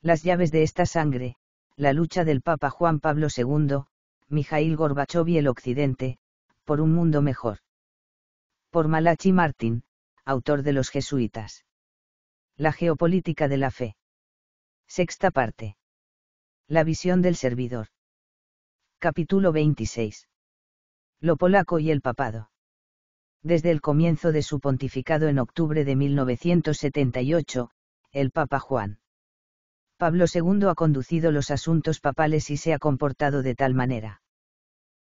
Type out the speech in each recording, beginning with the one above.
Las llaves de esta sangre, la lucha del Papa Juan Pablo II, Mijail Gorbachov y el Occidente, por un mundo mejor. Por Malachi Martin, autor de Los Jesuitas. La geopolítica de la fe. Sexta parte. La visión del servidor. Capítulo 26. Lo polaco y el papado. Desde el comienzo de su pontificado en octubre de 1978, el Papa Juan Pablo II ha conducido los asuntos papales y se ha comportado de tal manera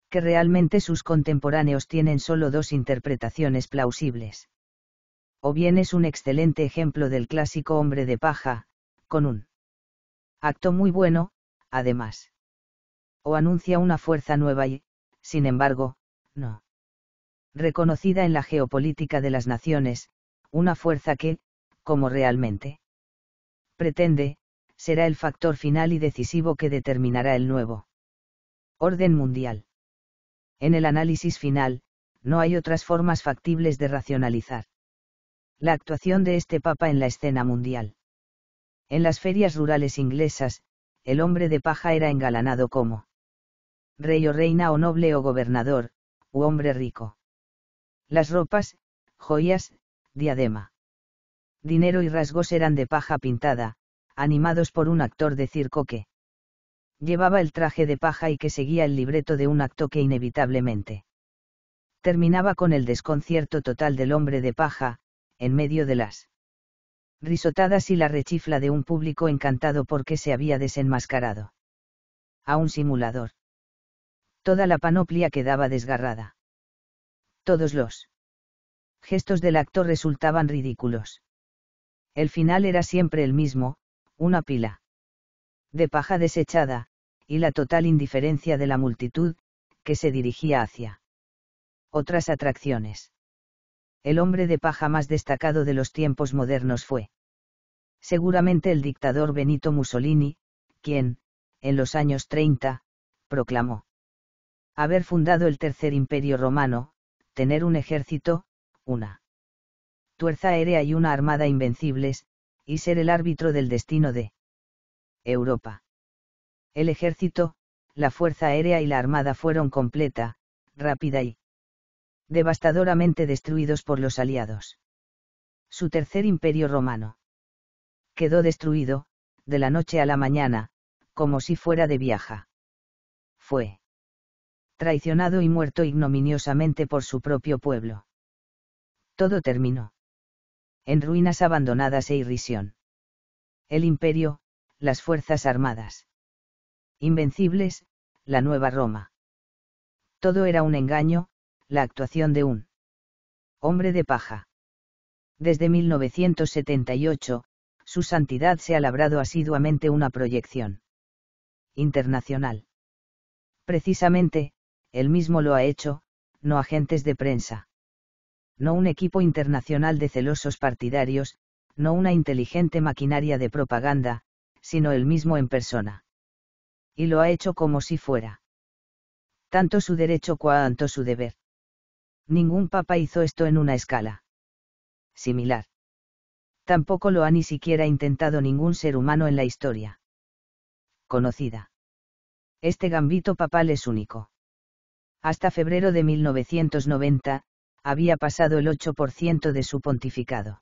que realmente sus contemporáneos tienen solo dos interpretaciones plausibles. O bien es un excelente ejemplo del clásico hombre de paja, con un acto muy bueno, además. O anuncia una fuerza nueva y, sin embargo, no. Reconocida en la geopolítica de las naciones, una fuerza que, como realmente pretende, será el factor final y decisivo que determinará el nuevo orden mundial. En el análisis final, no hay otras formas factibles de racionalizar la actuación de este papa en la escena mundial. En las ferias rurales inglesas, el hombre de paja era engalanado como rey o reina o noble o gobernador, u hombre rico. Las ropas, joyas, diadema. Dinero y rasgos eran de paja pintada, animados por un actor de circo que llevaba el traje de paja y que seguía el libreto de un acto que inevitablemente terminaba con el desconcierto total del hombre de paja, en medio de las risotadas y la rechifla de un público encantado porque se había desenmascarado. A un simulador. Toda la panoplia quedaba desgarrada. Todos los gestos del actor resultaban ridículos. El final era siempre el mismo, una pila de paja desechada, y la total indiferencia de la multitud, que se dirigía hacia otras atracciones. El hombre de paja más destacado de los tiempos modernos fue seguramente el dictador Benito Mussolini, quien, en los años 30, proclamó haber fundado el tercer imperio romano, tener un ejército, una tuerza aérea y una armada invencibles, y ser el árbitro del destino de Europa. El ejército, la Fuerza Aérea y la Armada fueron completa, rápida y devastadoramente destruidos por los aliados. Su tercer imperio romano quedó destruido, de la noche a la mañana, como si fuera de viaja. Fue traicionado y muerto ignominiosamente por su propio pueblo. Todo terminó en ruinas abandonadas e irrisión. El imperio, las fuerzas armadas. Invencibles, la nueva Roma. Todo era un engaño, la actuación de un hombre de paja. Desde 1978, su santidad se ha labrado asiduamente una proyección internacional. Precisamente, él mismo lo ha hecho, no agentes de prensa no un equipo internacional de celosos partidarios, no una inteligente maquinaria de propaganda, sino el mismo en persona. Y lo ha hecho como si fuera. Tanto su derecho cuanto su deber. Ningún papa hizo esto en una escala similar. Tampoco lo ha ni siquiera intentado ningún ser humano en la historia. Conocida. Este gambito papal es único. Hasta febrero de 1990, había pasado el 8% de su pontificado.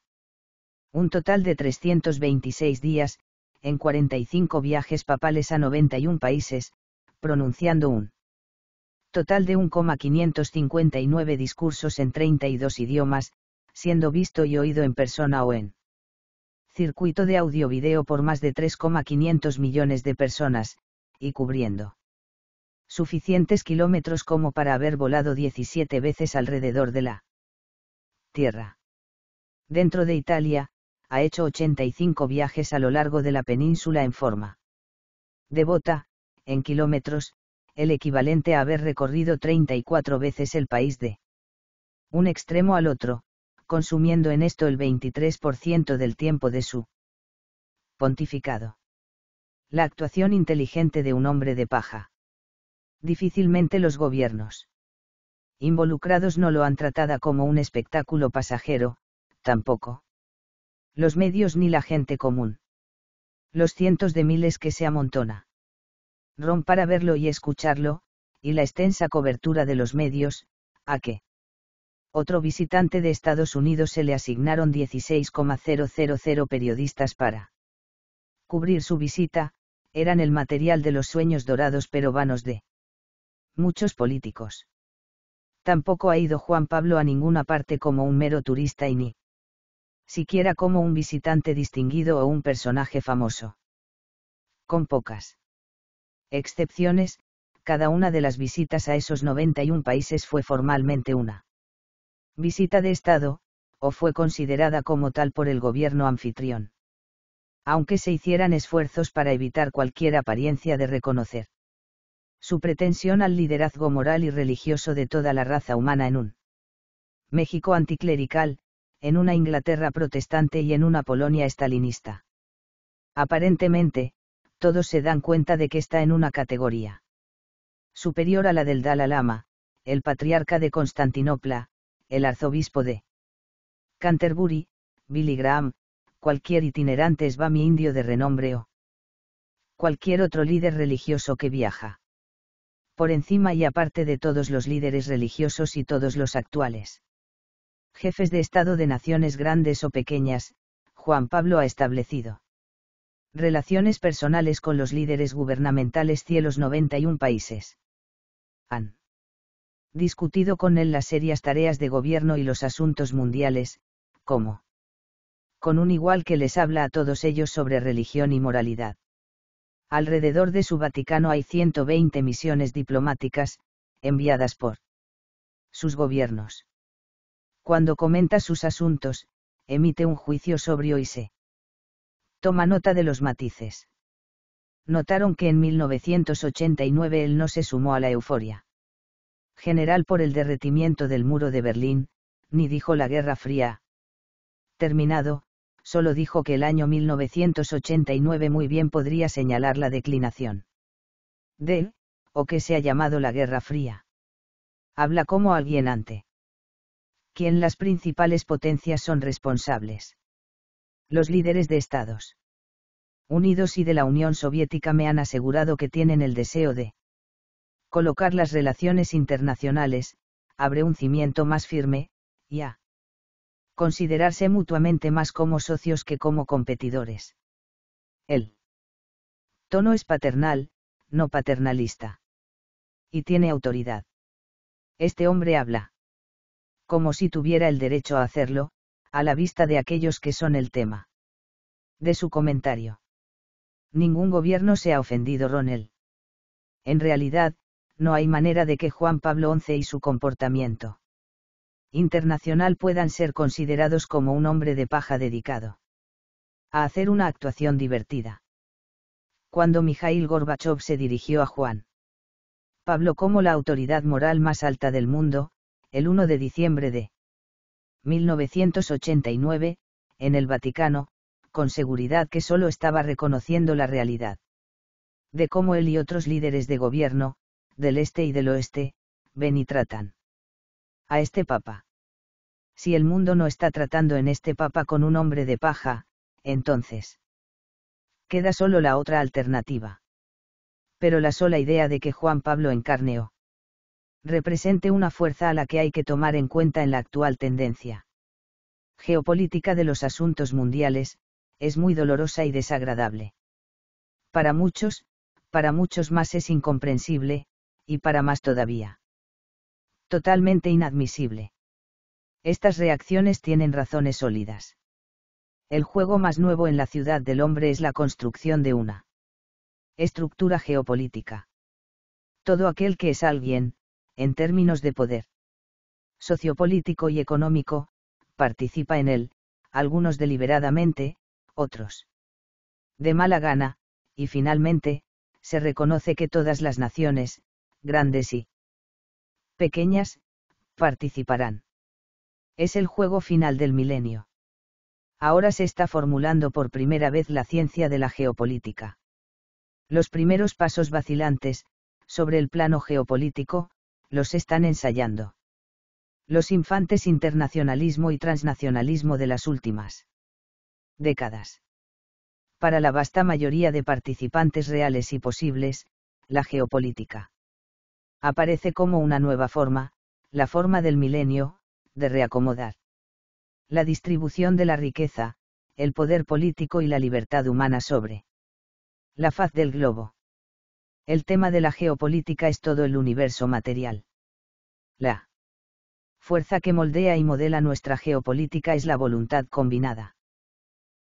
Un total de 326 días, en 45 viajes papales a 91 países, pronunciando un total de 1,559 discursos en 32 idiomas, siendo visto y oído en persona o en circuito de audio-video por más de 3,500 millones de personas, y cubriendo suficientes kilómetros como para haber volado 17 veces alrededor de la Tierra. Dentro de Italia, ha hecho 85 viajes a lo largo de la península en forma de bota, en kilómetros, el equivalente a haber recorrido 34 veces el país de un extremo al otro, consumiendo en esto el 23% del tiempo de su pontificado. La actuación inteligente de un hombre de paja. Difícilmente los gobiernos involucrados no lo han tratado como un espectáculo pasajero, tampoco. Los medios ni la gente común. Los cientos de miles que se amontona. Ron para verlo y escucharlo, y la extensa cobertura de los medios, a que otro visitante de Estados Unidos se le asignaron 16,000 periodistas para cubrir su visita, eran el material de los sueños dorados pero vanos de muchos políticos. Tampoco ha ido Juan Pablo a ninguna parte como un mero turista y ni siquiera como un visitante distinguido o un personaje famoso. Con pocas excepciones, cada una de las visitas a esos 91 países fue formalmente una visita de Estado, o fue considerada como tal por el gobierno anfitrión. Aunque se hicieran esfuerzos para evitar cualquier apariencia de reconocer su pretensión al liderazgo moral y religioso de toda la raza humana en un México anticlerical, en una Inglaterra protestante y en una Polonia estalinista. Aparentemente, todos se dan cuenta de que está en una categoría superior a la del Dalai Lama, el patriarca de Constantinopla, el arzobispo de Canterbury, Billy Graham, cualquier itinerante es indio de renombre o cualquier otro líder religioso que viaja por encima y aparte de todos los líderes religiosos y todos los actuales. Jefes de Estado de naciones grandes o pequeñas, Juan Pablo ha establecido. Relaciones personales con los líderes gubernamentales cielos 91 países. Han discutido con él las serias tareas de gobierno y los asuntos mundiales, como con un igual que les habla a todos ellos sobre religión y moralidad. Alrededor de su Vaticano hay 120 misiones diplomáticas, enviadas por sus gobiernos. Cuando comenta sus asuntos, emite un juicio sobrio y se toma nota de los matices. Notaron que en 1989 él no se sumó a la euforia general por el derretimiento del muro de Berlín, ni dijo la Guerra Fría. Terminado, solo dijo que el año 1989 muy bien podría señalar la declinación. Del, o que se ha llamado la Guerra Fría. Habla como alguien ante. Quien las principales potencias son responsables. Los líderes de Estados Unidos y de la Unión Soviética me han asegurado que tienen el deseo de colocar las relaciones internacionales, abre un cimiento más firme, y considerarse mutuamente más como socios que como competidores. El tono es paternal, no paternalista. Y tiene autoridad. Este hombre habla. Como si tuviera el derecho a hacerlo, a la vista de aquellos que son el tema. De su comentario. Ningún gobierno se ha ofendido, Ronel. En realidad, no hay manera de que Juan Pablo XI y su comportamiento internacional puedan ser considerados como un hombre de paja dedicado a hacer una actuación divertida. Cuando Mijail Gorbachev se dirigió a Juan Pablo como la autoridad moral más alta del mundo, el 1 de diciembre de 1989, en el Vaticano, con seguridad que solo estaba reconociendo la realidad de cómo él y otros líderes de gobierno, del este y del oeste, ven y tratan a este papa si el mundo no está tratando en este papa con un hombre de paja, entonces. Queda solo la otra alternativa. Pero la sola idea de que Juan Pablo encarneó represente una fuerza a la que hay que tomar en cuenta en la actual tendencia geopolítica de los asuntos mundiales, es muy dolorosa y desagradable. Para muchos, para muchos más es incomprensible, y para más todavía. Totalmente inadmisible. Estas reacciones tienen razones sólidas. El juego más nuevo en la ciudad del hombre es la construcción de una estructura geopolítica. Todo aquel que es alguien, en términos de poder sociopolítico y económico, participa en él, algunos deliberadamente, otros de mala gana, y finalmente, se reconoce que todas las naciones, grandes y pequeñas, participarán es el juego final del milenio. Ahora se está formulando por primera vez la ciencia de la geopolítica. Los primeros pasos vacilantes, sobre el plano geopolítico, los están ensayando. Los infantes internacionalismo y transnacionalismo de las últimas décadas. Para la vasta mayoría de participantes reales y posibles, la geopolítica aparece como una nueva forma, la forma del milenio, de reacomodar. La distribución de la riqueza, el poder político y la libertad humana sobre la faz del globo. El tema de la geopolítica es todo el universo material. La fuerza que moldea y modela nuestra geopolítica es la voluntad combinada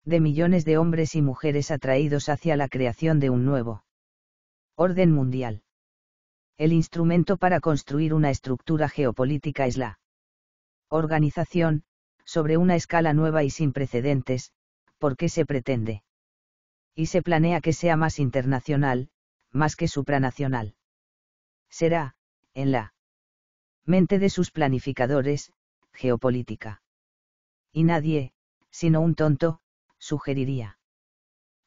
de millones de hombres y mujeres atraídos hacia la creación de un nuevo orden mundial. El instrumento para construir una estructura geopolítica es la organización, sobre una escala nueva y sin precedentes, porque se pretende. Y se planea que sea más internacional, más que supranacional. Será, en la mente de sus planificadores, geopolítica. Y nadie, sino un tonto, sugeriría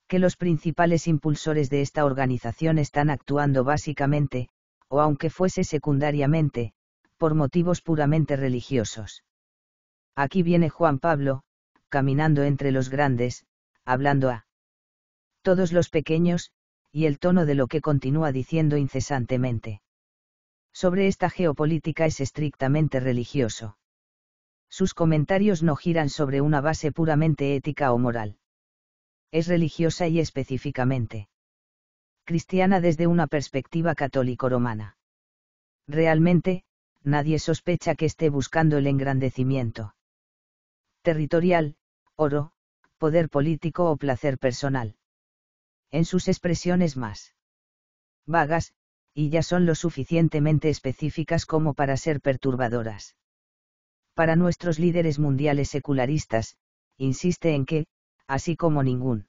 que los principales impulsores de esta organización están actuando básicamente, o aunque fuese secundariamente, por motivos puramente religiosos. Aquí viene Juan Pablo, caminando entre los grandes, hablando a todos los pequeños, y el tono de lo que continúa diciendo incesantemente. Sobre esta geopolítica es estrictamente religioso. Sus comentarios no giran sobre una base puramente ética o moral. Es religiosa y específicamente cristiana desde una perspectiva católico-romana. Realmente, nadie sospecha que esté buscando el engrandecimiento. Territorial, oro, poder político o placer personal. En sus expresiones más vagas, y ya son lo suficientemente específicas como para ser perturbadoras. Para nuestros líderes mundiales secularistas, insiste en que, así como ningún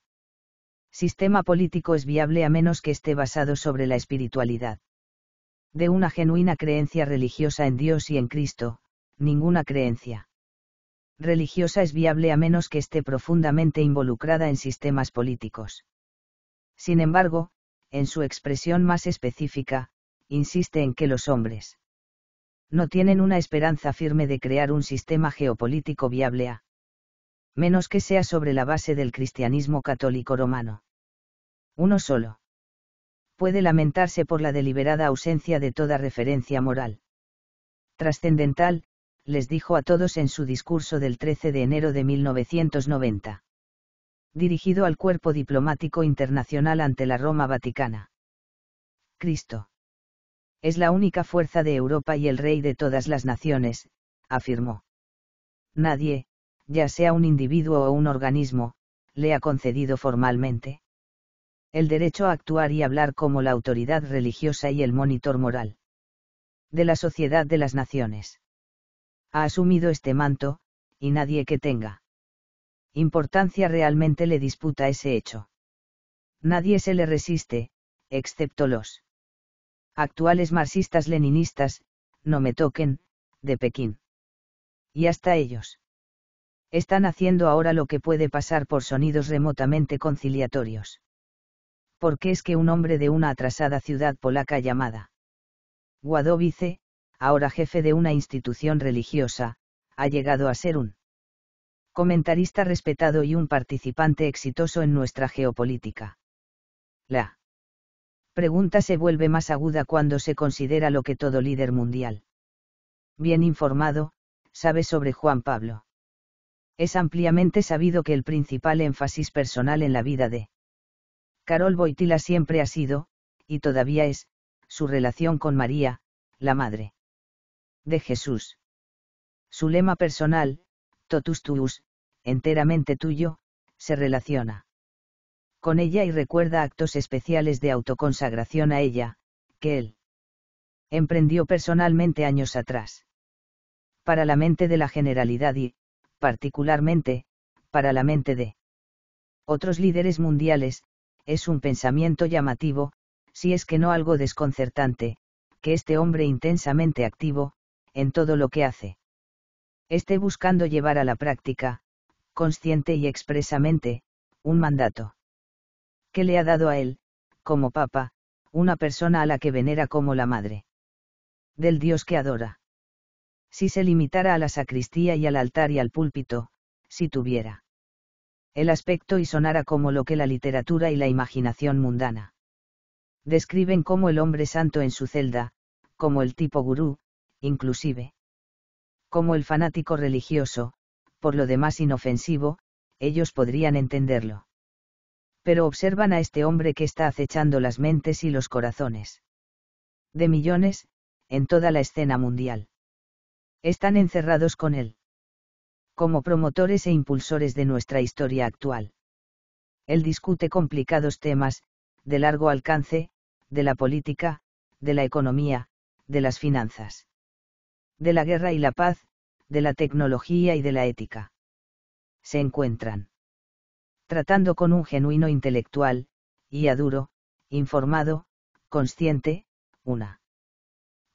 sistema político es viable a menos que esté basado sobre la espiritualidad de una genuina creencia religiosa en Dios y en Cristo, ninguna creencia religiosa es viable a menos que esté profundamente involucrada en sistemas políticos. Sin embargo, en su expresión más específica, insiste en que los hombres no tienen una esperanza firme de crear un sistema geopolítico viable a menos que sea sobre la base del cristianismo católico romano. Uno solo puede lamentarse por la deliberada ausencia de toda referencia moral. Trascendental, les dijo a todos en su discurso del 13 de enero de 1990. Dirigido al cuerpo diplomático internacional ante la Roma Vaticana. Cristo. Es la única fuerza de Europa y el rey de todas las naciones, afirmó. Nadie, ya sea un individuo o un organismo, le ha concedido formalmente el derecho a actuar y hablar como la autoridad religiosa y el monitor moral de la sociedad de las naciones. Ha asumido este manto, y nadie que tenga importancia realmente le disputa ese hecho. Nadie se le resiste, excepto los actuales marxistas leninistas, no me toquen, de Pekín. Y hasta ellos. Están haciendo ahora lo que puede pasar por sonidos remotamente conciliatorios qué es que un hombre de una atrasada ciudad polaca llamada Guadovice, ahora jefe de una institución religiosa, ha llegado a ser un comentarista respetado y un participante exitoso en nuestra geopolítica. La pregunta se vuelve más aguda cuando se considera lo que todo líder mundial. Bien informado, sabe sobre Juan Pablo. Es ampliamente sabido que el principal énfasis personal en la vida de Carol Boitila siempre ha sido, y todavía es, su relación con María, la Madre de Jesús. Su lema personal, totus tuus, enteramente tuyo, se relaciona con ella y recuerda actos especiales de autoconsagración a ella, que él emprendió personalmente años atrás. Para la mente de la generalidad y, particularmente, para la mente de otros líderes mundiales, es un pensamiento llamativo, si es que no algo desconcertante, que este hombre intensamente activo, en todo lo que hace, esté buscando llevar a la práctica, consciente y expresamente, un mandato que le ha dado a él, como papa, una persona a la que venera como la madre del Dios que adora. Si se limitara a la sacristía y al altar y al púlpito, si tuviera el aspecto y sonara como lo que la literatura y la imaginación mundana. Describen como el hombre santo en su celda, como el tipo gurú, inclusive. Como el fanático religioso, por lo demás inofensivo, ellos podrían entenderlo. Pero observan a este hombre que está acechando las mentes y los corazones. De millones, en toda la escena mundial. Están encerrados con él como promotores e impulsores de nuestra historia actual. Él discute complicados temas, de largo alcance, de la política, de la economía, de las finanzas, de la guerra y la paz, de la tecnología y de la ética. Se encuentran tratando con un genuino intelectual, y a duro, informado, consciente, una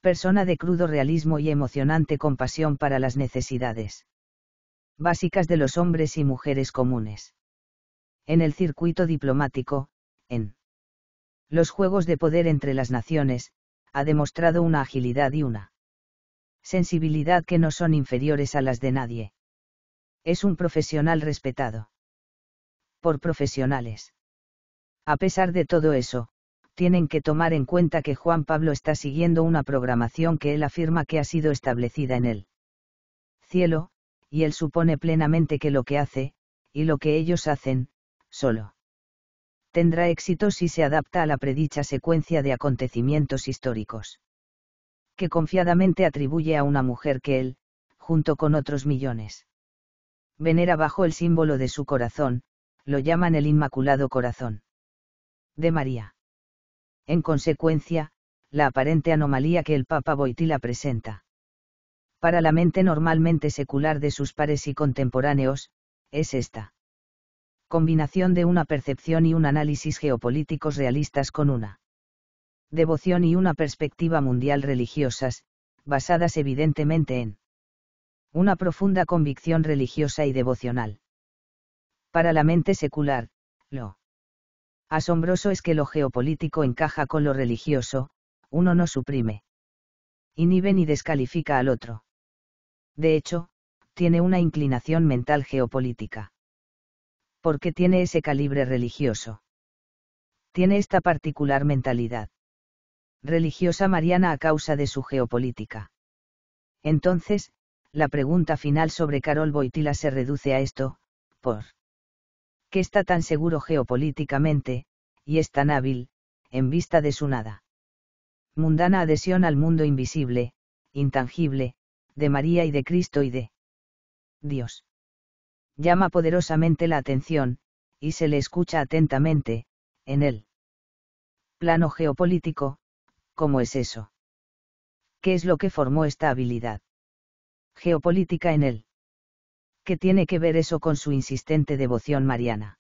persona de crudo realismo y emocionante compasión para las necesidades básicas de los hombres y mujeres comunes. En el circuito diplomático, en los juegos de poder entre las naciones, ha demostrado una agilidad y una sensibilidad que no son inferiores a las de nadie. Es un profesional respetado por profesionales. A pesar de todo eso, tienen que tomar en cuenta que Juan Pablo está siguiendo una programación que él afirma que ha sido establecida en el cielo, y él supone plenamente que lo que hace, y lo que ellos hacen, solo tendrá éxito si se adapta a la predicha secuencia de acontecimientos históricos. Que confiadamente atribuye a una mujer que él, junto con otros millones. Venera bajo el símbolo de su corazón, lo llaman el Inmaculado Corazón. De María. En consecuencia, la aparente anomalía que el Papa Boitila presenta para la mente normalmente secular de sus pares y contemporáneos, es esta. Combinación de una percepción y un análisis geopolíticos realistas con una devoción y una perspectiva mundial religiosas, basadas evidentemente en una profunda convicción religiosa y devocional. Para la mente secular, lo asombroso es que lo geopolítico encaja con lo religioso, uno no suprime, inhibe ni descalifica al otro de hecho, tiene una inclinación mental geopolítica. qué tiene ese calibre religioso. Tiene esta particular mentalidad religiosa mariana a causa de su geopolítica. Entonces, la pregunta final sobre Carol Boitila se reduce a esto, ¿por qué está tan seguro geopolíticamente, y es tan hábil, en vista de su nada? Mundana adhesión al mundo invisible, intangible, de María y de Cristo y de Dios. Llama poderosamente la atención, y se le escucha atentamente, en el plano geopolítico, ¿cómo es eso? ¿Qué es lo que formó esta habilidad? Geopolítica en él. ¿Qué tiene que ver eso con su insistente devoción mariana?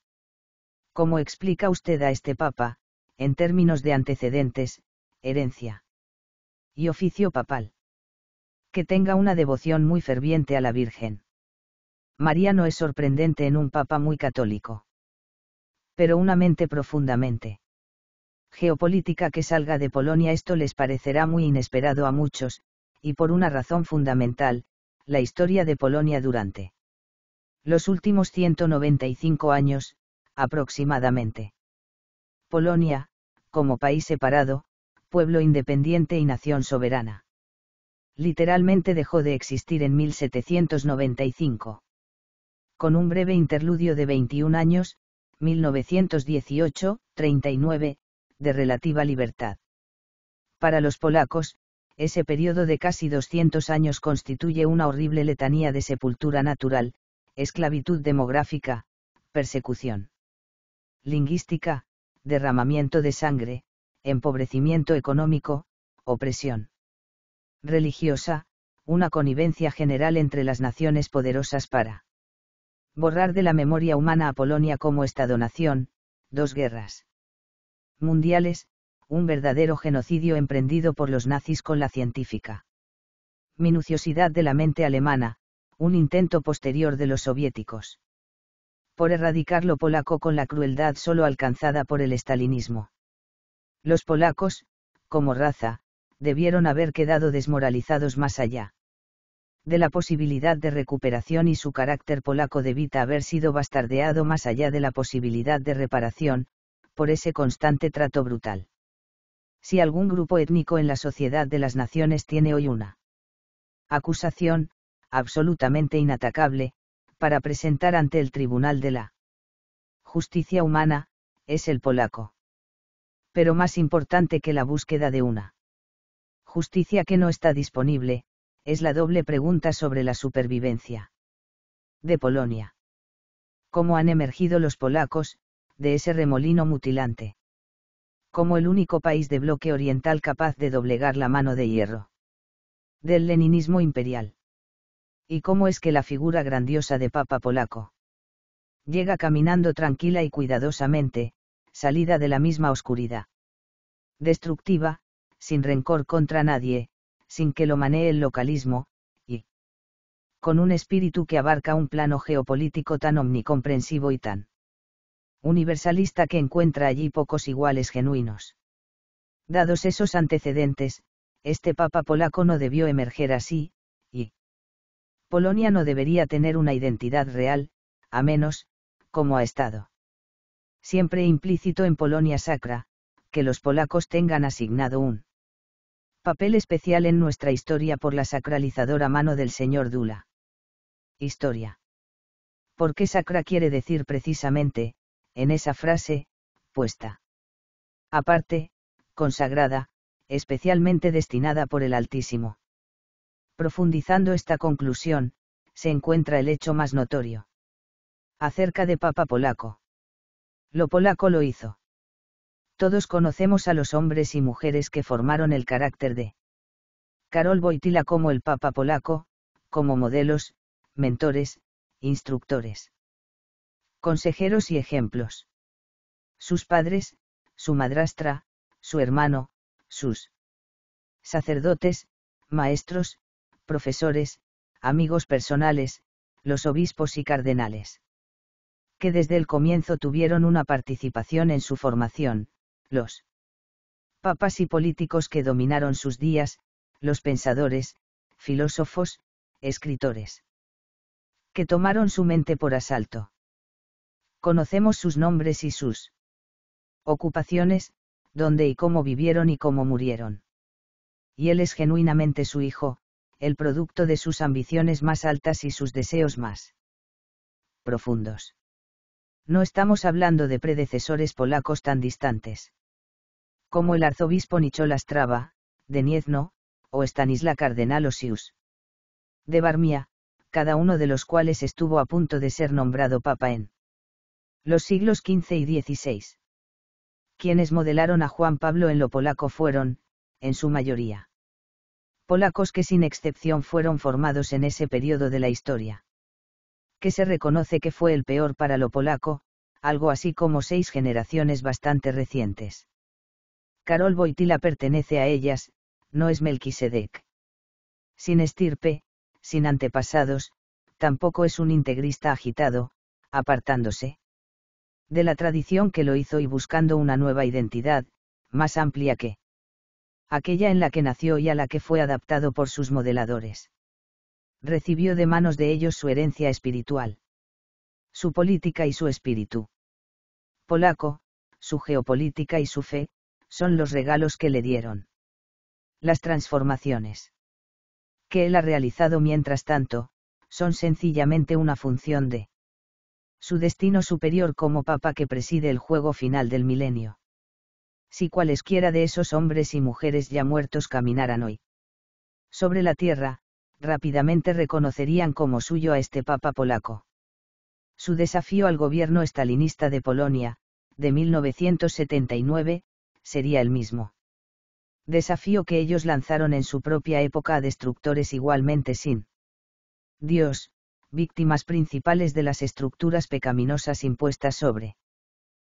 ¿Cómo explica usted a este Papa, en términos de antecedentes, herencia y oficio papal? que tenga una devoción muy ferviente a la Virgen. María no es sorprendente en un papa muy católico. Pero una mente profundamente geopolítica que salga de Polonia esto les parecerá muy inesperado a muchos, y por una razón fundamental, la historia de Polonia durante los últimos 195 años, aproximadamente. Polonia, como país separado, pueblo independiente y nación soberana literalmente dejó de existir en 1795. Con un breve interludio de 21 años, 1918-39, de relativa libertad. Para los polacos, ese periodo de casi 200 años constituye una horrible letanía de sepultura natural, esclavitud demográfica, persecución lingüística, derramamiento de sangre, empobrecimiento económico, opresión religiosa, una connivencia general entre las naciones poderosas para borrar de la memoria humana a Polonia como Estado nación, dos guerras mundiales, un verdadero genocidio emprendido por los nazis con la científica minuciosidad de la mente alemana, un intento posterior de los soviéticos por erradicar lo polaco con la crueldad solo alcanzada por el estalinismo. Los polacos, como raza, debieron haber quedado desmoralizados más allá de la posibilidad de recuperación y su carácter polaco debita haber sido bastardeado más allá de la posibilidad de reparación, por ese constante trato brutal. Si algún grupo étnico en la sociedad de las naciones tiene hoy una acusación, absolutamente inatacable, para presentar ante el Tribunal de la Justicia Humana, es el polaco. Pero más importante que la búsqueda de una justicia que no está disponible, es la doble pregunta sobre la supervivencia. De Polonia. ¿Cómo han emergido los polacos, de ese remolino mutilante? Como el único país de bloque oriental capaz de doblegar la mano de hierro. Del leninismo imperial. ¿Y cómo es que la figura grandiosa de Papa polaco? Llega caminando tranquila y cuidadosamente, salida de la misma oscuridad. Destructiva, sin rencor contra nadie, sin que lo manee el localismo, y con un espíritu que abarca un plano geopolítico tan omnicomprensivo y tan universalista que encuentra allí pocos iguales genuinos. Dados esos antecedentes, este Papa polaco no debió emerger así, y Polonia no debería tener una identidad real, a menos, como ha estado. Siempre implícito en Polonia sacra, que los polacos tengan asignado un papel especial en nuestra historia por la sacralizadora mano del señor Dula. Historia. ¿Por qué sacra quiere decir precisamente, en esa frase, puesta? Aparte, consagrada, especialmente destinada por el Altísimo. Profundizando esta conclusión, se encuentra el hecho más notorio. Acerca de Papa Polaco. Lo polaco lo hizo todos conocemos a los hombres y mujeres que formaron el carácter de Karol Boitila como el Papa polaco, como modelos, mentores, instructores, consejeros y ejemplos. Sus padres, su madrastra, su hermano, sus sacerdotes, maestros, profesores, amigos personales, los obispos y cardenales. Que desde el comienzo tuvieron una participación en su formación, los papas y políticos que dominaron sus días, los pensadores, filósofos, escritores, que tomaron su mente por asalto. Conocemos sus nombres y sus ocupaciones, dónde y cómo vivieron y cómo murieron. Y él es genuinamente su hijo, el producto de sus ambiciones más altas y sus deseos más profundos. No estamos hablando de predecesores polacos tan distantes como el arzobispo Nicholas Trava, de Niezno, o Stanisla Cardenal Osius. De Barmia, cada uno de los cuales estuvo a punto de ser nombrado papa en los siglos XV y XVI. Quienes modelaron a Juan Pablo en lo polaco fueron, en su mayoría, polacos que sin excepción fueron formados en ese periodo de la historia. Que se reconoce que fue el peor para lo polaco, algo así como seis generaciones bastante recientes. Carol Boitila pertenece a ellas, no es Melquisedec. Sin estirpe, sin antepasados, tampoco es un integrista agitado, apartándose de la tradición que lo hizo y buscando una nueva identidad, más amplia que aquella en la que nació y a la que fue adaptado por sus modeladores. Recibió de manos de ellos su herencia espiritual, su política y su espíritu polaco, su geopolítica y su fe, son los regalos que le dieron. Las transformaciones que él ha realizado mientras tanto, son sencillamente una función de su destino superior como papa que preside el juego final del milenio. Si cualesquiera de esos hombres y mujeres ya muertos caminaran hoy sobre la tierra, rápidamente reconocerían como suyo a este papa polaco. Su desafío al gobierno estalinista de Polonia, de 1979, sería el mismo. Desafío que ellos lanzaron en su propia época a destructores igualmente sin Dios, víctimas principales de las estructuras pecaminosas impuestas sobre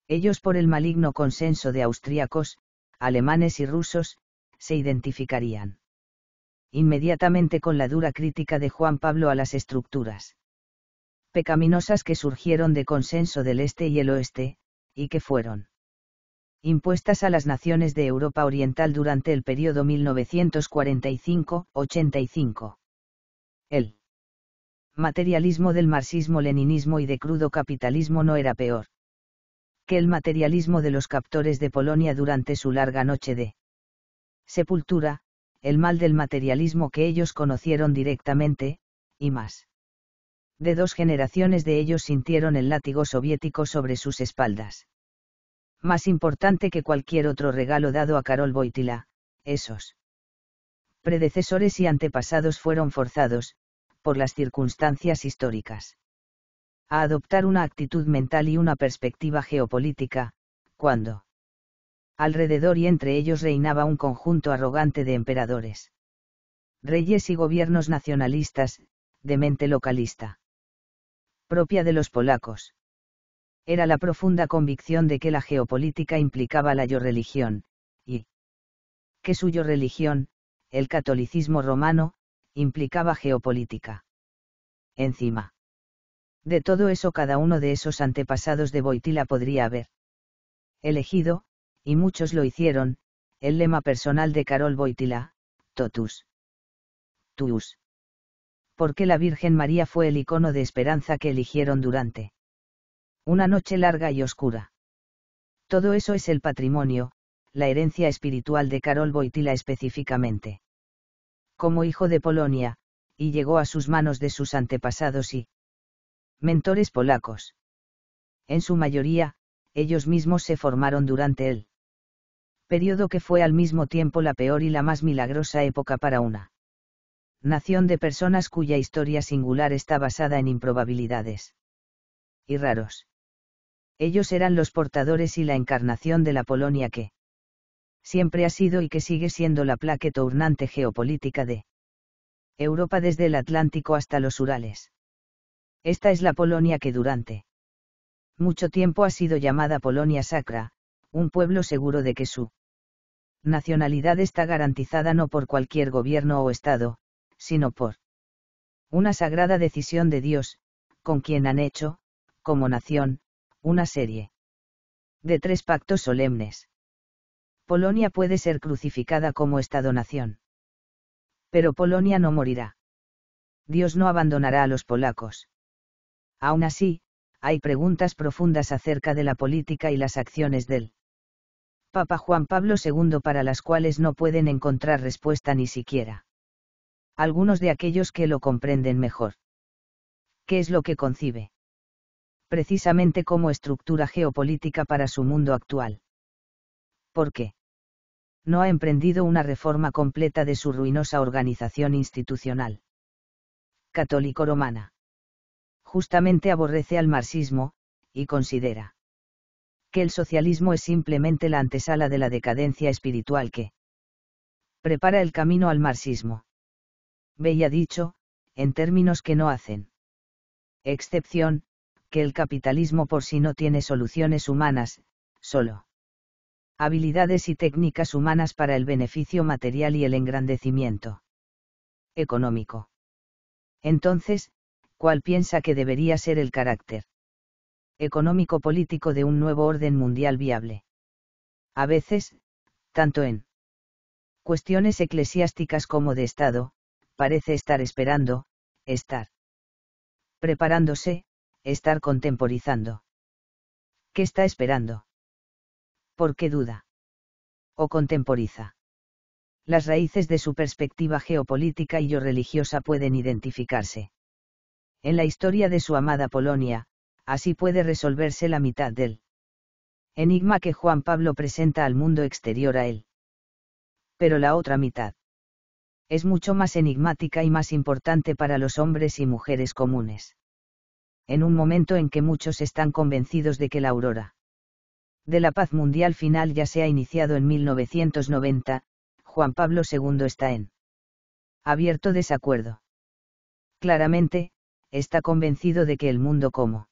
ellos por el maligno consenso de austríacos, alemanes y rusos, se identificarían inmediatamente con la dura crítica de Juan Pablo a las estructuras pecaminosas que surgieron de consenso del este y el oeste, y que fueron impuestas a las naciones de Europa Oriental durante el periodo 1945-85. El materialismo del marxismo-leninismo y de crudo capitalismo no era peor que el materialismo de los captores de Polonia durante su larga noche de sepultura, el mal del materialismo que ellos conocieron directamente, y más. De dos generaciones de ellos sintieron el látigo soviético sobre sus espaldas más importante que cualquier otro regalo dado a Carol Boitila, esos predecesores y antepasados fueron forzados, por las circunstancias históricas, a adoptar una actitud mental y una perspectiva geopolítica, cuando alrededor y entre ellos reinaba un conjunto arrogante de emperadores, reyes y gobiernos nacionalistas, de mente localista, propia de los polacos era la profunda convicción de que la geopolítica implicaba la yo religión, y que su yo religión, el catolicismo romano, implicaba geopolítica. Encima. De todo eso cada uno de esos antepasados de Boitila podría haber elegido, y muchos lo hicieron, el lema personal de Carol Boitila, Totus. Tuus. Porque la Virgen María fue el icono de esperanza que eligieron durante una noche larga y oscura. Todo eso es el patrimonio, la herencia espiritual de Karol Boitila específicamente. Como hijo de Polonia, y llegó a sus manos de sus antepasados y mentores polacos. En su mayoría, ellos mismos se formaron durante el periodo que fue al mismo tiempo la peor y la más milagrosa época para una nación de personas cuya historia singular está basada en improbabilidades y raros ellos eran los portadores y la encarnación de la Polonia que siempre ha sido y que sigue siendo la placa urnante geopolítica de Europa desde el Atlántico hasta los Urales. Esta es la Polonia que durante mucho tiempo ha sido llamada Polonia Sacra, un pueblo seguro de que su nacionalidad está garantizada no por cualquier gobierno o Estado, sino por una sagrada decisión de Dios, con quien han hecho, como nación, una serie de tres pactos solemnes. Polonia puede ser crucificada como esta nación. Pero Polonia no morirá. Dios no abandonará a los polacos. Aún así, hay preguntas profundas acerca de la política y las acciones del Papa Juan Pablo II para las cuales no pueden encontrar respuesta ni siquiera. Algunos de aquellos que lo comprenden mejor. ¿Qué es lo que concibe? precisamente como estructura geopolítica para su mundo actual. ¿Por qué? No ha emprendido una reforma completa de su ruinosa organización institucional. Católico-romana. Justamente aborrece al marxismo, y considera que el socialismo es simplemente la antesala de la decadencia espiritual que prepara el camino al marxismo. Veía dicho, en términos que no hacen excepción, que el capitalismo por sí no tiene soluciones humanas, solo habilidades y técnicas humanas para el beneficio material y el engrandecimiento económico. Entonces, ¿cuál piensa que debería ser el carácter económico-político de un nuevo orden mundial viable? A veces, tanto en cuestiones eclesiásticas como de Estado, parece estar esperando, estar preparándose, estar contemporizando. ¿Qué está esperando? ¿Por qué duda? O contemporiza. Las raíces de su perspectiva geopolítica y yo religiosa pueden identificarse. En la historia de su amada Polonia, así puede resolverse la mitad del enigma que Juan Pablo presenta al mundo exterior a él. Pero la otra mitad es mucho más enigmática y más importante para los hombres y mujeres comunes en un momento en que muchos están convencidos de que la aurora de la paz mundial final ya se ha iniciado en 1990, Juan Pablo II está en abierto desacuerdo. Claramente, está convencido de que el mundo como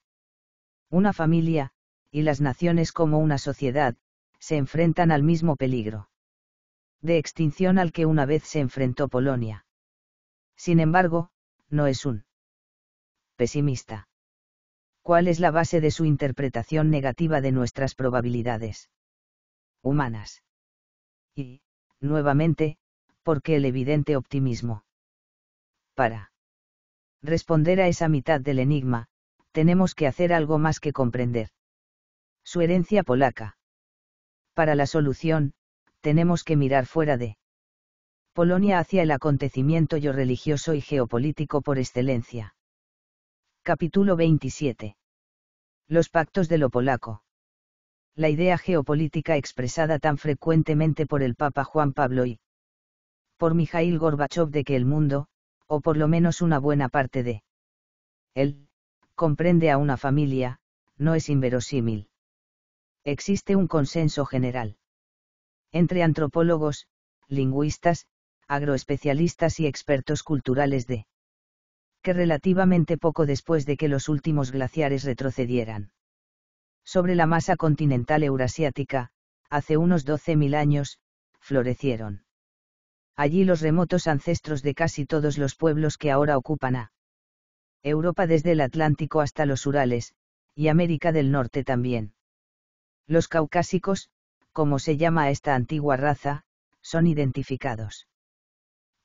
una familia, y las naciones como una sociedad, se enfrentan al mismo peligro de extinción al que una vez se enfrentó Polonia. Sin embargo, no es un pesimista cuál es la base de su interpretación negativa de nuestras probabilidades humanas. Y, nuevamente, porque el evidente optimismo? Para responder a esa mitad del enigma, tenemos que hacer algo más que comprender. Su herencia polaca. Para la solución, tenemos que mirar fuera de Polonia hacia el acontecimiento yo religioso y geopolítico por excelencia. Capítulo 27. Los pactos de lo polaco. La idea geopolítica expresada tan frecuentemente por el Papa Juan Pablo y Por Mijail Gorbachev de que el mundo, o por lo menos una buena parte de él, comprende a una familia, no es inverosímil. Existe un consenso general. Entre antropólogos, lingüistas, agroespecialistas y expertos culturales de que relativamente poco después de que los últimos glaciares retrocedieran. Sobre la masa continental eurasiática, hace unos 12.000 años, florecieron. Allí los remotos ancestros de casi todos los pueblos que ahora ocupan a Europa desde el Atlántico hasta los Urales, y América del Norte también. Los caucásicos, como se llama a esta antigua raza, son identificados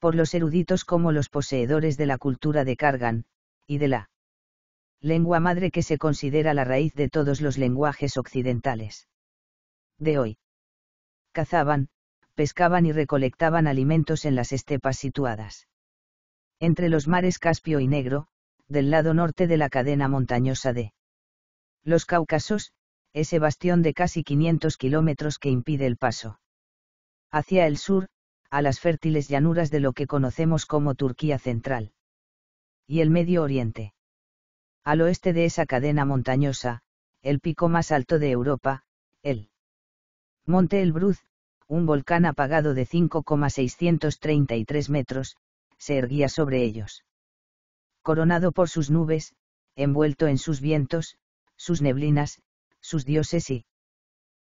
por los eruditos como los poseedores de la cultura de cargan, y de la lengua madre que se considera la raíz de todos los lenguajes occidentales. De hoy. Cazaban, pescaban y recolectaban alimentos en las estepas situadas. Entre los mares Caspio y Negro, del lado norte de la cadena montañosa de los Cáucasos, ese bastión de casi 500 kilómetros que impide el paso. Hacia el sur, a las fértiles llanuras de lo que conocemos como Turquía central. Y el Medio Oriente. Al oeste de esa cadena montañosa, el pico más alto de Europa, el Monte Bruz, un volcán apagado de 5,633 metros, se erguía sobre ellos. Coronado por sus nubes, envuelto en sus vientos, sus neblinas, sus dioses y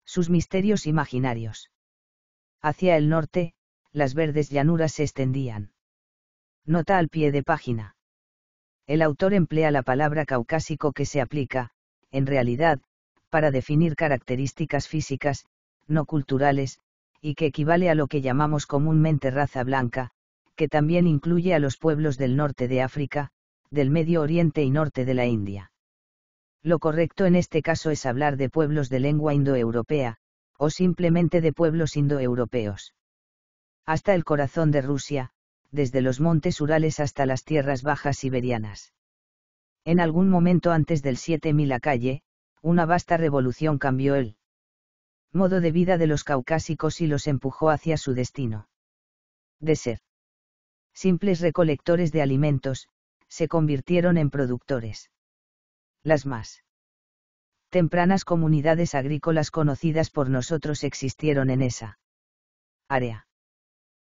sus misterios imaginarios. Hacia el norte, las verdes llanuras se extendían. Nota al pie de página. El autor emplea la palabra caucásico que se aplica, en realidad, para definir características físicas, no culturales, y que equivale a lo que llamamos comúnmente raza blanca, que también incluye a los pueblos del norte de África, del Medio Oriente y norte de la India. Lo correcto en este caso es hablar de pueblos de lengua indoeuropea, o simplemente de pueblos indoeuropeos hasta el corazón de Rusia, desde los montes Urales hasta las tierras bajas siberianas. En algún momento antes del 7000 a calle, una vasta revolución cambió el modo de vida de los caucásicos y los empujó hacia su destino. De ser simples recolectores de alimentos, se convirtieron en productores. Las más tempranas comunidades agrícolas conocidas por nosotros existieron en esa área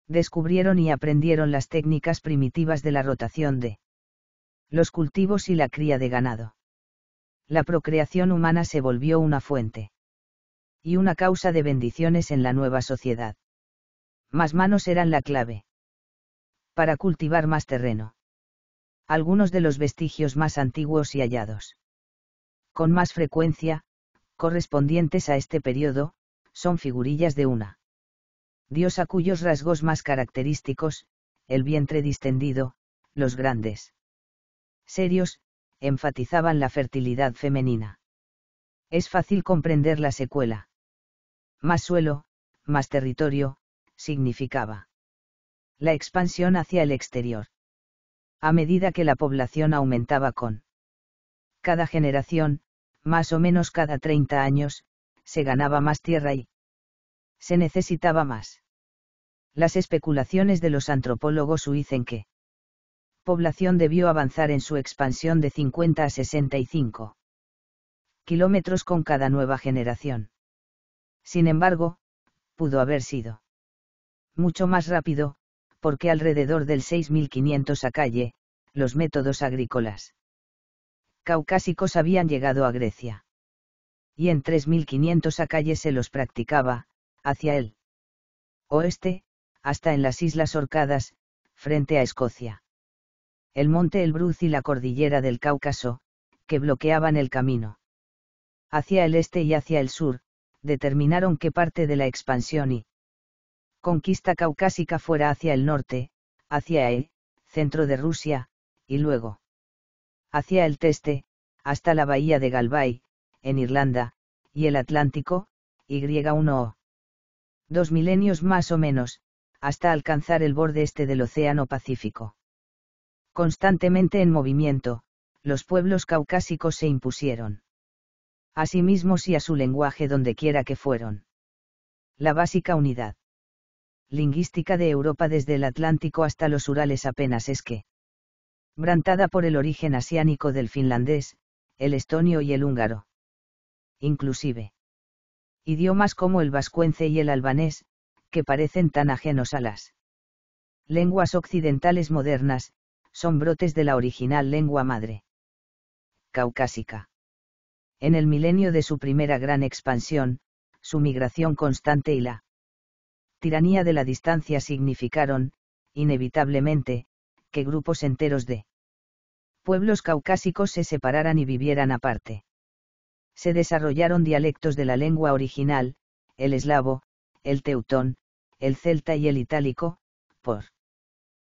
descubrieron y aprendieron las técnicas primitivas de la rotación de los cultivos y la cría de ganado. La procreación humana se volvió una fuente y una causa de bendiciones en la nueva sociedad. Más manos eran la clave para cultivar más terreno. Algunos de los vestigios más antiguos y hallados con más frecuencia, correspondientes a este periodo, son figurillas de una a cuyos rasgos más característicos, el vientre distendido, los grandes. Serios, enfatizaban la fertilidad femenina. Es fácil comprender la secuela. Más suelo, más territorio, significaba. La expansión hacia el exterior. A medida que la población aumentaba con cada generación, más o menos cada 30 años, se ganaba más tierra y se necesitaba más. Las especulaciones de los antropólogos suicen que población debió avanzar en su expansión de 50 a 65 kilómetros con cada nueva generación. Sin embargo, pudo haber sido mucho más rápido, porque alrededor del 6500 a calle, los métodos agrícolas caucásicos habían llegado a Grecia. Y en 3500 a calle se los practicaba, hacia el oeste, hasta en las Islas Orcadas, frente a Escocia. El monte Elbruz y la cordillera del Cáucaso, que bloqueaban el camino. Hacia el este y hacia el sur, determinaron que parte de la expansión y conquista caucásica fuera hacia el norte, hacia el centro de Rusia, y luego hacia el este, hasta la bahía de Galway, en Irlanda, y el Atlántico, Y1O dos milenios más o menos, hasta alcanzar el borde este del Océano Pacífico. Constantemente en movimiento, los pueblos caucásicos se impusieron. A sí mismos y a su lenguaje dondequiera que fueron. La básica unidad lingüística de Europa desde el Atlántico hasta los Urales apenas es que, brantada por el origen asiánico del finlandés, el estonio y el húngaro. Inclusive, idiomas como el vascuence y el albanés, que parecen tan ajenos a las lenguas occidentales modernas, son brotes de la original lengua madre caucásica. En el milenio de su primera gran expansión, su migración constante y la tiranía de la distancia significaron, inevitablemente, que grupos enteros de pueblos caucásicos se separaran y vivieran aparte se desarrollaron dialectos de la lengua original, el eslavo, el teutón, el celta y el itálico, por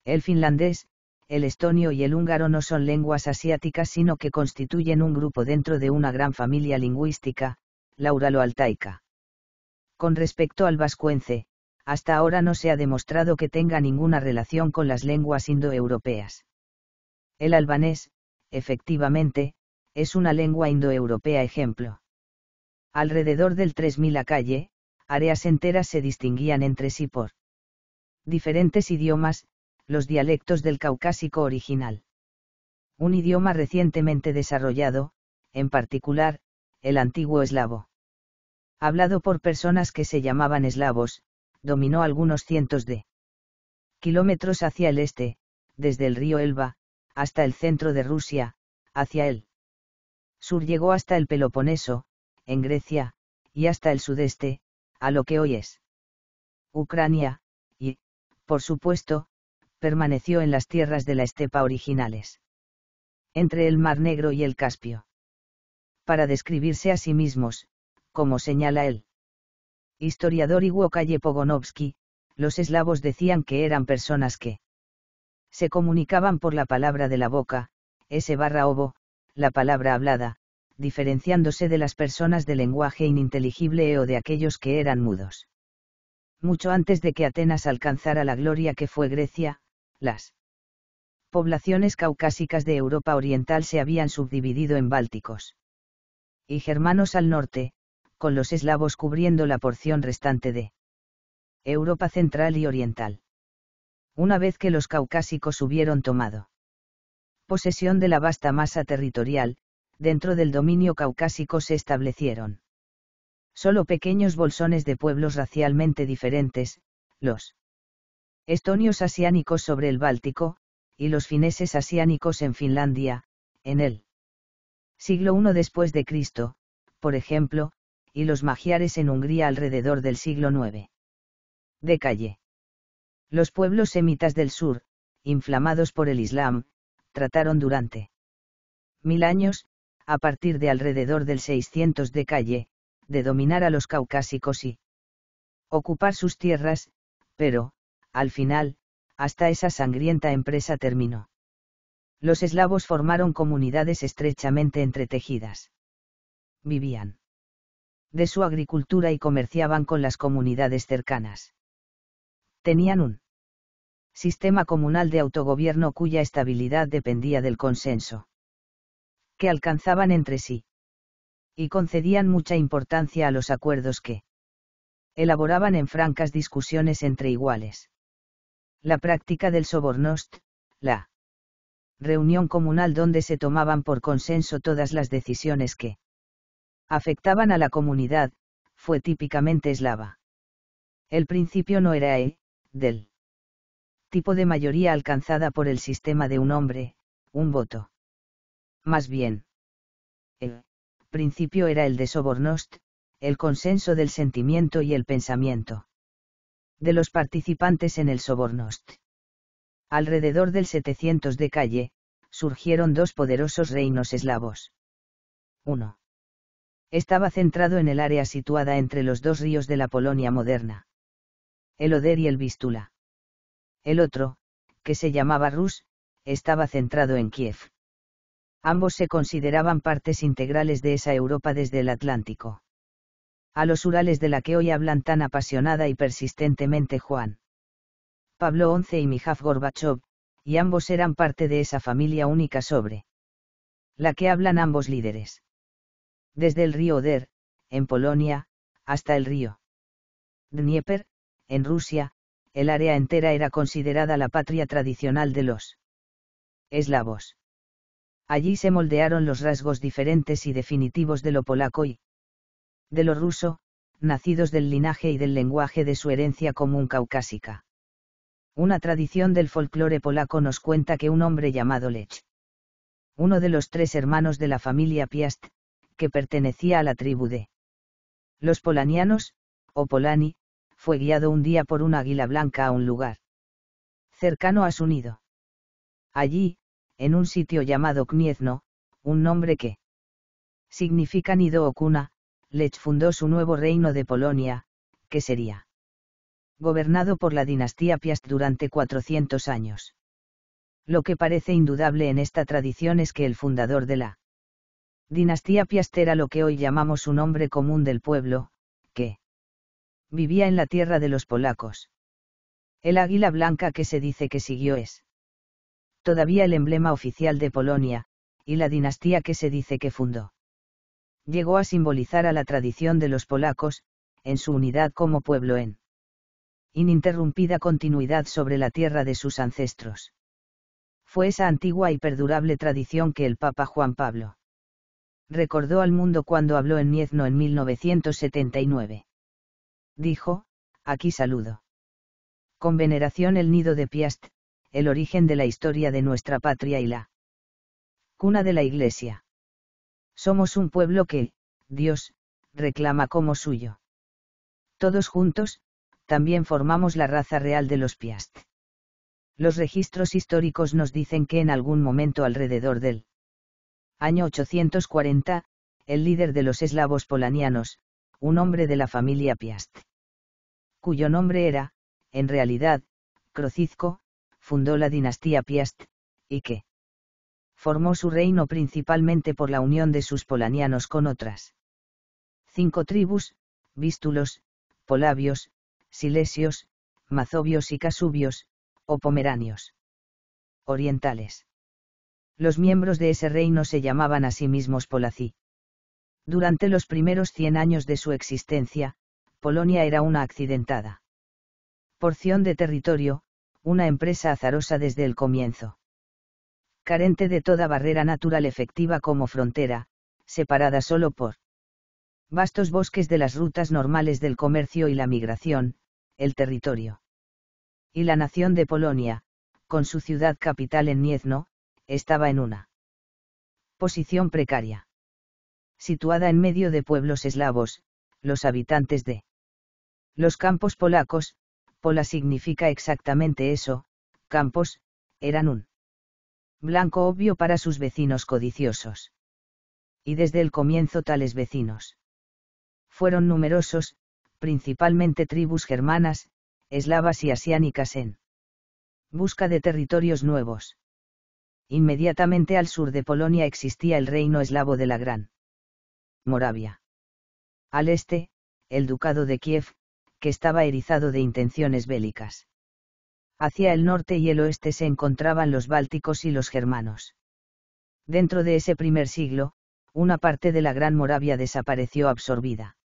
el finlandés, el estonio y el húngaro no son lenguas asiáticas sino que constituyen un grupo dentro de una gran familia lingüística, la uralo-altaica. Con respecto al vascuence, hasta ahora no se ha demostrado que tenga ninguna relación con las lenguas indoeuropeas. El albanés, efectivamente, es una lengua indoeuropea ejemplo. Alrededor del 3000 a calle, áreas enteras se distinguían entre sí por diferentes idiomas, los dialectos del caucásico original. Un idioma recientemente desarrollado, en particular, el antiguo eslavo. Hablado por personas que se llamaban eslavos, dominó algunos cientos de kilómetros hacia el este, desde el río Elba, hasta el centro de Rusia, hacia el Sur llegó hasta el Peloponeso, en Grecia, y hasta el sudeste, a lo que hoy es Ucrania, y, por supuesto, permaneció en las tierras de la estepa originales. Entre el Mar Negro y el Caspio. Para describirse a sí mismos, como señala él. Historiador Iwokaye Pogonovsky, los eslavos decían que eran personas que se comunicaban por la palabra de la boca, ese barra la palabra hablada, diferenciándose de las personas de lenguaje ininteligible o de aquellos que eran mudos. Mucho antes de que Atenas alcanzara la gloria que fue Grecia, las poblaciones caucásicas de Europa Oriental se habían subdividido en bálticos y germanos al norte, con los eslavos cubriendo la porción restante de Europa Central y Oriental. Una vez que los caucásicos hubieron tomado posesión de la vasta masa territorial, dentro del dominio caucásico se establecieron. Solo pequeños bolsones de pueblos racialmente diferentes, los estonios asiánicos sobre el Báltico, y los fineses asiánicos en Finlandia, en el siglo I después de Cristo, por ejemplo, y los magiares en Hungría alrededor del siglo IX. De calle. Los pueblos semitas del sur, inflamados por el Islam, trataron durante mil años, a partir de alrededor del 600 de calle, de dominar a los caucásicos y ocupar sus tierras, pero, al final, hasta esa sangrienta empresa terminó. Los eslavos formaron comunidades estrechamente entretejidas. Vivían de su agricultura y comerciaban con las comunidades cercanas. Tenían un sistema comunal de autogobierno cuya estabilidad dependía del consenso. Que alcanzaban entre sí. Y concedían mucha importancia a los acuerdos que elaboraban en francas discusiones entre iguales. La práctica del sobornost, la reunión comunal donde se tomaban por consenso todas las decisiones que afectaban a la comunidad, fue típicamente eslava. El principio no era el del tipo de mayoría alcanzada por el sistema de un hombre, un voto. Más bien, el principio era el de Sobornost, el consenso del sentimiento y el pensamiento. De los participantes en el Sobornost. Alrededor del 700 de calle, surgieron dos poderosos reinos eslavos. Uno Estaba centrado en el área situada entre los dos ríos de la Polonia moderna. El Oder y el Vístula. El otro, que se llamaba Rus, estaba centrado en Kiev. Ambos se consideraban partes integrales de esa Europa desde el Atlántico. A los Urales de la que hoy hablan tan apasionada y persistentemente Juan. Pablo XI y Mijaf Gorbachev, y ambos eran parte de esa familia única sobre la que hablan ambos líderes. Desde el río Oder, en Polonia, hasta el río Dnieper, en Rusia, el área entera era considerada la patria tradicional de los eslavos. Allí se moldearon los rasgos diferentes y definitivos de lo polaco y de lo ruso, nacidos del linaje y del lenguaje de su herencia común caucásica. Una tradición del folclore polaco nos cuenta que un hombre llamado Lech, uno de los tres hermanos de la familia Piast, que pertenecía a la tribu de los polanianos, o polani, fue guiado un día por un águila blanca a un lugar cercano a su nido. Allí, en un sitio llamado Kniezno, un nombre que significa nido o cuna, Lech fundó su nuevo reino de Polonia, que sería gobernado por la dinastía Piast durante 400 años. Lo que parece indudable en esta tradición es que el fundador de la dinastía Piast era lo que hoy llamamos un hombre común del pueblo, que vivía en la tierra de los polacos. El águila blanca que se dice que siguió es todavía el emblema oficial de Polonia, y la dinastía que se dice que fundó. Llegó a simbolizar a la tradición de los polacos, en su unidad como pueblo en ininterrumpida continuidad sobre la tierra de sus ancestros. Fue esa antigua y perdurable tradición que el Papa Juan Pablo recordó al mundo cuando habló en Niezno en 1979 dijo, aquí saludo. Con veneración el nido de Piast, el origen de la historia de nuestra patria y la cuna de la Iglesia. Somos un pueblo que, Dios, reclama como suyo. Todos juntos, también formamos la raza real de los Piast. Los registros históricos nos dicen que en algún momento alrededor del año 840, el líder de los eslavos polanianos, un hombre de la familia Piast. Cuyo nombre era, en realidad, Crocisco, fundó la dinastía Piast, y que formó su reino principalmente por la unión de sus polanianos con otras. Cinco tribus, vístulos, polabios, silesios, mazobios y casubios, o pomeranios. Orientales. Los miembros de ese reino se llamaban a sí mismos polací. Durante los primeros 100 años de su existencia, Polonia era una accidentada porción de territorio, una empresa azarosa desde el comienzo. Carente de toda barrera natural efectiva como frontera, separada solo por vastos bosques de las rutas normales del comercio y la migración, el territorio. Y la nación de Polonia, con su ciudad capital en Niezno, estaba en una posición precaria situada en medio de pueblos eslavos, los habitantes de los campos polacos, Pola significa exactamente eso, campos, eran un blanco obvio para sus vecinos codiciosos. Y desde el comienzo tales vecinos fueron numerosos, principalmente tribus germanas, eslavas y asiánicas en busca de territorios nuevos. Inmediatamente al sur de Polonia existía el reino eslavo de la Gran Moravia. Al este, el Ducado de Kiev, que estaba erizado de intenciones bélicas. Hacia el norte y el oeste se encontraban los bálticos y los germanos. Dentro de ese primer siglo, una parte de la Gran Moravia desapareció absorbida.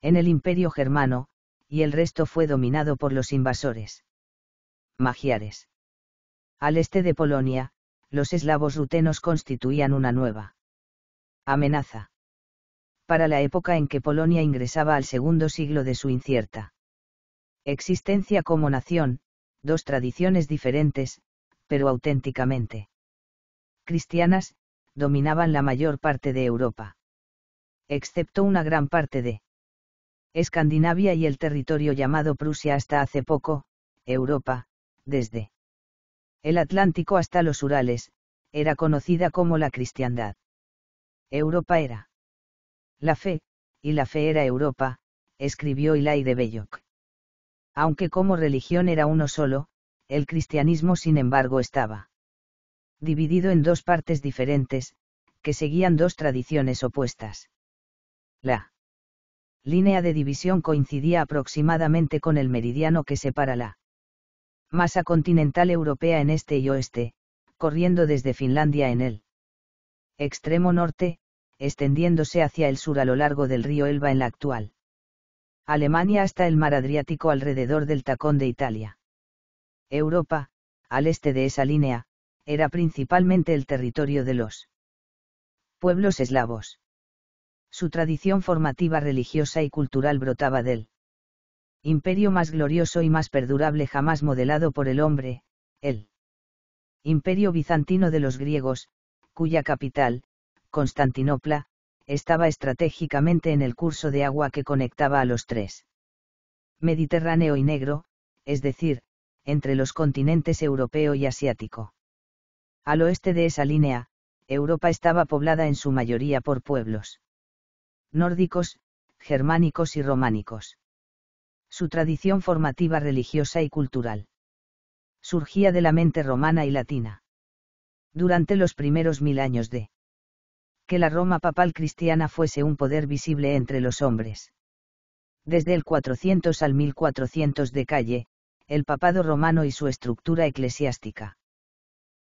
En el imperio germano, y el resto fue dominado por los invasores. Magiares. Al este de Polonia, los eslavos rutenos constituían una nueva amenaza para la época en que Polonia ingresaba al segundo siglo de su incierta existencia como nación, dos tradiciones diferentes, pero auténticamente cristianas, dominaban la mayor parte de Europa. Excepto una gran parte de Escandinavia y el territorio llamado Prusia hasta hace poco, Europa, desde el Atlántico hasta los Urales, era conocida como la cristiandad. Europa era la fe, y la fe era Europa, escribió Ilay de Belloc. Aunque como religión era uno solo, el cristianismo sin embargo estaba dividido en dos partes diferentes, que seguían dos tradiciones opuestas. La línea de división coincidía aproximadamente con el meridiano que separa la masa continental europea en este y oeste, corriendo desde Finlandia en el extremo norte, extendiéndose hacia el sur a lo largo del río Elba en la actual Alemania hasta el mar Adriático alrededor del tacón de Italia. Europa, al este de esa línea, era principalmente el territorio de los pueblos eslavos. Su tradición formativa religiosa y cultural brotaba del imperio más glorioso y más perdurable jamás modelado por el hombre, el imperio bizantino de los griegos, cuya capital, Constantinopla, estaba estratégicamente en el curso de agua que conectaba a los tres. Mediterráneo y Negro, es decir, entre los continentes europeo y asiático. Al oeste de esa línea, Europa estaba poblada en su mayoría por pueblos nórdicos, germánicos y románicos. Su tradición formativa religiosa y cultural surgía de la mente romana y latina. Durante los primeros mil años de que la Roma papal cristiana fuese un poder visible entre los hombres. Desde el 400 al 1400 de calle, el papado romano y su estructura eclesiástica.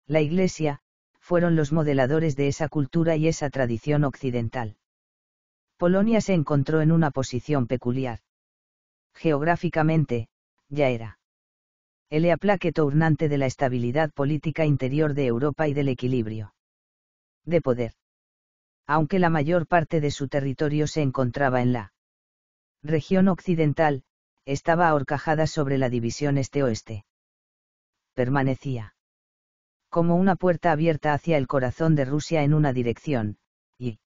La Iglesia, fueron los modeladores de esa cultura y esa tradición occidental. Polonia se encontró en una posición peculiar. Geográficamente, ya era. El eaplaque turnante de la estabilidad política interior de Europa y del equilibrio. De poder aunque la mayor parte de su territorio se encontraba en la región occidental, estaba ahorcajada sobre la división este-oeste. Permanecía como una puerta abierta hacia el corazón de Rusia en una dirección, y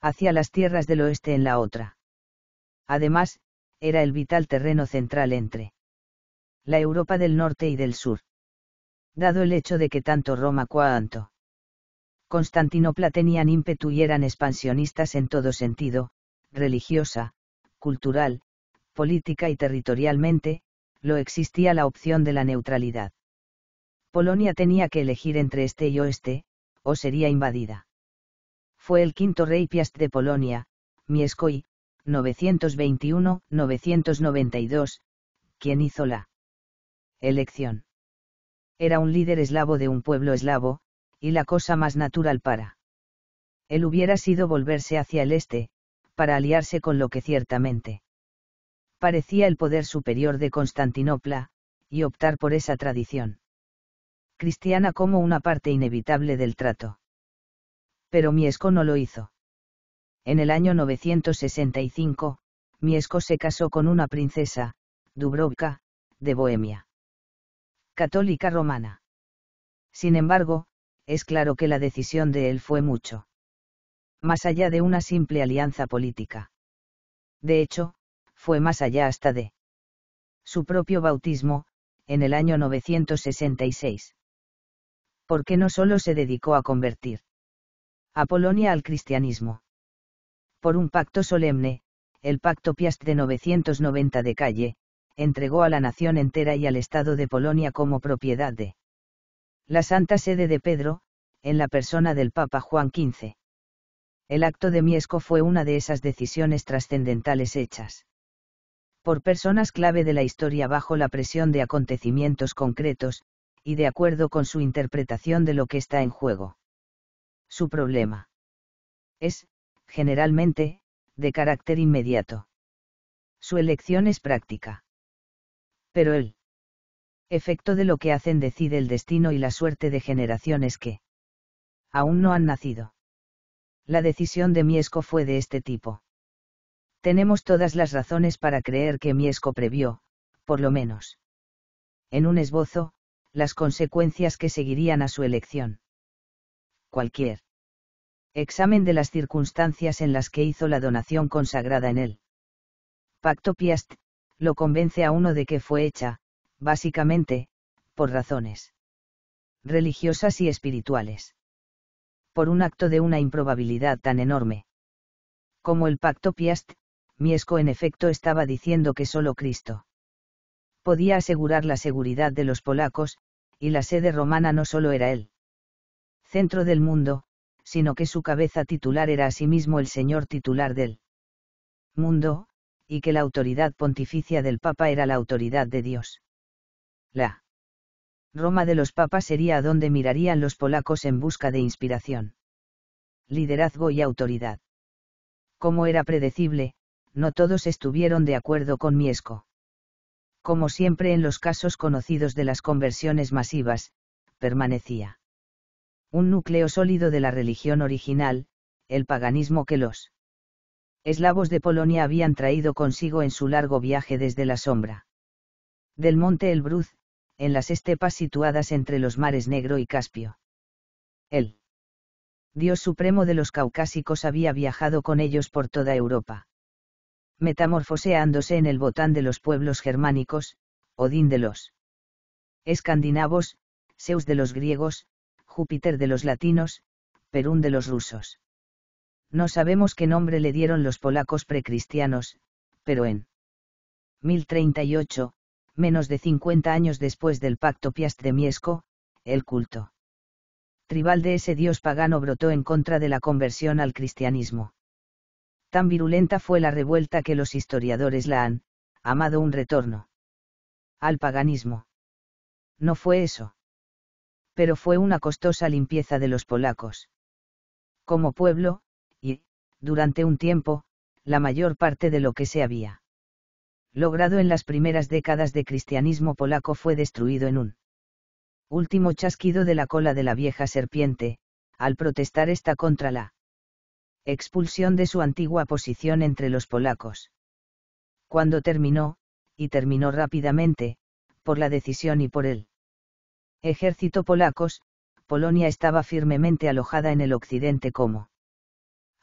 hacia las tierras del oeste en la otra. Además, era el vital terreno central entre la Europa del norte y del sur. Dado el hecho de que tanto Roma cuanto Constantinopla tenían ímpetu y eran expansionistas en todo sentido, religiosa, cultural, política y territorialmente, lo existía la opción de la neutralidad. Polonia tenía que elegir entre este y oeste, o sería invadida. Fue el quinto rey Piast de Polonia, Mieszkoi, 921-992, quien hizo la elección. Era un líder eslavo de un pueblo eslavo, y la cosa más natural para él hubiera sido volverse hacia el este, para aliarse con lo que ciertamente parecía el poder superior de Constantinopla, y optar por esa tradición cristiana como una parte inevitable del trato. Pero Miesco no lo hizo. En el año 965, Miesco se casó con una princesa, Dubrovka, de Bohemia. Católica romana. Sin embargo, es claro que la decisión de él fue mucho. Más allá de una simple alianza política. De hecho, fue más allá hasta de su propio bautismo, en el año 966. Porque no solo se dedicó a convertir a Polonia al cristianismo. Por un pacto solemne, el Pacto Piast de 990 de Calle, entregó a la nación entera y al Estado de Polonia como propiedad de la Santa Sede de Pedro, en la persona del Papa Juan XV. El acto de Miesco fue una de esas decisiones trascendentales hechas por personas clave de la historia bajo la presión de acontecimientos concretos, y de acuerdo con su interpretación de lo que está en juego. Su problema es, generalmente, de carácter inmediato. Su elección es práctica. Pero él efecto de lo que hacen decide el destino y la suerte de generaciones que aún no han nacido. La decisión de Miesco fue de este tipo. Tenemos todas las razones para creer que Miesco previó, por lo menos, en un esbozo, las consecuencias que seguirían a su elección. Cualquier examen de las circunstancias en las que hizo la donación consagrada en él. Pacto Piast, lo convence a uno de que fue hecha, básicamente, por razones religiosas y espirituales. Por un acto de una improbabilidad tan enorme. Como el pacto Piast, Miesco en efecto estaba diciendo que solo Cristo podía asegurar la seguridad de los polacos, y la sede romana no solo era él. Centro del mundo, sino que su cabeza titular era asimismo el señor titular del mundo, y que la autoridad pontificia del Papa era la autoridad de Dios la Roma de los papas sería a donde mirarían los polacos en busca de inspiración. Liderazgo y autoridad. Como era predecible, no todos estuvieron de acuerdo con Miesco. Como siempre en los casos conocidos de las conversiones masivas, permanecía. Un núcleo sólido de la religión original, el paganismo que los eslavos de Polonia habían traído consigo en su largo viaje desde la sombra. Del monte Bruz en las estepas situadas entre los mares Negro y Caspio. El Dios Supremo de los Caucásicos había viajado con ellos por toda Europa. Metamorfoseándose en el botán de los pueblos germánicos, Odín de los escandinavos, Zeus de los griegos, Júpiter de los latinos, Perún de los rusos. No sabemos qué nombre le dieron los polacos precristianos, pero en 1038, menos de 50 años después del pacto Piastremiesco, el culto tribal de ese dios pagano brotó en contra de la conversión al cristianismo. Tan virulenta fue la revuelta que los historiadores la han, amado un retorno. Al paganismo. No fue eso. Pero fue una costosa limpieza de los polacos. Como pueblo, y, durante un tiempo, la mayor parte de lo que se había logrado en las primeras décadas de cristianismo polaco fue destruido en un último chasquido de la cola de la vieja serpiente, al protestar esta contra la expulsión de su antigua posición entre los polacos. Cuando terminó, y terminó rápidamente, por la decisión y por el ejército polacos, Polonia estaba firmemente alojada en el occidente como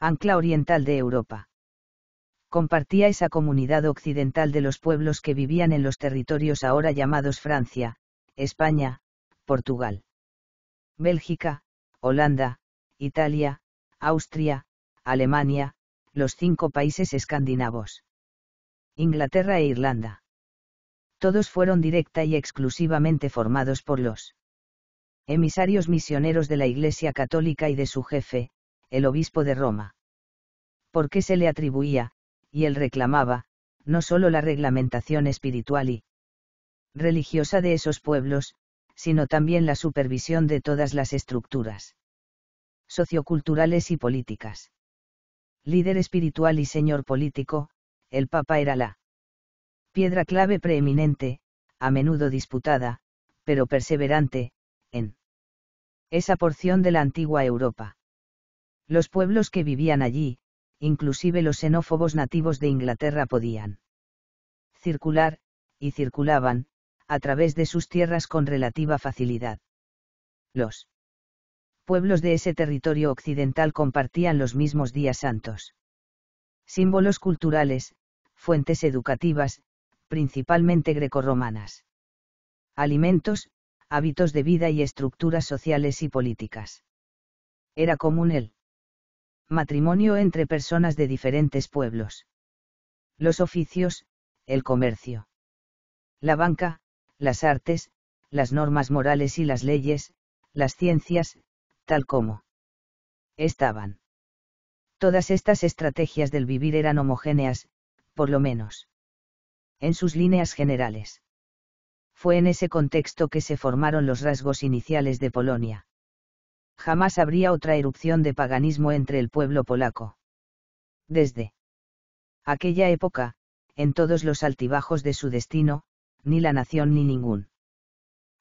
ancla oriental de Europa compartía esa comunidad occidental de los pueblos que vivían en los territorios ahora llamados Francia, España, Portugal, Bélgica, Holanda, Italia, Austria, Alemania, los cinco países escandinavos. Inglaterra e Irlanda. Todos fueron directa y exclusivamente formados por los emisarios misioneros de la Iglesia Católica y de su jefe, el obispo de Roma. ¿Por qué se le atribuía, y él reclamaba, no solo la reglamentación espiritual y religiosa de esos pueblos, sino también la supervisión de todas las estructuras socioculturales y políticas. Líder espiritual y señor político, el Papa era la piedra clave preeminente, a menudo disputada, pero perseverante, en esa porción de la antigua Europa. Los pueblos que vivían allí, inclusive los xenófobos nativos de Inglaterra podían circular, y circulaban, a través de sus tierras con relativa facilidad. Los pueblos de ese territorio occidental compartían los mismos días santos. Símbolos culturales, fuentes educativas, principalmente grecorromanas. Alimentos, hábitos de vida y estructuras sociales y políticas. Era común el matrimonio entre personas de diferentes pueblos. Los oficios, el comercio. La banca, las artes, las normas morales y las leyes, las ciencias, tal como estaban. Todas estas estrategias del vivir eran homogéneas, por lo menos. En sus líneas generales. Fue en ese contexto que se formaron los rasgos iniciales de Polonia jamás habría otra erupción de paganismo entre el pueblo polaco. Desde aquella época, en todos los altibajos de su destino, ni la nación ni ningún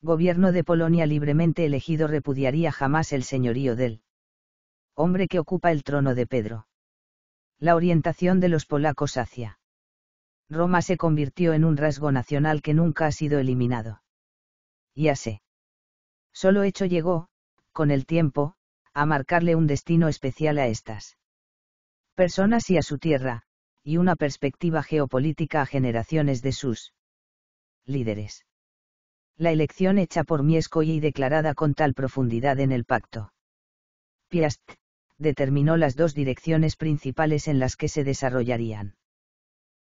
gobierno de Polonia libremente elegido repudiaría jamás el señorío del hombre que ocupa el trono de Pedro. La orientación de los polacos hacia Roma se convirtió en un rasgo nacional que nunca ha sido eliminado. Y así. Solo hecho llegó, con el tiempo, a marcarle un destino especial a estas personas y a su tierra, y una perspectiva geopolítica a generaciones de sus líderes. La elección hecha por Miesco y declarada con tal profundidad en el pacto. Piast determinó las dos direcciones principales en las que se desarrollarían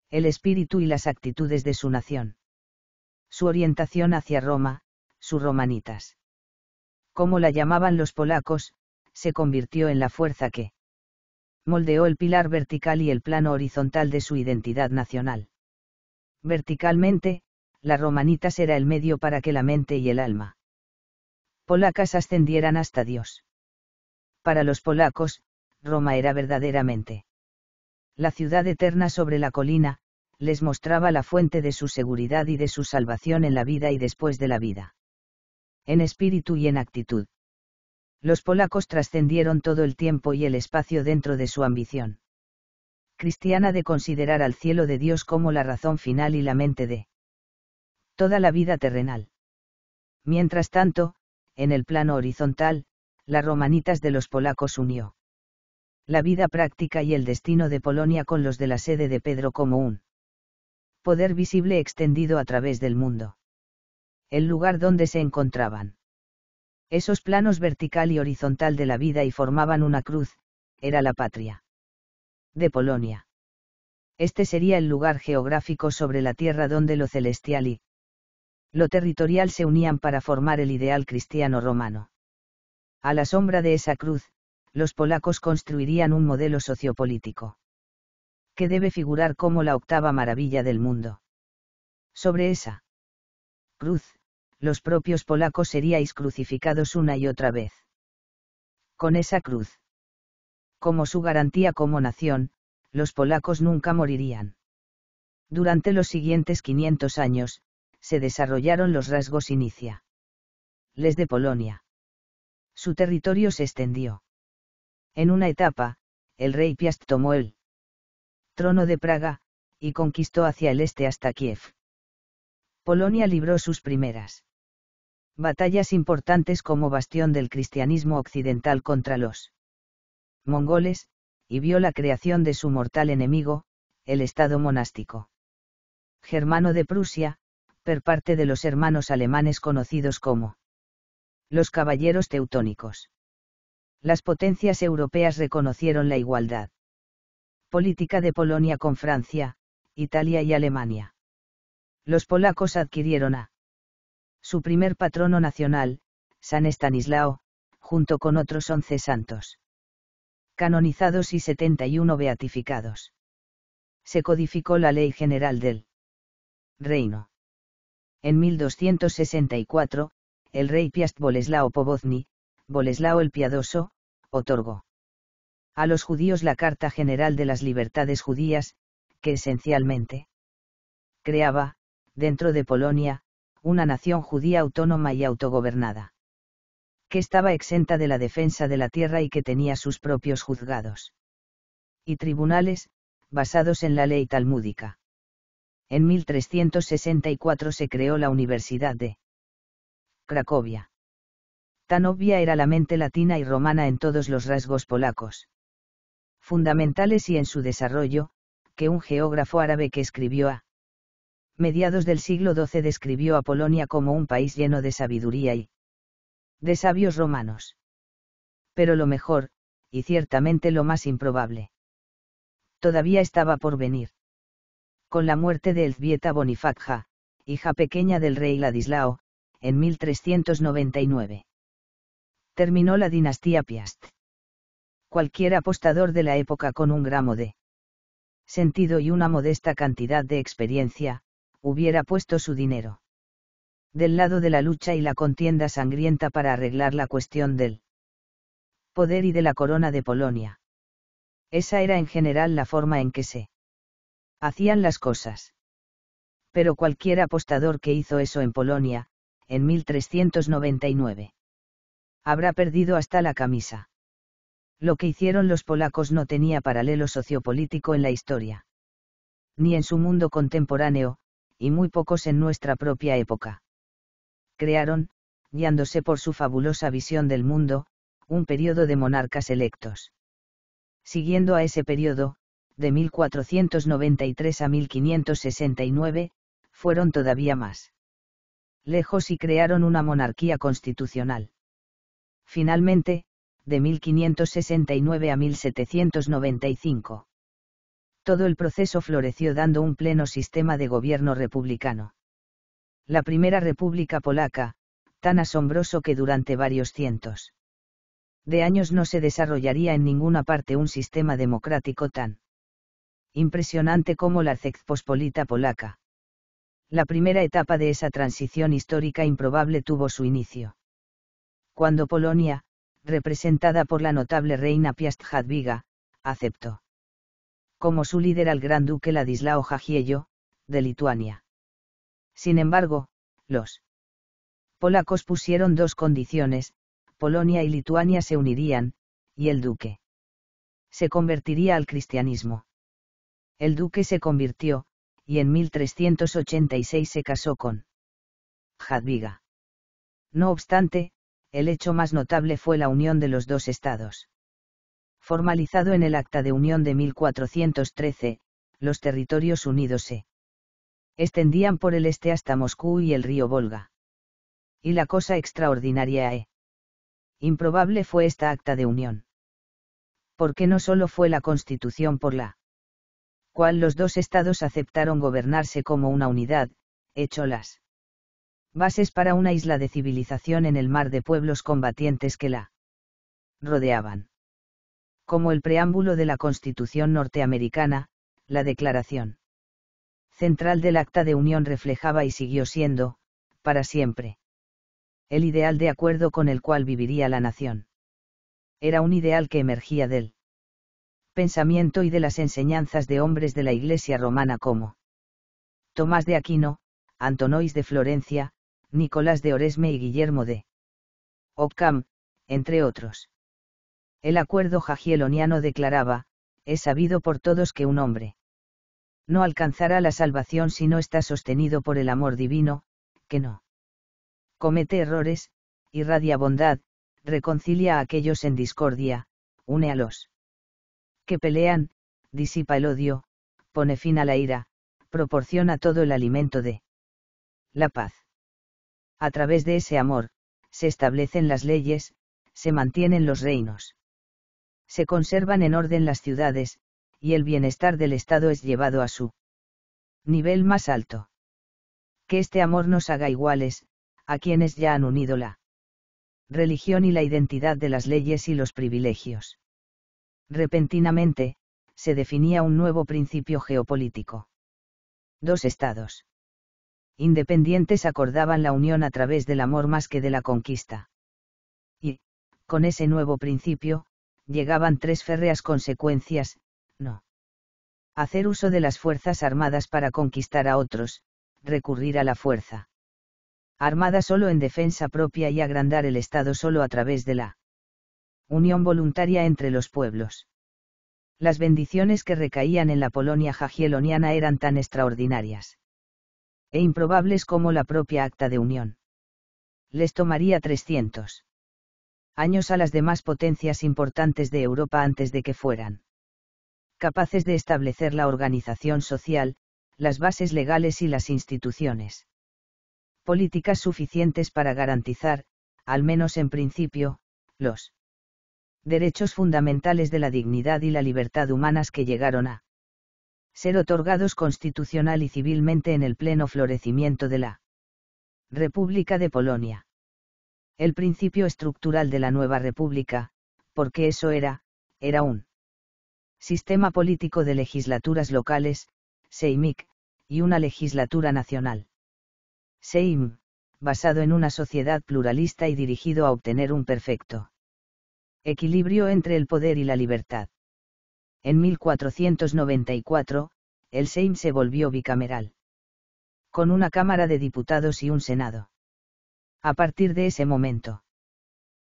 el espíritu y las actitudes de su nación. Su orientación hacia Roma, sus romanitas como la llamaban los polacos, se convirtió en la fuerza que moldeó el pilar vertical y el plano horizontal de su identidad nacional. Verticalmente, la romanita será el medio para que la mente y el alma polacas ascendieran hasta Dios. Para los polacos, Roma era verdaderamente la ciudad eterna sobre la colina, les mostraba la fuente de su seguridad y de su salvación en la vida y después de la vida en espíritu y en actitud. Los polacos trascendieron todo el tiempo y el espacio dentro de su ambición cristiana de considerar al cielo de Dios como la razón final y la mente de toda la vida terrenal. Mientras tanto, en el plano horizontal, las romanitas de los polacos unió la vida práctica y el destino de Polonia con los de la sede de Pedro como un poder visible extendido a través del mundo el lugar donde se encontraban. Esos planos vertical y horizontal de la vida y formaban una cruz, era la patria. De Polonia. Este sería el lugar geográfico sobre la tierra donde lo celestial y lo territorial se unían para formar el ideal cristiano romano. A la sombra de esa cruz, los polacos construirían un modelo sociopolítico. Que debe figurar como la octava maravilla del mundo. Sobre esa cruz, los propios polacos seríais crucificados una y otra vez. Con esa cruz. Como su garantía como nación, los polacos nunca morirían. Durante los siguientes 500 años, se desarrollaron los rasgos inicia. Les de Polonia. Su territorio se extendió. En una etapa, el rey Piast tomó el trono de Praga, y conquistó hacia el este hasta Kiev. Polonia libró sus primeras batallas importantes como bastión del cristianismo occidental contra los mongoles, y vio la creación de su mortal enemigo, el Estado monástico. Germano de Prusia, per parte de los hermanos alemanes conocidos como los caballeros teutónicos. Las potencias europeas reconocieron la igualdad política de Polonia con Francia, Italia y Alemania. Los polacos adquirieron a su primer patrono nacional, San Estanislao, junto con otros once santos. Canonizados y 71 beatificados. Se codificó la ley general del reino. En 1264, el rey Piast Boleslao Pobozny, Boleslao el Piadoso, otorgó a los judíos la Carta General de las Libertades Judías, que esencialmente creaba, dentro de Polonia, una nación judía autónoma y autogobernada. Que estaba exenta de la defensa de la tierra y que tenía sus propios juzgados. Y tribunales, basados en la ley talmúdica. En 1364 se creó la Universidad de Cracovia. Tan obvia era la mente latina y romana en todos los rasgos polacos. Fundamentales y en su desarrollo, que un geógrafo árabe que escribió a mediados del siglo XII describió a Polonia como un país lleno de sabiduría y de sabios romanos. Pero lo mejor, y ciertamente lo más improbable, todavía estaba por venir. Con la muerte de Elzbieta Bonifacja, hija pequeña del rey Ladislao, en 1399. Terminó la dinastía Piast. Cualquier apostador de la época con un gramo de sentido y una modesta cantidad de experiencia, hubiera puesto su dinero. Del lado de la lucha y la contienda sangrienta para arreglar la cuestión del poder y de la corona de Polonia. Esa era en general la forma en que se hacían las cosas. Pero cualquier apostador que hizo eso en Polonia, en 1399, habrá perdido hasta la camisa. Lo que hicieron los polacos no tenía paralelo sociopolítico en la historia. Ni en su mundo contemporáneo, y muy pocos en nuestra propia época. Crearon, guiándose por su fabulosa visión del mundo, un periodo de monarcas electos. Siguiendo a ese periodo, de 1493 a 1569, fueron todavía más lejos y crearon una monarquía constitucional. Finalmente, de 1569 a 1795 todo el proceso floreció dando un pleno sistema de gobierno republicano. La primera república polaca, tan asombroso que durante varios cientos de años no se desarrollaría en ninguna parte un sistema democrático tan impresionante como la Rzeczpospolita polaca. La primera etapa de esa transición histórica improbable tuvo su inicio. Cuando Polonia, representada por la notable reina Piast Jadwiga, aceptó como su líder al gran duque Ladislao Jagiello, de Lituania. Sin embargo, los polacos pusieron dos condiciones, Polonia y Lituania se unirían, y el duque se convertiría al cristianismo. El duque se convirtió, y en 1386 se casó con Jadwiga. No obstante, el hecho más notable fue la unión de los dos estados formalizado en el Acta de Unión de 1413, los territorios unidos se extendían por el este hasta Moscú y el río Volga. Y la cosa extraordinaria e improbable fue esta acta de unión. Porque no solo fue la constitución por la cual los dos estados aceptaron gobernarse como una unidad, hecho las bases para una isla de civilización en el mar de pueblos combatientes que la rodeaban como el preámbulo de la Constitución norteamericana, la Declaración Central del Acta de Unión reflejaba y siguió siendo, para siempre, el ideal de acuerdo con el cual viviría la nación. Era un ideal que emergía del pensamiento y de las enseñanzas de hombres de la Iglesia romana como Tomás de Aquino, Antonois de Florencia, Nicolás de Oresme y Guillermo de Occam, entre otros. El acuerdo jagieloniano declaraba, es sabido por todos que un hombre no alcanzará la salvación si no está sostenido por el amor divino, que no comete errores, irradia bondad, reconcilia a aquellos en discordia, une a los que pelean, disipa el odio, pone fin a la ira, proporciona todo el alimento de la paz. A través de ese amor, se establecen las leyes, se mantienen los reinos se conservan en orden las ciudades, y el bienestar del Estado es llevado a su nivel más alto. Que este amor nos haga iguales, a quienes ya han unido la religión y la identidad de las leyes y los privilegios. Repentinamente, se definía un nuevo principio geopolítico. Dos estados independientes acordaban la unión a través del amor más que de la conquista. Y, con ese nuevo principio, llegaban tres férreas consecuencias, no. Hacer uso de las fuerzas armadas para conquistar a otros, recurrir a la fuerza. Armada solo en defensa propia y agrandar el Estado solo a través de la unión voluntaria entre los pueblos. Las bendiciones que recaían en la Polonia jagieloniana eran tan extraordinarias e improbables como la propia acta de unión. Les tomaría 300 años a las demás potencias importantes de Europa antes de que fueran capaces de establecer la organización social, las bases legales y las instituciones. Políticas suficientes para garantizar, al menos en principio, los derechos fundamentales de la dignidad y la libertad humanas que llegaron a ser otorgados constitucional y civilmente en el pleno florecimiento de la República de Polonia el principio estructural de la nueva república, porque eso era, era un sistema político de legislaturas locales, SEIMIC, y una legislatura nacional. SEIM, basado en una sociedad pluralista y dirigido a obtener un perfecto equilibrio entre el poder y la libertad. En 1494, el Seim se volvió bicameral. Con una Cámara de Diputados y un Senado. A partir de ese momento,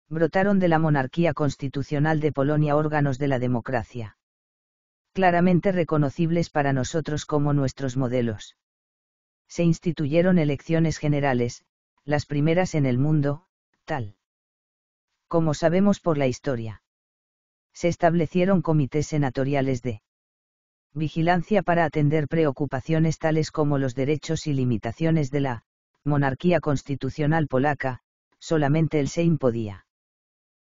brotaron de la monarquía constitucional de Polonia órganos de la democracia, claramente reconocibles para nosotros como nuestros modelos. Se instituyeron elecciones generales, las primeras en el mundo, tal como sabemos por la historia. Se establecieron comités senatoriales de vigilancia para atender preocupaciones tales como los derechos y limitaciones de la monarquía constitucional polaca, solamente el Sejm podía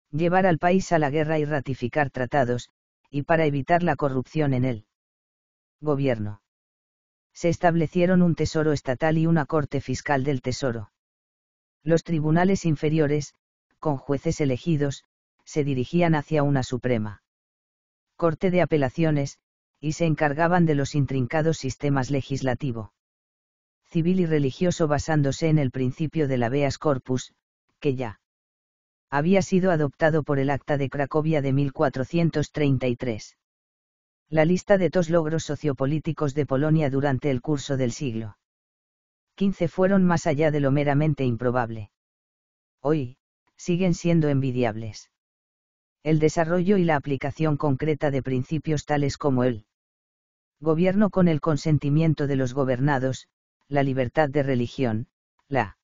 llevar al país a la guerra y ratificar tratados, y para evitar la corrupción en el gobierno. Se establecieron un tesoro estatal y una corte fiscal del tesoro. Los tribunales inferiores, con jueces elegidos, se dirigían hacia una suprema corte de apelaciones, y se encargaban de los intrincados sistemas legislativo civil y religioso basándose en el principio de la habeas corpus, que ya había sido adoptado por el Acta de Cracovia de 1433. La lista de dos logros sociopolíticos de Polonia durante el curso del siglo XV fueron más allá de lo meramente improbable. Hoy, siguen siendo envidiables. El desarrollo y la aplicación concreta de principios tales como el gobierno con el consentimiento de los gobernados, la libertad de religión, la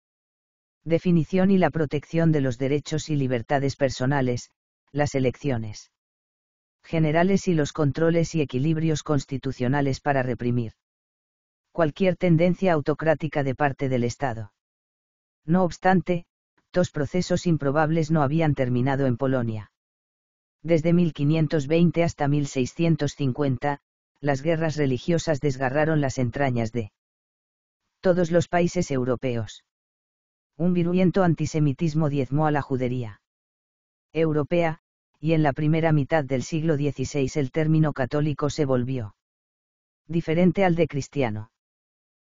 definición y la protección de los derechos y libertades personales, las elecciones generales y los controles y equilibrios constitucionales para reprimir cualquier tendencia autocrática de parte del Estado. No obstante, dos procesos improbables no habían terminado en Polonia. Desde 1520 hasta 1650, las guerras religiosas desgarraron las entrañas de todos los países europeos. Un virulento antisemitismo diezmó a la judería europea, y en la primera mitad del siglo XVI el término católico se volvió diferente al de cristiano.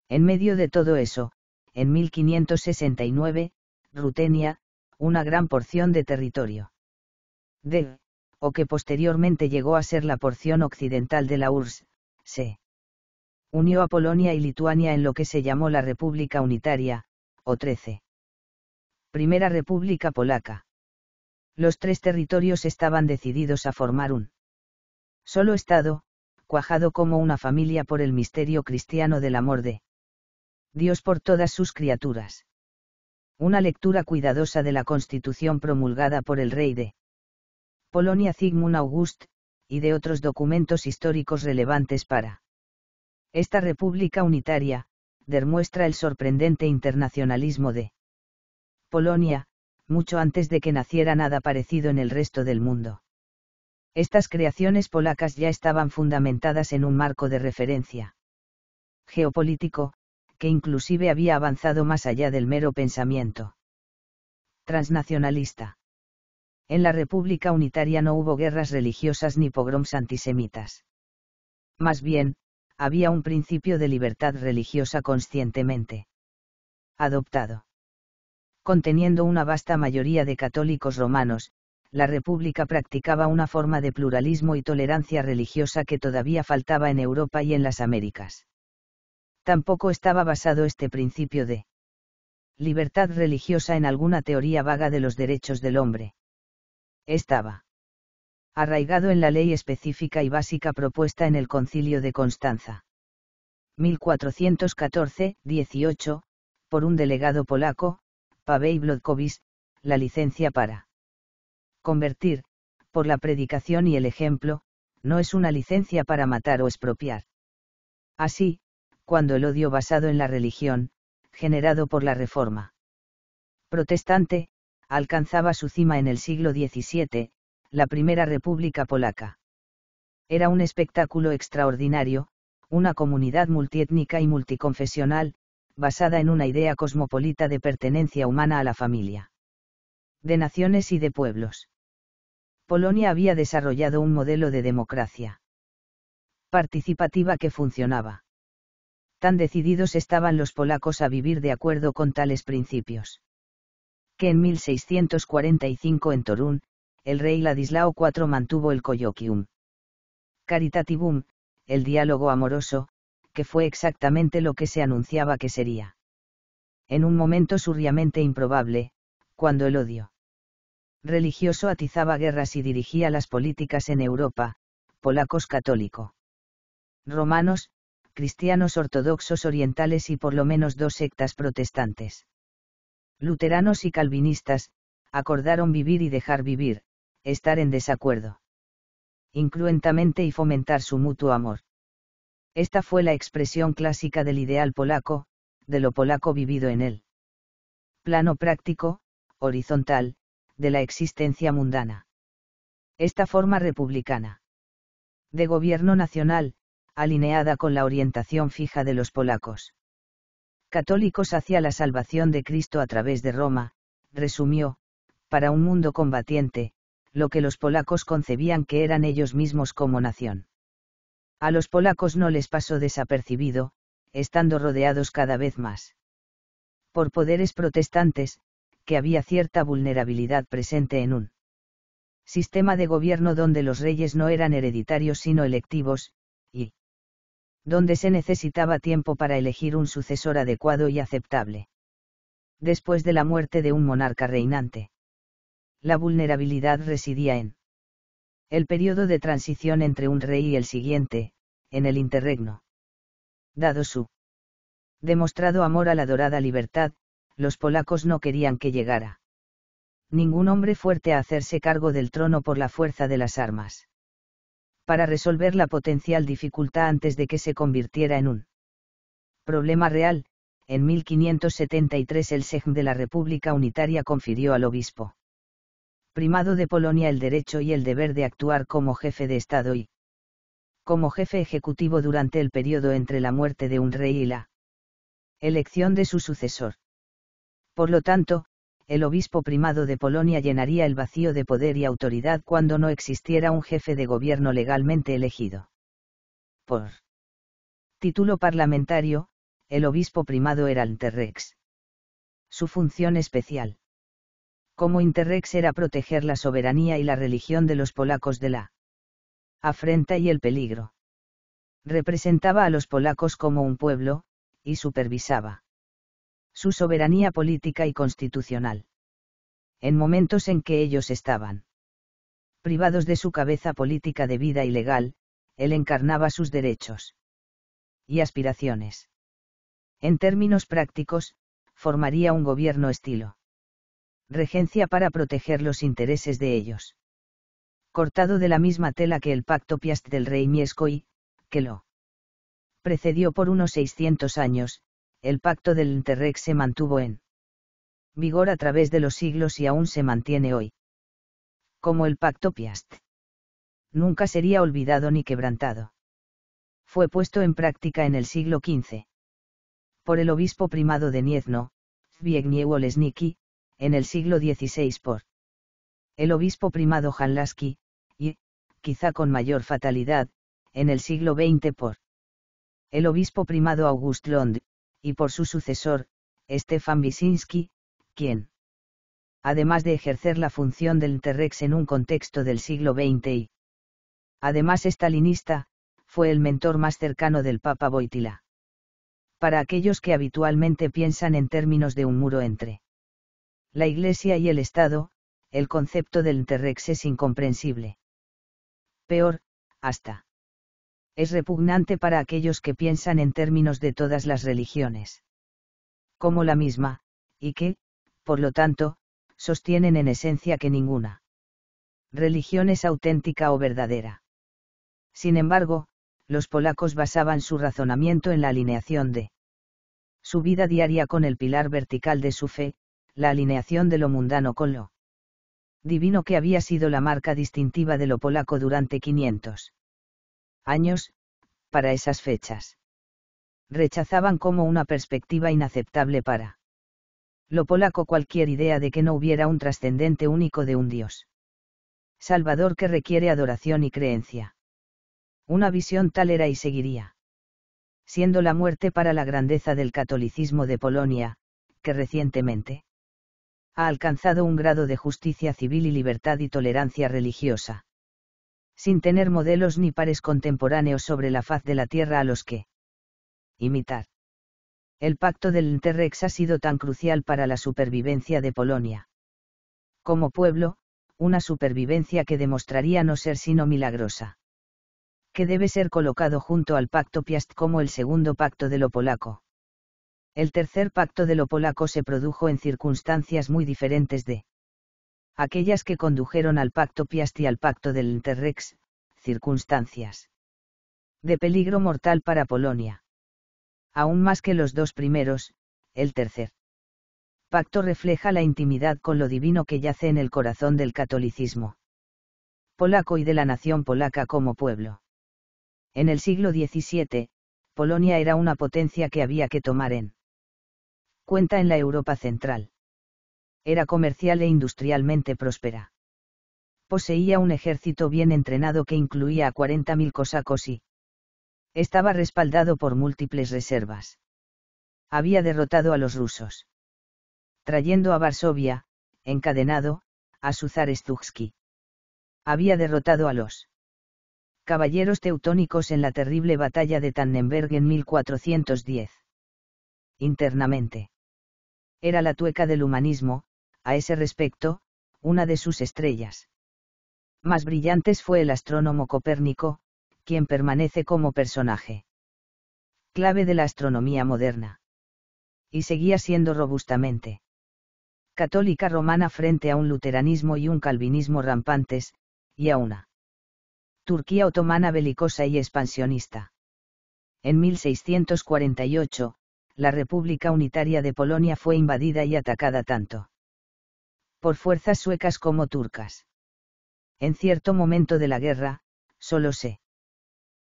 En medio de todo eso, en 1569, Rutenia, una gran porción de territorio de, o que posteriormente llegó a ser la porción occidental de la URSS, se unió a Polonia y Lituania en lo que se llamó la República Unitaria, o 13. Primera República Polaca. Los tres territorios estaban decididos a formar un solo Estado, cuajado como una familia por el misterio cristiano del amor de Dios por todas sus criaturas. Una lectura cuidadosa de la constitución promulgada por el rey de Polonia Zygmunt August, y de otros documentos históricos relevantes para esta república unitaria, demuestra el sorprendente internacionalismo de Polonia, mucho antes de que naciera nada parecido en el resto del mundo. Estas creaciones polacas ya estaban fundamentadas en un marco de referencia geopolítico, que inclusive había avanzado más allá del mero pensamiento transnacionalista. En la República Unitaria no hubo guerras religiosas ni pogroms antisemitas. Más bien, había un principio de libertad religiosa conscientemente adoptado. Conteniendo una vasta mayoría de católicos romanos, la República practicaba una forma de pluralismo y tolerancia religiosa que todavía faltaba en Europa y en las Américas. Tampoco estaba basado este principio de libertad religiosa en alguna teoría vaga de los derechos del hombre. Estaba arraigado en la ley específica y básica propuesta en el Concilio de Constanza. 1414-18, por un delegado polaco, Pavey Blodkowicz, la licencia para convertir, por la predicación y el ejemplo, no es una licencia para matar o expropiar. Así, cuando el odio basado en la religión, generado por la Reforma protestante, alcanzaba su cima en el siglo XVII, la Primera República Polaca. Era un espectáculo extraordinario, una comunidad multiétnica y multiconfesional, basada en una idea cosmopolita de pertenencia humana a la familia. De naciones y de pueblos. Polonia había desarrollado un modelo de democracia participativa que funcionaba. Tan decididos estaban los polacos a vivir de acuerdo con tales principios. Que en 1645 en Torún, el rey Ladislao IV mantuvo el colloquium. Caritativum, el diálogo amoroso, que fue exactamente lo que se anunciaba que sería. En un momento surriamente improbable, cuando el odio religioso atizaba guerras y dirigía las políticas en Europa, polacos católico. Romanos, cristianos ortodoxos orientales y por lo menos dos sectas protestantes. Luteranos y calvinistas, acordaron vivir y dejar vivir, estar en desacuerdo. Incluentamente y fomentar su mutuo amor. Esta fue la expresión clásica del ideal polaco, de lo polaco vivido en él. Plano práctico, horizontal, de la existencia mundana. Esta forma republicana. De gobierno nacional, alineada con la orientación fija de los polacos. Católicos hacia la salvación de Cristo a través de Roma, resumió, para un mundo combatiente, lo que los polacos concebían que eran ellos mismos como nación. A los polacos no les pasó desapercibido, estando rodeados cada vez más por poderes protestantes, que había cierta vulnerabilidad presente en un sistema de gobierno donde los reyes no eran hereditarios sino electivos, y donde se necesitaba tiempo para elegir un sucesor adecuado y aceptable. Después de la muerte de un monarca reinante, la vulnerabilidad residía en el periodo de transición entre un rey y el siguiente, en el interregno. Dado su demostrado amor a la dorada libertad, los polacos no querían que llegara ningún hombre fuerte a hacerse cargo del trono por la fuerza de las armas. Para resolver la potencial dificultad antes de que se convirtiera en un problema real, en 1573 el Sejm de la República Unitaria confirió al obispo primado de Polonia el derecho y el deber de actuar como jefe de Estado y como jefe ejecutivo durante el periodo entre la muerte de un rey y la elección de su sucesor. Por lo tanto, el obispo primado de Polonia llenaría el vacío de poder y autoridad cuando no existiera un jefe de gobierno legalmente elegido. Por título parlamentario, el obispo primado era el terrex. Su función especial como Interrex era proteger la soberanía y la religión de los polacos de la afrenta y el peligro. Representaba a los polacos como un pueblo, y supervisaba su soberanía política y constitucional. En momentos en que ellos estaban privados de su cabeza política de vida y legal, él encarnaba sus derechos y aspiraciones. En términos prácticos, formaría un gobierno estilo regencia para proteger los intereses de ellos. Cortado de la misma tela que el pacto Piast del rey y, que lo precedió por unos 600 años, el pacto del Interrex se mantuvo en vigor a través de los siglos y aún se mantiene hoy. Como el pacto Piast. Nunca sería olvidado ni quebrantado. Fue puesto en práctica en el siglo XV. Por el obispo primado de Niezno, Zbigniew Olesniki, en el siglo XVI por el obispo primado Janlaski, y, quizá con mayor fatalidad, en el siglo XX por el obispo primado August Lond, y por su sucesor, Stefan Wisinski, quien, además de ejercer la función del Interrex en un contexto del siglo XX y, además estalinista, fue el mentor más cercano del Papa Boitila. Para aquellos que habitualmente piensan en términos de un muro entre la Iglesia y el Estado, el concepto del Interrex es incomprensible. Peor, hasta. Es repugnante para aquellos que piensan en términos de todas las religiones. Como la misma, y que, por lo tanto, sostienen en esencia que ninguna religión es auténtica o verdadera. Sin embargo, los polacos basaban su razonamiento en la alineación de su vida diaria con el pilar vertical de su fe, la alineación de lo mundano con lo divino que había sido la marca distintiva de lo polaco durante 500 años, para esas fechas. Rechazaban como una perspectiva inaceptable para lo polaco cualquier idea de que no hubiera un trascendente único de un Dios. Salvador que requiere adoración y creencia. Una visión tal era y seguiría. Siendo la muerte para la grandeza del catolicismo de Polonia, que recientemente ha alcanzado un grado de justicia civil y libertad y tolerancia religiosa. Sin tener modelos ni pares contemporáneos sobre la faz de la tierra a los que imitar. El pacto del Interrex ha sido tan crucial para la supervivencia de Polonia. Como pueblo, una supervivencia que demostraría no ser sino milagrosa. Que debe ser colocado junto al pacto Piast como el segundo pacto de lo polaco. El tercer pacto de lo polaco se produjo en circunstancias muy diferentes de aquellas que condujeron al pacto Piast y al pacto del Interrex, circunstancias de peligro mortal para Polonia. Aún más que los dos primeros, el tercer pacto refleja la intimidad con lo divino que yace en el corazón del catolicismo polaco y de la nación polaca como pueblo. En el siglo XVII, Polonia era una potencia que había que tomar en cuenta en la Europa central. Era comercial e industrialmente próspera. Poseía un ejército bien entrenado que incluía a 40.000 cosacos y estaba respaldado por múltiples reservas. Había derrotado a los rusos. Trayendo a Varsovia, encadenado, a su zar Había derrotado a los caballeros teutónicos en la terrible batalla de Tannenberg en 1410. Internamente. Era la tueca del humanismo, a ese respecto, una de sus estrellas. Más brillantes fue el astrónomo Copérnico, quien permanece como personaje clave de la astronomía moderna. Y seguía siendo robustamente católica romana frente a un luteranismo y un calvinismo rampantes, y a una Turquía otomana belicosa y expansionista. En 1648, la República Unitaria de Polonia fue invadida y atacada tanto por fuerzas suecas como turcas. En cierto momento de la guerra, solo se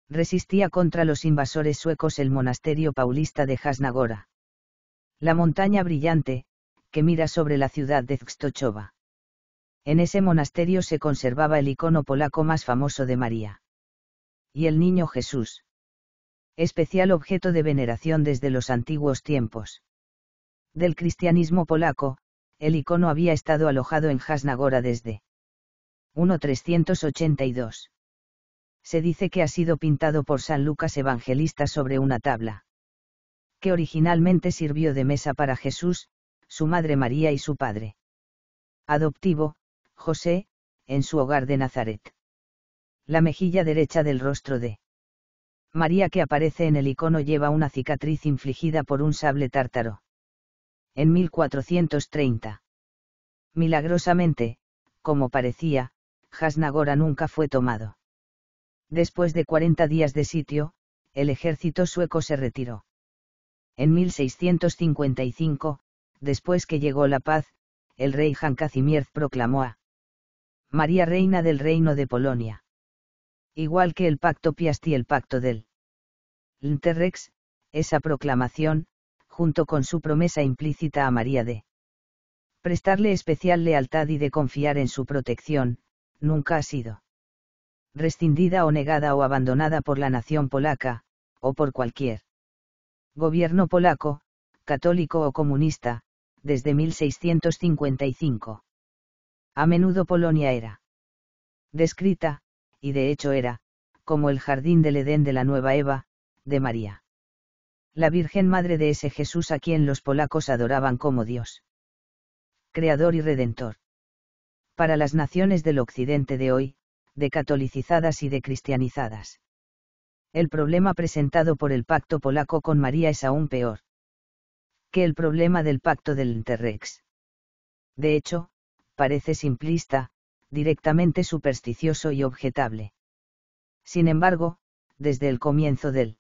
resistía contra los invasores suecos el monasterio paulista de Jasnagora. La montaña brillante, que mira sobre la ciudad de xtochova En ese monasterio se conservaba el icono polaco más famoso de María. Y el niño Jesús especial objeto de veneración desde los antiguos tiempos. Del cristianismo polaco, el icono había estado alojado en Jasnagora desde 1382. Se dice que ha sido pintado por San Lucas Evangelista sobre una tabla, que originalmente sirvió de mesa para Jesús, su madre María y su padre adoptivo, José, en su hogar de Nazaret. La mejilla derecha del rostro de María que aparece en el icono lleva una cicatriz infligida por un sable tártaro. En 1430. Milagrosamente, como parecía, Jasnagora nunca fue tomado. Después de 40 días de sitio, el ejército sueco se retiró. En 1655, después que llegó la paz, el rey Jan Kazimierz proclamó a María Reina del Reino de Polonia igual que el pacto Piast y el pacto del Interrex, esa proclamación, junto con su promesa implícita a María de prestarle especial lealtad y de confiar en su protección, nunca ha sido rescindida o negada o abandonada por la nación polaca, o por cualquier gobierno polaco, católico o comunista, desde 1655. A menudo Polonia era descrita, y de hecho era, como el jardín del Edén de la nueva Eva, de María. La Virgen Madre de ese Jesús a quien los polacos adoraban como Dios. Creador y Redentor. Para las naciones del occidente de hoy, de catolicizadas y de cristianizadas. El problema presentado por el pacto polaco con María es aún peor que el problema del pacto del Interrex. De hecho, parece simplista, directamente supersticioso y objetable. Sin embargo, desde el comienzo del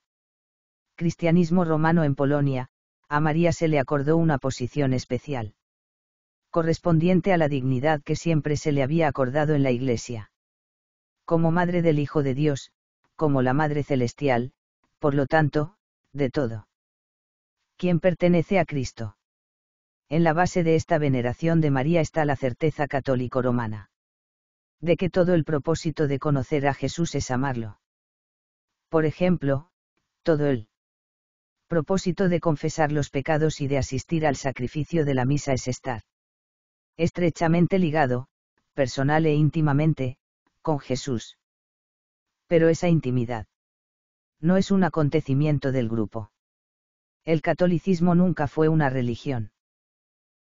cristianismo romano en Polonia, a María se le acordó una posición especial, correspondiente a la dignidad que siempre se le había acordado en la Iglesia. Como madre del Hijo de Dios, como la Madre Celestial, por lo tanto, de todo. Quien pertenece a Cristo? En la base de esta veneración de María está la certeza católico-romana de que todo el propósito de conocer a Jesús es amarlo. Por ejemplo, todo el propósito de confesar los pecados y de asistir al sacrificio de la misa es estar estrechamente ligado, personal e íntimamente, con Jesús. Pero esa intimidad no es un acontecimiento del grupo. El catolicismo nunca fue una religión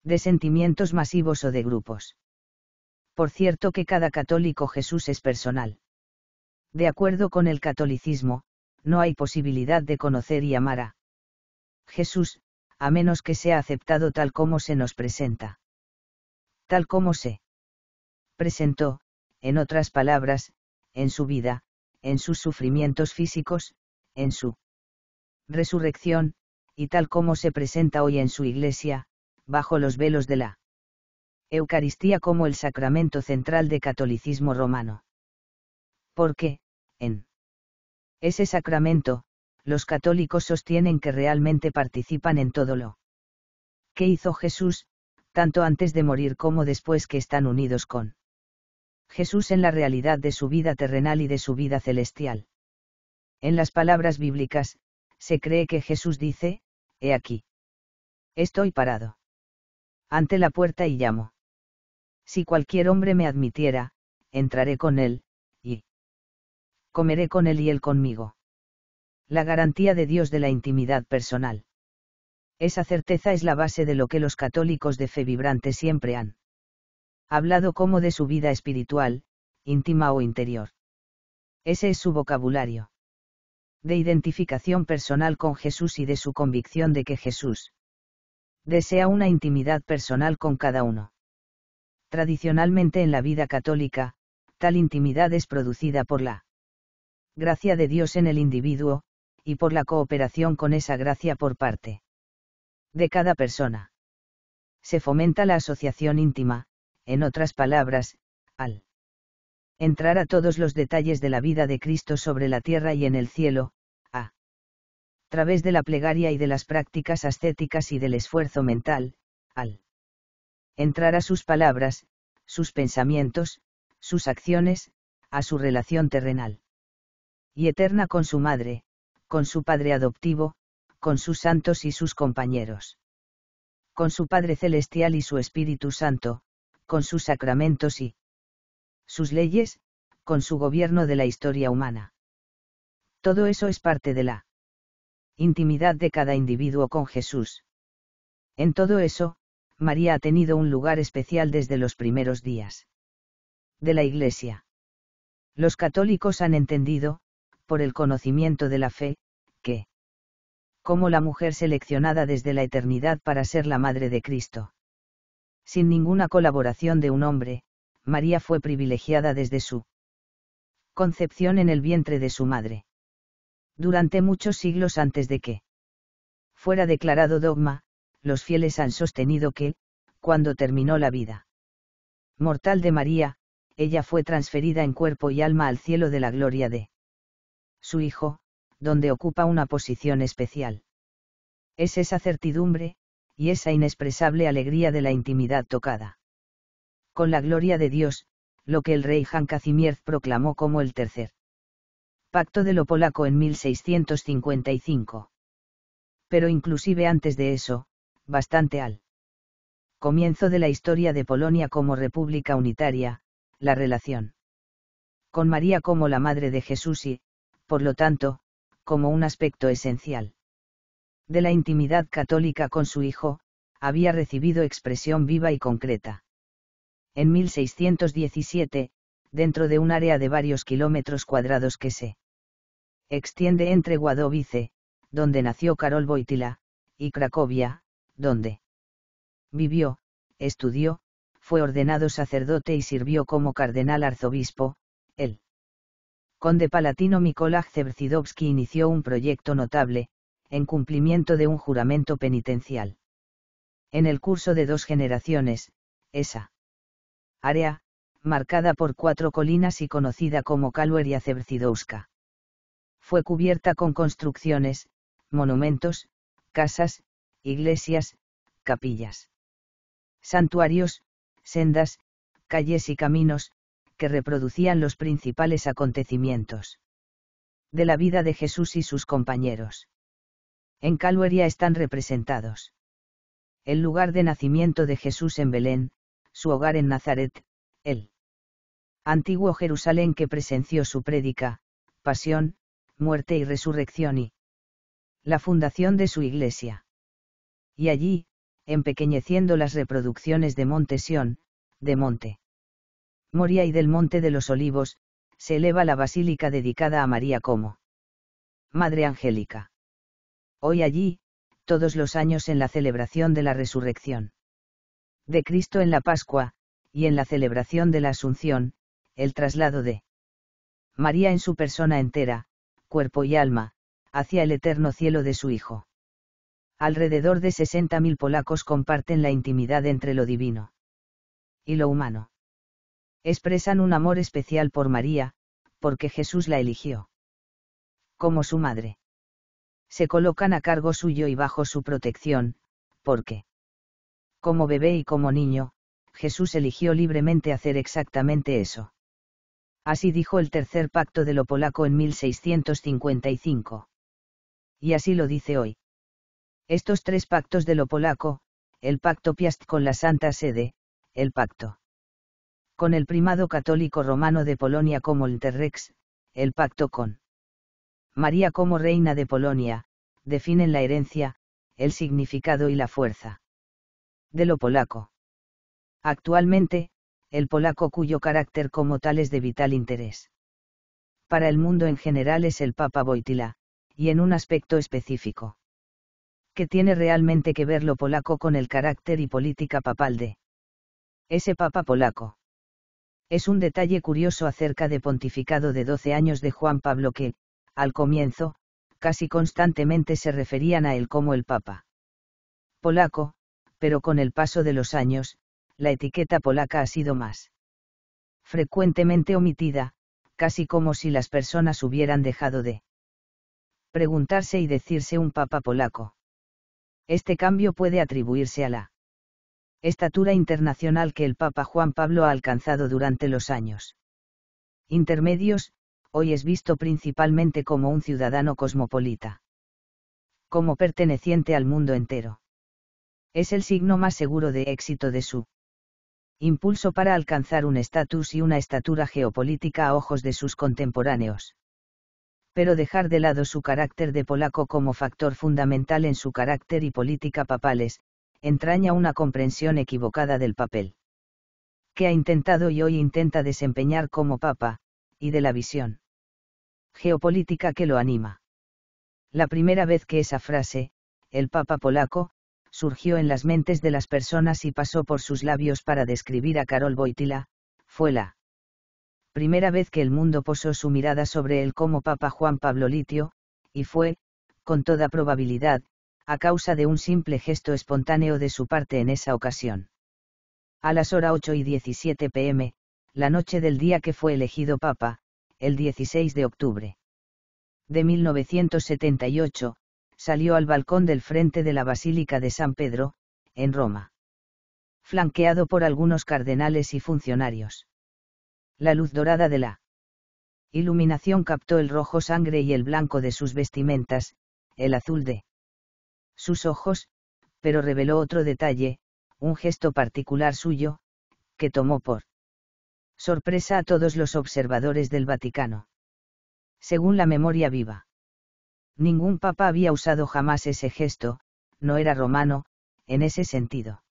de sentimientos masivos o de grupos por cierto que cada católico Jesús es personal. De acuerdo con el catolicismo, no hay posibilidad de conocer y amar a Jesús, a menos que sea aceptado tal como se nos presenta. Tal como se presentó, en otras palabras, en su vida, en sus sufrimientos físicos, en su resurrección, y tal como se presenta hoy en su iglesia, bajo los velos de la Eucaristía como el sacramento central de catolicismo romano. Porque, en ese sacramento, los católicos sostienen que realmente participan en todo lo que hizo Jesús, tanto antes de morir como después que están unidos con Jesús en la realidad de su vida terrenal y de su vida celestial. En las palabras bíblicas, se cree que Jesús dice, He aquí. Estoy parado. Ante la puerta y llamo. Si cualquier hombre me admitiera, entraré con él, y comeré con él y él conmigo. La garantía de Dios de la intimidad personal. Esa certeza es la base de lo que los católicos de fe vibrante siempre han hablado como de su vida espiritual, íntima o interior. Ese es su vocabulario. De identificación personal con Jesús y de su convicción de que Jesús desea una intimidad personal con cada uno. Tradicionalmente en la vida católica, tal intimidad es producida por la gracia de Dios en el individuo, y por la cooperación con esa gracia por parte de cada persona. Se fomenta la asociación íntima, en otras palabras, al entrar a todos los detalles de la vida de Cristo sobre la tierra y en el cielo, a través de la plegaria y de las prácticas ascéticas y del esfuerzo mental, al entrar a sus palabras, sus pensamientos, sus acciones, a su relación terrenal y eterna con su madre, con su padre adoptivo, con sus santos y sus compañeros. Con su Padre Celestial y su Espíritu Santo, con sus sacramentos y sus leyes, con su gobierno de la historia humana. Todo eso es parte de la intimidad de cada individuo con Jesús. En todo eso, María ha tenido un lugar especial desde los primeros días. De la Iglesia. Los católicos han entendido, por el conocimiento de la fe, que, como la mujer seleccionada desde la eternidad para ser la madre de Cristo. Sin ninguna colaboración de un hombre, María fue privilegiada desde su concepción en el vientre de su madre. Durante muchos siglos antes de que fuera declarado dogma, los fieles han sostenido que, cuando terminó la vida mortal de María, ella fue transferida en cuerpo y alma al cielo de la gloria de su Hijo, donde ocupa una posición especial. Es esa certidumbre, y esa inexpresable alegría de la intimidad tocada. Con la gloria de Dios, lo que el rey Jan Kazimierz proclamó como el tercer pacto de lo polaco en 1655. Pero inclusive antes de eso, bastante al comienzo de la historia de Polonia como república unitaria, la relación con María como la Madre de Jesús y, por lo tanto, como un aspecto esencial de la intimidad católica con su hijo, había recibido expresión viva y concreta. En 1617, dentro de un área de varios kilómetros cuadrados que se extiende entre Guadovice, donde nació Karol Wojtyla, y Cracovia, donde vivió, estudió, fue ordenado sacerdote y sirvió como cardenal arzobispo, el conde palatino Mikolaj Zebrzydowski inició un proyecto notable, en cumplimiento de un juramento penitencial. En el curso de dos generaciones, esa área, marcada por cuatro colinas y conocida como Kalueria Zebrzydowska, fue cubierta con construcciones, monumentos, casas, iglesias, capillas, santuarios, sendas, calles y caminos, que reproducían los principales acontecimientos de la vida de Jesús y sus compañeros. En Calueria están representados el lugar de nacimiento de Jesús en Belén, su hogar en Nazaret, el antiguo Jerusalén que presenció su prédica, pasión, muerte y resurrección y la fundación de su iglesia. Y allí, empequeñeciendo las reproducciones de Monte de Monte Moria y del Monte de los Olivos, se eleva la basílica dedicada a María como Madre Angélica. Hoy allí, todos los años en la celebración de la resurrección de Cristo en la Pascua, y en la celebración de la Asunción, el traslado de María en su persona entera, cuerpo y alma, hacia el eterno cielo de su Hijo alrededor de 60.000 polacos comparten la intimidad entre lo divino y lo humano. Expresan un amor especial por María, porque Jesús la eligió. Como su madre. Se colocan a cargo suyo y bajo su protección, porque. Como bebé y como niño, Jesús eligió libremente hacer exactamente eso. Así dijo el tercer pacto de lo polaco en 1655. Y así lo dice hoy. Estos tres pactos de lo polaco, el pacto Piast con la Santa Sede, el pacto con el primado católico romano de Polonia como el Terrex, el pacto con María como reina de Polonia, definen la herencia, el significado y la fuerza de lo polaco. Actualmente, el polaco cuyo carácter como tal es de vital interés. Para el mundo en general es el Papa Boitila, y en un aspecto específico que tiene realmente que ver lo polaco con el carácter y política papal de ese papa polaco. Es un detalle curioso acerca de pontificado de 12 años de Juan Pablo que, al comienzo, casi constantemente se referían a él como el papa polaco, pero con el paso de los años, la etiqueta polaca ha sido más frecuentemente omitida, casi como si las personas hubieran dejado de preguntarse y decirse un papa polaco. Este cambio puede atribuirse a la estatura internacional que el Papa Juan Pablo ha alcanzado durante los años intermedios, hoy es visto principalmente como un ciudadano cosmopolita, como perteneciente al mundo entero. Es el signo más seguro de éxito de su impulso para alcanzar un estatus y una estatura geopolítica a ojos de sus contemporáneos pero dejar de lado su carácter de polaco como factor fundamental en su carácter y política papales, entraña una comprensión equivocada del papel que ha intentado y hoy intenta desempeñar como papa, y de la visión geopolítica que lo anima. La primera vez que esa frase, el papa polaco, surgió en las mentes de las personas y pasó por sus labios para describir a Karol Wojtyla, fue la primera vez que el mundo posó su mirada sobre él como Papa Juan Pablo Litio, y fue, con toda probabilidad, a causa de un simple gesto espontáneo de su parte en esa ocasión. A las horas 8 y 17 pm, la noche del día que fue elegido Papa, el 16 de octubre de 1978, salió al balcón del frente de la Basílica de San Pedro, en Roma. Flanqueado por algunos cardenales y funcionarios. La luz dorada de la iluminación captó el rojo sangre y el blanco de sus vestimentas, el azul de sus ojos, pero reveló otro detalle, un gesto particular suyo, que tomó por sorpresa a todos los observadores del Vaticano. Según la memoria viva, ningún papa había usado jamás ese gesto, no era romano, en ese sentido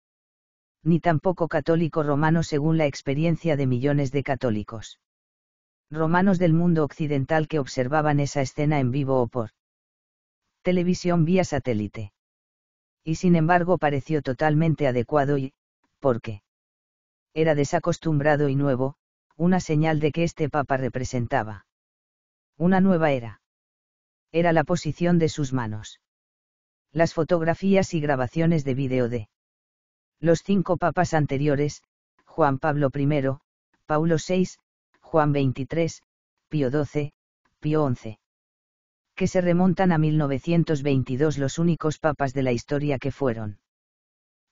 ni tampoco católico romano según la experiencia de millones de católicos. Romanos del mundo occidental que observaban esa escena en vivo o por televisión vía satélite. Y sin embargo pareció totalmente adecuado y, porque Era desacostumbrado y nuevo, una señal de que este papa representaba. Una nueva era. Era la posición de sus manos. Las fotografías y grabaciones de vídeo de los cinco papas anteriores, Juan Pablo I, Paulo VI, Juan XXIII, Pío XII, Pío XI. Que se remontan a 1922 los únicos papas de la historia que fueron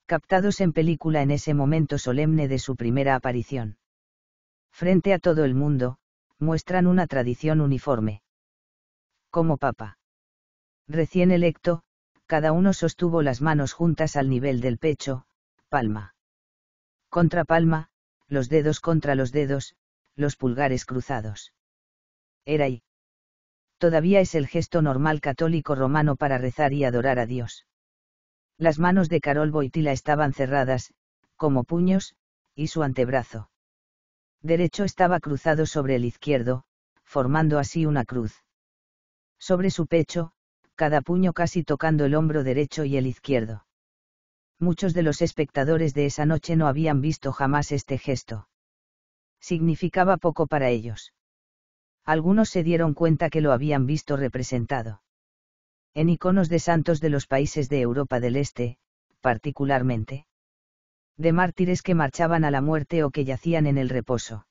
captados en película en ese momento solemne de su primera aparición. Frente a todo el mundo, muestran una tradición uniforme. Como papa. Recién electo, cada uno sostuvo las manos juntas al nivel del pecho, palma. Contra palma, los dedos contra los dedos, los pulgares cruzados. Era y. Todavía es el gesto normal católico romano para rezar y adorar a Dios. Las manos de Carol Boitila estaban cerradas, como puños, y su antebrazo derecho estaba cruzado sobre el izquierdo, formando así una cruz. Sobre su pecho, cada puño casi tocando el hombro derecho y el izquierdo muchos de los espectadores de esa noche no habían visto jamás este gesto. Significaba poco para ellos. Algunos se dieron cuenta que lo habían visto representado. En iconos de santos de los países de Europa del Este, particularmente. De mártires que marchaban a la muerte o que yacían en el reposo.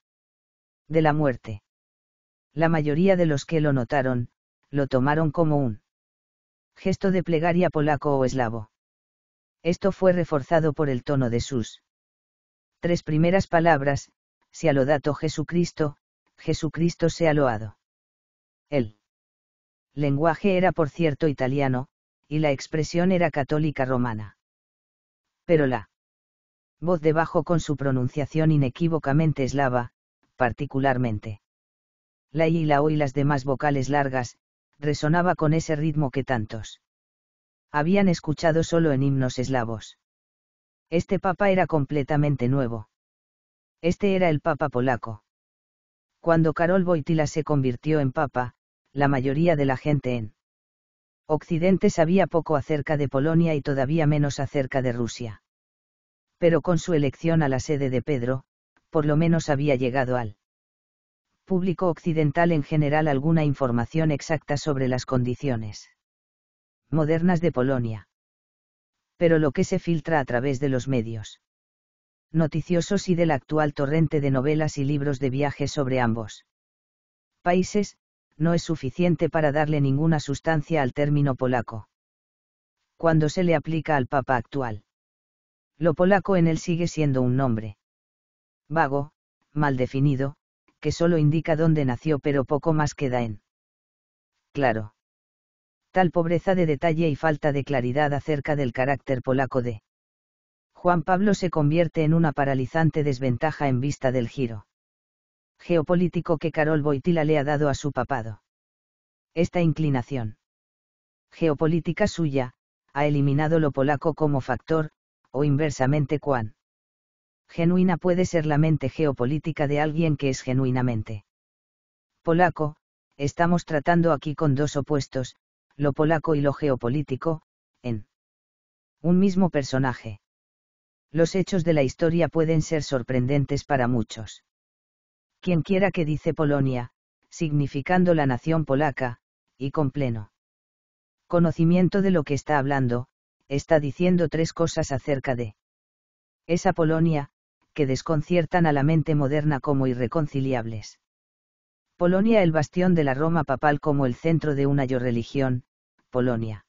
De la muerte. La mayoría de los que lo notaron, lo tomaron como un gesto de plegaria polaco o eslavo. Esto fue reforzado por el tono de sus tres primeras palabras, si a lo dato Jesucristo, Jesucristo sea loado. El lenguaje era por cierto italiano, y la expresión era católica romana. Pero la voz de bajo con su pronunciación inequívocamente eslava, particularmente. La I y la O y las demás vocales largas, resonaba con ese ritmo que tantos habían escuchado solo en himnos eslavos. Este papa era completamente nuevo. Este era el papa polaco. Cuando Karol Wojtyla se convirtió en papa, la mayoría de la gente en Occidente sabía poco acerca de Polonia y todavía menos acerca de Rusia. Pero con su elección a la sede de Pedro, por lo menos había llegado al público occidental en general alguna información exacta sobre las condiciones modernas de Polonia. Pero lo que se filtra a través de los medios noticiosos y del actual torrente de novelas y libros de viaje sobre ambos países, no es suficiente para darle ninguna sustancia al término polaco. Cuando se le aplica al Papa actual. Lo polaco en él sigue siendo un nombre. Vago, mal definido, que solo indica dónde nació pero poco más queda en. Claro tal pobreza de detalle y falta de claridad acerca del carácter polaco de Juan Pablo se convierte en una paralizante desventaja en vista del giro geopolítico que Carol Boitila le ha dado a su papado. Esta inclinación geopolítica suya, ha eliminado lo polaco como factor, o inversamente cuán genuina puede ser la mente geopolítica de alguien que es genuinamente polaco, estamos tratando aquí con dos opuestos, lo polaco y lo geopolítico, en un mismo personaje. Los hechos de la historia pueden ser sorprendentes para muchos. Quien quiera que dice Polonia, significando la nación polaca, y con pleno conocimiento de lo que está hablando, está diciendo tres cosas acerca de esa Polonia, que desconciertan a la mente moderna como irreconciliables. Polonia el bastión de la Roma papal como el centro de una yo religión, Polonia.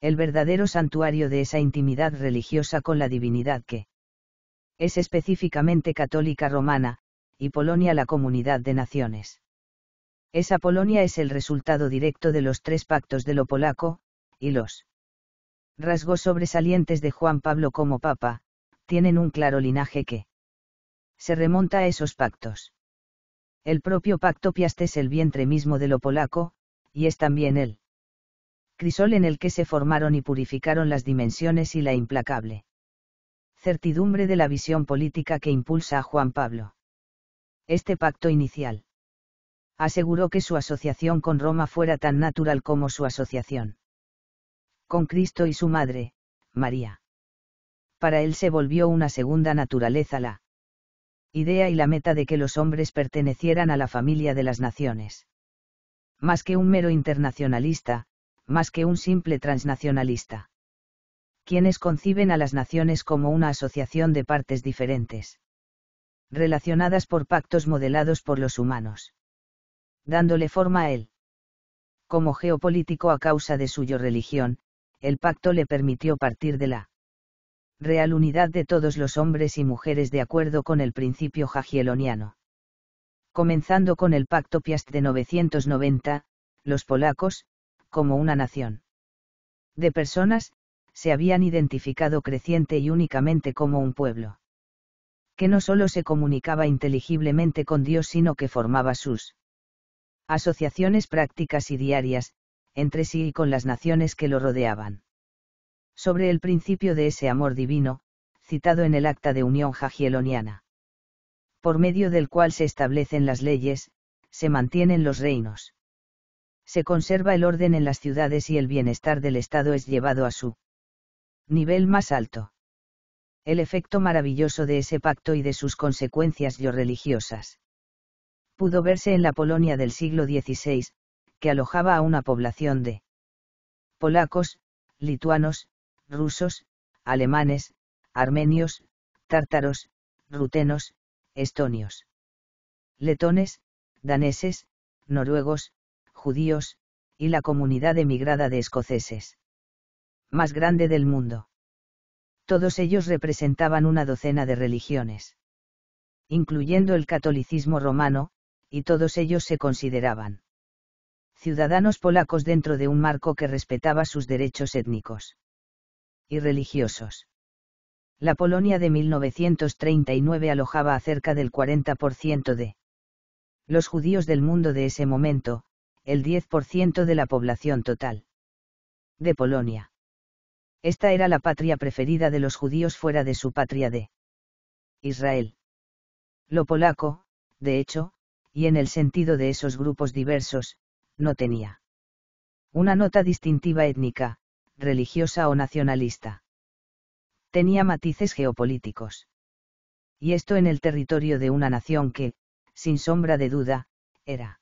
El verdadero santuario de esa intimidad religiosa con la divinidad que es específicamente católica romana, y Polonia la comunidad de naciones. Esa Polonia es el resultado directo de los tres pactos de lo polaco, y los rasgos sobresalientes de Juan Pablo como papa, tienen un claro linaje que se remonta a esos pactos. El propio pacto Piast es el vientre mismo de lo polaco, y es también el crisol en el que se formaron y purificaron las dimensiones y la implacable certidumbre de la visión política que impulsa a Juan Pablo. Este pacto inicial aseguró que su asociación con Roma fuera tan natural como su asociación con Cristo y su madre, María. Para él se volvió una segunda naturaleza la idea y la meta de que los hombres pertenecieran a la familia de las naciones. Más que un mero internacionalista, más que un simple transnacionalista. Quienes conciben a las naciones como una asociación de partes diferentes. Relacionadas por pactos modelados por los humanos. Dándole forma a él. Como geopolítico a causa de suyo religión, el pacto le permitió partir de la real unidad de todos los hombres y mujeres de acuerdo con el principio jagieloniano. Comenzando con el Pacto Piast de 990, los polacos, como una nación. De personas, se habían identificado creciente y únicamente como un pueblo. Que no solo se comunicaba inteligiblemente con Dios, sino que formaba sus asociaciones prácticas y diarias, entre sí y con las naciones que lo rodeaban. Sobre el principio de ese amor divino, citado en el Acta de Unión Jagieloniana. Por medio del cual se establecen las leyes, se mantienen los reinos se conserva el orden en las ciudades y el bienestar del Estado es llevado a su nivel más alto. El efecto maravilloso de ese pacto y de sus consecuencias yo religiosas pudo verse en la Polonia del siglo XVI, que alojaba a una población de polacos, lituanos, rusos, alemanes, armenios, tártaros, rutenos, estonios, letones, daneses, noruegos, judíos, y la comunidad emigrada de escoceses. Más grande del mundo. Todos ellos representaban una docena de religiones. Incluyendo el catolicismo romano, y todos ellos se consideraban ciudadanos polacos dentro de un marco que respetaba sus derechos étnicos y religiosos. La Polonia de 1939 alojaba a cerca del 40% de los judíos del mundo de ese momento, el 10% de la población total. De Polonia. Esta era la patria preferida de los judíos fuera de su patria de Israel. Lo polaco, de hecho, y en el sentido de esos grupos diversos, no tenía una nota distintiva étnica, religiosa o nacionalista. Tenía matices geopolíticos. Y esto en el territorio de una nación que, sin sombra de duda, era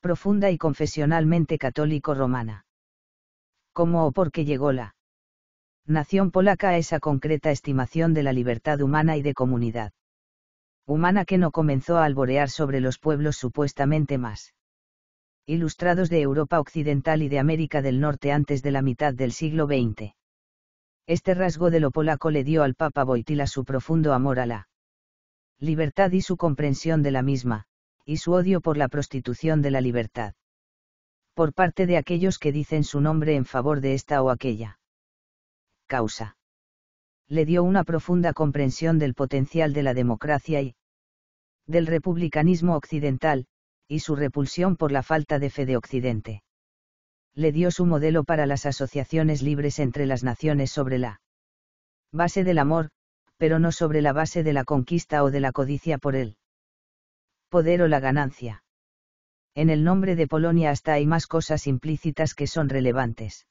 profunda y confesionalmente católico-romana. ¿Cómo o por qué llegó la nación polaca a esa concreta estimación de la libertad humana y de comunidad? Humana que no comenzó a alborear sobre los pueblos supuestamente más ilustrados de Europa Occidental y de América del Norte antes de la mitad del siglo XX. Este rasgo de lo polaco le dio al Papa Boitila su profundo amor a la libertad y su comprensión de la misma, y su odio por la prostitución de la libertad. Por parte de aquellos que dicen su nombre en favor de esta o aquella. Causa. Le dio una profunda comprensión del potencial de la democracia y del republicanismo occidental, y su repulsión por la falta de fe de Occidente. Le dio su modelo para las asociaciones libres entre las naciones sobre la base del amor, pero no sobre la base de la conquista o de la codicia por él poder o la ganancia. En el nombre de Polonia hasta hay más cosas implícitas que son relevantes.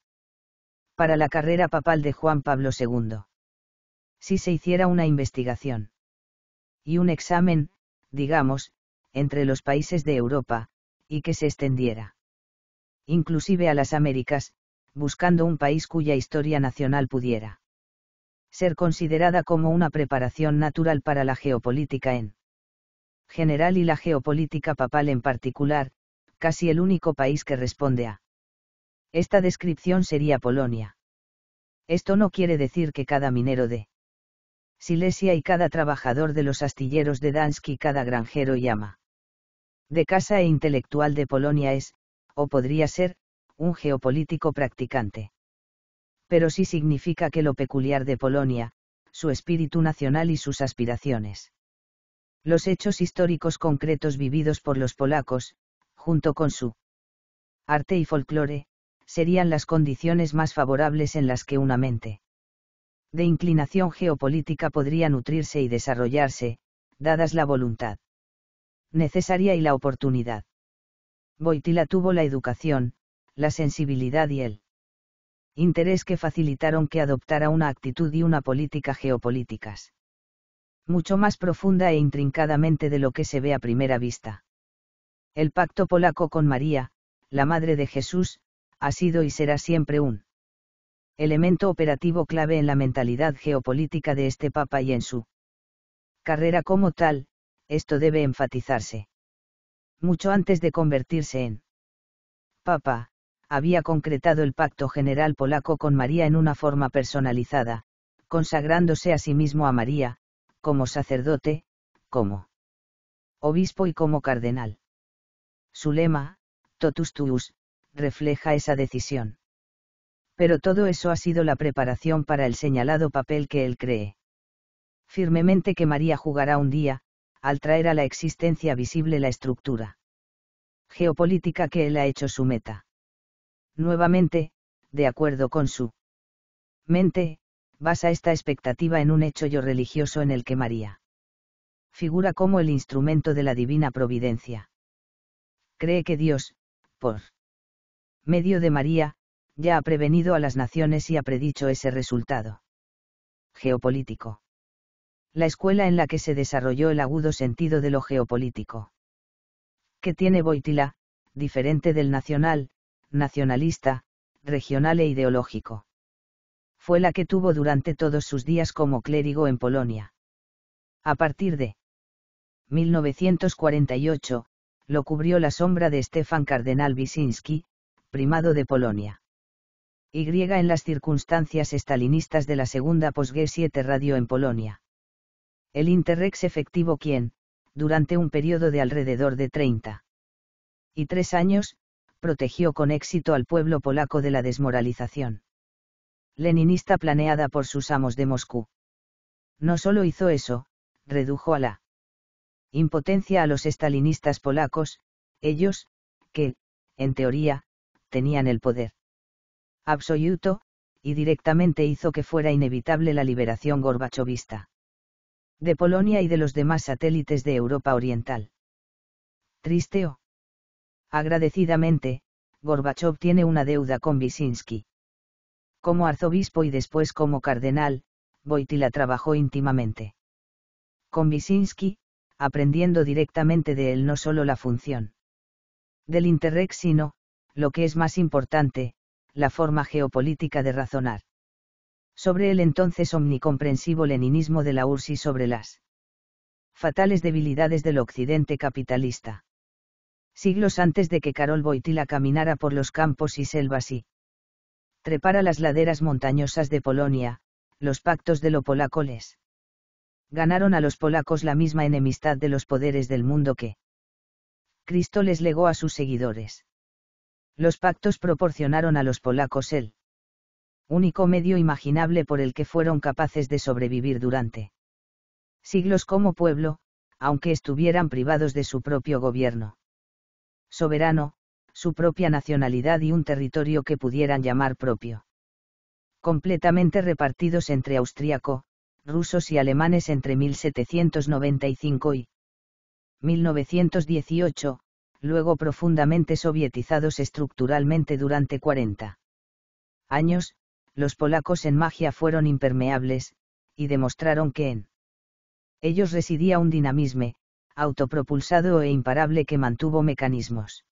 Para la carrera papal de Juan Pablo II. Si se hiciera una investigación y un examen, digamos, entre los países de Europa, y que se extendiera inclusive a las Américas, buscando un país cuya historia nacional pudiera ser considerada como una preparación natural para la geopolítica en general y la geopolítica papal en particular, casi el único país que responde a. Esta descripción sería Polonia. Esto no quiere decir que cada minero de Silesia y cada trabajador de los astilleros de Dansk y cada granjero y ama de casa e intelectual de Polonia es, o podría ser, un geopolítico practicante. Pero sí significa que lo peculiar de Polonia, su espíritu nacional y sus aspiraciones los hechos históricos concretos vividos por los polacos, junto con su arte y folclore, serían las condiciones más favorables en las que una mente de inclinación geopolítica podría nutrirse y desarrollarse, dadas la voluntad necesaria y la oportunidad. Boitila tuvo la educación, la sensibilidad y el interés que facilitaron que adoptara una actitud y una política geopolíticas mucho más profunda e intrincadamente de lo que se ve a primera vista. El pacto polaco con María, la Madre de Jesús, ha sido y será siempre un elemento operativo clave en la mentalidad geopolítica de este Papa y en su carrera como tal, esto debe enfatizarse. Mucho antes de convertirse en Papa, había concretado el pacto general polaco con María en una forma personalizada, consagrándose a sí mismo a María, como sacerdote, como obispo y como cardenal. Su lema, Totus Tuus, refleja esa decisión. Pero todo eso ha sido la preparación para el señalado papel que él cree firmemente que María jugará un día, al traer a la existencia visible la estructura geopolítica que él ha hecho su meta. Nuevamente, de acuerdo con su mente, basa esta expectativa en un hecho yo religioso en el que María figura como el instrumento de la divina providencia. Cree que Dios, por medio de María, ya ha prevenido a las naciones y ha predicho ese resultado. Geopolítico. La escuela en la que se desarrolló el agudo sentido de lo geopolítico. Que tiene Boitila, diferente del nacional, nacionalista, regional e ideológico fue la que tuvo durante todos sus días como clérigo en Polonia. A partir de 1948, lo cubrió la sombra de Stefan Cardenal Wyszynski, primado de Polonia. Y en las circunstancias estalinistas de la segunda posguerra 7 radio en Polonia. El Interrex efectivo quien, durante un periodo de alrededor de 30 y tres años, protegió con éxito al pueblo polaco de la desmoralización leninista planeada por sus amos de Moscú. No solo hizo eso, redujo a la impotencia a los estalinistas polacos, ellos, que, en teoría, tenían el poder absoluto, y directamente hizo que fuera inevitable la liberación gorbachovista de Polonia y de los demás satélites de Europa Oriental. Triste Agradecidamente, Gorbachov tiene una deuda con Wisinski. Como arzobispo y después como cardenal, Boitila trabajó íntimamente. Con Wisinski, aprendiendo directamente de él no solo la función del interrex sino, lo que es más importante, la forma geopolítica de razonar. Sobre el entonces omnicomprensivo leninismo de la URSS y sobre las fatales debilidades del occidente capitalista. Siglos antes de que Carol Boitila caminara por los campos y selvas y trepara las laderas montañosas de Polonia, los pactos de los polacoles. Ganaron a los polacos la misma enemistad de los poderes del mundo que Cristo les legó a sus seguidores. Los pactos proporcionaron a los polacos el único medio imaginable por el que fueron capaces de sobrevivir durante siglos como pueblo, aunque estuvieran privados de su propio gobierno. Soberano, su propia nacionalidad y un territorio que pudieran llamar propio. Completamente repartidos entre austríaco, rusos y alemanes entre 1795 y 1918, luego profundamente sovietizados estructuralmente durante 40 años, los polacos en magia fueron impermeables, y demostraron que en ellos residía un dinamisme, autopropulsado e imparable que mantuvo mecanismos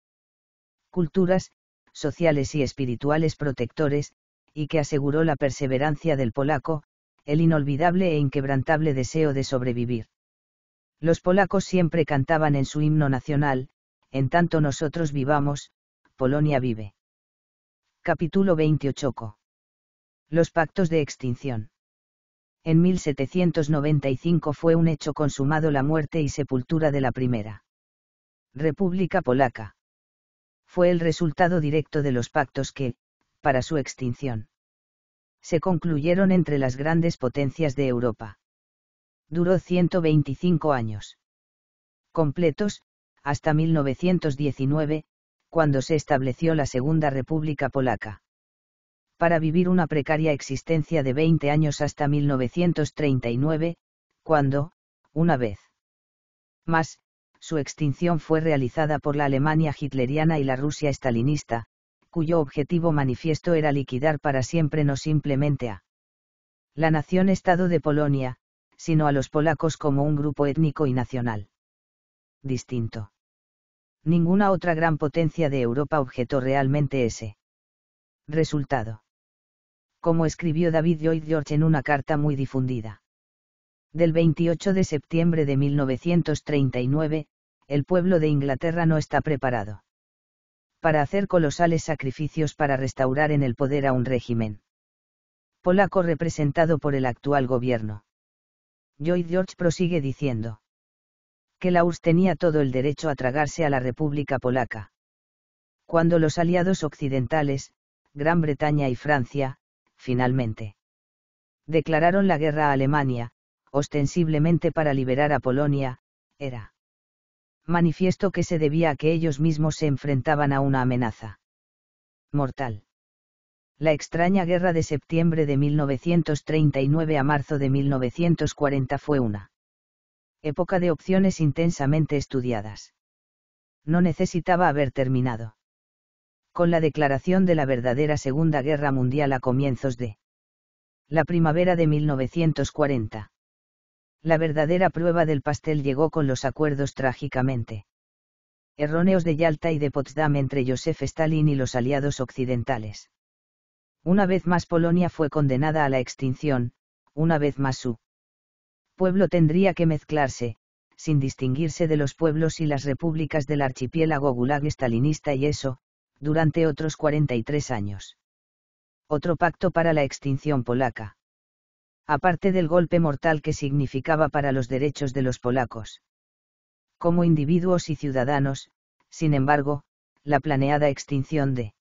culturas, sociales y espirituales protectores, y que aseguró la perseverancia del polaco, el inolvidable e inquebrantable deseo de sobrevivir. Los polacos siempre cantaban en su himno nacional, en tanto nosotros vivamos, Polonia vive. Capítulo 28. Los pactos de extinción. En 1795 fue un hecho consumado la muerte y sepultura de la primera República Polaca fue el resultado directo de los pactos que, para su extinción, se concluyeron entre las grandes potencias de Europa. Duró 125 años. Completos, hasta 1919, cuando se estableció la Segunda República Polaca. Para vivir una precaria existencia de 20 años hasta 1939, cuando, una vez más, su extinción fue realizada por la Alemania hitleriana y la Rusia estalinista, cuyo objetivo manifiesto era liquidar para siempre no simplemente a la nación-estado de Polonia, sino a los polacos como un grupo étnico y nacional. Distinto. Ninguna otra gran potencia de Europa objetó realmente ese resultado. Como escribió David Lloyd George en una carta muy difundida del 28 de septiembre de 1939, el pueblo de Inglaterra no está preparado para hacer colosales sacrificios para restaurar en el poder a un régimen polaco representado por el actual gobierno. Joy George prosigue diciendo que Laus tenía todo el derecho a tragarse a la República Polaca. Cuando los aliados occidentales, Gran Bretaña y Francia, finalmente declararon la guerra a Alemania, ostensiblemente para liberar a Polonia, era manifiesto que se debía a que ellos mismos se enfrentaban a una amenaza mortal. La extraña guerra de septiembre de 1939 a marzo de 1940 fue una época de opciones intensamente estudiadas. No necesitaba haber terminado. Con la declaración de la verdadera Segunda Guerra Mundial a comienzos de la primavera de 1940 la verdadera prueba del pastel llegó con los acuerdos trágicamente erróneos de Yalta y de Potsdam entre Josef Stalin y los aliados occidentales. Una vez más Polonia fue condenada a la extinción, una vez más su pueblo tendría que mezclarse, sin distinguirse de los pueblos y las repúblicas del archipiélago gulag stalinista y eso, durante otros 43 años. Otro pacto para la extinción polaca aparte del golpe mortal que significaba para los derechos de los polacos. Como individuos y ciudadanos, sin embargo, la planeada extinción de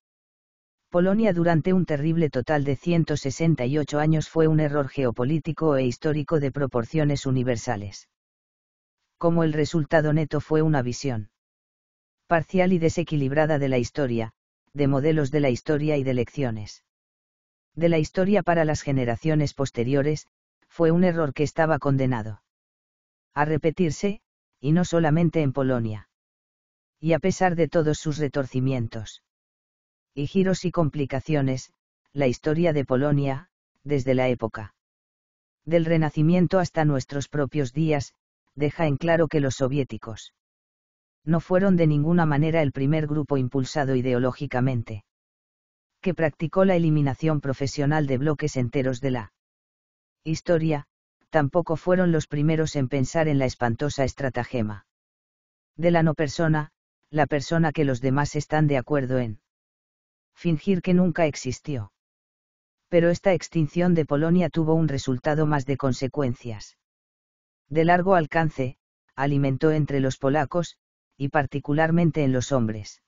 Polonia durante un terrible total de 168 años fue un error geopolítico e histórico de proporciones universales. Como el resultado neto fue una visión parcial y desequilibrada de la historia, de modelos de la historia y de lecciones de la historia para las generaciones posteriores, fue un error que estaba condenado a repetirse, y no solamente en Polonia. Y a pesar de todos sus retorcimientos y giros y complicaciones, la historia de Polonia, desde la época del Renacimiento hasta nuestros propios días, deja en claro que los soviéticos no fueron de ninguna manera el primer grupo impulsado ideológicamente que practicó la eliminación profesional de bloques enteros de la historia, tampoco fueron los primeros en pensar en la espantosa estratagema. De la no persona, la persona que los demás están de acuerdo en fingir que nunca existió. Pero esta extinción de Polonia tuvo un resultado más de consecuencias. De largo alcance, alimentó entre los polacos, y particularmente en los hombres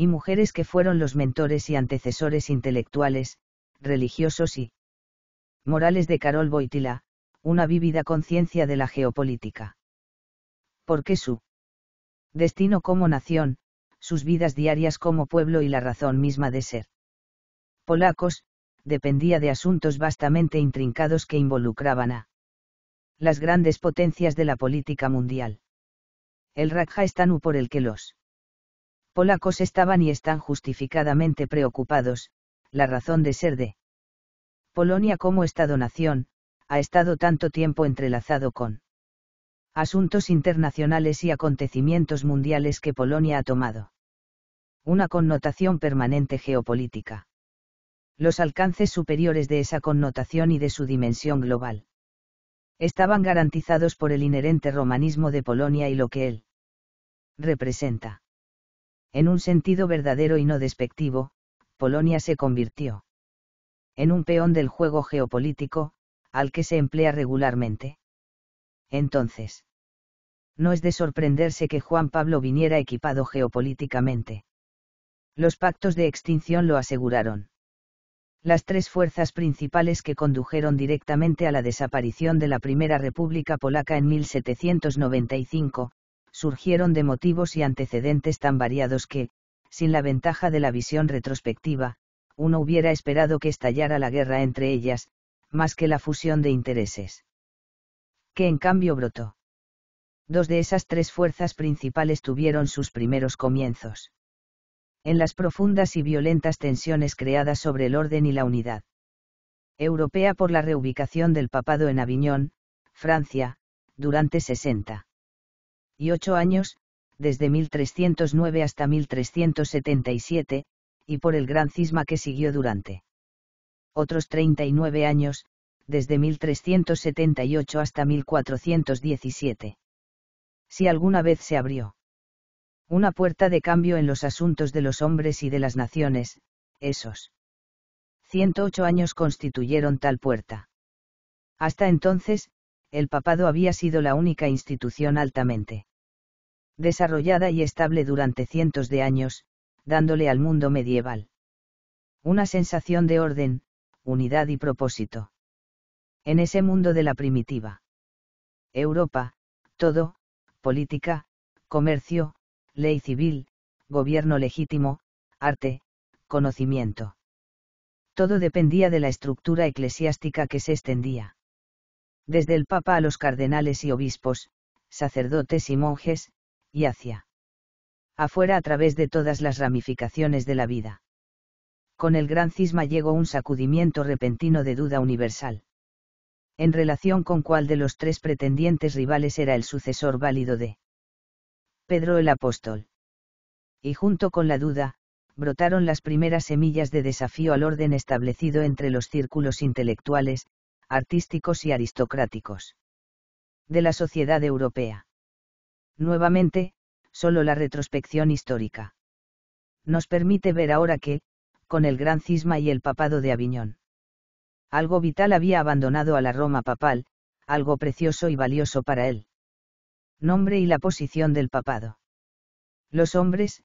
y mujeres que fueron los mentores y antecesores intelectuales, religiosos y morales de Karol Boitila, una vívida conciencia de la geopolítica. Porque su destino como nación, sus vidas diarias como pueblo y la razón misma de ser polacos, dependía de asuntos vastamente intrincados que involucraban a las grandes potencias de la política mundial. El Rakha por el que los polacos estaban y están justificadamente preocupados, la razón de ser de Polonia como Estado-nación, ha estado tanto tiempo entrelazado con asuntos internacionales y acontecimientos mundiales que Polonia ha tomado. Una connotación permanente geopolítica. Los alcances superiores de esa connotación y de su dimensión global. Estaban garantizados por el inherente romanismo de Polonia y lo que él representa. En un sentido verdadero y no despectivo, Polonia se convirtió en un peón del juego geopolítico, al que se emplea regularmente. Entonces, no es de sorprenderse que Juan Pablo viniera equipado geopolíticamente. Los pactos de extinción lo aseguraron. Las tres fuerzas principales que condujeron directamente a la desaparición de la Primera República Polaca en 1795, surgieron de motivos y antecedentes tan variados que, sin la ventaja de la visión retrospectiva, uno hubiera esperado que estallara la guerra entre ellas, más que la fusión de intereses. Que en cambio brotó. Dos de esas tres fuerzas principales tuvieron sus primeros comienzos. En las profundas y violentas tensiones creadas sobre el orden y la unidad. Europea por la reubicación del papado en Aviñón, Francia, durante 60 y ocho años, desde 1309 hasta 1377, y por el gran cisma que siguió durante otros 39 años, desde 1378 hasta 1417. Si alguna vez se abrió una puerta de cambio en los asuntos de los hombres y de las naciones, esos 108 años constituyeron tal puerta. Hasta entonces, el papado había sido la única institución altamente desarrollada y estable durante cientos de años, dándole al mundo medieval una sensación de orden, unidad y propósito. En ese mundo de la primitiva Europa, todo, política, comercio, ley civil, gobierno legítimo, arte, conocimiento. Todo dependía de la estructura eclesiástica que se extendía. Desde el Papa a los cardenales y obispos, sacerdotes y monjes, y hacia afuera a través de todas las ramificaciones de la vida. Con el gran cisma llegó un sacudimiento repentino de duda universal. En relación con cuál de los tres pretendientes rivales era el sucesor válido de Pedro el Apóstol. Y junto con la duda, brotaron las primeras semillas de desafío al orden establecido entre los círculos intelectuales, artísticos y aristocráticos de la sociedad europea nuevamente, solo la retrospección histórica. Nos permite ver ahora que, con el gran cisma y el papado de Aviñón, algo vital había abandonado a la Roma papal, algo precioso y valioso para él. Nombre y la posición del papado. Los hombres,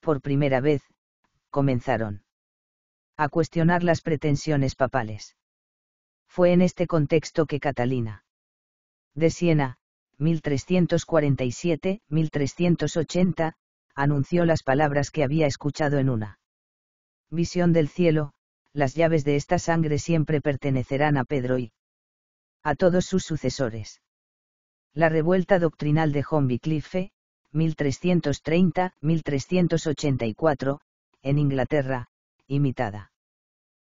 por primera vez, comenzaron a cuestionar las pretensiones papales. Fue en este contexto que Catalina de Siena, 1347, 1380, anunció las palabras que había escuchado en una visión del cielo, las llaves de esta sangre siempre pertenecerán a Pedro y a todos sus sucesores. La revuelta doctrinal de John Wycliffe, 1330-1384, en Inglaterra, imitada.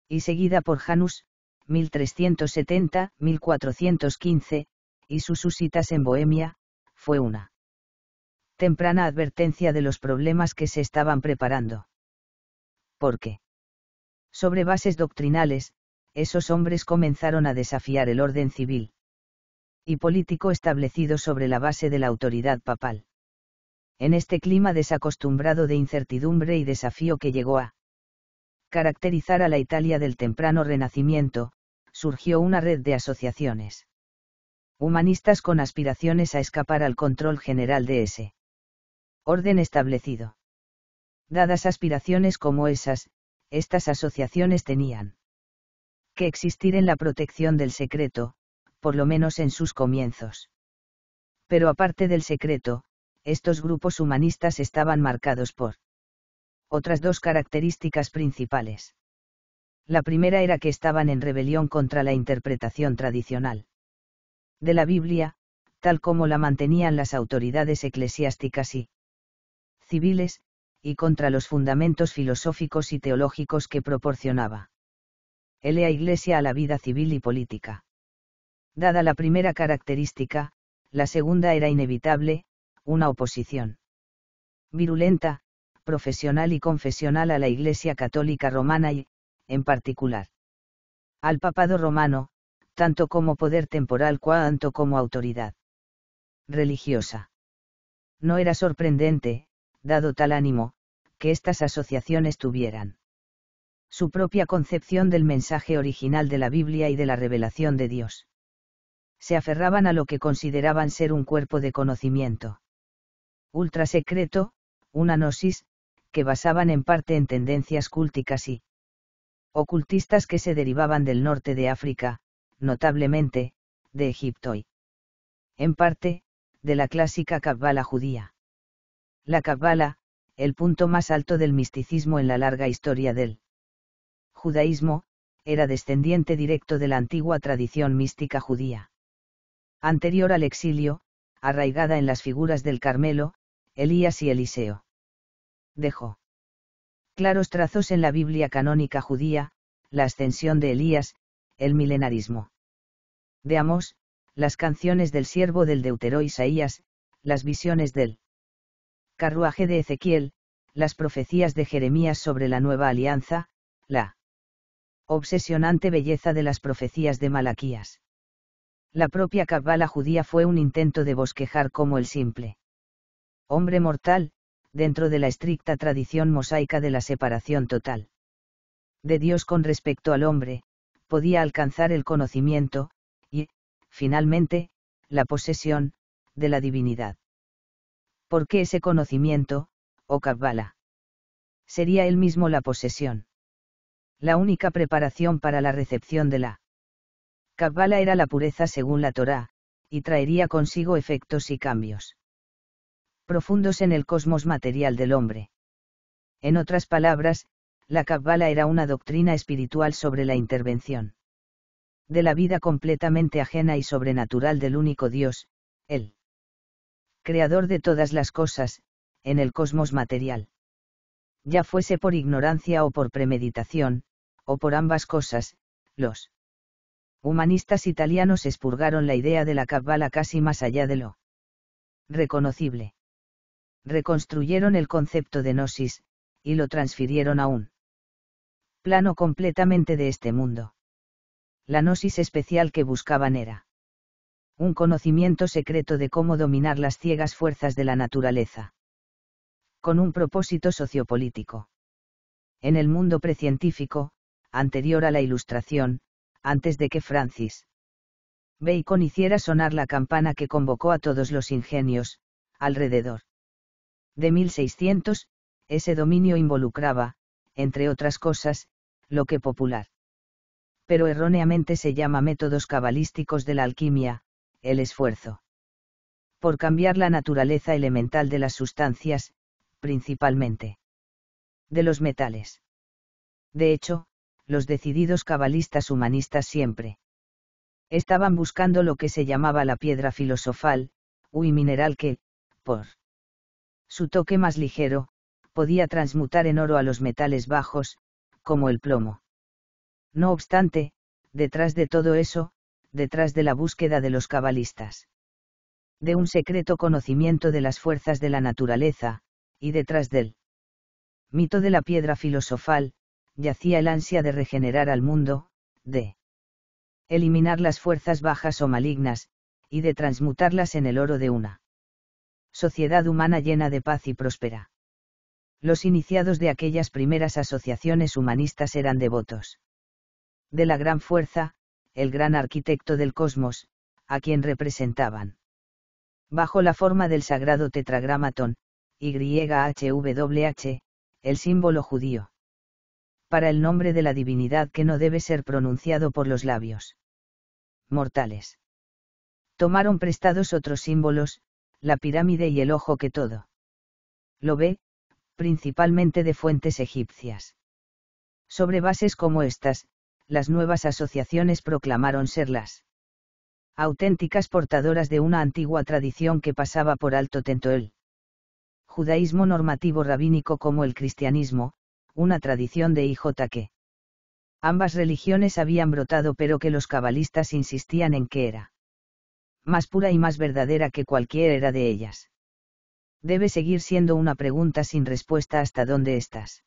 Y seguida por Janus, 1370-1415, y sus susitas en Bohemia, fue una temprana advertencia de los problemas que se estaban preparando. ¿Por qué? Sobre bases doctrinales, esos hombres comenzaron a desafiar el orden civil y político establecido sobre la base de la autoridad papal. En este clima desacostumbrado de incertidumbre y desafío que llegó a caracterizar a la Italia del temprano Renacimiento, surgió una red de asociaciones humanistas con aspiraciones a escapar al control general de ese orden establecido. Dadas aspiraciones como esas, estas asociaciones tenían que existir en la protección del secreto, por lo menos en sus comienzos. Pero aparte del secreto, estos grupos humanistas estaban marcados por otras dos características principales. La primera era que estaban en rebelión contra la interpretación tradicional de la Biblia, tal como la mantenían las autoridades eclesiásticas y civiles, y contra los fundamentos filosóficos y teológicos que proporcionaba. Elea Iglesia a la vida civil y política. Dada la primera característica, la segunda era inevitable, una oposición. Virulenta, profesional y confesional a la Iglesia Católica Romana y, en particular, al Papado Romano, tanto como poder temporal cuanto como autoridad religiosa. No era sorprendente, dado tal ánimo, que estas asociaciones tuvieran su propia concepción del mensaje original de la Biblia y de la revelación de Dios. Se aferraban a lo que consideraban ser un cuerpo de conocimiento ultrasecreto, una gnosis, que basaban en parte en tendencias cúlticas y ocultistas que se derivaban del norte de África, notablemente, de Egipto y, en parte, de la clásica Kabbala judía. La Kabbalah, el punto más alto del misticismo en la larga historia del judaísmo, era descendiente directo de la antigua tradición mística judía. Anterior al exilio, arraigada en las figuras del Carmelo, Elías y Eliseo. Dejó claros trazos en la Biblia canónica judía, la ascensión de Elías, el milenarismo. Veamos, las canciones del siervo del Deutero Isaías, las visiones del carruaje de Ezequiel, las profecías de Jeremías sobre la nueva alianza, la obsesionante belleza de las profecías de Malaquías. La propia cabala judía fue un intento de bosquejar como el simple hombre mortal, dentro de la estricta tradición mosaica de la separación total de Dios con respecto al hombre, podía alcanzar el conocimiento, y, finalmente, la posesión, de la divinidad. Porque ese conocimiento, o oh Kabbalah? Sería él mismo la posesión. La única preparación para la recepción de la Kabbalah era la pureza según la Torá, y traería consigo efectos y cambios profundos en el cosmos material del hombre. En otras palabras, la Kabbalah era una doctrina espiritual sobre la intervención. De la vida completamente ajena y sobrenatural del único Dios, el creador de todas las cosas, en el cosmos material. Ya fuese por ignorancia o por premeditación, o por ambas cosas, los humanistas italianos expurgaron la idea de la Kabbalah casi más allá de lo reconocible. Reconstruyeron el concepto de Gnosis, y lo transfirieron a un plano completamente de este mundo. La gnosis especial que buscaban era un conocimiento secreto de cómo dominar las ciegas fuerzas de la naturaleza. Con un propósito sociopolítico. En el mundo precientífico, anterior a la Ilustración, antes de que Francis Bacon hiciera sonar la campana que convocó a todos los ingenios, alrededor de 1600, ese dominio involucraba, entre otras cosas, lo que popular. Pero erróneamente se llama métodos cabalísticos de la alquimia, el esfuerzo. Por cambiar la naturaleza elemental de las sustancias, principalmente. De los metales. De hecho, los decididos cabalistas humanistas siempre. Estaban buscando lo que se llamaba la piedra filosofal, uy mineral que, por su toque más ligero, podía transmutar en oro a los metales bajos, como el plomo. No obstante, detrás de todo eso, detrás de la búsqueda de los cabalistas. De un secreto conocimiento de las fuerzas de la naturaleza, y detrás del mito de la piedra filosofal, yacía el ansia de regenerar al mundo, de eliminar las fuerzas bajas o malignas, y de transmutarlas en el oro de una sociedad humana llena de paz y próspera los iniciados de aquellas primeras asociaciones humanistas eran devotos. De la gran fuerza, el gran arquitecto del cosmos, a quien representaban. Bajo la forma del sagrado tetragramatón, YHWH, el símbolo judío. Para el nombre de la divinidad que no debe ser pronunciado por los labios. Mortales. Tomaron prestados otros símbolos, la pirámide y el ojo que todo. Lo ve, principalmente de fuentes egipcias. Sobre bases como estas, las nuevas asociaciones proclamaron serlas auténticas portadoras de una antigua tradición que pasaba por alto tanto el judaísmo normativo rabínico como el cristianismo, una tradición de IJ que Ambas religiones habían brotado pero que los cabalistas insistían en que era más pura y más verdadera que cualquier era de ellas. Debe seguir siendo una pregunta sin respuesta hasta dónde estás.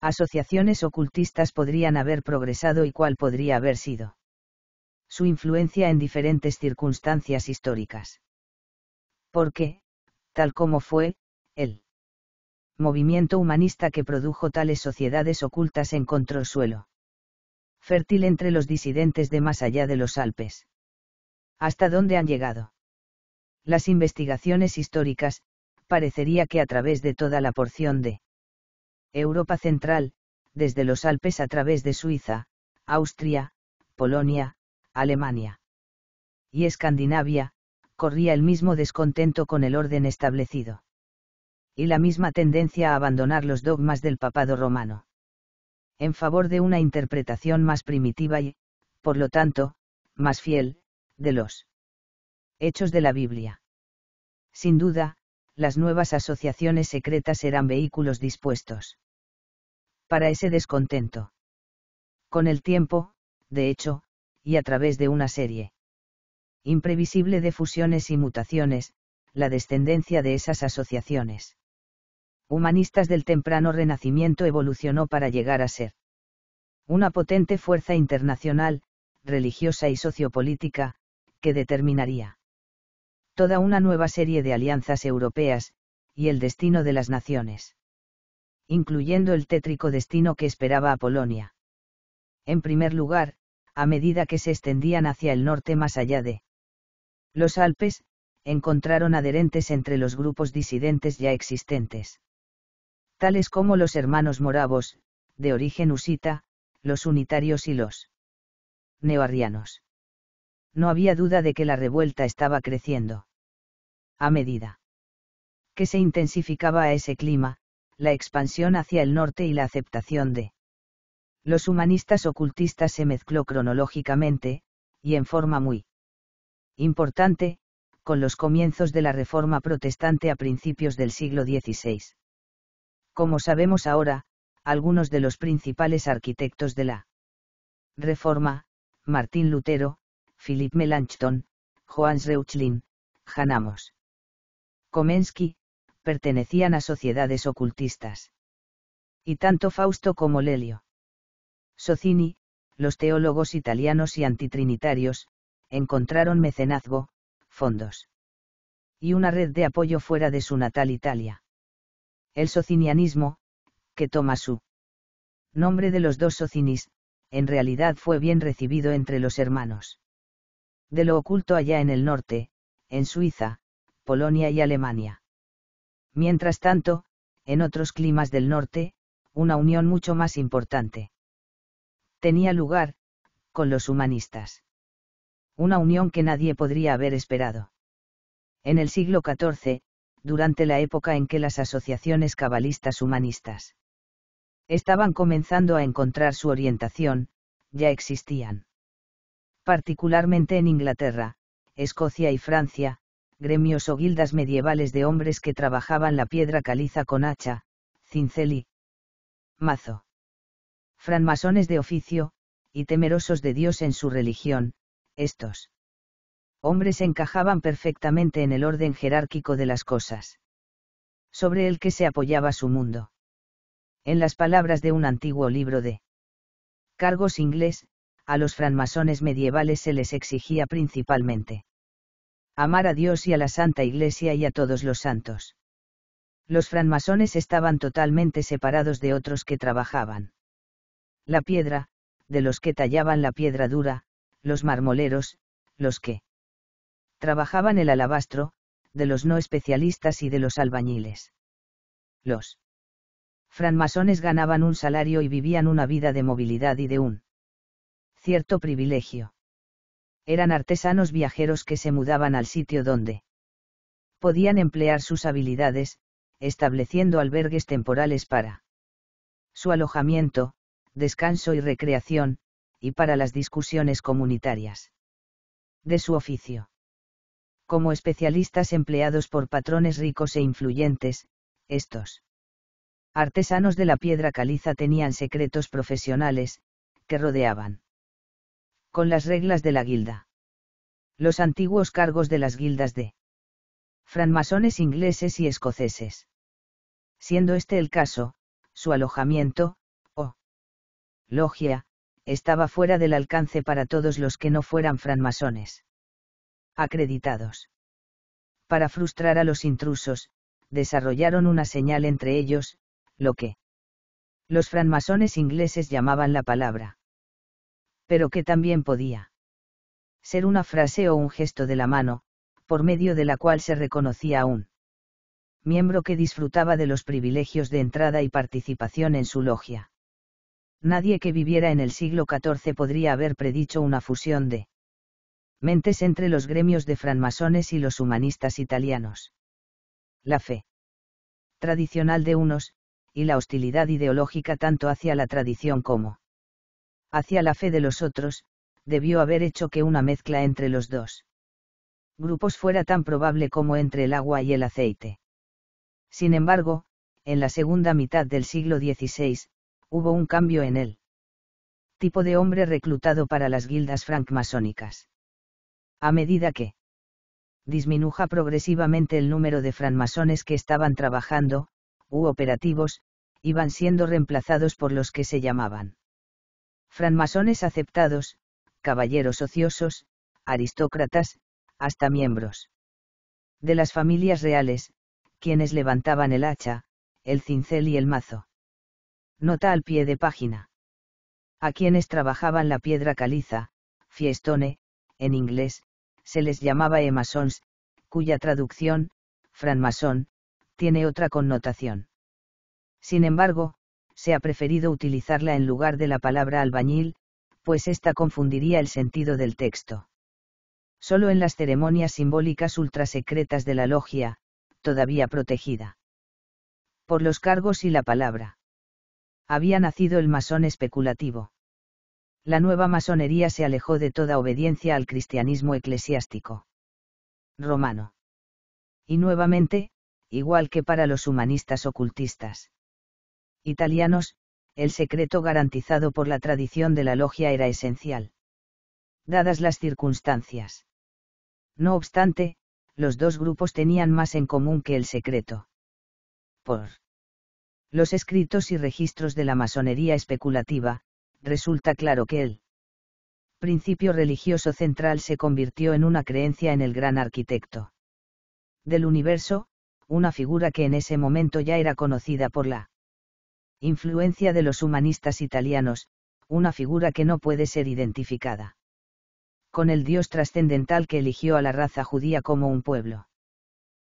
Asociaciones ocultistas podrían haber progresado y cuál podría haber sido. Su influencia en diferentes circunstancias históricas. ¿Por qué, tal como fue, el movimiento humanista que produjo tales sociedades ocultas encontró suelo fértil entre los disidentes de más allá de los Alpes. ¿Hasta dónde han llegado? Las investigaciones históricas, parecería que a través de toda la porción de Europa Central, desde los Alpes a través de Suiza, Austria, Polonia, Alemania y Escandinavia, corría el mismo descontento con el orden establecido. Y la misma tendencia a abandonar los dogmas del papado romano. En favor de una interpretación más primitiva y, por lo tanto, más fiel, de los hechos de la Biblia. Sin duda, las nuevas asociaciones secretas eran vehículos dispuestos para ese descontento. Con el tiempo, de hecho, y a través de una serie imprevisible de fusiones y mutaciones, la descendencia de esas asociaciones humanistas del temprano Renacimiento evolucionó para llegar a ser una potente fuerza internacional, religiosa y sociopolítica, que determinaría toda una nueva serie de alianzas europeas, y el destino de las naciones. Incluyendo el tétrico destino que esperaba a Polonia. En primer lugar, a medida que se extendían hacia el norte más allá de los Alpes, encontraron adherentes entre los grupos disidentes ya existentes. Tales como los hermanos moravos, de origen usita, los unitarios y los neoarrianos. No había duda de que la revuelta estaba creciendo a medida que se intensificaba a ese clima, la expansión hacia el norte y la aceptación de los humanistas ocultistas se mezcló cronológicamente, y en forma muy importante, con los comienzos de la Reforma protestante a principios del siglo XVI. Como sabemos ahora, algunos de los principales arquitectos de la Reforma, Martín Lutero, Philip Melanchthon, Johannes Reuchlin, Jan Komensky, pertenecían a sociedades ocultistas. Y tanto Fausto como Lelio. Socini, los teólogos italianos y antitrinitarios, encontraron mecenazgo, fondos. Y una red de apoyo fuera de su natal Italia. El socinianismo, que toma su nombre de los dos socinis, en realidad fue bien recibido entre los hermanos. De lo oculto allá en el norte, en Suiza, Polonia y Alemania. Mientras tanto, en otros climas del norte, una unión mucho más importante. Tenía lugar, con los humanistas. Una unión que nadie podría haber esperado. En el siglo XIV, durante la época en que las asociaciones cabalistas humanistas estaban comenzando a encontrar su orientación, ya existían. Particularmente en Inglaterra, Escocia y Francia, gremios o guildas medievales de hombres que trabajaban la piedra caliza con hacha, cincel y mazo. Franmasones de oficio, y temerosos de Dios en su religión, estos hombres encajaban perfectamente en el orden jerárquico de las cosas. Sobre el que se apoyaba su mundo. En las palabras de un antiguo libro de cargos inglés, a los franmasones medievales se les exigía principalmente amar a Dios y a la Santa Iglesia y a todos los santos. Los franmasones estaban totalmente separados de otros que trabajaban. La piedra, de los que tallaban la piedra dura, los marmoleros, los que trabajaban el alabastro, de los no especialistas y de los albañiles. Los franmasones ganaban un salario y vivían una vida de movilidad y de un cierto privilegio eran artesanos viajeros que se mudaban al sitio donde podían emplear sus habilidades, estableciendo albergues temporales para su alojamiento, descanso y recreación, y para las discusiones comunitarias de su oficio. Como especialistas empleados por patrones ricos e influyentes, estos artesanos de la piedra caliza tenían secretos profesionales, que rodeaban con las reglas de la guilda. Los antiguos cargos de las guildas de franmasones ingleses y escoceses. Siendo este el caso, su alojamiento, o logia, estaba fuera del alcance para todos los que no fueran franmasones. Acreditados. Para frustrar a los intrusos, desarrollaron una señal entre ellos, lo que los franmasones ingleses llamaban la palabra pero que también podía ser una frase o un gesto de la mano, por medio de la cual se reconocía a un miembro que disfrutaba de los privilegios de entrada y participación en su logia. Nadie que viviera en el siglo XIV podría haber predicho una fusión de mentes entre los gremios de franmasones y los humanistas italianos. La fe tradicional de unos, y la hostilidad ideológica tanto hacia la tradición como hacia la fe de los otros, debió haber hecho que una mezcla entre los dos grupos fuera tan probable como entre el agua y el aceite. Sin embargo, en la segunda mitad del siglo XVI, hubo un cambio en el tipo de hombre reclutado para las guildas francmasónicas. A medida que disminuja progresivamente el número de francmasones que estaban trabajando, u operativos, iban siendo reemplazados por los que se llamaban franmasones aceptados, caballeros ociosos, aristócratas, hasta miembros de las familias reales, quienes levantaban el hacha, el cincel y el mazo. Nota al pie de página. A quienes trabajaban la piedra caliza, fiestone, en inglés, se les llamaba emasons, cuya traducción, franmasón, tiene otra connotación. Sin embargo, se ha preferido utilizarla en lugar de la palabra albañil, pues ésta confundiría el sentido del texto. Solo en las ceremonias simbólicas ultrasecretas de la logia, todavía protegida por los cargos y la palabra. Había nacido el masón especulativo. La nueva masonería se alejó de toda obediencia al cristianismo eclesiástico romano. Y nuevamente, igual que para los humanistas ocultistas italianos, el secreto garantizado por la tradición de la logia era esencial. Dadas las circunstancias. No obstante, los dos grupos tenían más en común que el secreto. Por los escritos y registros de la masonería especulativa, resulta claro que el principio religioso central se convirtió en una creencia en el gran arquitecto del universo, una figura que en ese momento ya era conocida por la influencia de los humanistas italianos, una figura que no puede ser identificada con el Dios trascendental que eligió a la raza judía como un pueblo.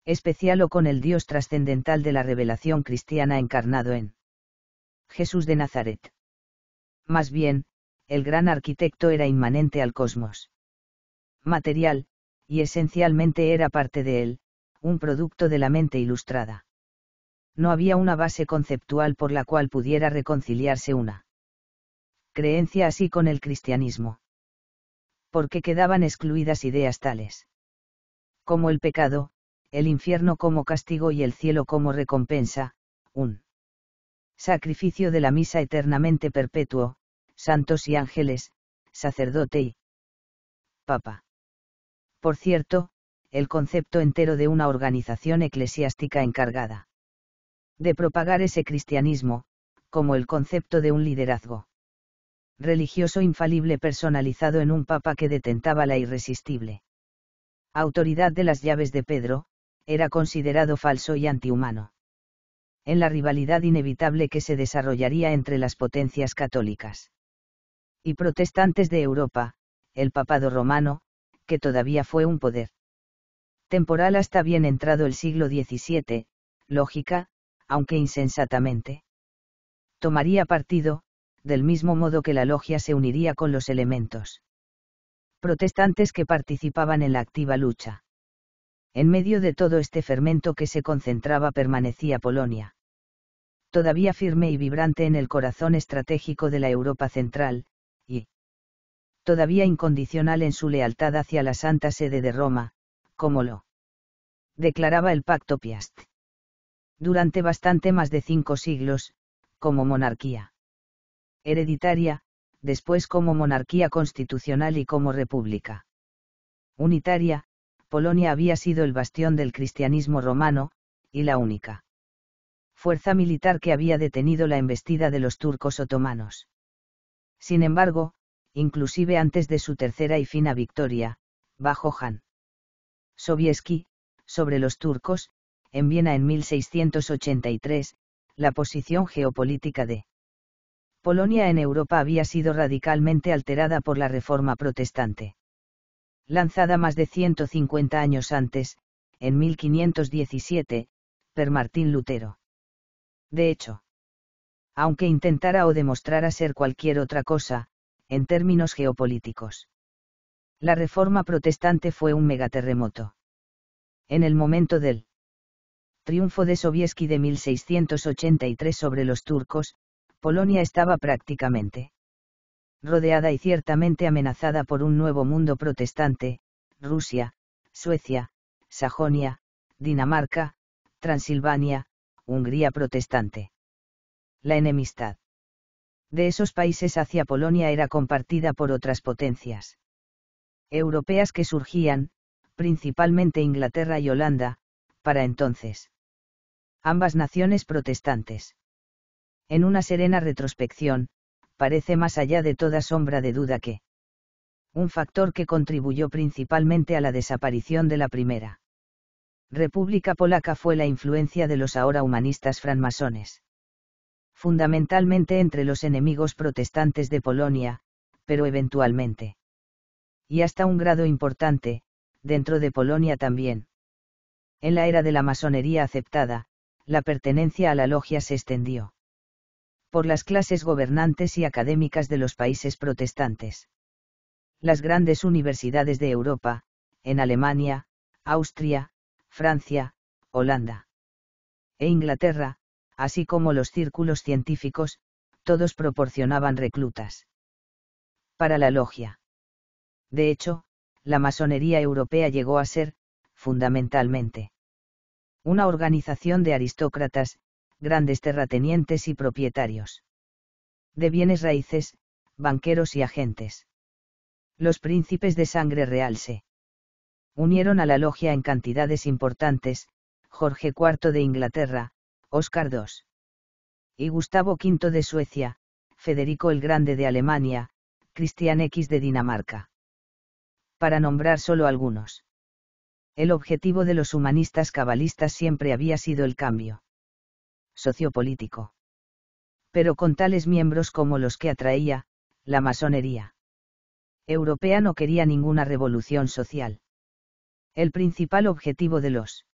Especial o con el Dios trascendental de la revelación cristiana encarnado en Jesús de Nazaret. Más bien, el gran arquitecto era inmanente al cosmos. Material, y esencialmente era parte de él, un producto de la mente ilustrada no había una base conceptual por la cual pudiera reconciliarse una creencia así con el cristianismo. Porque quedaban excluidas ideas tales como el pecado, el infierno como castigo y el cielo como recompensa, un sacrificio de la misa eternamente perpetuo, santos y ángeles, sacerdote y papa. Por cierto, el concepto entero de una organización eclesiástica encargada de propagar ese cristianismo, como el concepto de un liderazgo religioso infalible personalizado en un papa que detentaba la irresistible autoridad de las llaves de Pedro, era considerado falso y antihumano. En la rivalidad inevitable que se desarrollaría entre las potencias católicas y protestantes de Europa, el papado romano, que todavía fue un poder temporal hasta bien entrado el siglo XVII, lógica, aunque insensatamente. Tomaría partido, del mismo modo que la logia se uniría con los elementos protestantes que participaban en la activa lucha. En medio de todo este fermento que se concentraba permanecía Polonia. Todavía firme y vibrante en el corazón estratégico de la Europa central, y todavía incondicional en su lealtad hacia la Santa Sede de Roma, como lo declaraba el Pacto Piast durante bastante más de cinco siglos, como monarquía hereditaria, después como monarquía constitucional y como república. Unitaria, Polonia había sido el bastión del cristianismo romano, y la única fuerza militar que había detenido la embestida de los turcos otomanos. Sin embargo, inclusive antes de su tercera y fina victoria, bajo Han Sobieski, sobre los turcos, en Viena en 1683, la posición geopolítica de Polonia en Europa había sido radicalmente alterada por la Reforma Protestante. Lanzada más de 150 años antes, en 1517, per Martín Lutero. De hecho, aunque intentara o demostrara ser cualquier otra cosa, en términos geopolíticos. La Reforma Protestante fue un megaterremoto. En el momento del Triunfo de Sobieski de 1683 sobre los turcos, Polonia estaba prácticamente rodeada y ciertamente amenazada por un nuevo mundo protestante, Rusia, Suecia, Sajonia, Dinamarca, Transilvania, Hungría protestante. La enemistad de esos países hacia Polonia era compartida por otras potencias europeas que surgían, principalmente Inglaterra y Holanda, para entonces ambas naciones protestantes. En una serena retrospección, parece más allá de toda sombra de duda que un factor que contribuyó principalmente a la desaparición de la primera. República Polaca fue la influencia de los ahora humanistas francmasones. Fundamentalmente entre los enemigos protestantes de Polonia, pero eventualmente. Y hasta un grado importante, dentro de Polonia también. En la era de la masonería aceptada, la pertenencia a la logia se extendió. Por las clases gobernantes y académicas de los países protestantes. Las grandes universidades de Europa, en Alemania, Austria, Francia, Holanda e Inglaterra, así como los círculos científicos, todos proporcionaban reclutas. Para la logia. De hecho, la masonería europea llegó a ser, fundamentalmente, una organización de aristócratas, grandes terratenientes y propietarios de bienes raíces, banqueros y agentes. Los príncipes de sangre real se unieron a la logia en cantidades importantes, Jorge IV de Inglaterra, Oscar II y Gustavo V de Suecia, Federico el Grande de Alemania, Cristian X de Dinamarca. Para nombrar solo algunos. El objetivo de los humanistas cabalistas siempre había sido el cambio sociopolítico. Pero con tales miembros como los que atraía, la masonería europea no quería ninguna revolución social. El principal objetivo de los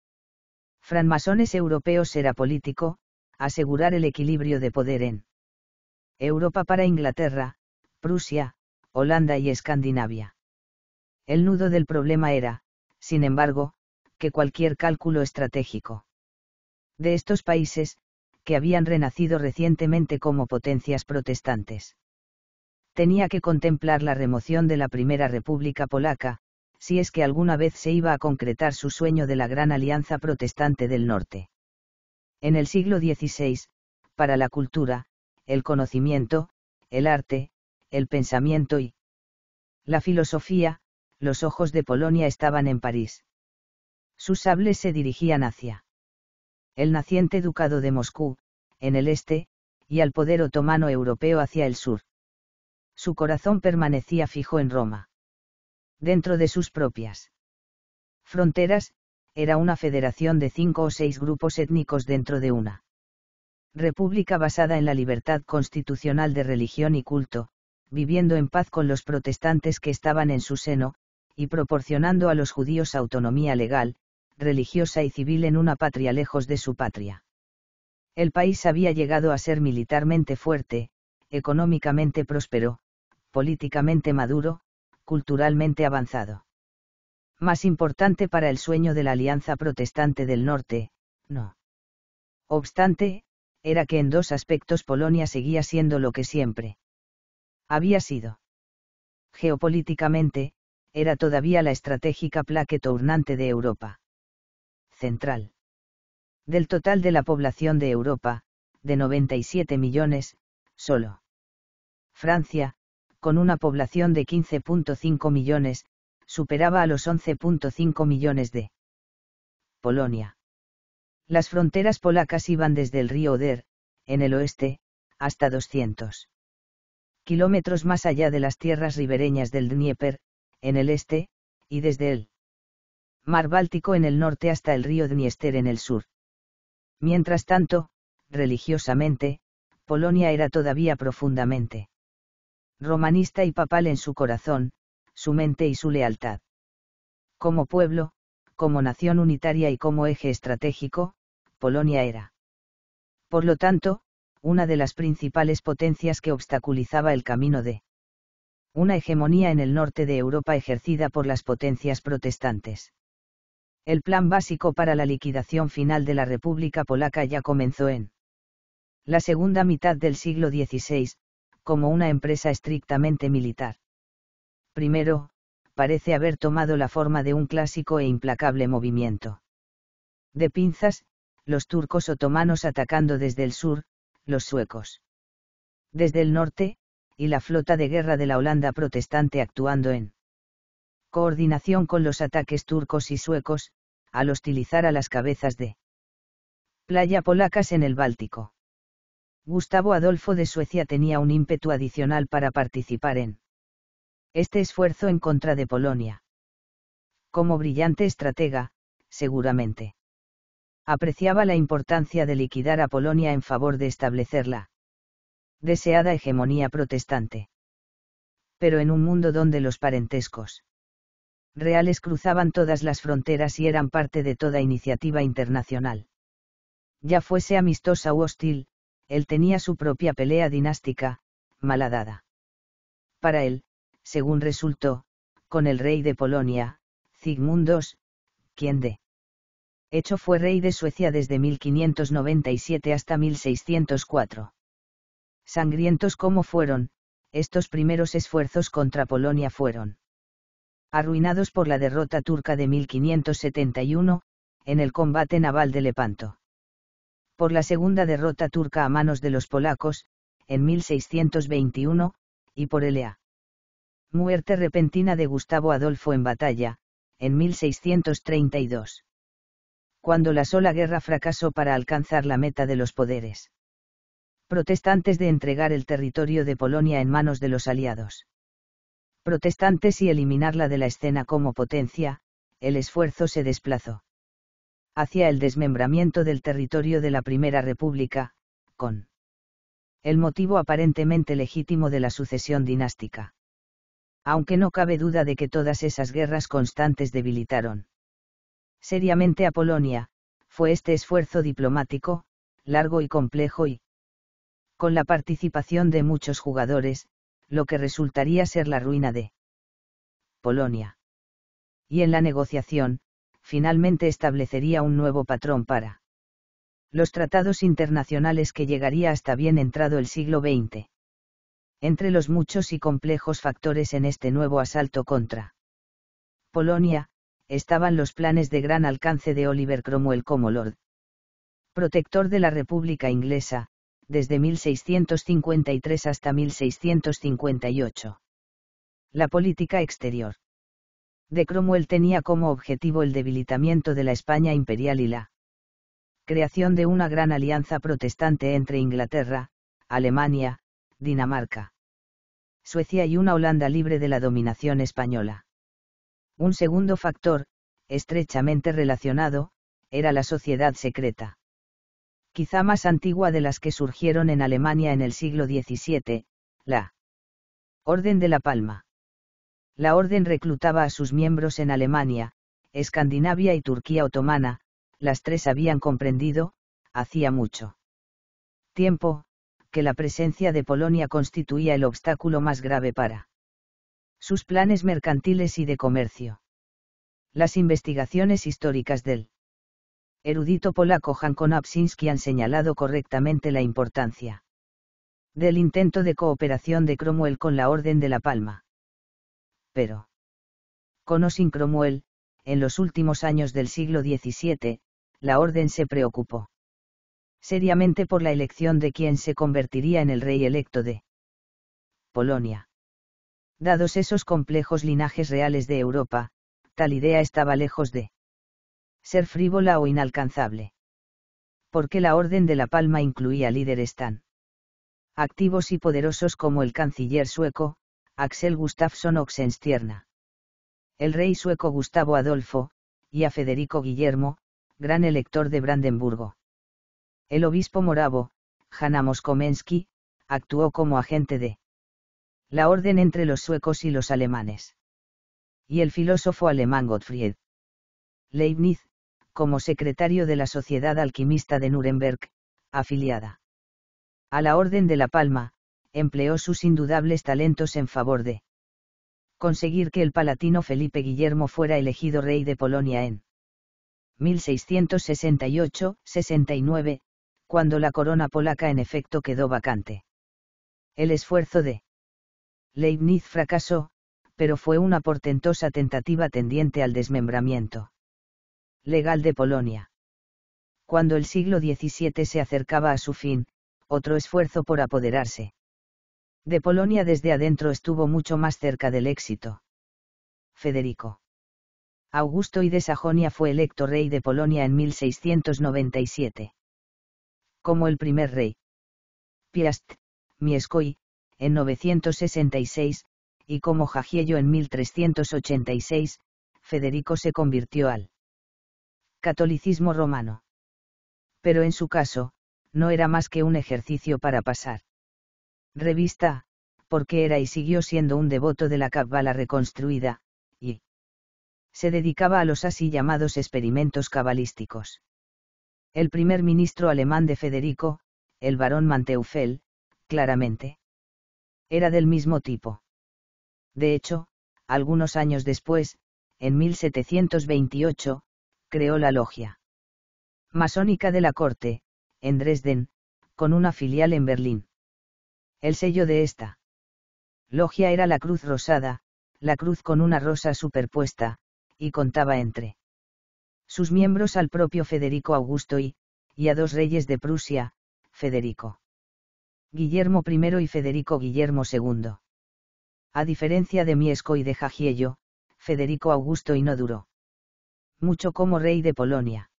francmasones europeos era político, asegurar el equilibrio de poder en Europa para Inglaterra, Prusia, Holanda y Escandinavia. El nudo del problema era, sin embargo, que cualquier cálculo estratégico. De estos países, que habían renacido recientemente como potencias protestantes. Tenía que contemplar la remoción de la Primera República Polaca, si es que alguna vez se iba a concretar su sueño de la gran alianza protestante del norte. En el siglo XVI, para la cultura, el conocimiento, el arte, el pensamiento y la filosofía, los ojos de Polonia estaban en París. Sus sables se dirigían hacia el naciente ducado de Moscú, en el este, y al poder otomano europeo hacia el sur. Su corazón permanecía fijo en Roma. Dentro de sus propias fronteras, era una federación de cinco o seis grupos étnicos dentro de una república basada en la libertad constitucional de religión y culto, viviendo en paz con los protestantes que estaban en su seno, y proporcionando a los judíos autonomía legal, religiosa y civil en una patria lejos de su patria. El país había llegado a ser militarmente fuerte, económicamente próspero, políticamente maduro, culturalmente avanzado. Más importante para el sueño de la Alianza Protestante del Norte, no. Obstante, era que en dos aspectos Polonia seguía siendo lo que siempre había sido. Geopolíticamente, era todavía la estratégica plaque urnante de Europa. Central. Del total de la población de Europa, de 97 millones, solo. Francia, con una población de 15.5 millones, superaba a los 11.5 millones de Polonia. Las fronteras polacas iban desde el río Oder, en el oeste, hasta 200 kilómetros más allá de las tierras ribereñas del Dnieper, en el este, y desde el mar Báltico en el norte hasta el río Dniester en el sur. Mientras tanto, religiosamente, Polonia era todavía profundamente romanista y papal en su corazón, su mente y su lealtad. Como pueblo, como nación unitaria y como eje estratégico, Polonia era. Por lo tanto, una de las principales potencias que obstaculizaba el camino de una hegemonía en el norte de Europa ejercida por las potencias protestantes. El plan básico para la liquidación final de la República Polaca ya comenzó en la segunda mitad del siglo XVI, como una empresa estrictamente militar. Primero, parece haber tomado la forma de un clásico e implacable movimiento. De pinzas, los turcos otomanos atacando desde el sur, los suecos. Desde el norte, y la flota de guerra de la Holanda protestante actuando en coordinación con los ataques turcos y suecos, al hostilizar a las cabezas de playa polacas en el Báltico. Gustavo Adolfo de Suecia tenía un ímpetu adicional para participar en este esfuerzo en contra de Polonia. Como brillante estratega, seguramente. Apreciaba la importancia de liquidar a Polonia en favor de establecerla deseada hegemonía protestante. Pero en un mundo donde los parentescos reales cruzaban todas las fronteras y eran parte de toda iniciativa internacional. Ya fuese amistosa u hostil, él tenía su propia pelea dinástica, malhadada. Para él, según resultó, con el rey de Polonia, Zygmunt II, quien de hecho fue rey de Suecia desde 1597 hasta 1604 sangrientos como fueron, estos primeros esfuerzos contra Polonia fueron arruinados por la derrota turca de 1571, en el combate naval de Lepanto. Por la segunda derrota turca a manos de los polacos, en 1621, y por el e Muerte repentina de Gustavo Adolfo en batalla, en 1632. Cuando la sola guerra fracasó para alcanzar la meta de los poderes protestantes de entregar el territorio de Polonia en manos de los aliados. Protestantes y eliminarla de la escena como potencia, el esfuerzo se desplazó hacia el desmembramiento del territorio de la Primera República, con el motivo aparentemente legítimo de la sucesión dinástica. Aunque no cabe duda de que todas esas guerras constantes debilitaron seriamente a Polonia, fue este esfuerzo diplomático, largo y complejo y, con la participación de muchos jugadores, lo que resultaría ser la ruina de Polonia. Y en la negociación, finalmente establecería un nuevo patrón para los tratados internacionales que llegaría hasta bien entrado el siglo XX. Entre los muchos y complejos factores en este nuevo asalto contra Polonia, estaban los planes de gran alcance de Oliver Cromwell como Lord Protector de la República Inglesa, desde 1653 hasta 1658. La política exterior. De Cromwell tenía como objetivo el debilitamiento de la España imperial y la creación de una gran alianza protestante entre Inglaterra, Alemania, Dinamarca, Suecia y una Holanda libre de la dominación española. Un segundo factor, estrechamente relacionado, era la sociedad secreta quizá más antigua de las que surgieron en Alemania en el siglo XVII, la Orden de la Palma. La orden reclutaba a sus miembros en Alemania, Escandinavia y Turquía otomana, las tres habían comprendido, hacía mucho tiempo, que la presencia de Polonia constituía el obstáculo más grave para sus planes mercantiles y de comercio. Las investigaciones históricas del erudito polaco Jan absinski han señalado correctamente la importancia del intento de cooperación de Cromwell con la Orden de la Palma. Pero, con o sin Cromwell, en los últimos años del siglo XVII, la Orden se preocupó seriamente por la elección de quien se convertiría en el rey electo de Polonia. Dados esos complejos linajes reales de Europa, tal idea estaba lejos de ser frívola o inalcanzable. Porque la Orden de la Palma incluía líderes tan activos y poderosos como el canciller sueco, Axel Gustafsson Oxenstierna. El rey sueco Gustavo Adolfo, y a Federico Guillermo, gran elector de Brandenburgo. El obispo moravo, Hanna Moskomensky, actuó como agente de la orden entre los suecos y los alemanes. Y el filósofo alemán Gottfried Leibniz, como secretario de la Sociedad Alquimista de Nuremberg, afiliada a la Orden de la Palma, empleó sus indudables talentos en favor de conseguir que el palatino Felipe Guillermo fuera elegido rey de Polonia en 1668-69, cuando la corona polaca en efecto quedó vacante. El esfuerzo de Leibniz fracasó, pero fue una portentosa tentativa tendiente al desmembramiento legal de Polonia. Cuando el siglo XVII se acercaba a su fin, otro esfuerzo por apoderarse. De Polonia desde adentro estuvo mucho más cerca del éxito. Federico. Augusto y de Sajonia fue electo rey de Polonia en 1697. Como el primer rey. Piast, Mieskoi, en 966, y como Jagiello en 1386, Federico se convirtió al catolicismo romano. Pero en su caso, no era más que un ejercicio para pasar. Revista, porque era y siguió siendo un devoto de la cabala reconstruida, y se dedicaba a los así llamados experimentos cabalísticos. El primer ministro alemán de Federico, el barón Manteufel, claramente, era del mismo tipo. De hecho, algunos años después, en 1728, creó la logia masónica de la corte, en Dresden, con una filial en Berlín. El sello de esta logia era la cruz rosada, la cruz con una rosa superpuesta, y contaba entre sus miembros al propio Federico Augusto y, y a dos reyes de Prusia, Federico Guillermo I y Federico Guillermo II. A diferencia de Miesco y de Jagiello, Federico Augusto y no duró mucho como rey de Polonia.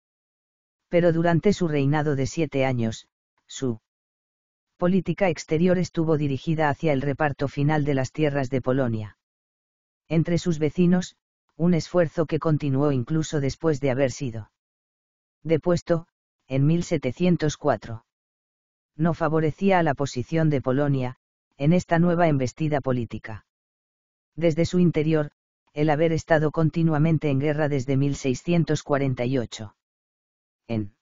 Pero durante su reinado de siete años, su política exterior estuvo dirigida hacia el reparto final de las tierras de Polonia. Entre sus vecinos, un esfuerzo que continuó incluso después de haber sido depuesto, en 1704. No favorecía a la posición de Polonia, en esta nueva embestida política. Desde su interior, el haber estado continuamente en guerra desde 1648. En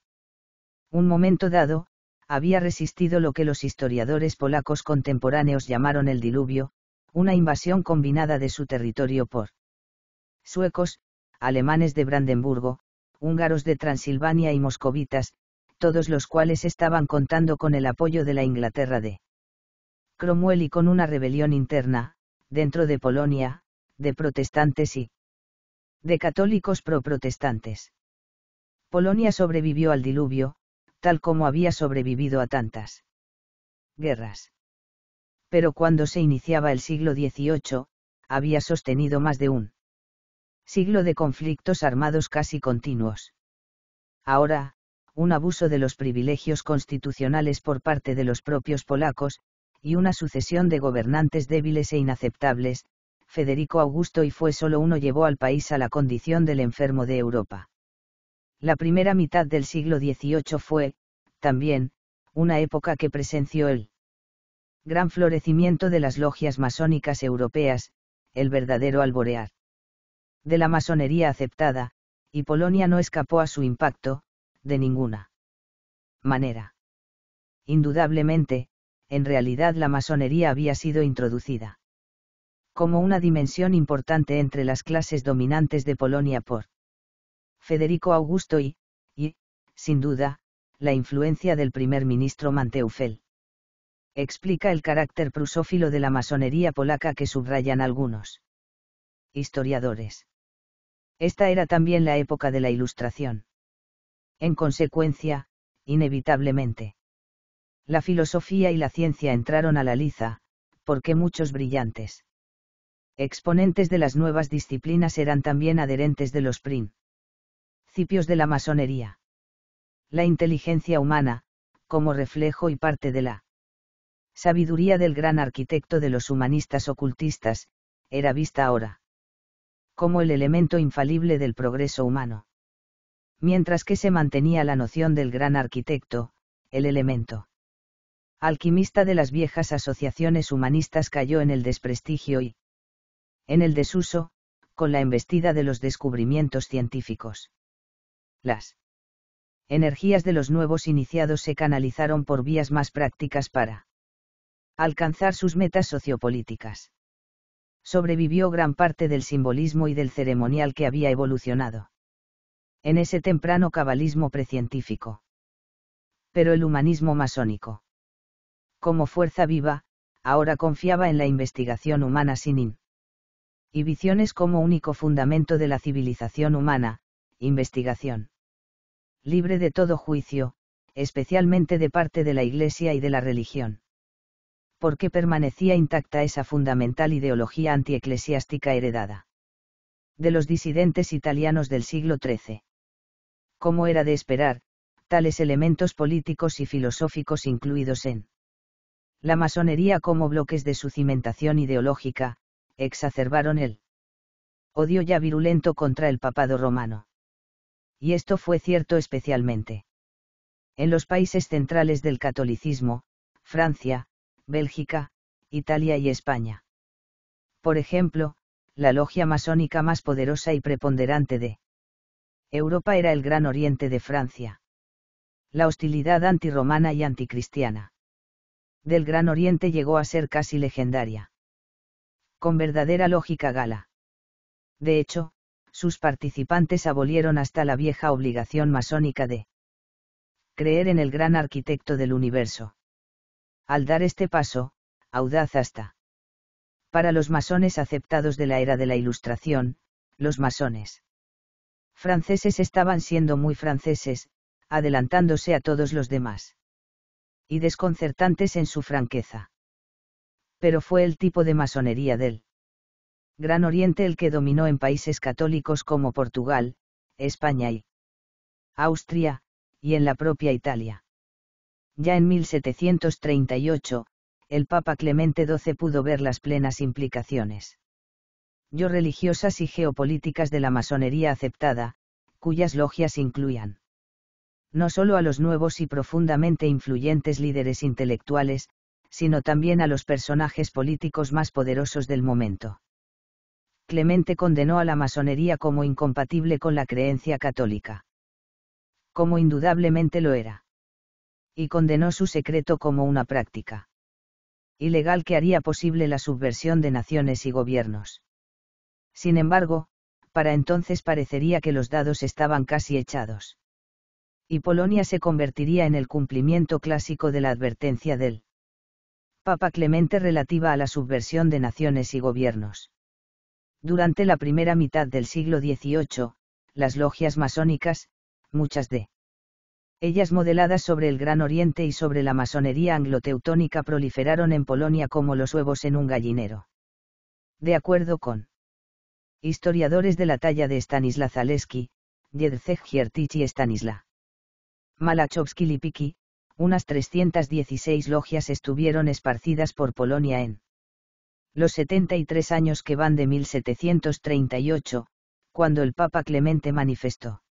un momento dado, había resistido lo que los historiadores polacos contemporáneos llamaron el diluvio, una invasión combinada de su territorio por suecos, alemanes de Brandenburgo, húngaros de Transilvania y moscovitas, todos los cuales estaban contando con el apoyo de la Inglaterra de Cromwell y con una rebelión interna, dentro de Polonia, de protestantes y de católicos pro-protestantes. Polonia sobrevivió al diluvio, tal como había sobrevivido a tantas guerras. Pero cuando se iniciaba el siglo XVIII, había sostenido más de un siglo de conflictos armados casi continuos. Ahora, un abuso de los privilegios constitucionales por parte de los propios polacos, y una sucesión de gobernantes débiles e inaceptables, Federico Augusto y fue solo uno llevó al país a la condición del enfermo de Europa. La primera mitad del siglo XVIII fue, también, una época que presenció el gran florecimiento de las logias masónicas europeas, el verdadero alborear. De la masonería aceptada, y Polonia no escapó a su impacto, de ninguna manera. Indudablemente, en realidad la masonería había sido introducida como una dimensión importante entre las clases dominantes de Polonia por Federico Augusto y, y, sin duda, la influencia del primer ministro Manteufel. Explica el carácter prusófilo de la masonería polaca que subrayan algunos historiadores. Esta era también la época de la Ilustración. En consecuencia, inevitablemente, la filosofía y la ciencia entraron a la liza, porque muchos brillantes exponentes de las nuevas disciplinas eran también adherentes de los principios de la masonería. La inteligencia humana, como reflejo y parte de la sabiduría del gran arquitecto de los humanistas ocultistas, era vista ahora como el elemento infalible del progreso humano. Mientras que se mantenía la noción del gran arquitecto, el elemento alquimista de las viejas asociaciones humanistas cayó en el desprestigio y, en el desuso, con la embestida de los descubrimientos científicos. Las energías de los nuevos iniciados se canalizaron por vías más prácticas para alcanzar sus metas sociopolíticas. Sobrevivió gran parte del simbolismo y del ceremonial que había evolucionado en ese temprano cabalismo precientífico. Pero el humanismo masónico, como fuerza viva, ahora confiaba en la investigación humana sin y visiones como único fundamento de la civilización humana, investigación. Libre de todo juicio, especialmente de parte de la Iglesia y de la religión. Porque permanecía intacta esa fundamental ideología antieclesiástica heredada? De los disidentes italianos del siglo XIII. ¿Cómo era de esperar, tales elementos políticos y filosóficos incluidos en la masonería como bloques de su cimentación ideológica, exacerbaron el odio ya virulento contra el papado romano. Y esto fue cierto especialmente. En los países centrales del catolicismo, Francia, Bélgica, Italia y España. Por ejemplo, la logia masónica más poderosa y preponderante de Europa era el Gran Oriente de Francia. La hostilidad antirromana y anticristiana del Gran Oriente llegó a ser casi legendaria con verdadera lógica gala. De hecho, sus participantes abolieron hasta la vieja obligación masónica de creer en el gran arquitecto del universo. Al dar este paso, audaz hasta. Para los masones aceptados de la era de la Ilustración, los masones franceses estaban siendo muy franceses, adelantándose a todos los demás. Y desconcertantes en su franqueza pero fue el tipo de masonería del Gran Oriente el que dominó en países católicos como Portugal, España y Austria, y en la propia Italia. Ya en 1738, el Papa Clemente XII pudo ver las plenas implicaciones. Yo religiosas y geopolíticas de la masonería aceptada, cuyas logias incluían no solo a los nuevos y profundamente influyentes líderes intelectuales, sino también a los personajes políticos más poderosos del momento. Clemente condenó a la masonería como incompatible con la creencia católica. Como indudablemente lo era. Y condenó su secreto como una práctica. Ilegal que haría posible la subversión de naciones y gobiernos. Sin embargo, para entonces parecería que los dados estaban casi echados. Y Polonia se convertiría en el cumplimiento clásico de la advertencia del Papa Clemente relativa a la subversión de naciones y gobiernos. Durante la primera mitad del siglo XVIII, las logias masónicas, muchas de ellas modeladas sobre el Gran Oriente y sobre la masonería anglo-teutónica proliferaron en Polonia como los huevos en un gallinero. De acuerdo con historiadores de la talla de Stanislaw Zaleski, Jędrzej Hiertich y Stanislaw malachowski lipiki unas 316 logias estuvieron esparcidas por Polonia en los 73 años que van de 1738, cuando el Papa Clemente manifestó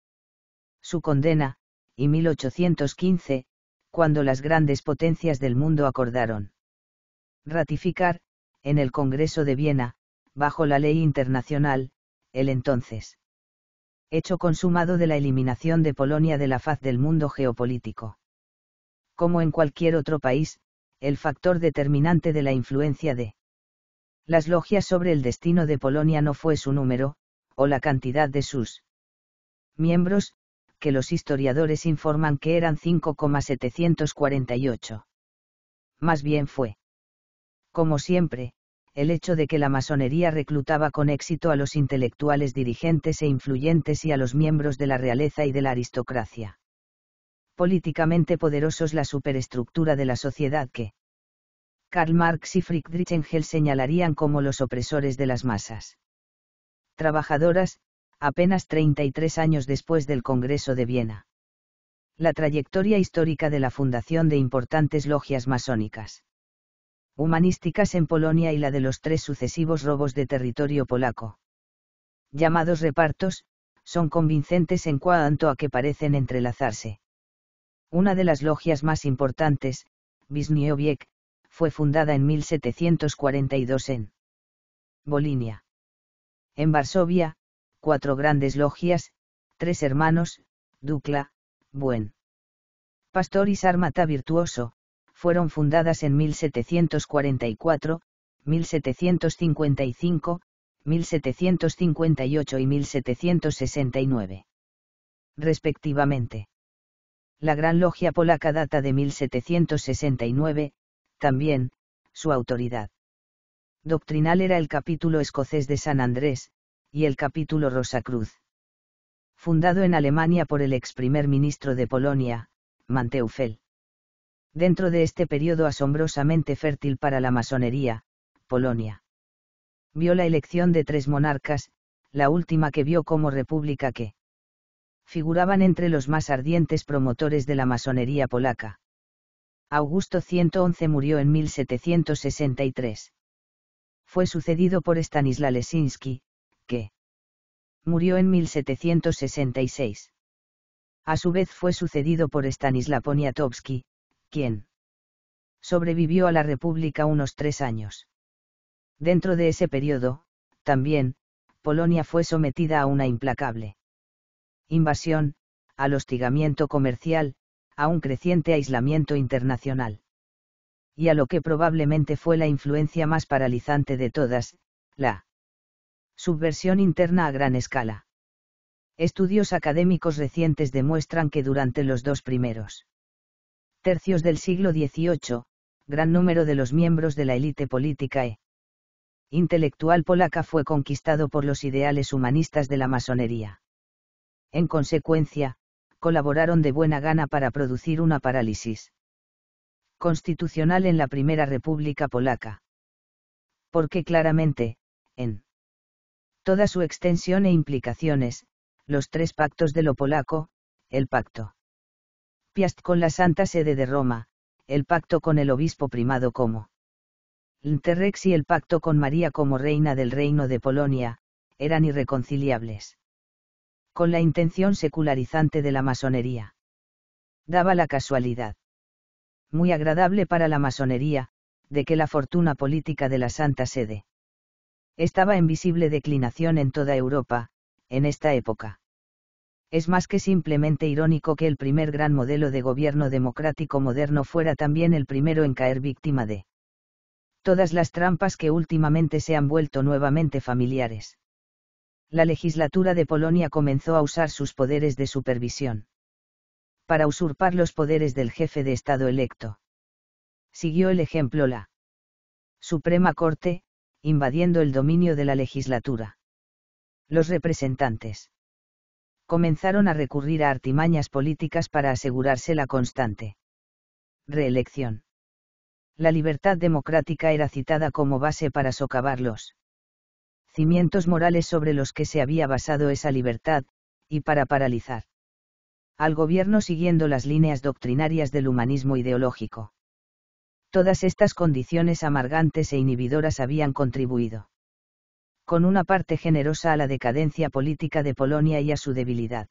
su condena, y 1815, cuando las grandes potencias del mundo acordaron ratificar, en el Congreso de Viena, bajo la ley internacional, el entonces hecho consumado de la eliminación de Polonia de la faz del mundo geopolítico como en cualquier otro país, el factor determinante de la influencia de las logias sobre el destino de Polonia no fue su número, o la cantidad de sus miembros, que los historiadores informan que eran 5,748. Más bien fue. Como siempre, el hecho de que la masonería reclutaba con éxito a los intelectuales dirigentes e influyentes y a los miembros de la realeza y de la aristocracia políticamente poderosos la superestructura de la sociedad que Karl Marx y Friedrich Engels señalarían como los opresores de las masas. Trabajadoras, apenas 33 años después del Congreso de Viena. La trayectoria histórica de la fundación de importantes logias masónicas humanísticas en Polonia y la de los tres sucesivos robos de territorio polaco. Llamados repartos, son convincentes en cuanto a que parecen entrelazarse. Una de las logias más importantes, Visnioviec, fue fundada en 1742 en Bolinia. En Varsovia, cuatro grandes logias, tres hermanos, Dukla, Buen. Pastor y Sarmata Virtuoso, fueron fundadas en 1744, 1755, 1758 y 1769. Respectivamente la Gran Logia Polaca data de 1769, también, su autoridad. Doctrinal era el capítulo escocés de San Andrés, y el capítulo Rosa Cruz, Fundado en Alemania por el ex primer ministro de Polonia, Manteufel. Dentro de este periodo asombrosamente fértil para la masonería, Polonia. Vio la elección de tres monarcas, la última que vio como república que, figuraban entre los más ardientes promotores de la masonería polaca. Augusto 111 murió en 1763. Fue sucedido por Stanisław Lesinski, que murió en 1766. A su vez fue sucedido por Stanisław Poniatowski, quien sobrevivió a la República unos tres años. Dentro de ese periodo, también, Polonia fue sometida a una implacable invasión, al hostigamiento comercial, a un creciente aislamiento internacional. Y a lo que probablemente fue la influencia más paralizante de todas, la subversión interna a gran escala. Estudios académicos recientes demuestran que durante los dos primeros tercios del siglo XVIII, gran número de los miembros de la élite política e intelectual polaca fue conquistado por los ideales humanistas de la masonería. En consecuencia, colaboraron de buena gana para producir una parálisis constitucional en la Primera República Polaca. Porque claramente, en toda su extensión e implicaciones, los tres pactos de lo polaco, el pacto Piast con la Santa Sede de Roma, el pacto con el obispo primado como Interrex y el pacto con María como reina del reino de Polonia, eran irreconciliables con la intención secularizante de la masonería. Daba la casualidad, muy agradable para la masonería, de que la fortuna política de la Santa Sede estaba en visible declinación en toda Europa, en esta época. Es más que simplemente irónico que el primer gran modelo de gobierno democrático moderno fuera también el primero en caer víctima de todas las trampas que últimamente se han vuelto nuevamente familiares la legislatura de Polonia comenzó a usar sus poderes de supervisión. Para usurpar los poderes del jefe de Estado electo. Siguió el ejemplo la Suprema Corte, invadiendo el dominio de la legislatura. Los representantes comenzaron a recurrir a artimañas políticas para asegurarse la constante reelección. La libertad democrática era citada como base para socavarlos cimientos morales sobre los que se había basado esa libertad, y para paralizar al gobierno siguiendo las líneas doctrinarias del humanismo ideológico. Todas estas condiciones amargantes e inhibidoras habían contribuido con una parte generosa a la decadencia política de Polonia y a su debilidad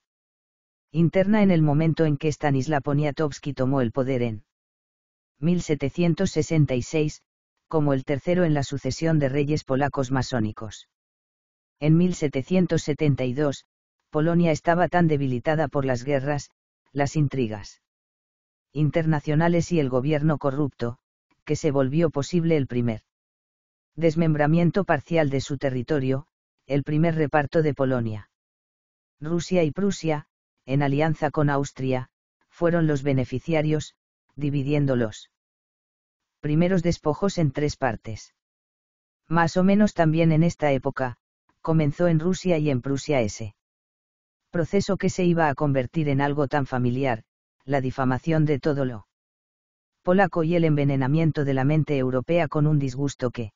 interna en el momento en que Stanislaw Poniatowski tomó el poder en 1766, como el tercero en la sucesión de reyes polacos masónicos. En 1772, Polonia estaba tan debilitada por las guerras, las intrigas internacionales y el gobierno corrupto, que se volvió posible el primer desmembramiento parcial de su territorio, el primer reparto de Polonia. Rusia y Prusia, en alianza con Austria, fueron los beneficiarios, dividiéndolos primeros despojos en tres partes. Más o menos también en esta época, comenzó en Rusia y en Prusia ese proceso que se iba a convertir en algo tan familiar, la difamación de todo lo polaco y el envenenamiento de la mente europea con un disgusto que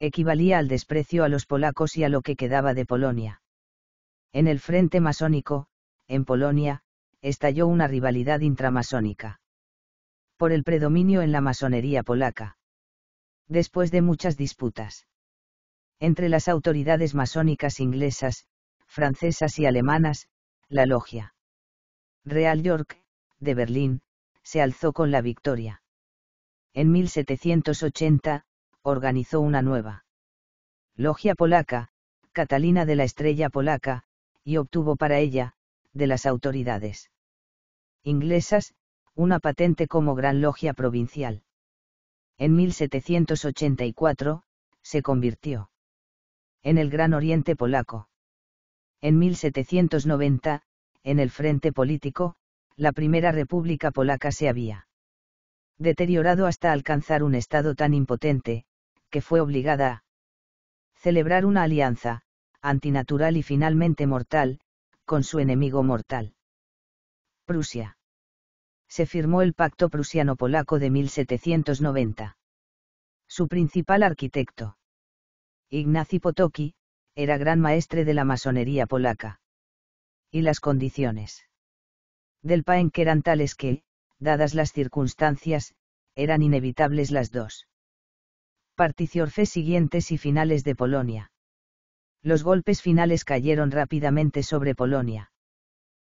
equivalía al desprecio a los polacos y a lo que quedaba de Polonia. En el frente masónico, en Polonia, estalló una rivalidad intramasónica por el predominio en la masonería polaca. Después de muchas disputas entre las autoridades masónicas inglesas, francesas y alemanas, la logia Real York, de Berlín, se alzó con la victoria. En 1780, organizó una nueva logia polaca, Catalina de la Estrella Polaca, y obtuvo para ella, de las autoridades inglesas, una patente como Gran Logia Provincial. En 1784, se convirtió en el Gran Oriente Polaco. En 1790, en el Frente Político, la Primera República Polaca se había deteriorado hasta alcanzar un estado tan impotente, que fue obligada a celebrar una alianza, antinatural y finalmente mortal, con su enemigo mortal. Prusia se firmó el Pacto Prusiano-Polaco de 1790. Su principal arquitecto, Ignacy Potocki, era gran maestre de la masonería polaca. Y las condiciones del que eran tales que, dadas las circunstancias, eran inevitables las dos. Particiorfe siguientes y finales de Polonia. Los golpes finales cayeron rápidamente sobre Polonia.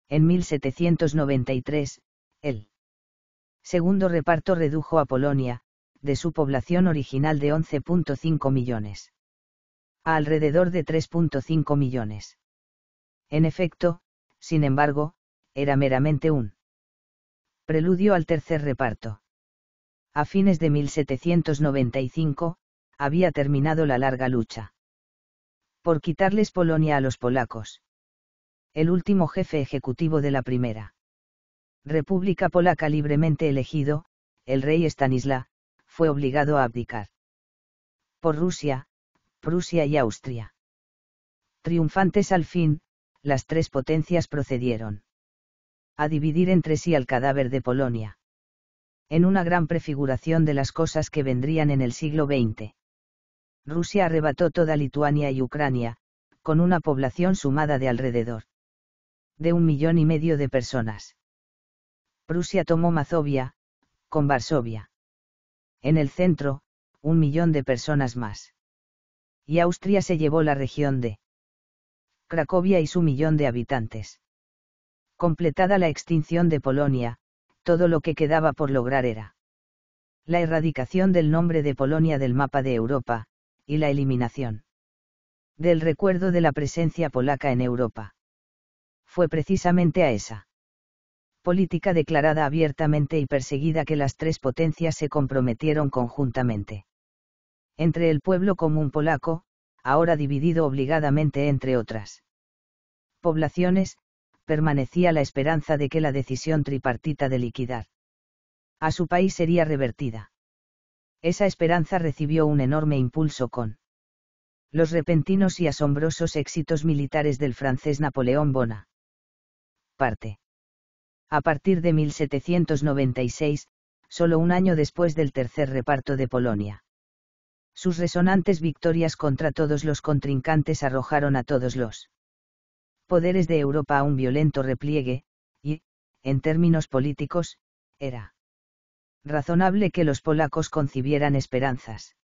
En 1793, el segundo reparto redujo a Polonia, de su población original de 11.5 millones, a alrededor de 3.5 millones. En efecto, sin embargo, era meramente un preludio al tercer reparto. A fines de 1795, había terminado la larga lucha por quitarles Polonia a los polacos. El último jefe ejecutivo de la primera República Polaca libremente elegido, el rey Stanislaw fue obligado a abdicar. Por Rusia, Prusia y Austria. Triunfantes al fin, las tres potencias procedieron a dividir entre sí al cadáver de Polonia. En una gran prefiguración de las cosas que vendrían en el siglo XX. Rusia arrebató toda Lituania y Ucrania, con una población sumada de alrededor de un millón y medio de personas. Prusia tomó Mazovia, con Varsovia. En el centro, un millón de personas más. Y Austria se llevó la región de Cracovia y su millón de habitantes. Completada la extinción de Polonia, todo lo que quedaba por lograr era la erradicación del nombre de Polonia del mapa de Europa, y la eliminación del recuerdo de la presencia polaca en Europa. Fue precisamente a esa política declarada abiertamente y perseguida que las tres potencias se comprometieron conjuntamente. Entre el pueblo común polaco, ahora dividido obligadamente entre otras poblaciones, permanecía la esperanza de que la decisión tripartita de liquidar a su país sería revertida. Esa esperanza recibió un enorme impulso con los repentinos y asombrosos éxitos militares del francés Napoleón Bona. Parte a partir de 1796, solo un año después del tercer reparto de Polonia. Sus resonantes victorias contra todos los contrincantes arrojaron a todos los poderes de Europa a un violento repliegue, y, en términos políticos, era razonable que los polacos concibieran esperanzas.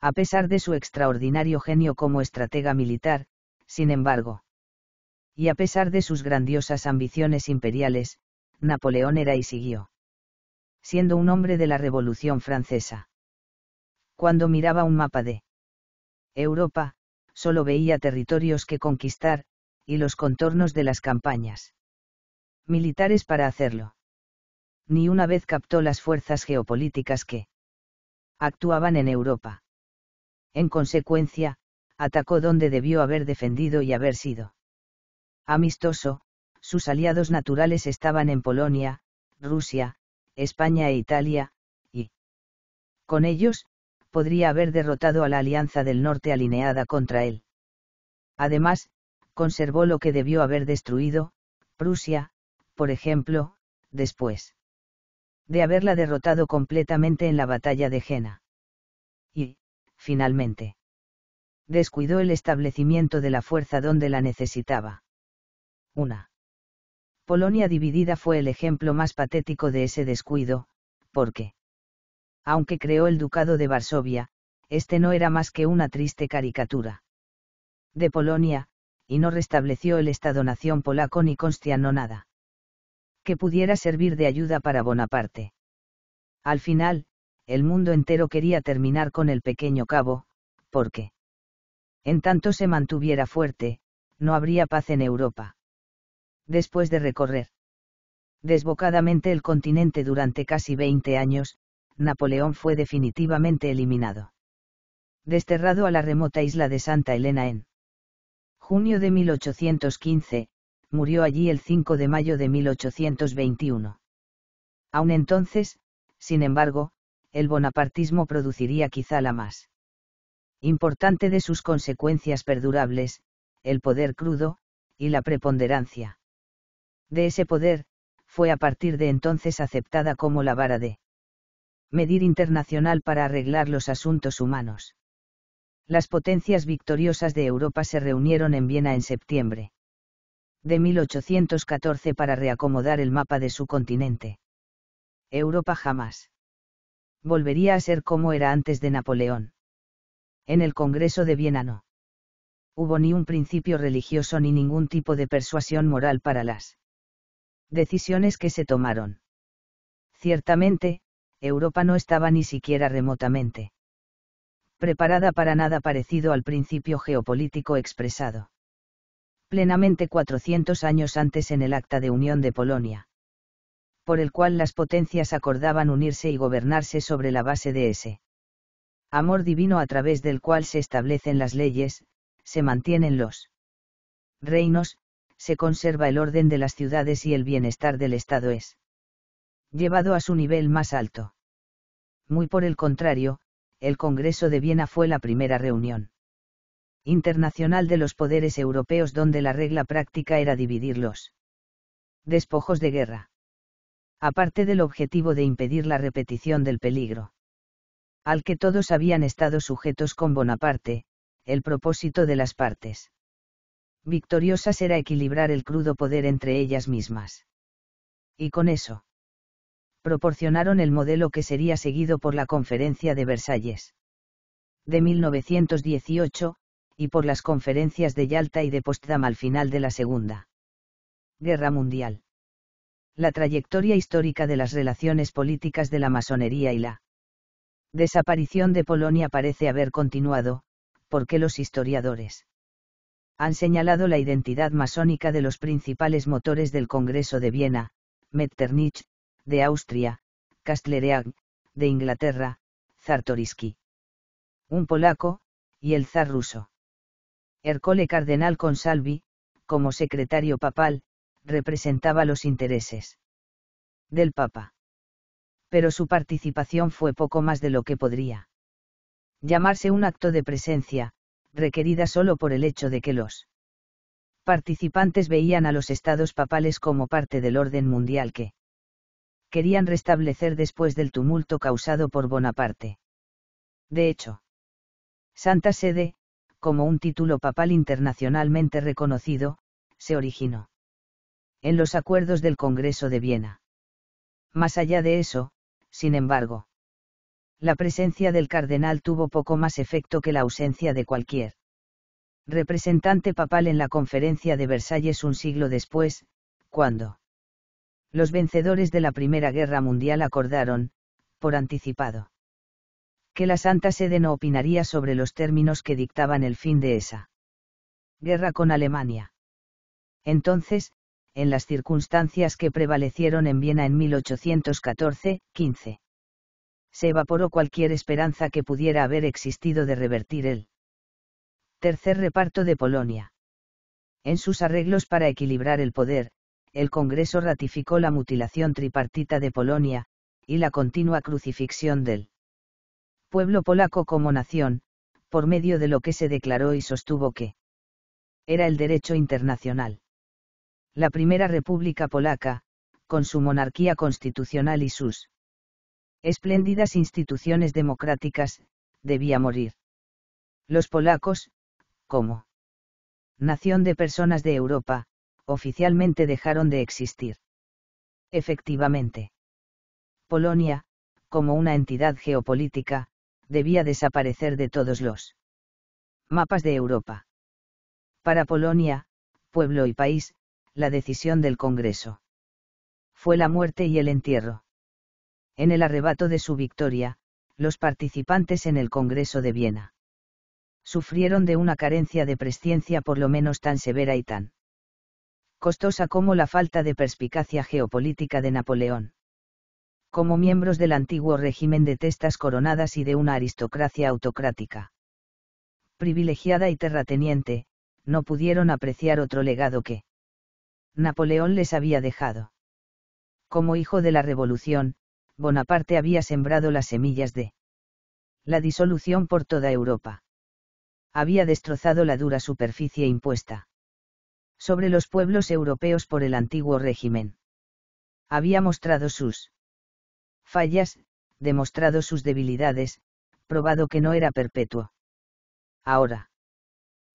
A pesar de su extraordinario genio como estratega militar, sin embargo, y a pesar de sus grandiosas ambiciones imperiales, Napoleón era y siguió. Siendo un hombre de la Revolución Francesa. Cuando miraba un mapa de Europa, solo veía territorios que conquistar, y los contornos de las campañas militares para hacerlo. Ni una vez captó las fuerzas geopolíticas que actuaban en Europa. En consecuencia, atacó donde debió haber defendido y haber sido Amistoso, sus aliados naturales estaban en Polonia, Rusia, España e Italia, y con ellos, podría haber derrotado a la Alianza del Norte alineada contra él. Además, conservó lo que debió haber destruido, Prusia, por ejemplo, después de haberla derrotado completamente en la batalla de Jena. Y, finalmente, descuidó el establecimiento de la fuerza donde la necesitaba. Una. Polonia dividida fue el ejemplo más patético de ese descuido, porque, aunque creó el Ducado de Varsovia, este no era más que una triste caricatura. De Polonia, y no restableció el Estado-nación polaco ni constianó nada. Que pudiera servir de ayuda para Bonaparte. Al final, el mundo entero quería terminar con el pequeño cabo, porque, en tanto se mantuviera fuerte, no habría paz en Europa después de recorrer desbocadamente el continente durante casi 20 años, Napoleón fue definitivamente eliminado. Desterrado a la remota isla de Santa Elena en junio de 1815, murió allí el 5 de mayo de 1821. Aun entonces, sin embargo, el bonapartismo produciría quizá la más importante de sus consecuencias perdurables, el poder crudo, y la preponderancia de ese poder, fue a partir de entonces aceptada como la vara de medir internacional para arreglar los asuntos humanos. Las potencias victoriosas de Europa se reunieron en Viena en septiembre de 1814 para reacomodar el mapa de su continente. Europa jamás volvería a ser como era antes de Napoleón. En el Congreso de Viena no hubo ni un principio religioso ni ningún tipo de persuasión moral para las decisiones que se tomaron. Ciertamente, Europa no estaba ni siquiera remotamente preparada para nada parecido al principio geopolítico expresado. Plenamente 400 años antes en el Acta de Unión de Polonia. Por el cual las potencias acordaban unirse y gobernarse sobre la base de ese amor divino a través del cual se establecen las leyes, se mantienen los reinos, se conserva el orden de las ciudades y el bienestar del Estado es llevado a su nivel más alto. Muy por el contrario, el Congreso de Viena fue la primera reunión internacional de los poderes europeos donde la regla práctica era dividir los despojos de guerra. Aparte del objetivo de impedir la repetición del peligro al que todos habían estado sujetos con Bonaparte, el propósito de las partes victoriosas era equilibrar el crudo poder entre ellas mismas. Y con eso, proporcionaron el modelo que sería seguido por la Conferencia de Versalles de 1918, y por las conferencias de Yalta y de Postdam al final de la Segunda Guerra Mundial. La trayectoria histórica de las relaciones políticas de la masonería y la desaparición de Polonia parece haber continuado, porque los historiadores han señalado la identidad masónica de los principales motores del Congreso de Viena, Metternich, de Austria, Castlereagh, de Inglaterra, Zartoriski. Un polaco, y el zar ruso. Ercole Cardenal Consalvi, como secretario papal, representaba los intereses del Papa. Pero su participación fue poco más de lo que podría llamarse un acto de presencia, requerida solo por el hecho de que los participantes veían a los estados papales como parte del orden mundial que querían restablecer después del tumulto causado por Bonaparte. De hecho, Santa Sede, como un título papal internacionalmente reconocido, se originó en los acuerdos del Congreso de Viena. Más allá de eso, sin embargo, la presencia del cardenal tuvo poco más efecto que la ausencia de cualquier representante papal en la conferencia de Versalles un siglo después, cuando los vencedores de la Primera Guerra Mundial acordaron, por anticipado, que la Santa Sede no opinaría sobre los términos que dictaban el fin de esa guerra con Alemania. Entonces, en las circunstancias que prevalecieron en Viena en 1814-15, se evaporó cualquier esperanza que pudiera haber existido de revertir el tercer reparto de Polonia. En sus arreglos para equilibrar el poder, el Congreso ratificó la mutilación tripartita de Polonia, y la continua crucifixión del pueblo polaco como nación, por medio de lo que se declaró y sostuvo que era el derecho internacional. La Primera República Polaca, con su monarquía constitucional y sus espléndidas instituciones democráticas, debía morir. Los polacos, como nación de personas de Europa, oficialmente dejaron de existir. Efectivamente. Polonia, como una entidad geopolítica, debía desaparecer de todos los mapas de Europa. Para Polonia, pueblo y país, la decisión del Congreso. Fue la muerte y el entierro en el arrebato de su victoria, los participantes en el Congreso de Viena. Sufrieron de una carencia de presciencia por lo menos tan severa y tan costosa como la falta de perspicacia geopolítica de Napoleón. Como miembros del antiguo régimen de testas coronadas y de una aristocracia autocrática. Privilegiada y terrateniente, no pudieron apreciar otro legado que Napoleón les había dejado. Como hijo de la revolución, Bonaparte había sembrado las semillas de la disolución por toda Europa. Había destrozado la dura superficie impuesta sobre los pueblos europeos por el antiguo régimen. Había mostrado sus fallas, demostrado sus debilidades, probado que no era perpetuo. Ahora.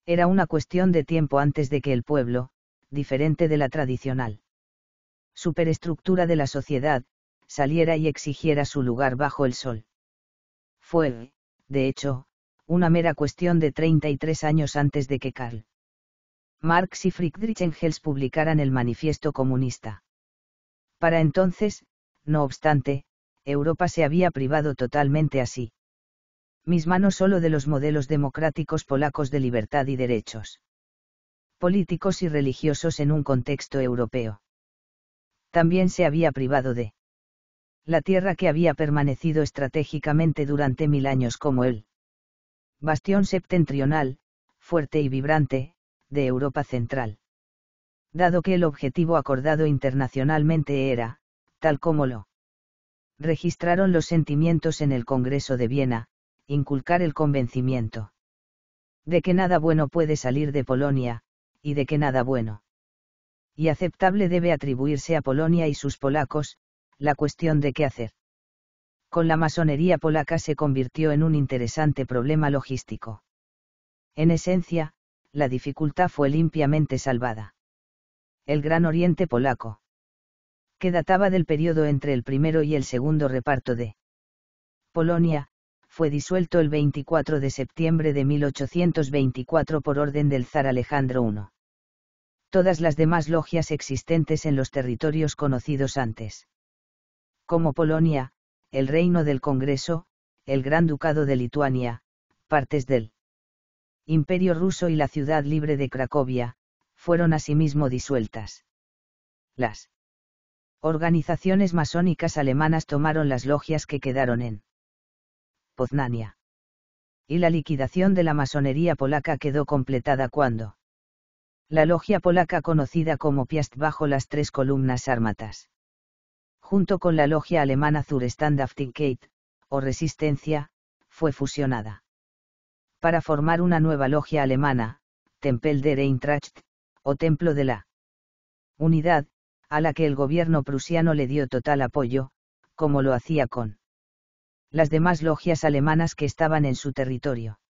Era una cuestión de tiempo antes de que el pueblo, diferente de la tradicional superestructura de la sociedad, saliera y exigiera su lugar bajo el sol. Fue, de hecho, una mera cuestión de 33 años antes de que Karl Marx y Friedrich Engels publicaran el Manifiesto Comunista. Para entonces, no obstante, Europa se había privado totalmente así mis manos solo de los modelos democráticos polacos de libertad y derechos políticos y religiosos en un contexto europeo. También se había privado de la tierra que había permanecido estratégicamente durante mil años como el bastión septentrional, fuerte y vibrante, de Europa Central. Dado que el objetivo acordado internacionalmente era, tal como lo registraron los sentimientos en el Congreso de Viena, inculcar el convencimiento de que nada bueno puede salir de Polonia, y de que nada bueno y aceptable debe atribuirse a Polonia y sus polacos, la cuestión de qué hacer. Con la masonería polaca se convirtió en un interesante problema logístico. En esencia, la dificultad fue limpiamente salvada. El Gran Oriente polaco, que databa del periodo entre el primero y el segundo reparto de Polonia, fue disuelto el 24 de septiembre de 1824 por orden del zar Alejandro I. Todas las demás logias existentes en los territorios conocidos antes como Polonia, el Reino del Congreso, el Gran Ducado de Lituania, partes del Imperio ruso y la ciudad libre de Cracovia, fueron asimismo disueltas. Las organizaciones masónicas alemanas tomaron las logias que quedaron en Poznania. Y la liquidación de la masonería polaca quedó completada cuando la logia polaca conocida como Piast bajo las tres columnas ármatas junto con la logia alemana Zurstandhaftigkeit, o Resistencia, fue fusionada. Para formar una nueva logia alemana, Tempel der Eintracht, o Templo de la Unidad, a la que el gobierno prusiano le dio total apoyo, como lo hacía con las demás logias alemanas que estaban en su territorio.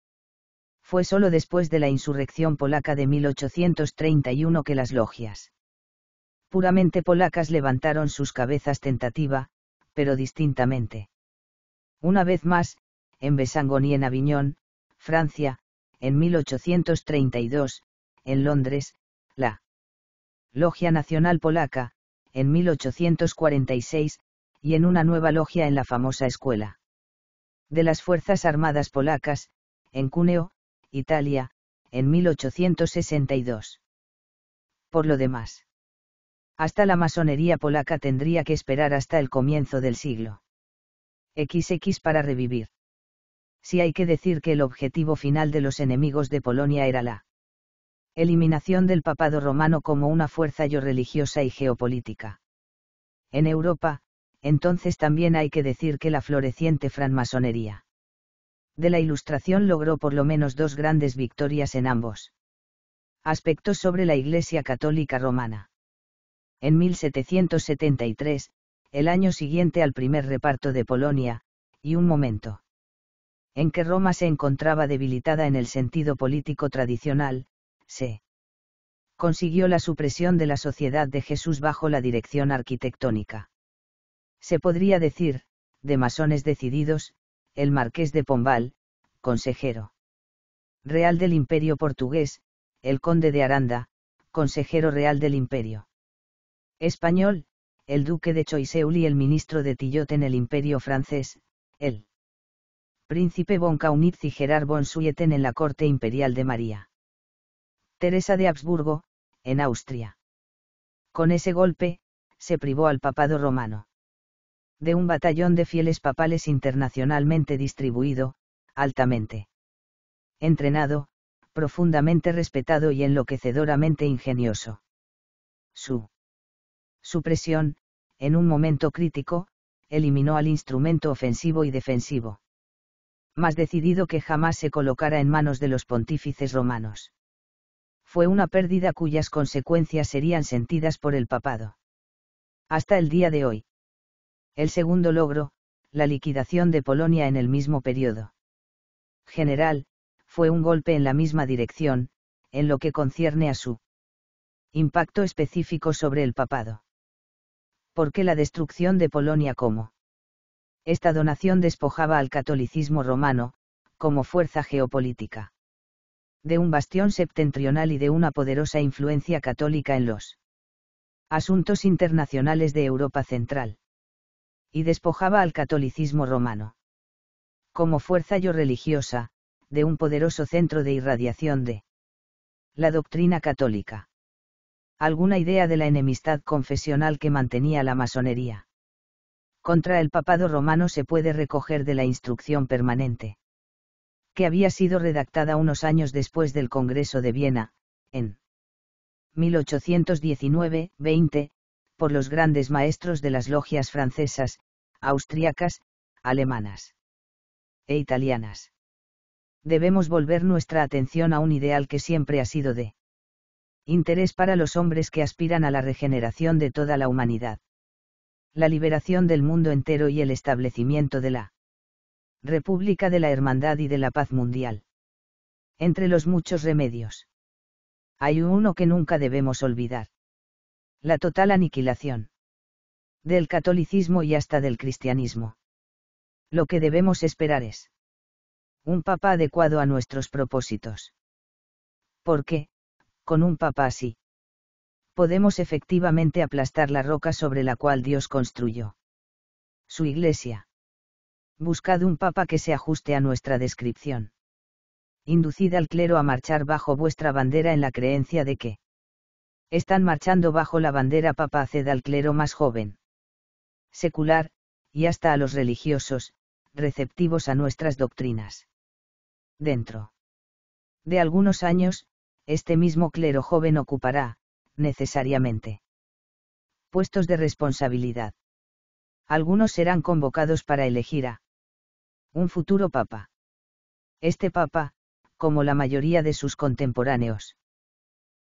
Fue solo después de la insurrección polaca de 1831 que las logias puramente polacas levantaron sus cabezas tentativa, pero distintamente. Una vez más, en Besangon y en Aviñón, Francia, en 1832, en Londres, la Logia Nacional Polaca, en 1846, y en una nueva logia en la famosa escuela. De las Fuerzas Armadas Polacas, en Cuneo, Italia, en 1862. Por lo demás. Hasta la masonería polaca tendría que esperar hasta el comienzo del siglo. XX para revivir. Si hay que decir que el objetivo final de los enemigos de Polonia era la eliminación del papado romano como una fuerza yo religiosa y geopolítica. En Europa, entonces también hay que decir que la floreciente francmasonería de la Ilustración logró por lo menos dos grandes victorias en ambos aspectos sobre la Iglesia Católica Romana en 1773, el año siguiente al primer reparto de Polonia, y un momento en que Roma se encontraba debilitada en el sentido político tradicional, se consiguió la supresión de la Sociedad de Jesús bajo la dirección arquitectónica. Se podría decir, de masones decididos, el marqués de Pombal, consejero real del Imperio portugués, el conde de Aranda, consejero real del Imperio español, el duque de Choiseul y el ministro de Tillot en el Imperio francés, el príncipe von Kaunitz y Gerard von Suyeten en la corte imperial de María Teresa de Habsburgo, en Austria. Con ese golpe, se privó al papado romano de un batallón de fieles papales internacionalmente distribuido, altamente entrenado, profundamente respetado y enloquecedoramente ingenioso. Su su presión, en un momento crítico, eliminó al instrumento ofensivo y defensivo. Más decidido que jamás se colocara en manos de los pontífices romanos. Fue una pérdida cuyas consecuencias serían sentidas por el papado. Hasta el día de hoy. El segundo logro, la liquidación de Polonia en el mismo periodo. General, fue un golpe en la misma dirección, en lo que concierne a su impacto específico sobre el papado. ¿por la destrucción de Polonia como? Esta donación despojaba al catolicismo romano, como fuerza geopolítica. De un bastión septentrional y de una poderosa influencia católica en los asuntos internacionales de Europa Central. Y despojaba al catolicismo romano. Como fuerza yo religiosa, de un poderoso centro de irradiación de la doctrina católica alguna idea de la enemistad confesional que mantenía la masonería. Contra el papado romano se puede recoger de la instrucción permanente. Que había sido redactada unos años después del Congreso de Viena, en 1819-20, por los grandes maestros de las logias francesas, austriacas, alemanas e italianas. Debemos volver nuestra atención a un ideal que siempre ha sido de interés para los hombres que aspiran a la regeneración de toda la humanidad. La liberación del mundo entero y el establecimiento de la República de la Hermandad y de la Paz Mundial. Entre los muchos remedios. Hay uno que nunca debemos olvidar. La total aniquilación. Del catolicismo y hasta del cristianismo. Lo que debemos esperar es un papa adecuado a nuestros propósitos. qué? con un papa así. Podemos efectivamente aplastar la roca sobre la cual Dios construyó su iglesia. Buscad un papa que se ajuste a nuestra descripción. Inducid al clero a marchar bajo vuestra bandera en la creencia de que están marchando bajo la bandera papa haced al clero más joven, secular, y hasta a los religiosos, receptivos a nuestras doctrinas. Dentro de algunos años, este mismo clero joven ocupará, necesariamente, puestos de responsabilidad. Algunos serán convocados para elegir a un futuro papa. Este papa, como la mayoría de sus contemporáneos,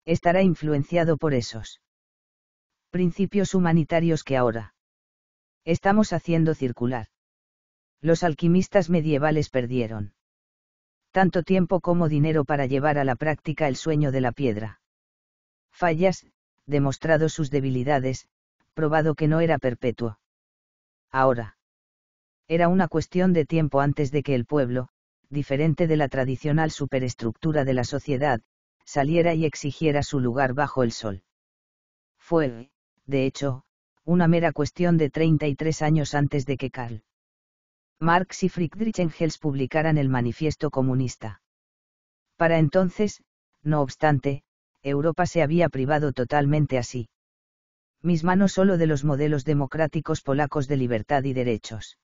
estará influenciado por esos principios humanitarios que ahora estamos haciendo circular. Los alquimistas medievales perdieron tanto tiempo como dinero para llevar a la práctica el sueño de la piedra. Fallas, demostrado sus debilidades, probado que no era perpetuo. Ahora. Era una cuestión de tiempo antes de que el pueblo, diferente de la tradicional superestructura de la sociedad, saliera y exigiera su lugar bajo el sol. Fue, de hecho, una mera cuestión de 33 años antes de que Carl Marx y Friedrich Engels publicaran el Manifiesto Comunista. Para entonces, no obstante, Europa se había privado totalmente así mis manos solo de los modelos democráticos polacos de libertad y derechos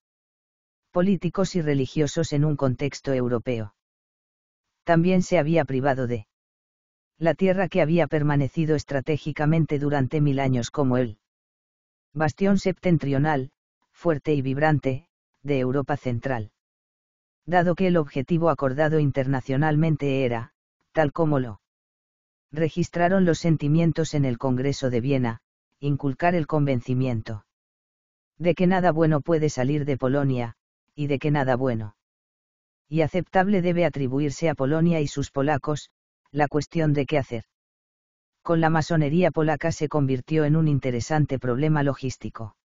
políticos y religiosos en un contexto europeo. También se había privado de la tierra que había permanecido estratégicamente durante mil años como el bastión septentrional, fuerte y vibrante, de Europa Central. Dado que el objetivo acordado internacionalmente era, tal como lo registraron los sentimientos en el Congreso de Viena, inculcar el convencimiento de que nada bueno puede salir de Polonia, y de que nada bueno y aceptable debe atribuirse a Polonia y sus polacos, la cuestión de qué hacer. Con la masonería polaca se convirtió en un interesante problema logístico.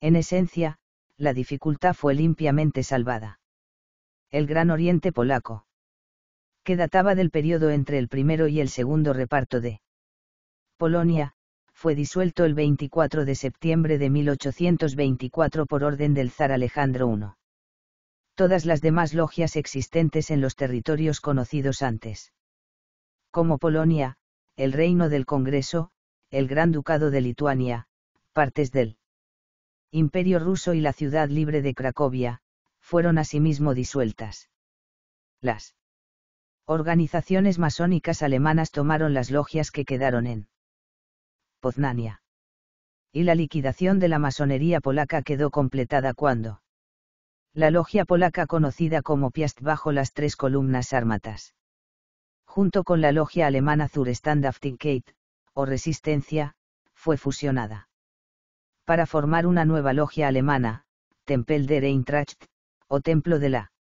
En esencia, la dificultad fue limpiamente salvada. El Gran Oriente polaco. Que databa del periodo entre el primero y el segundo reparto de Polonia, fue disuelto el 24 de septiembre de 1824 por orden del zar Alejandro I. Todas las demás logias existentes en los territorios conocidos antes. Como Polonia, el Reino del Congreso, el Gran Ducado de Lituania, partes del Imperio ruso y la ciudad libre de Cracovia, fueron asimismo disueltas. Las organizaciones masónicas alemanas tomaron las logias que quedaron en Poznania. Y la liquidación de la masonería polaca quedó completada cuando la logia polaca conocida como Piast bajo las tres columnas ármatas. Junto con la logia alemana Zurstandaftigkeit, o Resistencia, fue fusionada para formar una nueva logia alemana, Tempel der Eintracht, o Templo de la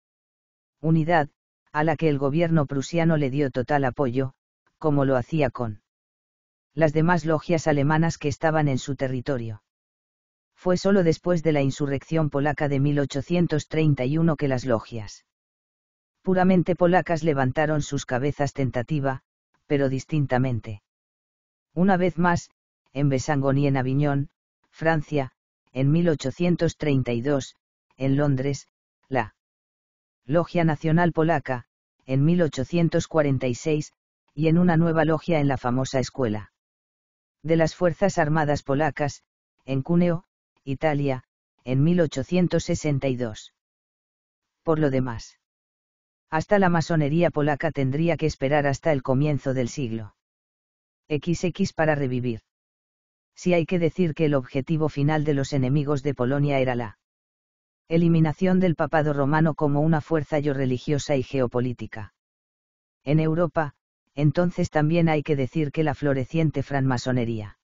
Unidad, a la que el gobierno prusiano le dio total apoyo, como lo hacía con las demás logias alemanas que estaban en su territorio. Fue solo después de la insurrección polaca de 1831 que las logias puramente polacas levantaron sus cabezas tentativa, pero distintamente. Una vez más, en Besangón y en Aviñón, Francia, en 1832, en Londres, la Logia Nacional Polaca, en 1846, y en una nueva logia en la famosa Escuela de las Fuerzas Armadas Polacas, en Cuneo, Italia, en 1862. Por lo demás, hasta la masonería polaca tendría que esperar hasta el comienzo del siglo XX para revivir si hay que decir que el objetivo final de los enemigos de Polonia era la eliminación del papado romano como una fuerza yo religiosa y geopolítica. En Europa, entonces también hay que decir que la floreciente franmasonería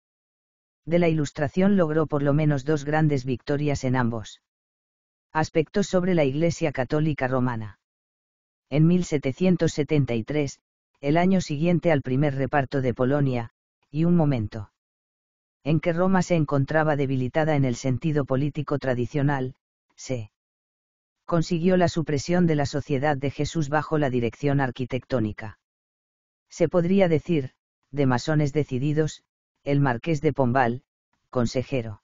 de la Ilustración logró por lo menos dos grandes victorias en ambos aspectos sobre la Iglesia Católica Romana. En 1773, el año siguiente al primer reparto de Polonia, y un momento en que Roma se encontraba debilitada en el sentido político tradicional, se consiguió la supresión de la Sociedad de Jesús bajo la dirección arquitectónica. Se podría decir, de masones decididos, el marqués de Pombal, consejero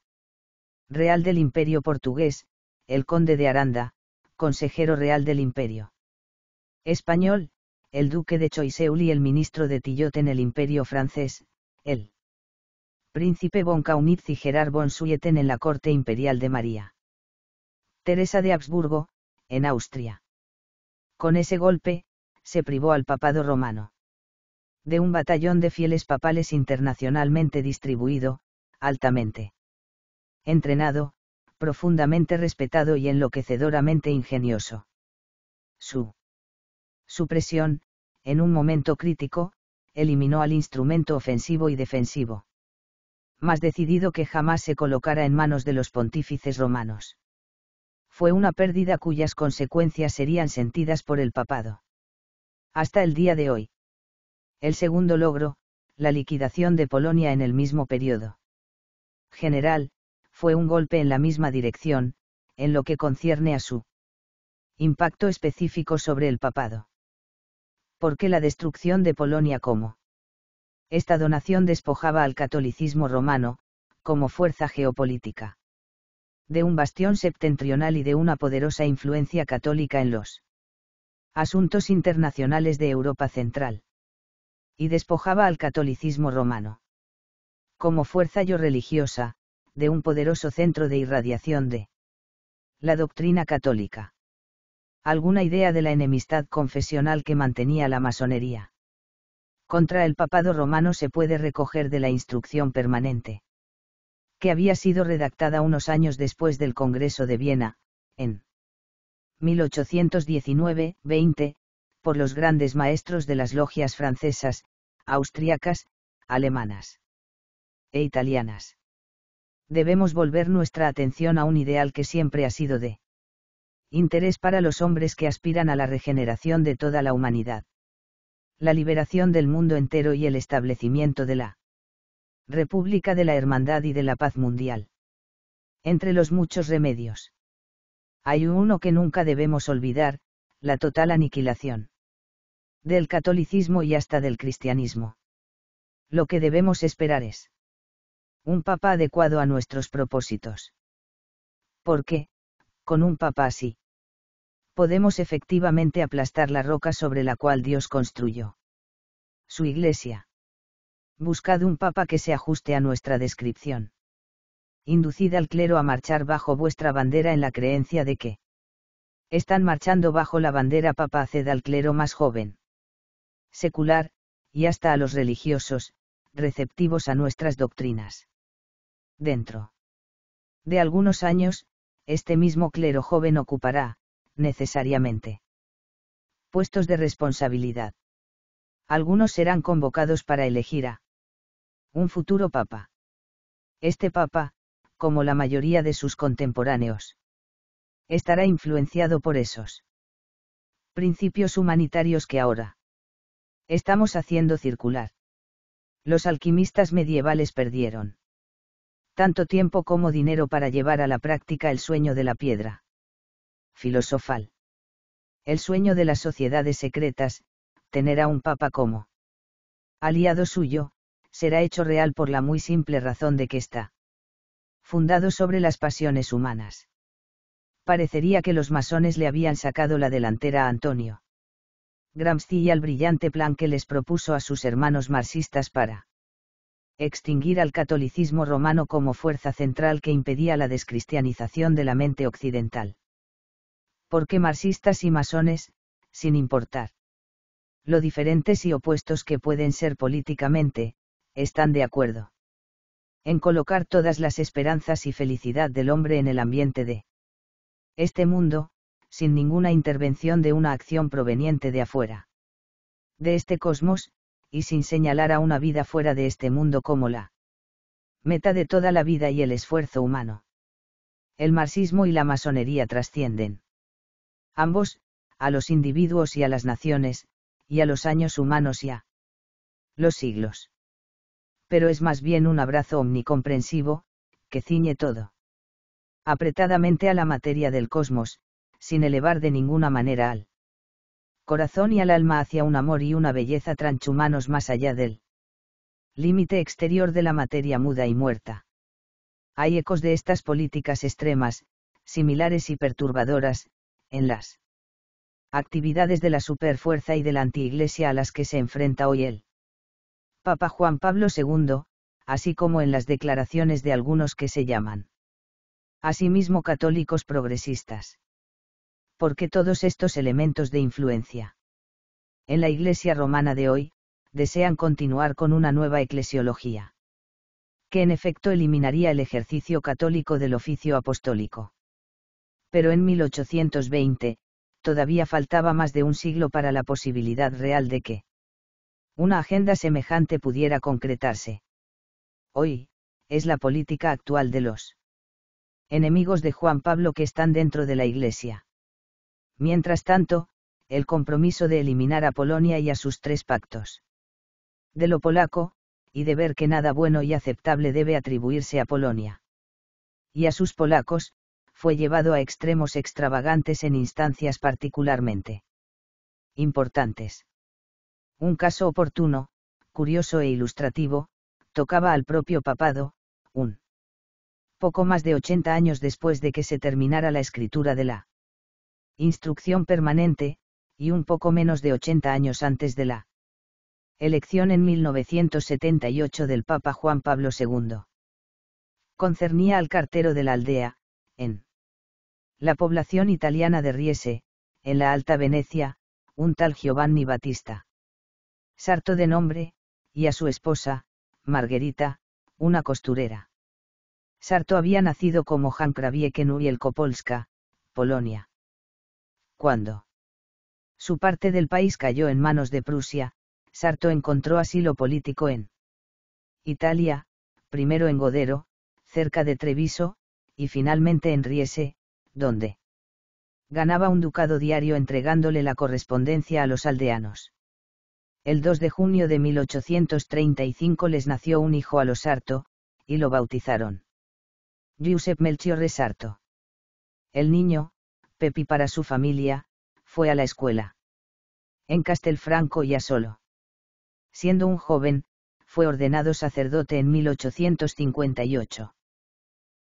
real del Imperio portugués, el conde de Aranda, consejero real del Imperio español, el duque de Choiseul y el ministro de Tillot en el Imperio francés, el príncipe von Kaunitz y Gerard von Suyeten en la corte imperial de María. Teresa de Habsburgo, en Austria. Con ese golpe, se privó al papado romano de un batallón de fieles papales internacionalmente distribuido, altamente entrenado, profundamente respetado y enloquecedoramente ingenioso. Su supresión, en un momento crítico, eliminó al instrumento ofensivo y defensivo más decidido que jamás se colocara en manos de los pontífices romanos. Fue una pérdida cuyas consecuencias serían sentidas por el papado. Hasta el día de hoy. El segundo logro, la liquidación de Polonia en el mismo periodo. General, fue un golpe en la misma dirección, en lo que concierne a su impacto específico sobre el papado. Porque la destrucción de Polonia como esta donación despojaba al catolicismo romano, como fuerza geopolítica, de un bastión septentrional y de una poderosa influencia católica en los asuntos internacionales de Europa Central. Y despojaba al catolicismo romano, como fuerza yo religiosa, de un poderoso centro de irradiación de la doctrina católica. Alguna idea de la enemistad confesional que mantenía la masonería contra el papado romano se puede recoger de la instrucción permanente. Que había sido redactada unos años después del Congreso de Viena, en 1819-20, por los grandes maestros de las logias francesas, austriacas, alemanas e italianas. Debemos volver nuestra atención a un ideal que siempre ha sido de interés para los hombres que aspiran a la regeneración de toda la humanidad la liberación del mundo entero y el establecimiento de la República de la Hermandad y de la Paz Mundial. Entre los muchos remedios. Hay uno que nunca debemos olvidar, la total aniquilación. Del catolicismo y hasta del cristianismo. Lo que debemos esperar es un papa adecuado a nuestros propósitos. Porque, con un papa así, podemos efectivamente aplastar la roca sobre la cual Dios construyó su iglesia. Buscad un papa que se ajuste a nuestra descripción. Inducid al clero a marchar bajo vuestra bandera en la creencia de que están marchando bajo la bandera papa haced al clero más joven, secular, y hasta a los religiosos, receptivos a nuestras doctrinas. Dentro de algunos años, este mismo clero joven ocupará, necesariamente. Puestos de responsabilidad. Algunos serán convocados para elegir a un futuro papa. Este papa, como la mayoría de sus contemporáneos, estará influenciado por esos principios humanitarios que ahora estamos haciendo circular. Los alquimistas medievales perdieron tanto tiempo como dinero para llevar a la práctica el sueño de la piedra filosofal. El sueño de las sociedades secretas, tener a un papa como aliado suyo, será hecho real por la muy simple razón de que está fundado sobre las pasiones humanas. Parecería que los masones le habían sacado la delantera a Antonio. Gramsci y al brillante plan que les propuso a sus hermanos marxistas para extinguir al catolicismo romano como fuerza central que impedía la descristianización de la mente occidental porque marxistas y masones, sin importar lo diferentes y opuestos que pueden ser políticamente, están de acuerdo en colocar todas las esperanzas y felicidad del hombre en el ambiente de este mundo, sin ninguna intervención de una acción proveniente de afuera de este cosmos, y sin señalar a una vida fuera de este mundo como la meta de toda la vida y el esfuerzo humano. El marxismo y la masonería trascienden ambos, a los individuos y a las naciones, y a los años humanos y a los siglos. Pero es más bien un abrazo omnicomprensivo, que ciñe todo. Apretadamente a la materia del cosmos, sin elevar de ninguna manera al corazón y al alma hacia un amor y una belleza transhumanos más allá del límite exterior de la materia muda y muerta. Hay ecos de estas políticas extremas, similares y perturbadoras, en las actividades de la superfuerza y de la antiiglesia a las que se enfrenta hoy el Papa Juan Pablo II, así como en las declaraciones de algunos que se llaman asimismo católicos progresistas. Porque todos estos elementos de influencia en la Iglesia romana de hoy, desean continuar con una nueva eclesiología, que en efecto eliminaría el ejercicio católico del oficio apostólico pero en 1820, todavía faltaba más de un siglo para la posibilidad real de que una agenda semejante pudiera concretarse. Hoy, es la política actual de los enemigos de Juan Pablo que están dentro de la Iglesia. Mientras tanto, el compromiso de eliminar a Polonia y a sus tres pactos. De lo polaco, y de ver que nada bueno y aceptable debe atribuirse a Polonia. Y a sus polacos, fue llevado a extremos extravagantes en instancias particularmente importantes. Un caso oportuno, curioso e ilustrativo, tocaba al propio papado, un poco más de 80 años después de que se terminara la escritura de la instrucción permanente, y un poco menos de 80 años antes de la elección en 1978 del Papa Juan Pablo II. Concernía al cartero de la aldea, en la población italiana de Riese, en la Alta Venecia, un tal Giovanni Battista. Sarto de nombre, y a su esposa, Margherita, una costurera. Sarto había nacido como Jan Kravieken el Kopolska, Polonia. Cuando su parte del país cayó en manos de Prusia, Sarto encontró asilo político en Italia, primero en Godero, cerca de Treviso, y finalmente en Riese, donde ganaba un ducado diario entregándole la correspondencia a los aldeanos. El 2 de junio de 1835 les nació un hijo a los Sarto, y lo bautizaron. Giuseppe Melchiorre Sarto. El niño, Pepi para su familia, fue a la escuela. En Castelfranco ya solo. Siendo un joven, fue ordenado sacerdote en 1858.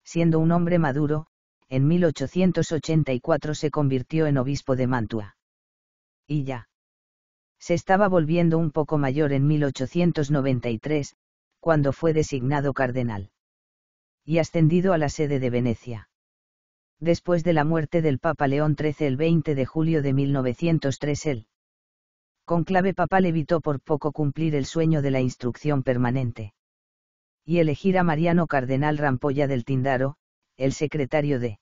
Siendo un hombre maduro, en 1884 se convirtió en obispo de Mantua. Y ya. Se estaba volviendo un poco mayor en 1893, cuando fue designado cardenal. Y ascendido a la sede de Venecia. Después de la muerte del Papa León XIII el 20 de julio de 1903 el conclave papal evitó por poco cumplir el sueño de la instrucción permanente. Y elegir a Mariano Cardenal Rampolla del Tindaro, el secretario de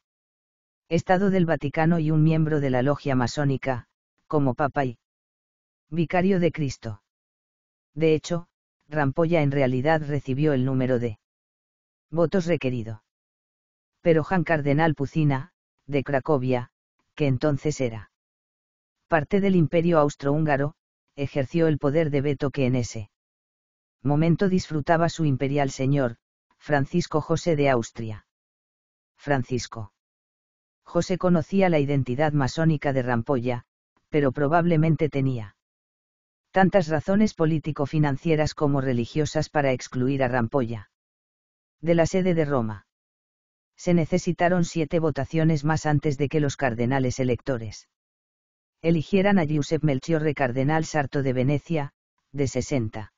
Estado del Vaticano y un miembro de la logia masónica, como Papa y Vicario de Cristo. De hecho, Rampolla en realidad recibió el número de votos requerido. Pero Juan Cardenal Pucina, de Cracovia, que entonces era parte del imperio austrohúngaro, ejerció el poder de veto que en ese momento disfrutaba su imperial señor, Francisco José de Austria. Francisco. José conocía la identidad masónica de Rampolla, pero probablemente tenía tantas razones político-financieras como religiosas para excluir a Rampolla. De la sede de Roma. Se necesitaron siete votaciones más antes de que los cardenales electores eligieran a Giuseppe Melchiorre cardenal sarto de Venecia, de 60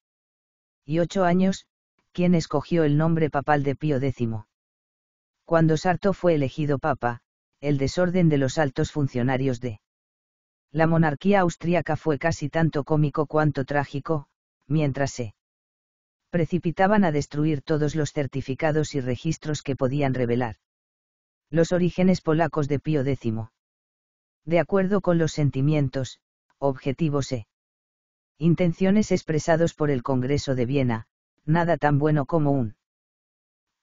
y ocho años, quien escogió el nombre papal de Pío X cuando Sarto fue elegido papa, el desorden de los altos funcionarios de la monarquía austríaca fue casi tanto cómico cuanto trágico, mientras se precipitaban a destruir todos los certificados y registros que podían revelar los orígenes polacos de Pío X. De acuerdo con los sentimientos, objetivos e intenciones expresados por el Congreso de Viena, nada tan bueno como un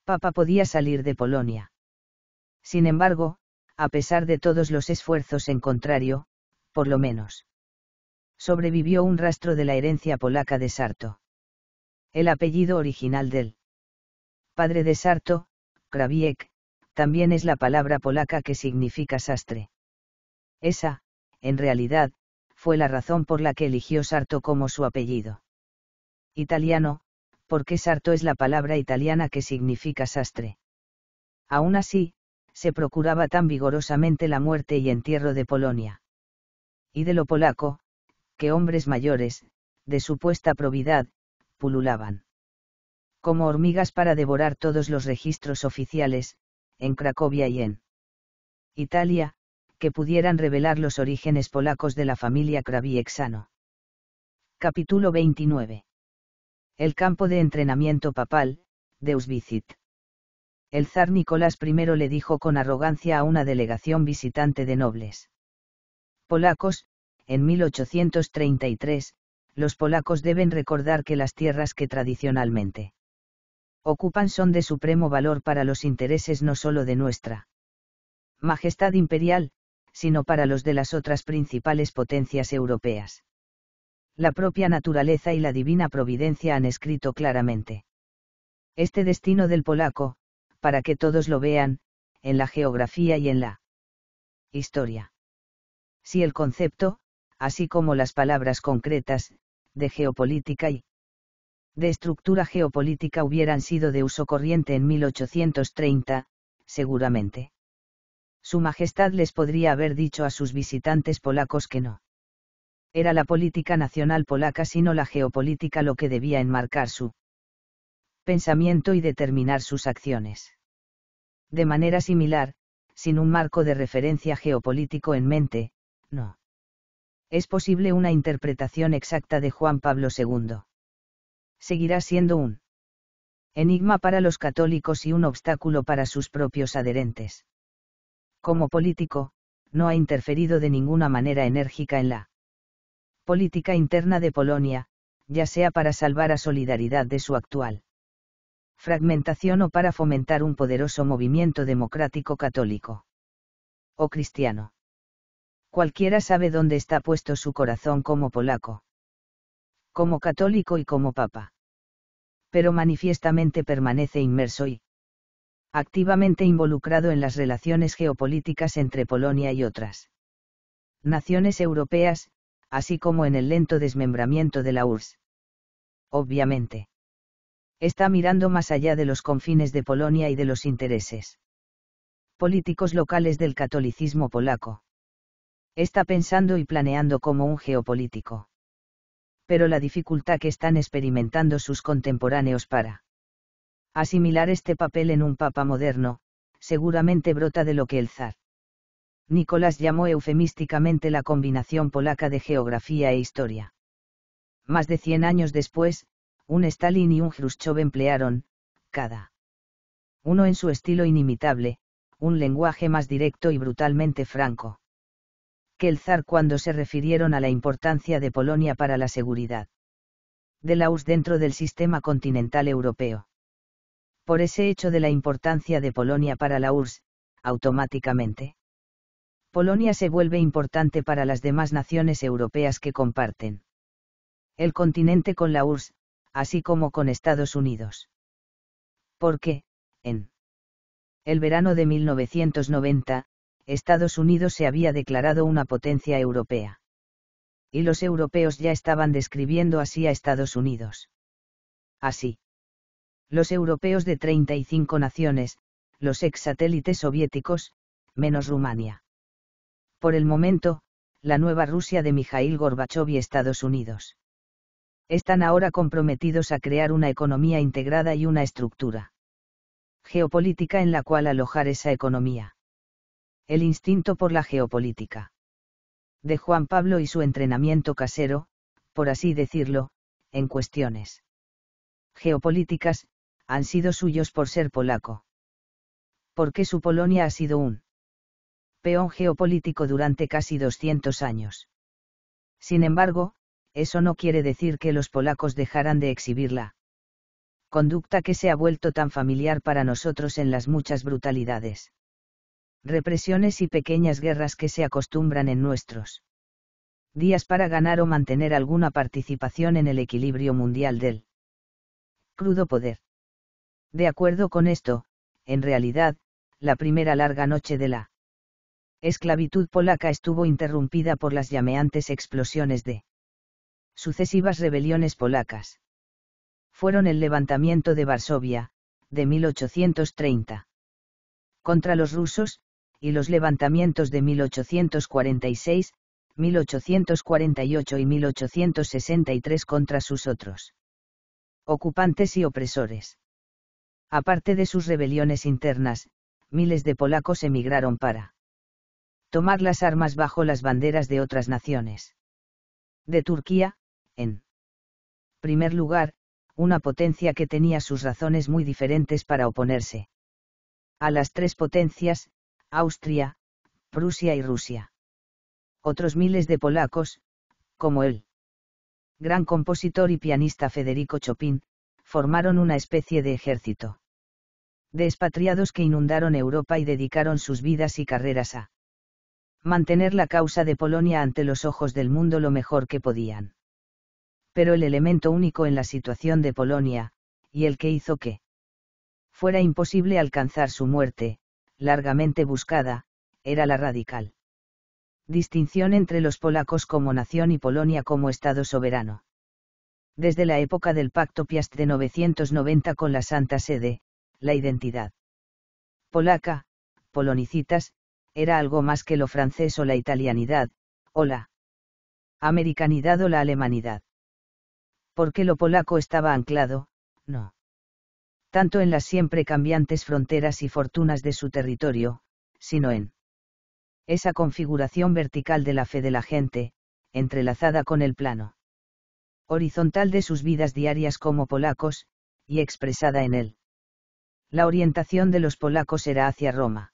Papa podía salir de Polonia. Sin embargo, a pesar de todos los esfuerzos en contrario, por lo menos. Sobrevivió un rastro de la herencia polaca de Sarto. El apellido original del padre de Sarto, Kraviek, también es la palabra polaca que significa sastre. Esa, en realidad, fue la razón por la que eligió Sarto como su apellido. Italiano, porque sarto es la palabra italiana que significa sastre. Aún así, se procuraba tan vigorosamente la muerte y entierro de Polonia. Y de lo polaco, que hombres mayores, de supuesta probidad, pululaban. Como hormigas para devorar todos los registros oficiales, en Cracovia y en Italia, que pudieran revelar los orígenes polacos de la familia Kravi-exano. Capítulo 29 el campo de entrenamiento papal, Vicit. El zar Nicolás I le dijo con arrogancia a una delegación visitante de nobles. Polacos, en 1833, los polacos deben recordar que las tierras que tradicionalmente ocupan son de supremo valor para los intereses no solo de nuestra Majestad Imperial, sino para los de las otras principales potencias europeas la propia naturaleza y la divina providencia han escrito claramente. Este destino del polaco, para que todos lo vean, en la geografía y en la historia. Si el concepto, así como las palabras concretas, de geopolítica y de estructura geopolítica hubieran sido de uso corriente en 1830, seguramente. Su Majestad les podría haber dicho a sus visitantes polacos que no era la política nacional polaca sino la geopolítica lo que debía enmarcar su pensamiento y determinar sus acciones. De manera similar, sin un marco de referencia geopolítico en mente, no. Es posible una interpretación exacta de Juan Pablo II. Seguirá siendo un enigma para los católicos y un obstáculo para sus propios adherentes. Como político, no ha interferido de ninguna manera enérgica en la política interna de Polonia, ya sea para salvar a Solidaridad de su actual fragmentación o para fomentar un poderoso movimiento democrático católico o cristiano. Cualquiera sabe dónde está puesto su corazón como polaco, como católico y como papa. Pero manifiestamente permanece inmerso y activamente involucrado en las relaciones geopolíticas entre Polonia y otras naciones europeas, así como en el lento desmembramiento de la URSS. Obviamente. Está mirando más allá de los confines de Polonia y de los intereses políticos locales del catolicismo polaco. Está pensando y planeando como un geopolítico. Pero la dificultad que están experimentando sus contemporáneos para asimilar este papel en un papa moderno, seguramente brota de lo que el zar Nicolás llamó eufemísticamente la combinación polaca de geografía e historia. Más de 100 años después, un Stalin y un Khrushchev emplearon, cada uno en su estilo inimitable, un lenguaje más directo y brutalmente franco que el zar cuando se refirieron a la importancia de Polonia para la seguridad de la URSS dentro del sistema continental europeo. Por ese hecho de la importancia de Polonia para la URSS, automáticamente Polonia se vuelve importante para las demás naciones europeas que comparten el continente con la URSS, así como con Estados Unidos. Porque, en el verano de 1990, Estados Unidos se había declarado una potencia europea. Y los europeos ya estaban describiendo así a Estados Unidos. Así. Los europeos de 35 naciones, los ex satélites soviéticos, menos Rumania por el momento, la nueva Rusia de Mikhail Gorbachev y Estados Unidos. Están ahora comprometidos a crear una economía integrada y una estructura geopolítica en la cual alojar esa economía. El instinto por la geopolítica. De Juan Pablo y su entrenamiento casero, por así decirlo, en cuestiones geopolíticas, han sido suyos por ser polaco. Porque su Polonia ha sido un geopolítico durante casi 200 años. Sin embargo, eso no quiere decir que los polacos dejaran de exhibirla. Conducta que se ha vuelto tan familiar para nosotros en las muchas brutalidades. Represiones y pequeñas guerras que se acostumbran en nuestros días para ganar o mantener alguna participación en el equilibrio mundial del crudo poder. De acuerdo con esto, en realidad, la primera larga noche de la esclavitud polaca estuvo interrumpida por las llameantes explosiones de sucesivas rebeliones polacas. Fueron el levantamiento de Varsovia, de 1830, contra los rusos, y los levantamientos de 1846, 1848 y 1863 contra sus otros ocupantes y opresores. Aparte de sus rebeliones internas, miles de polacos emigraron para tomar las armas bajo las banderas de otras naciones. De Turquía, en primer lugar, una potencia que tenía sus razones muy diferentes para oponerse. A las tres potencias, Austria, Prusia y Rusia. Otros miles de polacos, como él. Gran compositor y pianista Federico Chopin, formaron una especie de ejército. De expatriados que inundaron Europa y dedicaron sus vidas y carreras a mantener la causa de Polonia ante los ojos del mundo lo mejor que podían. Pero el elemento único en la situación de Polonia, y el que hizo que fuera imposible alcanzar su muerte, largamente buscada, era la radical. Distinción entre los polacos como nación y Polonia como Estado soberano. Desde la época del Pacto Piast de 990 con la Santa Sede, la identidad polaca, polonicitas, era algo más que lo francés o la italianidad, o la americanidad o la alemanidad. Porque lo polaco estaba anclado, no. Tanto en las siempre cambiantes fronteras y fortunas de su territorio, sino en esa configuración vertical de la fe de la gente, entrelazada con el plano horizontal de sus vidas diarias como polacos, y expresada en él. La orientación de los polacos era hacia Roma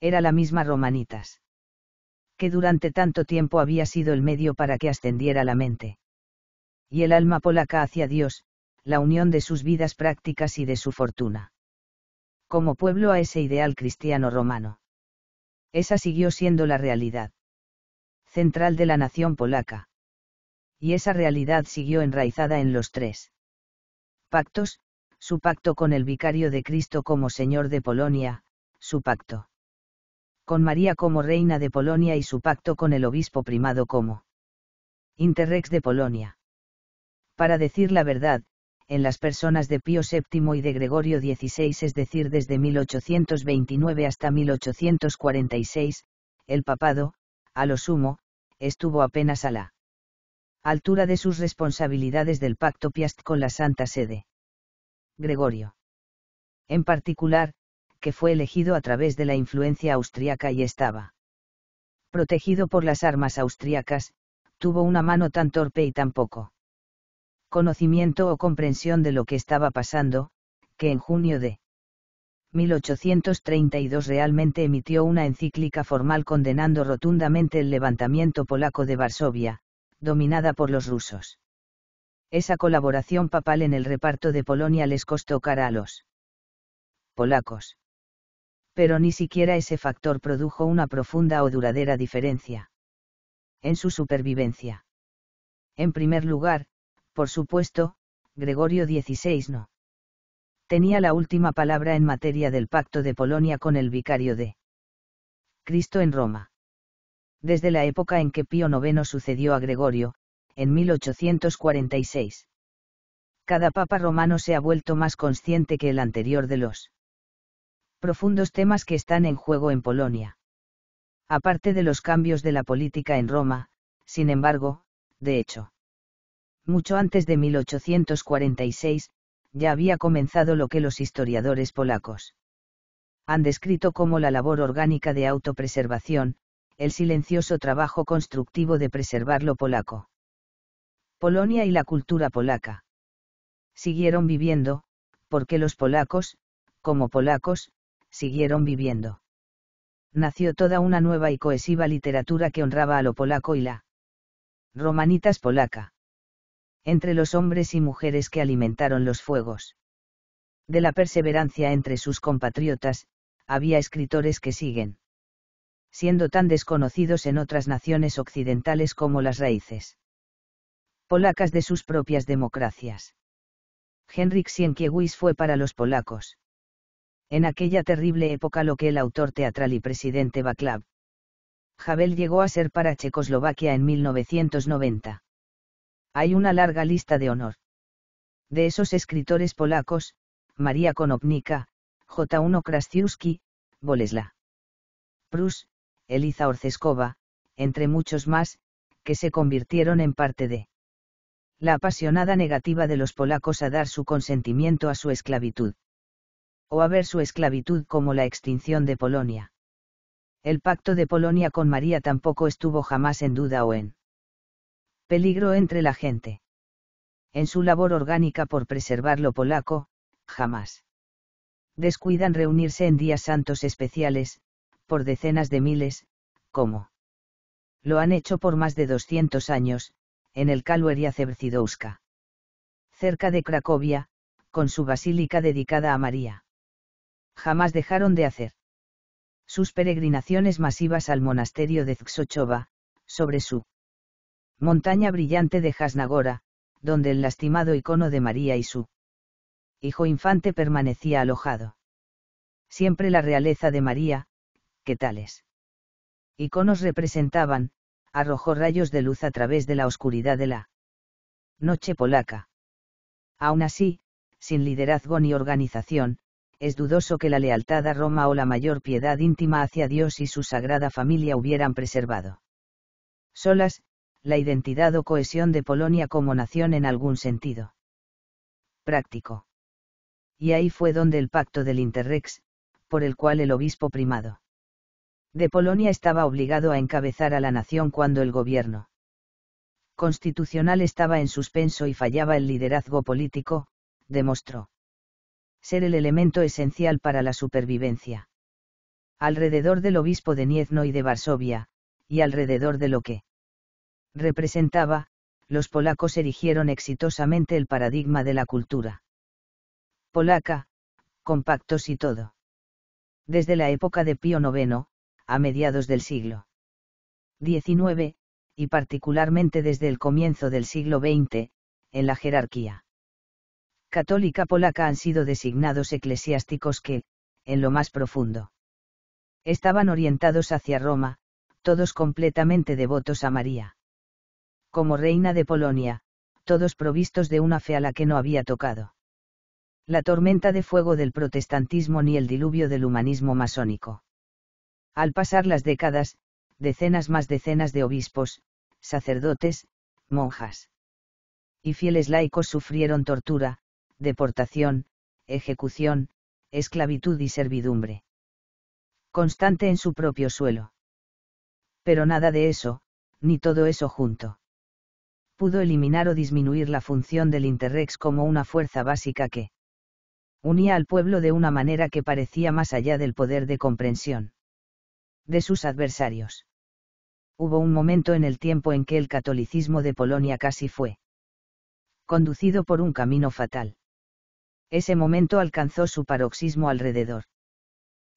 era la misma Romanitas. Que durante tanto tiempo había sido el medio para que ascendiera la mente. Y el alma polaca hacia Dios, la unión de sus vidas prácticas y de su fortuna. Como pueblo a ese ideal cristiano romano. Esa siguió siendo la realidad central de la nación polaca. Y esa realidad siguió enraizada en los tres pactos, su pacto con el vicario de Cristo como Señor de Polonia, su pacto con María como reina de Polonia y su pacto con el obispo primado como Interrex de Polonia. Para decir la verdad, en las personas de Pío VII y de Gregorio XVI, es decir, desde 1829 hasta 1846, el papado, a lo sumo, estuvo apenas a la altura de sus responsabilidades del pacto Piast con la Santa Sede. Gregorio. En particular, que fue elegido a través de la influencia austriaca y estaba protegido por las armas austriacas, tuvo una mano tan torpe y tan poco conocimiento o comprensión de lo que estaba pasando, que en junio de 1832 realmente emitió una encíclica formal condenando rotundamente el levantamiento polaco de Varsovia, dominada por los rusos. Esa colaboración papal en el reparto de Polonia les costó cara a los polacos pero ni siquiera ese factor produjo una profunda o duradera diferencia. En su supervivencia. En primer lugar, por supuesto, Gregorio XVI no. Tenía la última palabra en materia del pacto de Polonia con el vicario de Cristo en Roma. Desde la época en que Pío IX sucedió a Gregorio, en 1846. Cada papa romano se ha vuelto más consciente que el anterior de los profundos temas que están en juego en Polonia. Aparte de los cambios de la política en Roma, sin embargo, de hecho, mucho antes de 1846, ya había comenzado lo que los historiadores polacos han descrito como la labor orgánica de autopreservación, el silencioso trabajo constructivo de preservar lo polaco. Polonia y la cultura polaca. Siguieron viviendo, porque los polacos, como polacos, siguieron viviendo. Nació toda una nueva y cohesiva literatura que honraba a lo polaco y la romanitas polaca. Entre los hombres y mujeres que alimentaron los fuegos. De la perseverancia entre sus compatriotas, había escritores que siguen siendo tan desconocidos en otras naciones occidentales como las raíces polacas de sus propias democracias. Henrik Sienkiewicz fue para los polacos en aquella terrible época lo que el autor teatral y presidente Baclav Havel llegó a ser para Checoslovaquia en 1990. Hay una larga lista de honor. De esos escritores polacos, María Konopnika, J1 Bolesla. Prus, Eliza Orceskova, entre muchos más, que se convirtieron en parte de la apasionada negativa de los polacos a dar su consentimiento a su esclavitud o a ver su esclavitud como la extinción de Polonia. El pacto de Polonia con María tampoco estuvo jamás en duda o en peligro entre la gente. En su labor orgánica por preservar lo polaco, jamás. Descuidan reunirse en días santos especiales, por decenas de miles, como lo han hecho por más de 200 años, en el Kalueria Cercidowska, Cerca de Cracovia, con su basílica dedicada a María jamás dejaron de hacer. Sus peregrinaciones masivas al monasterio de Zxochova, sobre su montaña brillante de Jasnagora, donde el lastimado icono de María y su hijo infante permanecía alojado. Siempre la realeza de María, que tales iconos representaban, arrojó rayos de luz a través de la oscuridad de la noche polaca. Aún así, sin liderazgo ni organización, es dudoso que la lealtad a Roma o la mayor piedad íntima hacia Dios y su sagrada familia hubieran preservado. Solas, la identidad o cohesión de Polonia como nación en algún sentido. Práctico. Y ahí fue donde el pacto del Interrex, por el cual el obispo primado de Polonia estaba obligado a encabezar a la nación cuando el gobierno constitucional estaba en suspenso y fallaba el liderazgo político, demostró ser el elemento esencial para la supervivencia. Alrededor del obispo de Niezno y de Varsovia, y alrededor de lo que representaba, los polacos erigieron exitosamente el paradigma de la cultura polaca, compactos y todo. Desde la época de Pío IX, a mediados del siglo XIX, y particularmente desde el comienzo del siglo XX, en la jerarquía católica polaca han sido designados eclesiásticos que, en lo más profundo, estaban orientados hacia Roma, todos completamente devotos a María. Como reina de Polonia, todos provistos de una fe a la que no había tocado. La tormenta de fuego del protestantismo ni el diluvio del humanismo masónico. Al pasar las décadas, decenas más decenas de obispos, sacerdotes, monjas y fieles laicos sufrieron tortura, deportación, ejecución, esclavitud y servidumbre. Constante en su propio suelo. Pero nada de eso, ni todo eso junto. Pudo eliminar o disminuir la función del Interrex como una fuerza básica que unía al pueblo de una manera que parecía más allá del poder de comprensión de sus adversarios. Hubo un momento en el tiempo en que el catolicismo de Polonia casi fue conducido por un camino fatal ese momento alcanzó su paroxismo alrededor.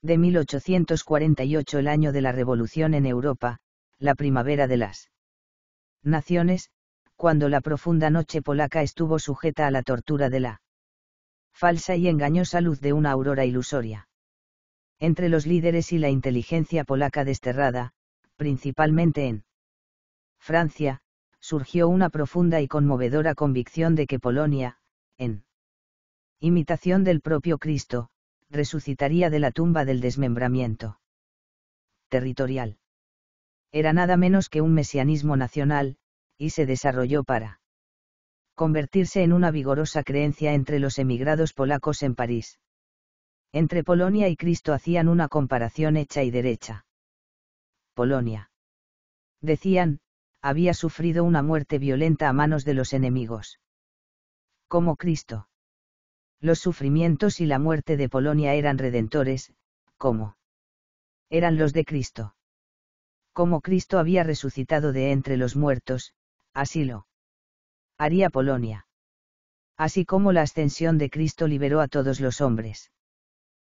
De 1848 el año de la Revolución en Europa, la primavera de las naciones, cuando la profunda noche polaca estuvo sujeta a la tortura de la falsa y engañosa luz de una aurora ilusoria. Entre los líderes y la inteligencia polaca desterrada, principalmente en Francia, surgió una profunda y conmovedora convicción de que Polonia, en imitación del propio Cristo, resucitaría de la tumba del desmembramiento territorial. Era nada menos que un mesianismo nacional, y se desarrolló para convertirse en una vigorosa creencia entre los emigrados polacos en París. Entre Polonia y Cristo hacían una comparación hecha y derecha. Polonia. Decían, había sufrido una muerte violenta a manos de los enemigos. Como Cristo. Los sufrimientos y la muerte de Polonia eran redentores, como eran los de Cristo. Como Cristo había resucitado de entre los muertos, así lo haría Polonia. Así como la ascensión de Cristo liberó a todos los hombres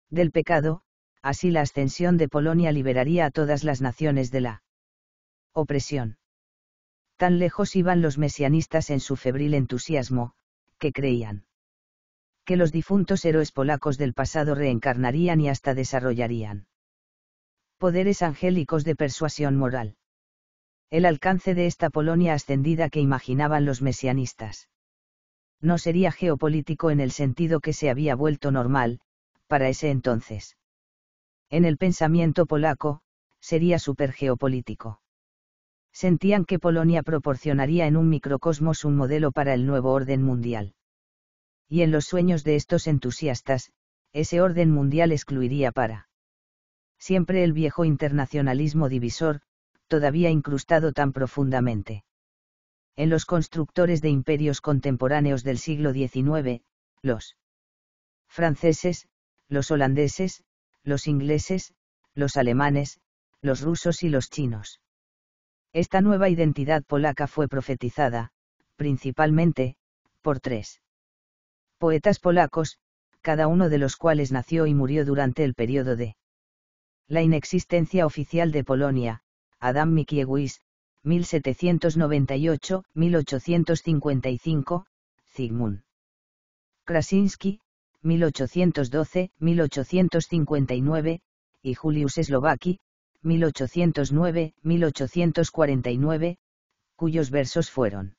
del pecado, así la ascensión de Polonia liberaría a todas las naciones de la opresión. Tan lejos iban los mesianistas en su febril entusiasmo, que creían que los difuntos héroes polacos del pasado reencarnarían y hasta desarrollarían. Poderes angélicos de persuasión moral. El alcance de esta Polonia ascendida que imaginaban los mesianistas. No sería geopolítico en el sentido que se había vuelto normal, para ese entonces. En el pensamiento polaco, sería supergeopolítico. Sentían que Polonia proporcionaría en un microcosmos un modelo para el nuevo orden mundial y en los sueños de estos entusiastas, ese orden mundial excluiría para siempre el viejo internacionalismo divisor, todavía incrustado tan profundamente. En los constructores de imperios contemporáneos del siglo XIX, los franceses, los holandeses, los ingleses, los alemanes, los rusos y los chinos. Esta nueva identidad polaca fue profetizada, principalmente, por tres poetas polacos, cada uno de los cuales nació y murió durante el periodo de la inexistencia oficial de Polonia, Adam Mickiewicz, 1798-1855, Zygmunt Krasinski, 1812-1859, y Julius Slovaki, 1809-1849, cuyos versos fueron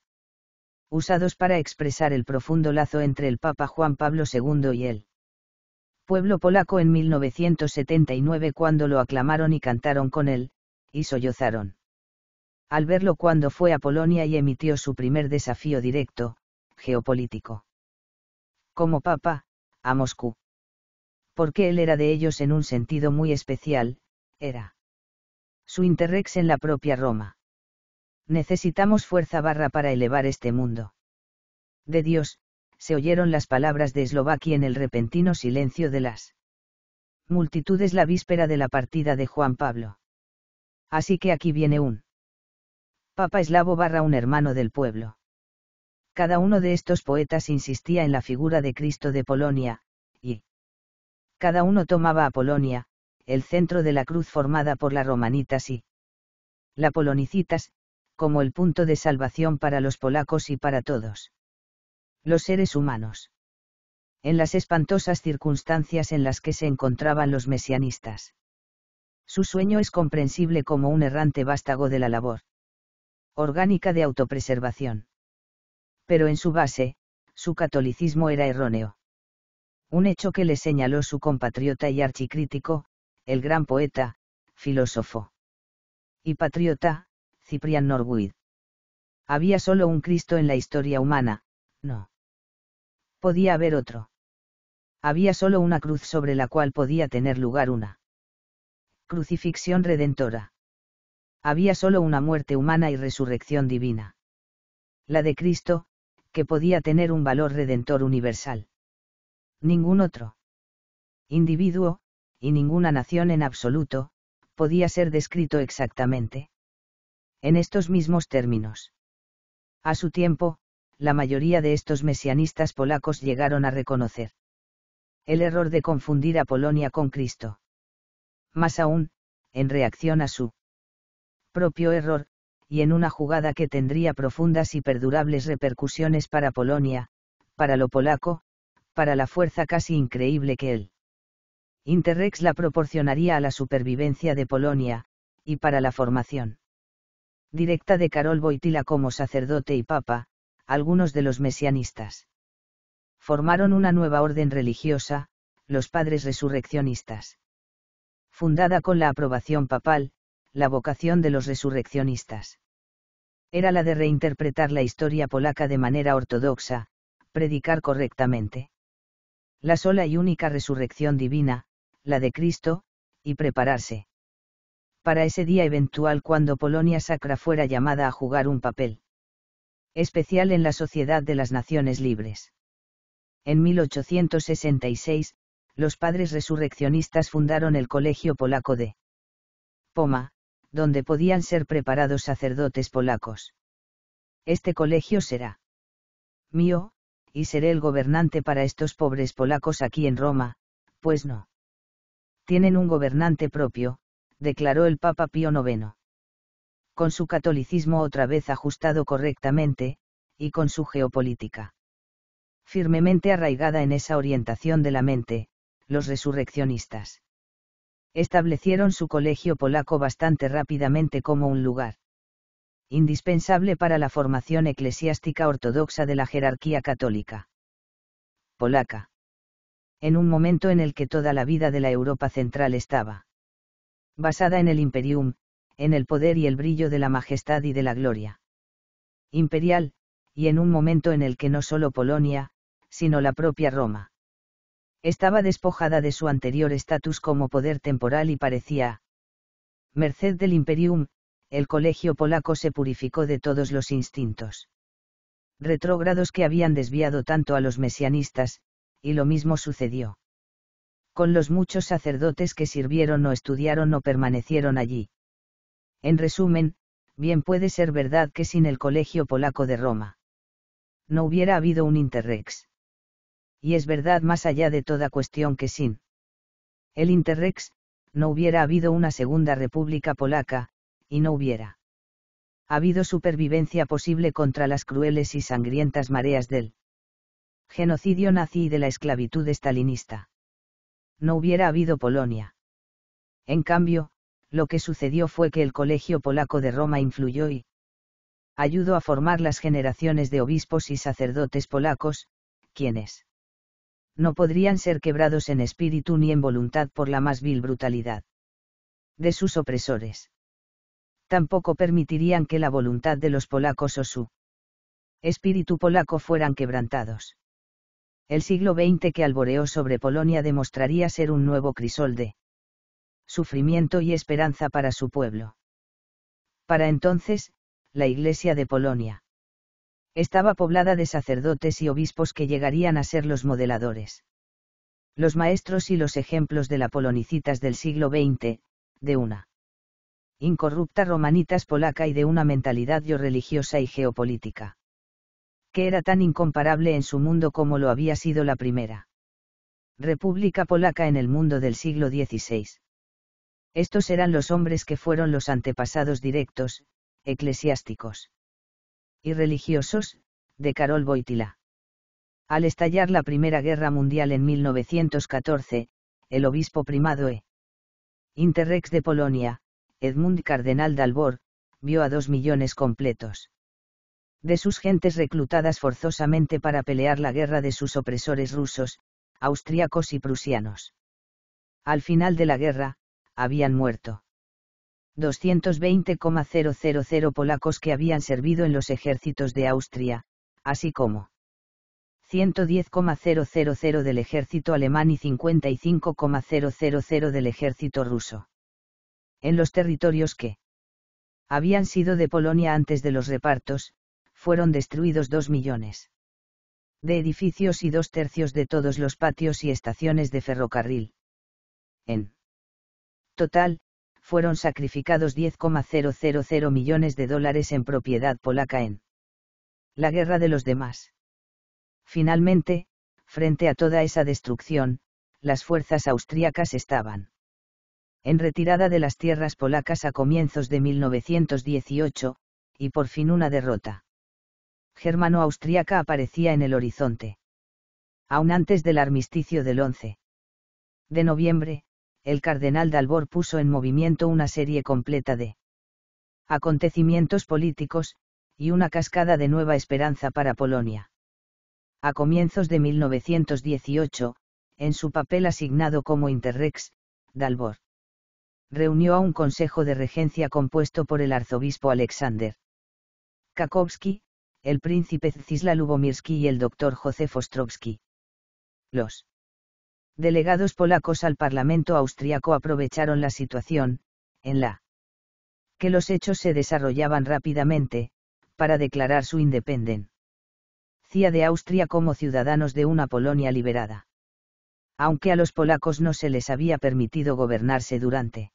usados para expresar el profundo lazo entre el Papa Juan Pablo II y él pueblo polaco en 1979 cuando lo aclamaron y cantaron con él, y sollozaron. Al verlo cuando fue a Polonia y emitió su primer desafío directo, geopolítico. Como papa, a Moscú. Porque él era de ellos en un sentido muy especial, era su interrex en la propia Roma necesitamos fuerza barra para elevar este mundo. De Dios, se oyeron las palabras de Eslovaquia en el repentino silencio de las multitudes la víspera de la partida de Juan Pablo. Así que aquí viene un papa eslavo barra un hermano del pueblo. Cada uno de estos poetas insistía en la figura de Cristo de Polonia, y cada uno tomaba a Polonia, el centro de la cruz formada por la romanitas y la polonicitas, como el punto de salvación para los polacos y para todos. Los seres humanos. En las espantosas circunstancias en las que se encontraban los mesianistas. Su sueño es comprensible como un errante vástago de la labor orgánica de autopreservación. Pero en su base, su catolicismo era erróneo. Un hecho que le señaló su compatriota y archicrítico, el gran poeta, filósofo y patriota, Ciprián Norwood. Había solo un Cristo en la historia humana, no. Podía haber otro. Había solo una cruz sobre la cual podía tener lugar una. Crucifixión redentora. Había solo una muerte humana y resurrección divina. La de Cristo, que podía tener un valor redentor universal. Ningún otro individuo, y ninguna nación en absoluto, podía ser descrito exactamente en estos mismos términos. A su tiempo, la mayoría de estos mesianistas polacos llegaron a reconocer el error de confundir a Polonia con Cristo. Más aún, en reacción a su propio error, y en una jugada que tendría profundas y perdurables repercusiones para Polonia, para lo polaco, para la fuerza casi increíble que él. Interrex la proporcionaría a la supervivencia de Polonia, y para la formación directa de Carol Boitila como sacerdote y papa, algunos de los mesianistas. Formaron una nueva orden religiosa, los padres resurreccionistas. Fundada con la aprobación papal, la vocación de los resurreccionistas era la de reinterpretar la historia polaca de manera ortodoxa, predicar correctamente. La sola y única resurrección divina, la de Cristo, y prepararse para ese día eventual cuando Polonia Sacra fuera llamada a jugar un papel especial en la sociedad de las naciones libres. En 1866, los padres resurreccionistas fundaron el Colegio Polaco de Poma, donde podían ser preparados sacerdotes polacos. Este colegio será mío, y seré el gobernante para estos pobres polacos aquí en Roma, pues no. Tienen un gobernante propio, declaró el Papa Pío IX. Con su catolicismo otra vez ajustado correctamente, y con su geopolítica. Firmemente arraigada en esa orientación de la mente, los resurreccionistas. Establecieron su colegio polaco bastante rápidamente como un lugar indispensable para la formación eclesiástica ortodoxa de la jerarquía católica. Polaca. En un momento en el que toda la vida de la Europa central estaba basada en el imperium, en el poder y el brillo de la majestad y de la gloria. Imperial, y en un momento en el que no solo Polonia, sino la propia Roma. Estaba despojada de su anterior estatus como poder temporal y parecía, merced del imperium, el colegio polaco se purificó de todos los instintos retrógrados que habían desviado tanto a los mesianistas, y lo mismo sucedió con los muchos sacerdotes que sirvieron o estudiaron o permanecieron allí. En resumen, bien puede ser verdad que sin el Colegio Polaco de Roma no hubiera habido un interrex. Y es verdad más allá de toda cuestión que sin el interrex, no hubiera habido una segunda república polaca, y no hubiera habido supervivencia posible contra las crueles y sangrientas mareas del genocidio nazi y de la esclavitud estalinista no hubiera habido Polonia. En cambio, lo que sucedió fue que el Colegio Polaco de Roma influyó y ayudó a formar las generaciones de obispos y sacerdotes polacos, quienes no podrían ser quebrados en espíritu ni en voluntad por la más vil brutalidad de sus opresores. Tampoco permitirían que la voluntad de los polacos o su espíritu polaco fueran quebrantados. El siglo XX que alboreó sobre Polonia demostraría ser un nuevo crisol de sufrimiento y esperanza para su pueblo. Para entonces, la Iglesia de Polonia estaba poblada de sacerdotes y obispos que llegarían a ser los modeladores. Los maestros y los ejemplos de la polonicitas del siglo XX, de una incorrupta romanitas polaca y de una mentalidad yo religiosa y geopolítica que era tan incomparable en su mundo como lo había sido la primera. República Polaca en el mundo del siglo XVI. Estos eran los hombres que fueron los antepasados directos, eclesiásticos y religiosos, de Karol Wojtyla. Al estallar la Primera Guerra Mundial en 1914, el obispo primado E. Interrex de Polonia, Edmund Cardenal Dalbor, vio a dos millones completos de sus gentes reclutadas forzosamente para pelear la guerra de sus opresores rusos, austriacos y prusianos. Al final de la guerra, habían muerto. 220,000 polacos que habían servido en los ejércitos de Austria, así como 110,000 del ejército alemán y 55,000 del ejército ruso. En los territorios que habían sido de Polonia antes de los repartos, fueron destruidos dos millones de edificios y dos tercios de todos los patios y estaciones de ferrocarril. En total, fueron sacrificados 10,000 millones de dólares en propiedad polaca en la guerra de los demás. Finalmente, frente a toda esa destrucción, las fuerzas austriacas estaban en retirada de las tierras polacas a comienzos de 1918, y por fin una derrota germano-austriaca aparecía en el horizonte. Aún antes del armisticio del 11 de noviembre, el cardenal Dalbor puso en movimiento una serie completa de acontecimientos políticos, y una cascada de nueva esperanza para Polonia. A comienzos de 1918, en su papel asignado como Interrex, Dalbor reunió a un consejo de regencia compuesto por el arzobispo Alexander Kakowski, el príncipe Zisla Lubomirski y el doctor Josef Ostrovsky. Los delegados polacos al Parlamento austriaco aprovecharon la situación, en la que los hechos se desarrollaban rápidamente, para declarar su independencia de Austria como ciudadanos de una Polonia liberada. Aunque a los polacos no se les había permitido gobernarse durante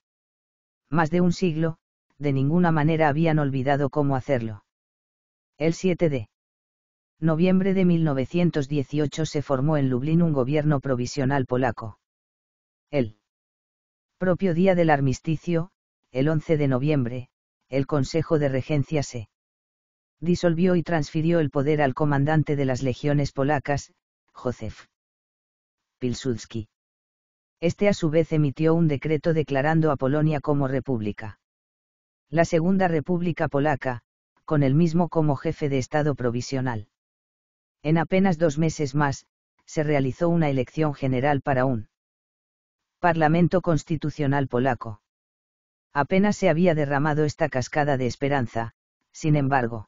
más de un siglo, de ninguna manera habían olvidado cómo hacerlo. El 7 de noviembre de 1918 se formó en Lublin un gobierno provisional polaco. El propio día del armisticio, el 11 de noviembre, el Consejo de Regencia se disolvió y transfirió el poder al comandante de las legiones polacas, Józef Pilsudski. Este a su vez emitió un decreto declarando a Polonia como república. La Segunda República Polaca, con el mismo como jefe de Estado provisional. En apenas dos meses más, se realizó una elección general para un Parlamento Constitucional polaco. Apenas se había derramado esta cascada de esperanza, sin embargo.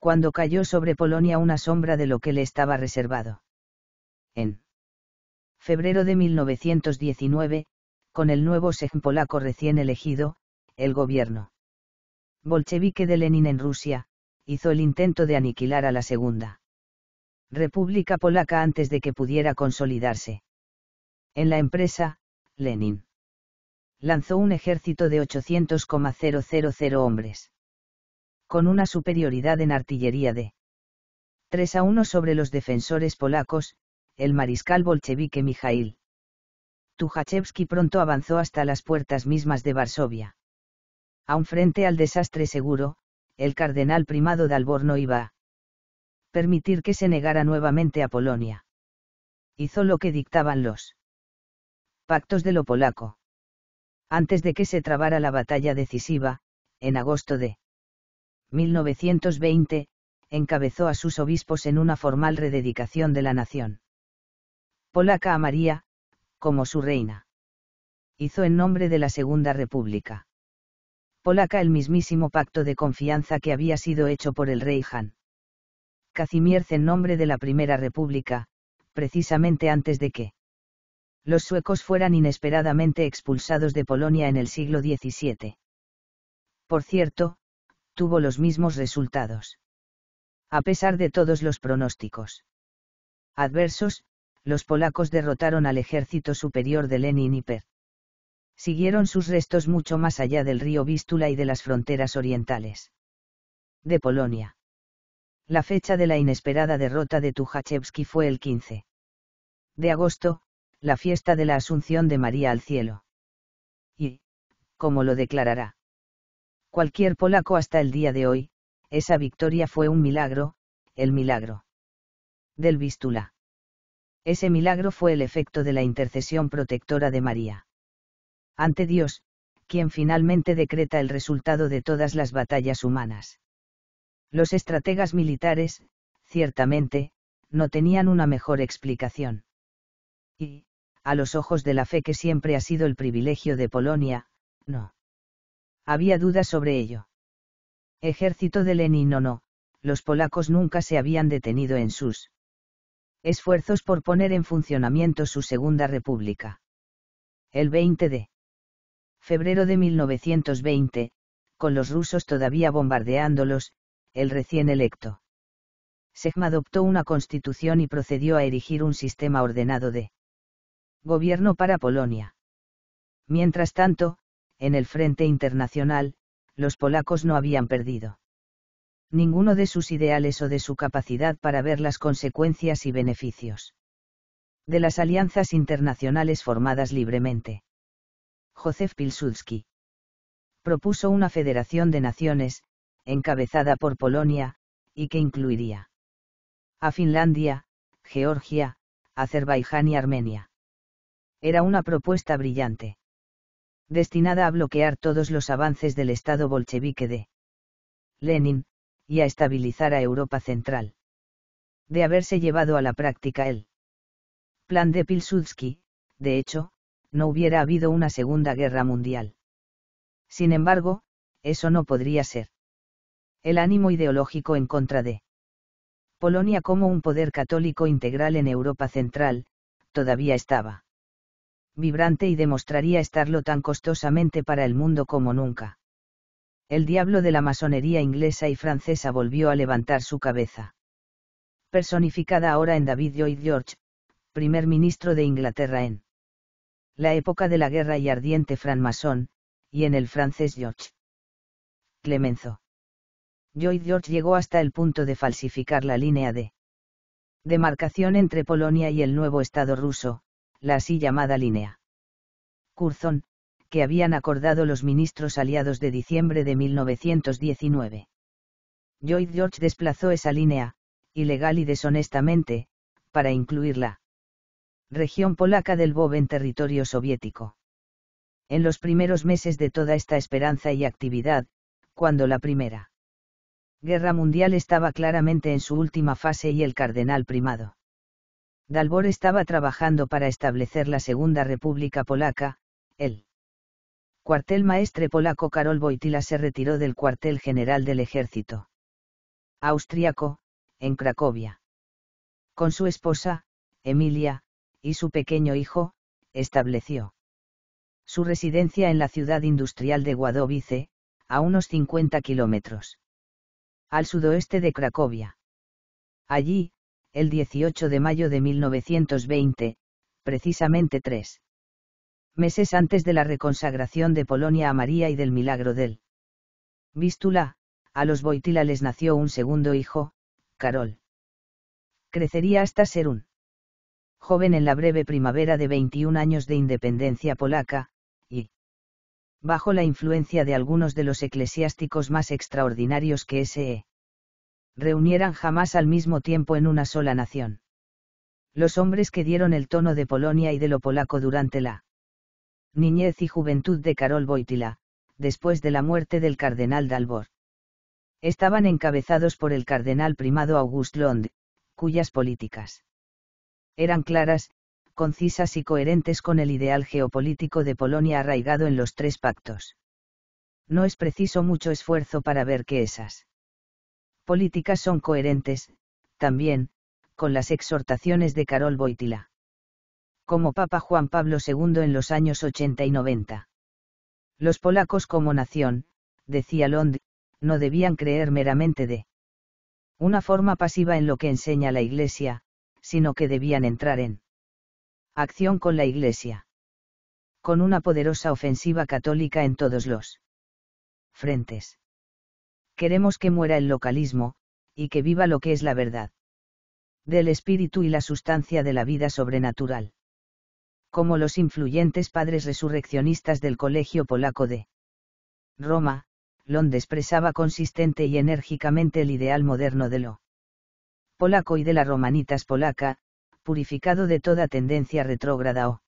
Cuando cayó sobre Polonia una sombra de lo que le estaba reservado. En febrero de 1919, con el nuevo Sejm polaco recién elegido, el gobierno bolchevique de Lenin en Rusia, hizo el intento de aniquilar a la Segunda República Polaca antes de que pudiera consolidarse. En la empresa, Lenin lanzó un ejército de 800,000 hombres. Con una superioridad en artillería de 3 a 1 sobre los defensores polacos, el mariscal bolchevique Mikhail Tuchachevsky pronto avanzó hasta las puertas mismas de Varsovia aun frente al desastre seguro, el cardenal primado de Alborno iba a permitir que se negara nuevamente a Polonia. Hizo lo que dictaban los pactos de lo polaco. Antes de que se trabara la batalla decisiva, en agosto de 1920, encabezó a sus obispos en una formal rededicación de la nación. Polaca a María, como su reina. Hizo en nombre de la Segunda República polaca el mismísimo pacto de confianza que había sido hecho por el rey Jan. Kazimierz en nombre de la Primera República, precisamente antes de que los suecos fueran inesperadamente expulsados de Polonia en el siglo XVII. Por cierto, tuvo los mismos resultados. A pesar de todos los pronósticos adversos, los polacos derrotaron al ejército superior de Lenin y siguieron sus restos mucho más allá del río Vístula y de las fronteras orientales. De Polonia. La fecha de la inesperada derrota de Tuchachevsky fue el 15 de agosto, la fiesta de la Asunción de María al cielo. Y, como lo declarará cualquier polaco hasta el día de hoy, esa victoria fue un milagro, el milagro del Vístula. Ese milagro fue el efecto de la intercesión protectora de María ante Dios, quien finalmente decreta el resultado de todas las batallas humanas. Los estrategas militares, ciertamente, no tenían una mejor explicación. Y, a los ojos de la fe que siempre ha sido el privilegio de Polonia, no. Había dudas sobre ello. Ejército de Lenin o no, los polacos nunca se habían detenido en sus esfuerzos por poner en funcionamiento su Segunda República. El 20 de febrero de 1920, con los rusos todavía bombardeándolos, el recién electo. Segma adoptó una constitución y procedió a erigir un sistema ordenado de gobierno para Polonia. Mientras tanto, en el frente internacional, los polacos no habían perdido ninguno de sus ideales o de su capacidad para ver las consecuencias y beneficios de las alianzas internacionales formadas libremente. Josef Pilsudski. Propuso una federación de naciones, encabezada por Polonia, y que incluiría a Finlandia, Georgia, Azerbaiyán y Armenia. Era una propuesta brillante. Destinada a bloquear todos los avances del Estado bolchevique de Lenin, y a estabilizar a Europa Central. De haberse llevado a la práctica el plan de Pilsudski, de hecho, no hubiera habido una Segunda Guerra Mundial. Sin embargo, eso no podría ser. El ánimo ideológico en contra de Polonia como un poder católico integral en Europa Central, todavía estaba vibrante y demostraría estarlo tan costosamente para el mundo como nunca. El diablo de la masonería inglesa y francesa volvió a levantar su cabeza. Personificada ahora en David Lloyd George, primer ministro de Inglaterra en la época de la guerra y ardiente francmasón, y en el francés George. Clemenzo. Lloyd George llegó hasta el punto de falsificar la línea de demarcación entre Polonia y el nuevo Estado ruso, la así llamada línea. Curzon, que habían acordado los ministros aliados de diciembre de 1919. Lloyd George desplazó esa línea, ilegal y deshonestamente, para incluirla región polaca del Bob en territorio soviético. En los primeros meses de toda esta esperanza y actividad, cuando la primera guerra mundial estaba claramente en su última fase y el cardenal primado. Dalbor estaba trabajando para establecer la Segunda República Polaca, el cuartel maestre polaco Karol Wojtyla se retiró del cuartel general del ejército austriaco, en Cracovia. Con su esposa, Emilia, y su pequeño hijo, estableció su residencia en la ciudad industrial de Guadovice, a unos 50 kilómetros al sudoeste de Cracovia. Allí, el 18 de mayo de 1920, precisamente tres meses antes de la reconsagración de Polonia a María y del milagro del Vístula, a los Boitila les nació un segundo hijo, Carol. Crecería hasta ser un joven en la breve primavera de 21 años de independencia polaca, y, bajo la influencia de algunos de los eclesiásticos más extraordinarios que se reunieran jamás al mismo tiempo en una sola nación. Los hombres que dieron el tono de Polonia y de lo polaco durante la niñez y juventud de Karol Wojtyla, después de la muerte del cardenal Dalbor. Estaban encabezados por el cardenal primado August Lond, cuyas políticas eran claras, concisas y coherentes con el ideal geopolítico de Polonia arraigado en los tres pactos. No es preciso mucho esfuerzo para ver que esas políticas son coherentes, también, con las exhortaciones de Carol Boitila. Como Papa Juan Pablo II en los años 80 y 90. Los polacos como nación, decía Lond, no debían creer meramente de una forma pasiva en lo que enseña la Iglesia, sino que debían entrar en acción con la Iglesia. Con una poderosa ofensiva católica en todos los frentes. Queremos que muera el localismo, y que viva lo que es la verdad. Del espíritu y la sustancia de la vida sobrenatural. Como los influyentes padres resurreccionistas del Colegio Polaco de Roma, Londres expresaba consistente y enérgicamente el ideal moderno de lo polaco y de la romanitas polaca, purificado de toda tendencia retrógrada o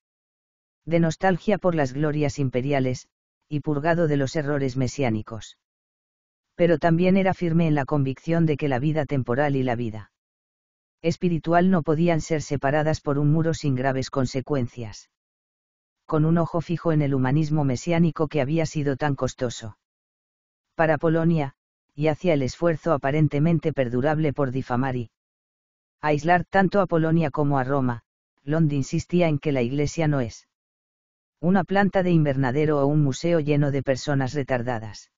de nostalgia por las glorias imperiales, y purgado de los errores mesiánicos. Pero también era firme en la convicción de que la vida temporal y la vida espiritual no podían ser separadas por un muro sin graves consecuencias. Con un ojo fijo en el humanismo mesiánico que había sido tan costoso. Para Polonia, y hacia el esfuerzo aparentemente perdurable por difamar y aislar tanto a Polonia como a Roma, Lond insistía en que la iglesia no es una planta de invernadero o un museo lleno de personas retardadas.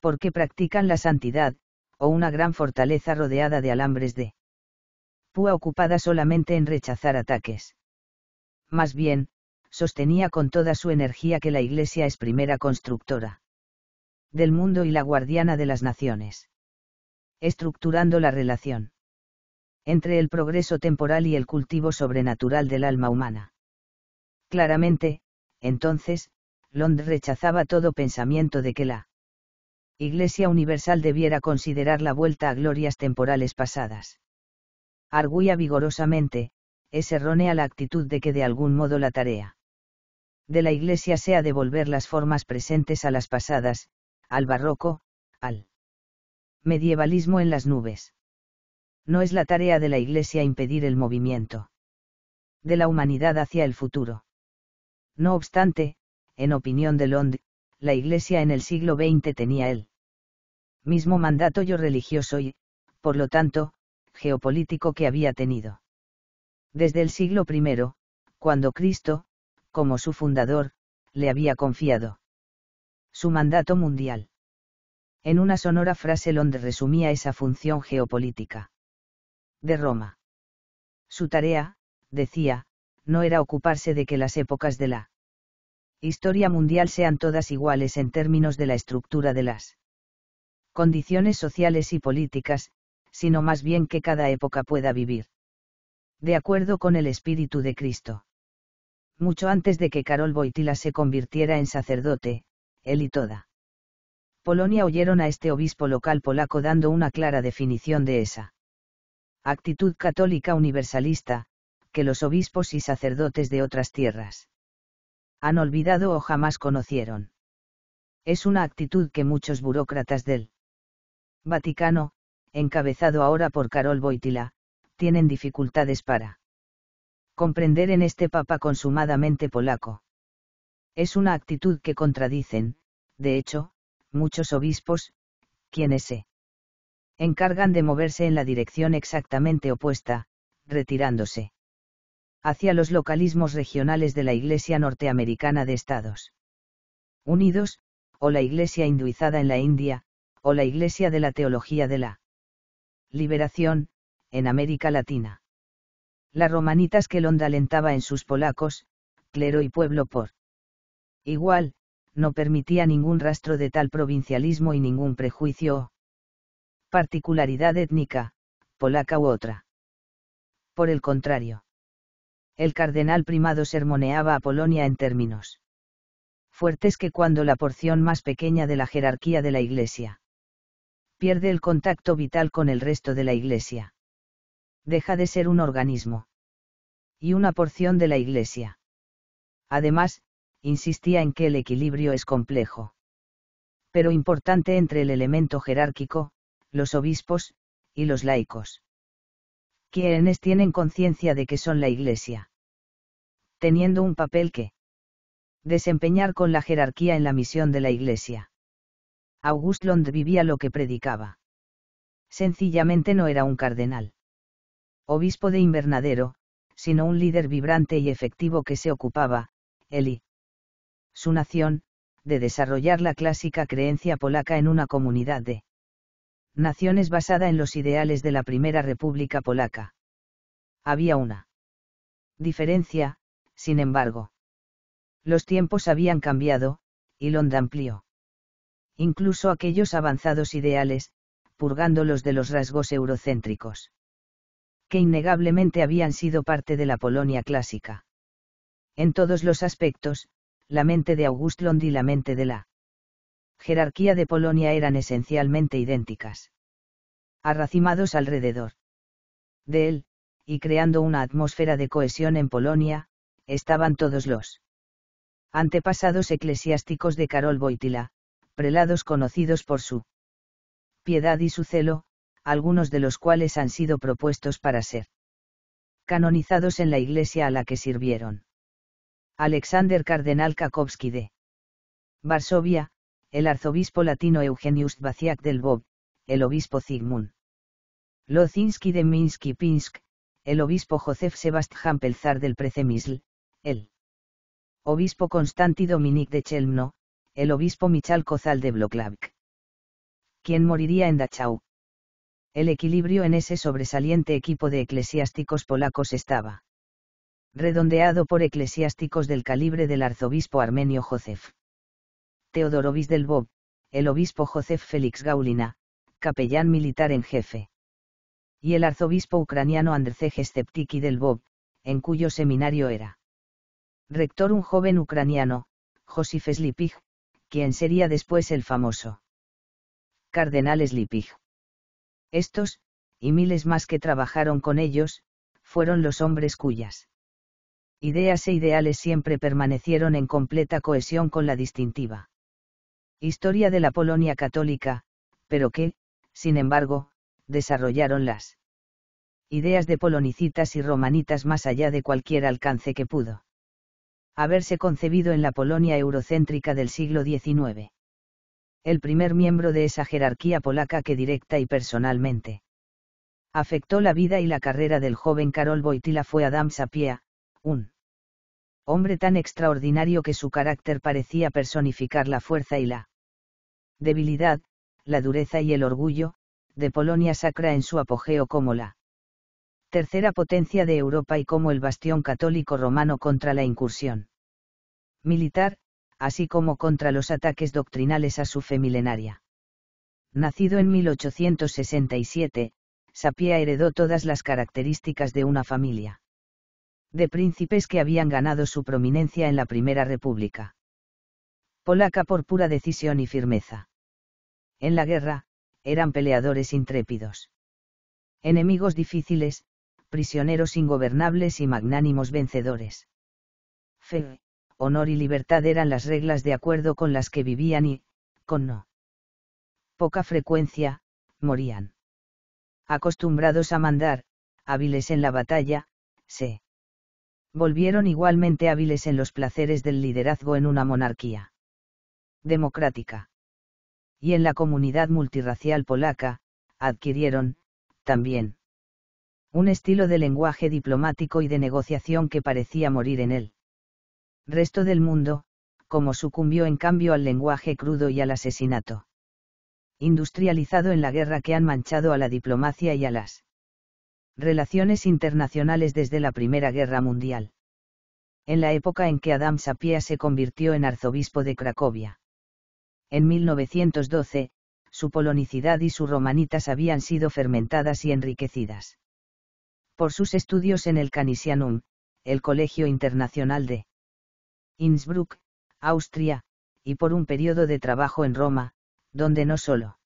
Porque practican la santidad, o una gran fortaleza rodeada de alambres de púa ocupada solamente en rechazar ataques. Más bien, sostenía con toda su energía que la Iglesia es primera constructora del mundo y la guardiana de las naciones. Estructurando la relación entre el progreso temporal y el cultivo sobrenatural del alma humana. Claramente, entonces, Londres rechazaba todo pensamiento de que la Iglesia Universal debiera considerar la vuelta a glorias temporales pasadas. Argüía vigorosamente, es errónea la actitud de que de algún modo la tarea de la Iglesia sea devolver las formas presentes a las pasadas, al barroco, al medievalismo en las nubes. No es la tarea de la Iglesia impedir el movimiento de la humanidad hacia el futuro. No obstante, en opinión de Lond, la Iglesia en el siglo XX tenía el mismo mandato yo religioso y, por lo tanto, geopolítico que había tenido. Desde el siglo I, cuando Cristo, como su fundador, le había confiado su mandato mundial. En una sonora frase Lond resumía esa función geopolítica de Roma. Su tarea, decía, no era ocuparse de que las épocas de la historia mundial sean todas iguales en términos de la estructura de las condiciones sociales y políticas, sino más bien que cada época pueda vivir. De acuerdo con el espíritu de Cristo. Mucho antes de que Carol Boitila se convirtiera en sacerdote, él y toda Polonia oyeron a este obispo local polaco dando una clara definición de esa actitud católica universalista, que los obispos y sacerdotes de otras tierras han olvidado o jamás conocieron. Es una actitud que muchos burócratas del Vaticano, encabezado ahora por Carol Boitila, tienen dificultades para comprender en este papa consumadamente polaco. Es una actitud que contradicen, de hecho, muchos obispos, quienes se encargan de moverse en la dirección exactamente opuesta, retirándose hacia los localismos regionales de la Iglesia norteamericana de Estados Unidos, o la Iglesia hinduizada en la India, o la Iglesia de la Teología de la Liberación, en América Latina. La que Londa alentaba en sus polacos, clero y pueblo por igual, no permitía ningún rastro de tal provincialismo y ningún prejuicio particularidad étnica, polaca u otra. Por el contrario. El cardenal primado sermoneaba a Polonia en términos fuertes que cuando la porción más pequeña de la jerarquía de la Iglesia pierde el contacto vital con el resto de la Iglesia. Deja de ser un organismo. Y una porción de la Iglesia. Además, insistía en que el equilibrio es complejo. Pero importante entre el elemento jerárquico, los obispos, y los laicos. Quienes tienen conciencia de que son la Iglesia. Teniendo un papel que desempeñar con la jerarquía en la misión de la Iglesia. August Lond vivía lo que predicaba. Sencillamente no era un cardenal. Obispo de Invernadero, sino un líder vibrante y efectivo que se ocupaba, él y su nación, de desarrollar la clásica creencia polaca en una comunidad de naciones basada en los ideales de la Primera República Polaca. Había una diferencia, sin embargo. Los tiempos habían cambiado, y Londra amplió. Incluso aquellos avanzados ideales, purgándolos de los rasgos eurocéntricos. Que innegablemente habían sido parte de la Polonia clásica. En todos los aspectos, la mente de August Lond y la mente de la jerarquía de Polonia eran esencialmente idénticas. Arracimados alrededor de él, y creando una atmósfera de cohesión en Polonia, estaban todos los antepasados eclesiásticos de Karol Boitila, prelados conocidos por su piedad y su celo, algunos de los cuales han sido propuestos para ser canonizados en la iglesia a la que sirvieron. Alexander Cardenal Kakowski de Varsovia, el arzobispo latino Eugenius Baciak del Bob, el obispo Zygmunt. Lozinski de Minsk y Pinsk, el obispo Josef Sebastián Pelzar del Precemisl, el obispo Constanti Dominik de Chelmno, el obispo Michal Kozal de Bloklavk. ¿Quién moriría en Dachau? El equilibrio en ese sobresaliente equipo de eclesiásticos polacos estaba redondeado por eclesiásticos del calibre del arzobispo armenio Josef. Teodoro del Bob, el obispo Josef Félix Gaulina, capellán militar en jefe. Y el arzobispo ucraniano Andrzej Steptiki del Bob, en cuyo seminario era rector un joven ucraniano, Josif Slipig, quien sería después el famoso cardenal Slipig. Estos, y miles más que trabajaron con ellos, fueron los hombres cuyas ideas e ideales siempre permanecieron en completa cohesión con la distintiva Historia de la Polonia católica, pero que, sin embargo, desarrollaron las ideas de polonicitas y romanitas más allá de cualquier alcance que pudo haberse concebido en la Polonia eurocéntrica del siglo XIX. El primer miembro de esa jerarquía polaca que directa y personalmente afectó la vida y la carrera del joven Karol Wojtyla fue Adam Sapia, un hombre tan extraordinario que su carácter parecía personificar la fuerza y la debilidad, la dureza y el orgullo, de Polonia sacra en su apogeo como la tercera potencia de Europa y como el bastión católico romano contra la incursión militar, así como contra los ataques doctrinales a su fe milenaria. Nacido en 1867, Sapia heredó todas las características de una familia de príncipes que habían ganado su prominencia en la Primera República. Polaca por pura decisión y firmeza. En la guerra, eran peleadores intrépidos. Enemigos difíciles, prisioneros ingobernables y magnánimos vencedores. Fe, honor y libertad eran las reglas de acuerdo con las que vivían y, con no poca frecuencia, morían. Acostumbrados a mandar, hábiles en la batalla, se volvieron igualmente hábiles en los placeres del liderazgo en una monarquía democrática. Y en la comunidad multirracial polaca, adquirieron, también, un estilo de lenguaje diplomático y de negociación que parecía morir en él. Resto del mundo, como sucumbió en cambio al lenguaje crudo y al asesinato. Industrializado en la guerra que han manchado a la diplomacia y a las Relaciones internacionales desde la Primera Guerra Mundial. En la época en que Adam Sapia se convirtió en arzobispo de Cracovia. En 1912, su polonicidad y su romanitas habían sido fermentadas y enriquecidas. Por sus estudios en el Canisianum, el Colegio Internacional de Innsbruck, Austria, y por un periodo de trabajo en Roma, donde no solo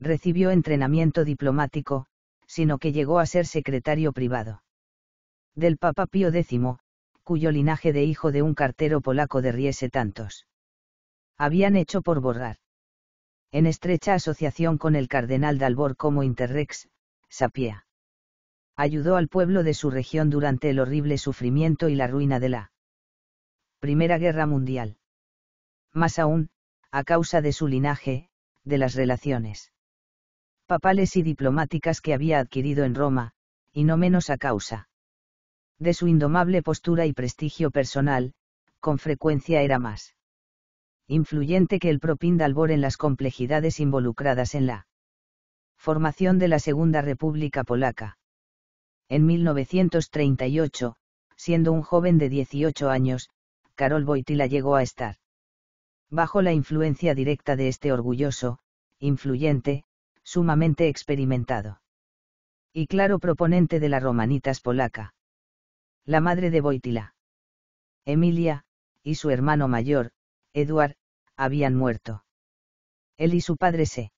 recibió entrenamiento diplomático, sino que llegó a ser secretario privado. Del Papa Pío X, cuyo linaje de hijo de un cartero polaco de tantos. Habían hecho por borrar. En estrecha asociación con el cardenal Dalbor como interrex, Sapia. Ayudó al pueblo de su región durante el horrible sufrimiento y la ruina de la Primera Guerra Mundial. Más aún, a causa de su linaje, de las relaciones papales y diplomáticas que había adquirido en Roma, y no menos a causa de su indomable postura y prestigio personal, con frecuencia era más influyente que el Dalbor en las complejidades involucradas en la formación de la Segunda República Polaca. En 1938, siendo un joven de 18 años, Karol Wojtyla llegó a estar bajo la influencia directa de este orgulloso, influyente, sumamente experimentado. Y claro proponente de la romanitas polaca. La madre de Boitila. Emilia, y su hermano mayor, Eduard, habían muerto. Él y su padre se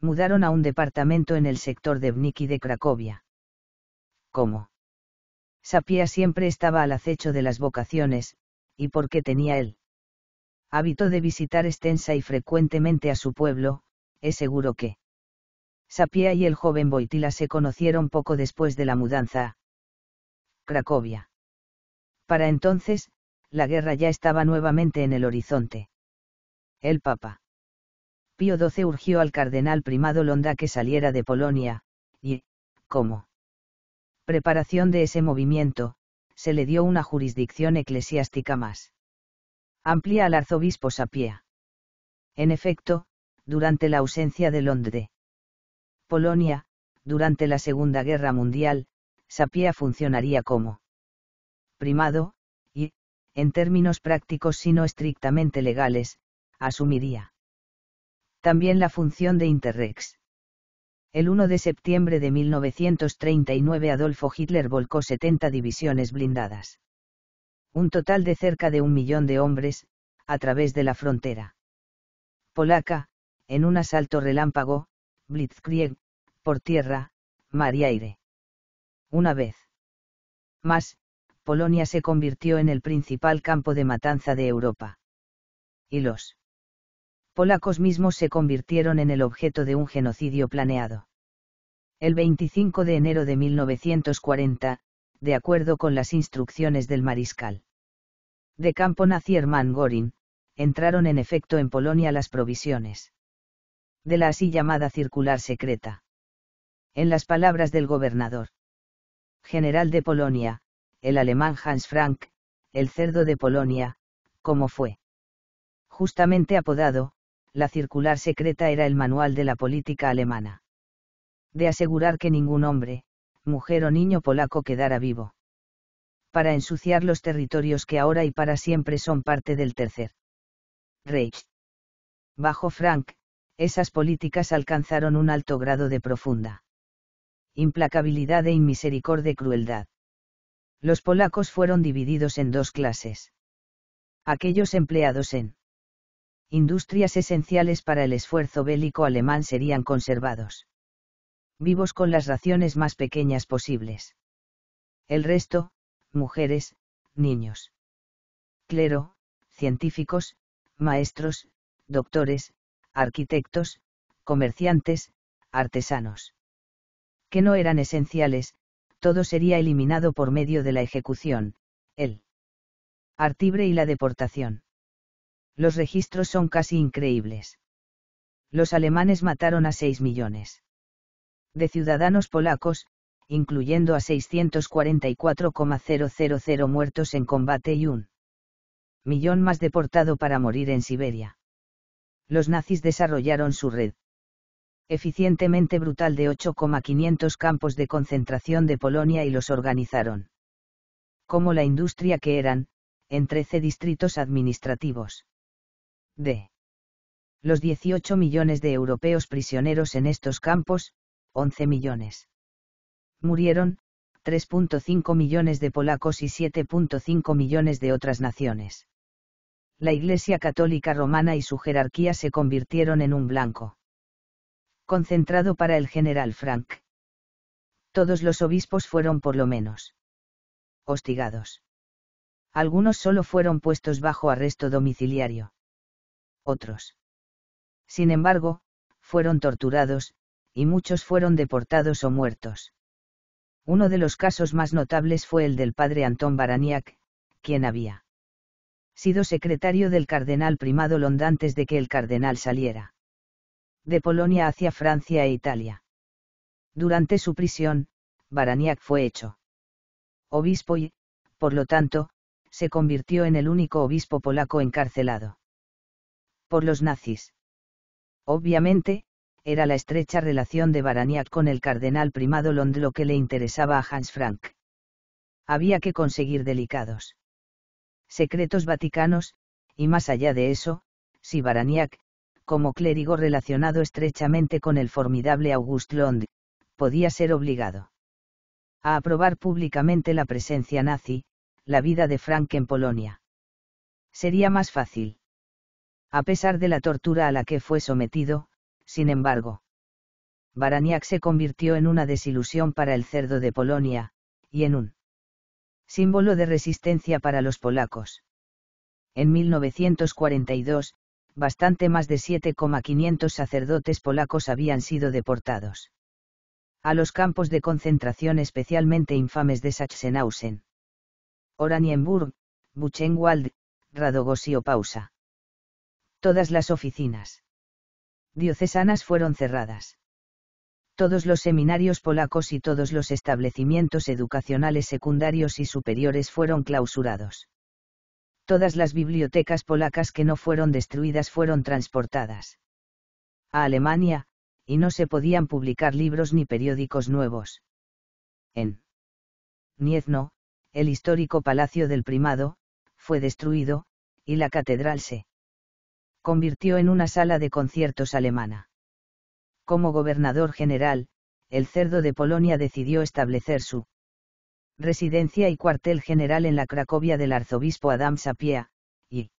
mudaron a un departamento en el sector de Vniki de Cracovia. ¿Cómo? Sapia siempre estaba al acecho de las vocaciones, y porque tenía él hábito de visitar extensa y frecuentemente a su pueblo, es seguro que Sapia y el joven Boitila se conocieron poco después de la mudanza. Cracovia. Para entonces, la guerra ya estaba nuevamente en el horizonte. El Papa. Pío XII urgió al cardenal primado Londa que saliera de Polonia, y, como preparación de ese movimiento, se le dio una jurisdicción eclesiástica más amplia al arzobispo Sapia. En efecto, durante la ausencia de Londres, Polonia, durante la Segunda Guerra Mundial, Sapía funcionaría como primado, y, en términos prácticos sino estrictamente legales, asumiría también la función de Interrex. El 1 de septiembre de 1939 Adolfo Hitler volcó 70 divisiones blindadas. Un total de cerca de un millón de hombres, a través de la frontera polaca, en un asalto relámpago, Blitzkrieg, por tierra, mar y aire. Una vez más, Polonia se convirtió en el principal campo de matanza de Europa. Y los polacos mismos se convirtieron en el objeto de un genocidio planeado. El 25 de enero de 1940, de acuerdo con las instrucciones del mariscal de campo nazi Hermann entraron en efecto en Polonia las provisiones de la así llamada circular secreta en las palabras del gobernador. General de Polonia, el alemán Hans Frank, el cerdo de Polonia, como fue. Justamente apodado, la circular secreta era el manual de la política alemana. De asegurar que ningún hombre, mujer o niño polaco quedara vivo. Para ensuciar los territorios que ahora y para siempre son parte del tercer Reich. Bajo Frank, esas políticas alcanzaron un alto grado de profunda implacabilidad e inmisericordia crueldad. Los polacos fueron divididos en dos clases. Aquellos empleados en industrias esenciales para el esfuerzo bélico alemán serían conservados. Vivos con las raciones más pequeñas posibles. El resto, mujeres, niños. Clero, científicos, maestros, doctores, arquitectos, comerciantes, artesanos que no eran esenciales, todo sería eliminado por medio de la ejecución, el artibre y la deportación. Los registros son casi increíbles. Los alemanes mataron a 6 millones de ciudadanos polacos, incluyendo a 644,000 muertos en combate y un millón más deportado para morir en Siberia. Los nazis desarrollaron su red eficientemente brutal de 8,500 campos de concentración de Polonia y los organizaron. Como la industria que eran, en 13 distritos administrativos. De Los 18 millones de europeos prisioneros en estos campos, 11 millones. Murieron, 3.5 millones de polacos y 7.5 millones de otras naciones. La Iglesia Católica Romana y su jerarquía se convirtieron en un blanco concentrado para el general Frank. Todos los obispos fueron por lo menos hostigados. Algunos solo fueron puestos bajo arresto domiciliario. Otros. Sin embargo, fueron torturados, y muchos fueron deportados o muertos. Uno de los casos más notables fue el del padre Antón Baraniak, quien había sido secretario del cardenal primado Londa antes de que el cardenal saliera de Polonia hacia Francia e Italia. Durante su prisión, Baraniak fue hecho obispo y, por lo tanto, se convirtió en el único obispo polaco encarcelado por los nazis. Obviamente, era la estrecha relación de Baraniak con el cardenal primado Lond lo que le interesaba a Hans Frank. Había que conseguir delicados secretos vaticanos, y más allá de eso, si Baraniak, como clérigo relacionado estrechamente con el formidable August Lond, podía ser obligado a aprobar públicamente la presencia nazi, la vida de Frank en Polonia. Sería más fácil. A pesar de la tortura a la que fue sometido, sin embargo, Baraniak se convirtió en una desilusión para el cerdo de Polonia, y en un símbolo de resistencia para los polacos. En 1942, bastante más de 7,500 sacerdotes polacos habían sido deportados. A los campos de concentración especialmente infames de Sachsenhausen. Oranienburg, Buchenwald, Radogosio Pausa. Todas las oficinas diocesanas fueron cerradas. Todos los seminarios polacos y todos los establecimientos educacionales secundarios y superiores fueron clausurados todas las bibliotecas polacas que no fueron destruidas fueron transportadas a Alemania, y no se podían publicar libros ni periódicos nuevos. En Niezno, el histórico palacio del primado, fue destruido, y la catedral se convirtió en una sala de conciertos alemana. Como gobernador general, el cerdo de Polonia decidió establecer su residencia y cuartel general en la Cracovia del arzobispo Adam Sapia, y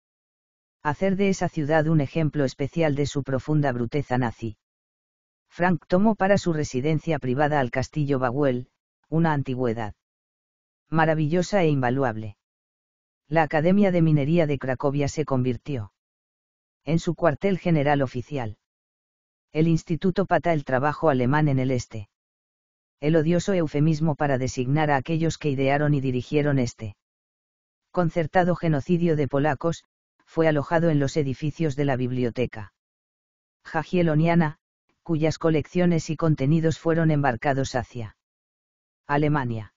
hacer de esa ciudad un ejemplo especial de su profunda bruteza nazi. Frank tomó para su residencia privada al castillo Baguel, una antigüedad maravillosa e invaluable. La Academia de Minería de Cracovia se convirtió en su cuartel general oficial. El Instituto Pata el trabajo alemán en el este el odioso eufemismo para designar a aquellos que idearon y dirigieron este concertado genocidio de polacos, fue alojado en los edificios de la biblioteca jagielloniana, cuyas colecciones y contenidos fueron embarcados hacia Alemania.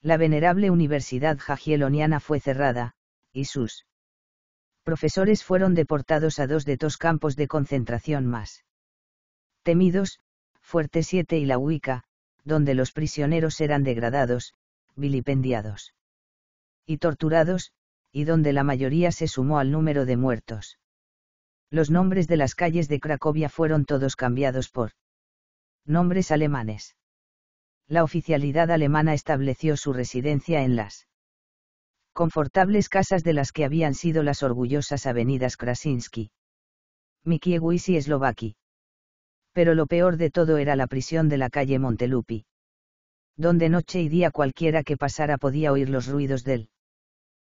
La venerable Universidad Jagielloniana fue cerrada, y sus profesores fueron deportados a dos de dos campos de concentración más temidos, Fuerte 7 y la Uica, donde los prisioneros eran degradados, vilipendiados y torturados, y donde la mayoría se sumó al número de muertos. Los nombres de las calles de Cracovia fueron todos cambiados por nombres alemanes. La oficialidad alemana estableció su residencia en las confortables casas de las que habían sido las orgullosas avenidas Krasinski. Mikiewicz y Slovaki pero lo peor de todo era la prisión de la calle Montelupi. Donde noche y día cualquiera que pasara podía oír los ruidos del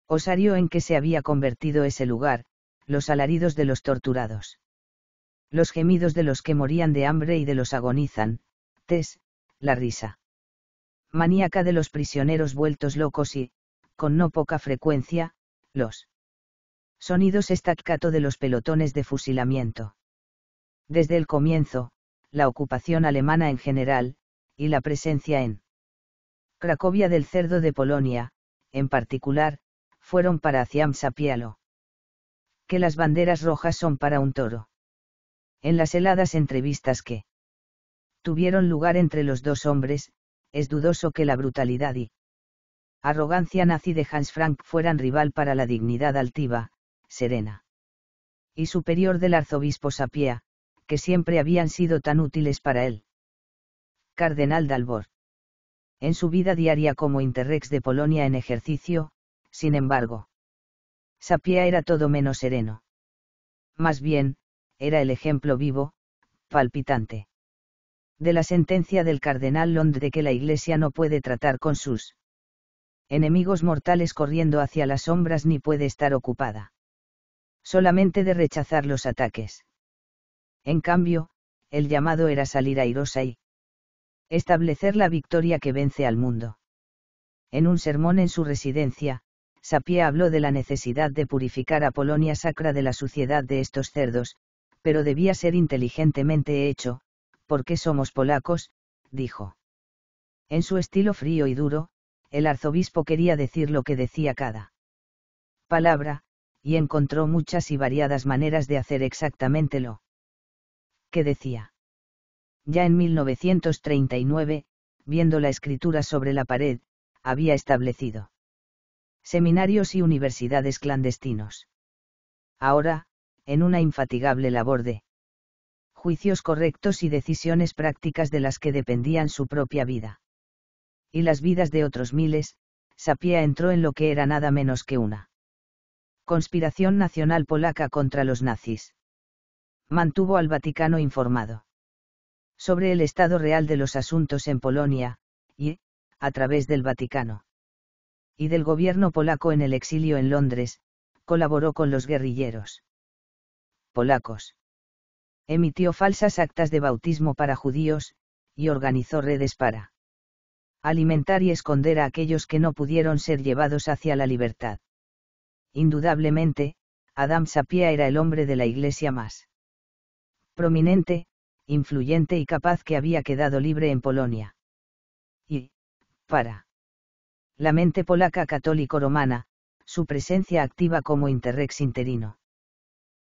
osario en que se había convertido ese lugar, los alaridos de los torturados. Los gemidos de los que morían de hambre y de los agonizan, tes, la risa. Maníaca de los prisioneros vueltos locos y, con no poca frecuencia, los sonidos estaccato de los pelotones de fusilamiento. Desde el comienzo, la ocupación alemana en general, y la presencia en Cracovia del cerdo de Polonia, en particular, fueron para Haciam Sapialo. Que las banderas rojas son para un toro. En las heladas entrevistas que tuvieron lugar entre los dos hombres, es dudoso que la brutalidad y arrogancia nazi de Hans Frank fueran rival para la dignidad altiva, serena y superior del arzobispo Sapia, que siempre habían sido tan útiles para él. Cardenal Dalbor. En su vida diaria como interrex de Polonia en ejercicio, sin embargo. Sapia era todo menos sereno. Más bien, era el ejemplo vivo, palpitante. De la sentencia del cardenal Londres de que la Iglesia no puede tratar con sus enemigos mortales corriendo hacia las sombras ni puede estar ocupada. Solamente de rechazar los ataques. En cambio, el llamado era salir airosa y establecer la victoria que vence al mundo. En un sermón en su residencia, Sapie habló de la necesidad de purificar a Polonia sacra de la suciedad de estos cerdos, pero debía ser inteligentemente hecho, porque somos polacos, dijo. En su estilo frío y duro, el arzobispo quería decir lo que decía cada palabra, y encontró muchas y variadas maneras de hacer exactamente lo que decía. Ya en 1939, viendo la escritura sobre la pared, había establecido seminarios y universidades clandestinos. Ahora, en una infatigable labor de juicios correctos y decisiones prácticas de las que dependían su propia vida. Y las vidas de otros miles, Sapia entró en lo que era nada menos que una conspiración nacional polaca contra los nazis mantuvo al Vaticano informado sobre el estado real de los asuntos en Polonia, y, a través del Vaticano y del gobierno polaco en el exilio en Londres, colaboró con los guerrilleros polacos. Emitió falsas actas de bautismo para judíos, y organizó redes para alimentar y esconder a aquellos que no pudieron ser llevados hacia la libertad. Indudablemente, Adam Sapia era el hombre de la Iglesia más prominente, influyente y capaz que había quedado libre en Polonia. Y, para la mente polaca católico-romana, su presencia activa como interrex interino.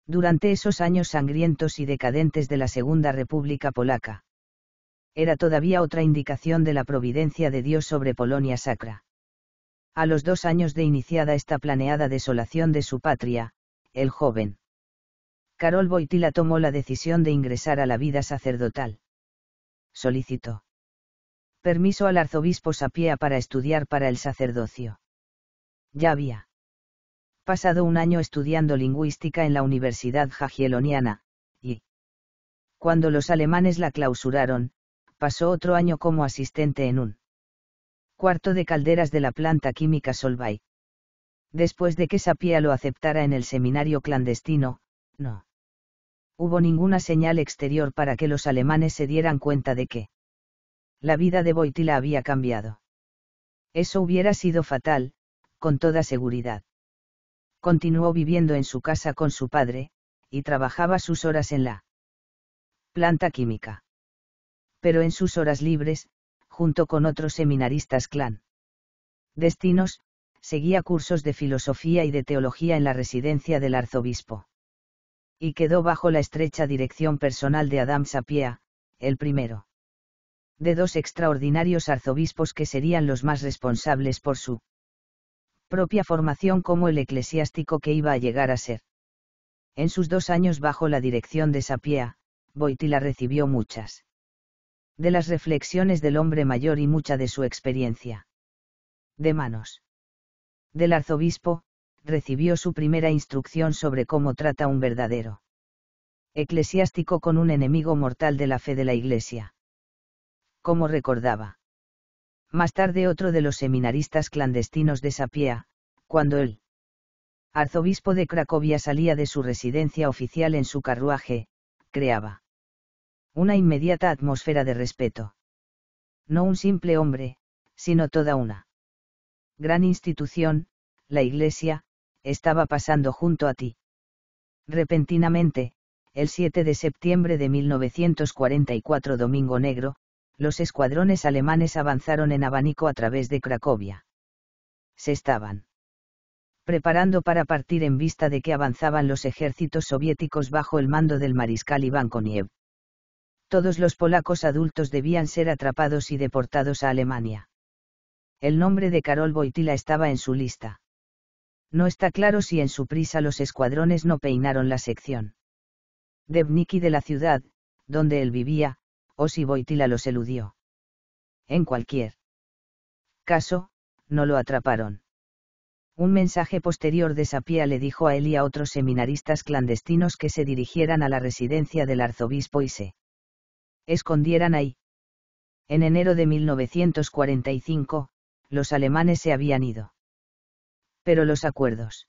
Durante esos años sangrientos y decadentes de la Segunda República Polaca. Era todavía otra indicación de la providencia de Dios sobre Polonia sacra. A los dos años de iniciada esta planeada desolación de su patria, el joven Carol Boitila tomó la decisión de ingresar a la vida sacerdotal. Solicitó permiso al arzobispo Sapia para estudiar para el sacerdocio. Ya había pasado un año estudiando lingüística en la Universidad Jagielloniana, y cuando los alemanes la clausuraron, pasó otro año como asistente en un cuarto de calderas de la planta química Solvay. Después de que Sapia lo aceptara en el seminario clandestino, no hubo ninguna señal exterior para que los alemanes se dieran cuenta de que la vida de Boitila había cambiado. Eso hubiera sido fatal, con toda seguridad. Continuó viviendo en su casa con su padre, y trabajaba sus horas en la planta química. Pero en sus horas libres, junto con otros seminaristas clan. Destinos, seguía cursos de filosofía y de teología en la residencia del arzobispo y quedó bajo la estrecha dirección personal de Adam Sapia, el primero. De dos extraordinarios arzobispos que serían los más responsables por su propia formación como el eclesiástico que iba a llegar a ser. En sus dos años bajo la dirección de Sapia, Boitila recibió muchas de las reflexiones del hombre mayor y mucha de su experiencia. De manos del arzobispo, recibió su primera instrucción sobre cómo trata un verdadero eclesiástico con un enemigo mortal de la fe de la Iglesia. Como recordaba. Más tarde otro de los seminaristas clandestinos de Sapia, cuando el arzobispo de Cracovia salía de su residencia oficial en su carruaje, creaba una inmediata atmósfera de respeto. No un simple hombre, sino toda una gran institución, la Iglesia, estaba pasando junto a ti. Repentinamente, el 7 de septiembre de 1944 Domingo Negro, los escuadrones alemanes avanzaron en abanico a través de Cracovia. Se estaban preparando para partir en vista de que avanzaban los ejércitos soviéticos bajo el mando del mariscal Iván Koniev. Todos los polacos adultos debían ser atrapados y deportados a Alemania. El nombre de Karol Wojtyla estaba en su lista no está claro si en su prisa los escuadrones no peinaron la sección. Devniki de la ciudad, donde él vivía, o si Boitila los eludió. En cualquier caso, no lo atraparon. Un mensaje posterior de Sapia le dijo a él y a otros seminaristas clandestinos que se dirigieran a la residencia del arzobispo y se escondieran ahí. En enero de 1945, los alemanes se habían ido pero los acuerdos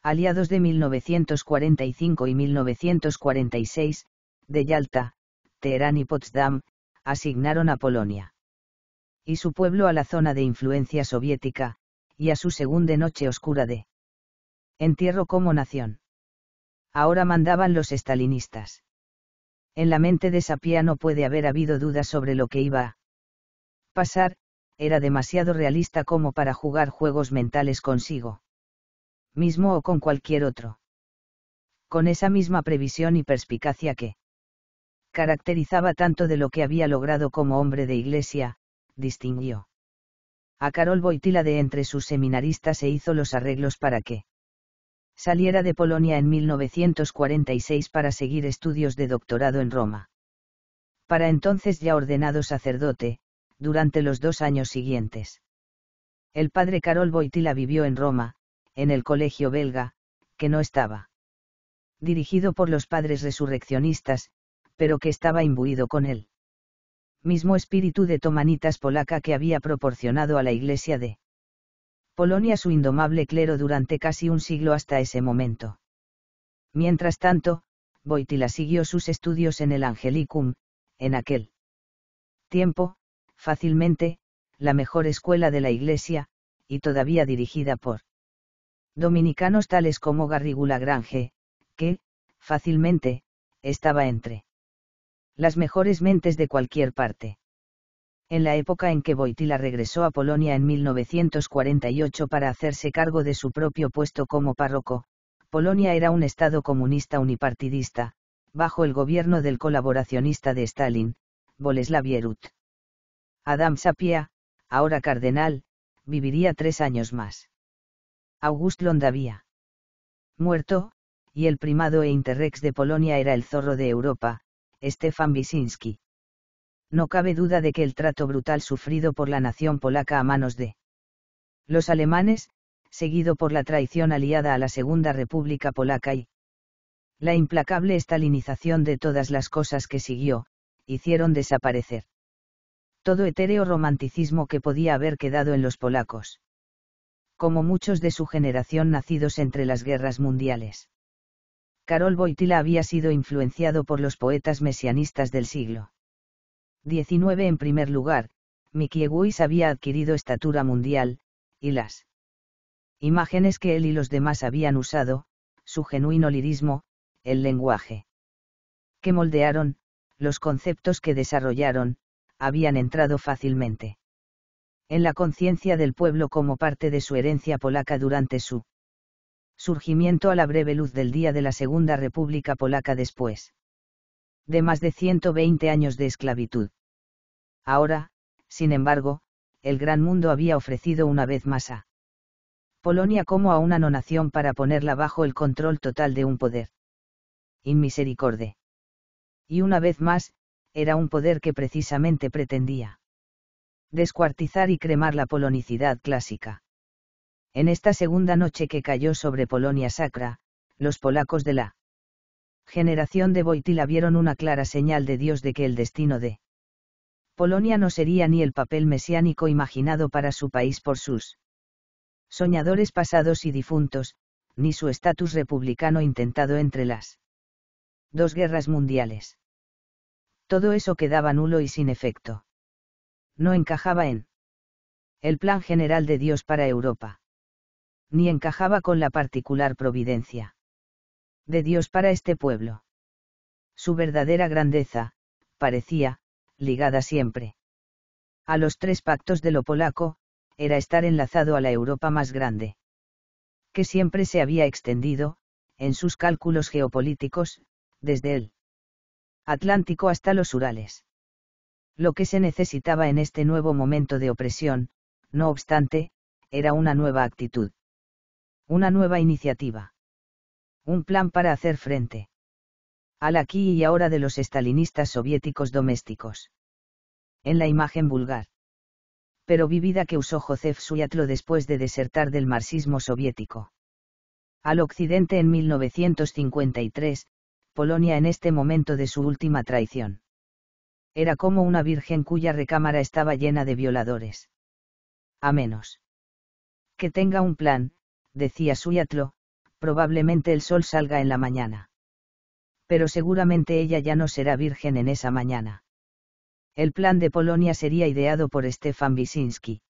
aliados de 1945 y 1946, de Yalta, Teherán y Potsdam, asignaron a Polonia y su pueblo a la zona de influencia soviética, y a su segunda noche oscura de entierro como nación. Ahora mandaban los estalinistas. En la mente de Sapia no puede haber habido dudas sobre lo que iba a pasar, era demasiado realista como para jugar juegos mentales consigo. Mismo o con cualquier otro. Con esa misma previsión y perspicacia que caracterizaba tanto de lo que había logrado como hombre de iglesia, distinguió. A Carol Boitila de entre sus seminaristas e hizo los arreglos para que saliera de Polonia en 1946 para seguir estudios de doctorado en Roma. Para entonces ya ordenado sacerdote, durante los dos años siguientes. El padre Carol Boitila vivió en Roma, en el colegio belga, que no estaba dirigido por los padres resurreccionistas, pero que estaba imbuido con el mismo espíritu de Tomanitas polaca que había proporcionado a la iglesia de Polonia su indomable clero durante casi un siglo hasta ese momento. Mientras tanto, Boitila siguió sus estudios en el Angelicum, en aquel tiempo, fácilmente, la mejor escuela de la Iglesia, y todavía dirigida por dominicanos tales como Garrigula Grange, que, fácilmente, estaba entre las mejores mentes de cualquier parte. En la época en que Boitila regresó a Polonia en 1948 para hacerse cargo de su propio puesto como párroco, Polonia era un Estado comunista unipartidista, bajo el gobierno del colaboracionista de Stalin, Boleslav Adam Sapia, ahora cardenal, viviría tres años más. August Londavia. Muerto, y el primado e interrex de Polonia era el zorro de Europa, Stefan Wyszynski. No cabe duda de que el trato brutal sufrido por la nación polaca a manos de los alemanes, seguido por la traición aliada a la Segunda República Polaca y la implacable estalinización de todas las cosas que siguió, hicieron desaparecer todo etéreo romanticismo que podía haber quedado en los polacos. Como muchos de su generación nacidos entre las guerras mundiales. Karol Wojtyla había sido influenciado por los poetas mesianistas del siglo XIX. En primer lugar, Mickiewicz había adquirido estatura mundial, y las imágenes que él y los demás habían usado, su genuino lirismo, el lenguaje que moldearon, los conceptos que desarrollaron, habían entrado fácilmente. En la conciencia del pueblo como parte de su herencia polaca durante su surgimiento a la breve luz del día de la Segunda República Polaca después de más de 120 años de esclavitud. Ahora, sin embargo, el gran mundo había ofrecido una vez más a Polonia como a una no nación para ponerla bajo el control total de un poder inmisericorde. Y una vez más, era un poder que precisamente pretendía descuartizar y cremar la polonicidad clásica. En esta segunda noche que cayó sobre Polonia Sacra, los polacos de la generación de Boitila vieron una clara señal de Dios de que el destino de Polonia no sería ni el papel mesiánico imaginado para su país por sus soñadores pasados y difuntos, ni su estatus republicano intentado entre las dos guerras mundiales todo eso quedaba nulo y sin efecto. No encajaba en el plan general de Dios para Europa. Ni encajaba con la particular providencia de Dios para este pueblo. Su verdadera grandeza, parecía, ligada siempre a los tres pactos de lo polaco, era estar enlazado a la Europa más grande, que siempre se había extendido, en sus cálculos geopolíticos, desde él. Atlántico hasta los Urales. Lo que se necesitaba en este nuevo momento de opresión, no obstante, era una nueva actitud. Una nueva iniciativa. Un plan para hacer frente. Al aquí y ahora de los estalinistas soviéticos domésticos. En la imagen vulgar. Pero vivida que usó Josef Suyatlo después de desertar del marxismo soviético. Al occidente en 1953, Polonia en este momento de su última traición. Era como una virgen cuya recámara estaba llena de violadores. A menos que tenga un plan, decía Suyatlo, probablemente el sol salga en la mañana. Pero seguramente ella ya no será virgen en esa mañana. El plan de Polonia sería ideado por Stefan Wisinski.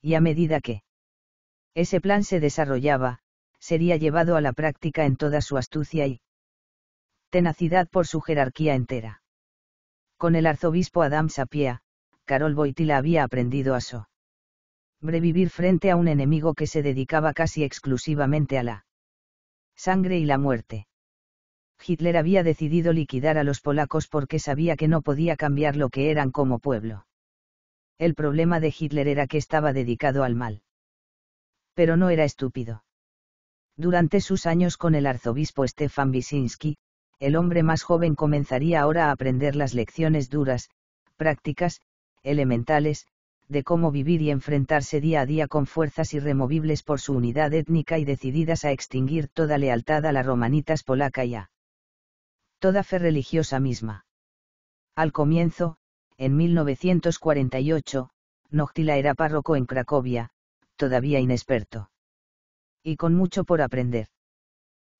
Y a medida que ese plan se desarrollaba, sería llevado a la práctica en toda su astucia y tenacidad por su jerarquía entera. Con el arzobispo Adam Sapia, Carol Boitila había aprendido a sobrevivir frente a un enemigo que se dedicaba casi exclusivamente a la sangre y la muerte. Hitler había decidido liquidar a los polacos porque sabía que no podía cambiar lo que eran como pueblo. El problema de Hitler era que estaba dedicado al mal. Pero no era estúpido. Durante sus años con el arzobispo Stefan Wyszynski, el hombre más joven comenzaría ahora a aprender las lecciones duras, prácticas, elementales, de cómo vivir y enfrentarse día a día con fuerzas irremovibles por su unidad étnica y decididas a extinguir toda lealtad a la romanitas polaca y a toda fe religiosa misma. Al comienzo, en 1948, Noctila era párroco en Cracovia, todavía inexperto. Y con mucho por aprender.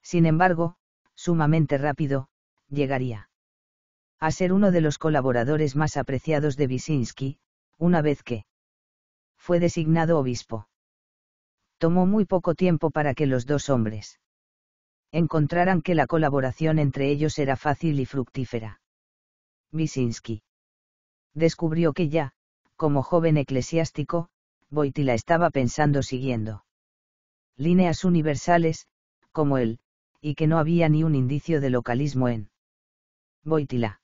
Sin embargo, sumamente rápido, llegaría a ser uno de los colaboradores más apreciados de Wisinski una vez que fue designado obispo. Tomó muy poco tiempo para que los dos hombres encontraran que la colaboración entre ellos era fácil y fructífera. Wisinski descubrió que ya, como joven eclesiástico, Boitila estaba pensando siguiendo líneas universales, como el y que no había ni un indicio de localismo en Boitila.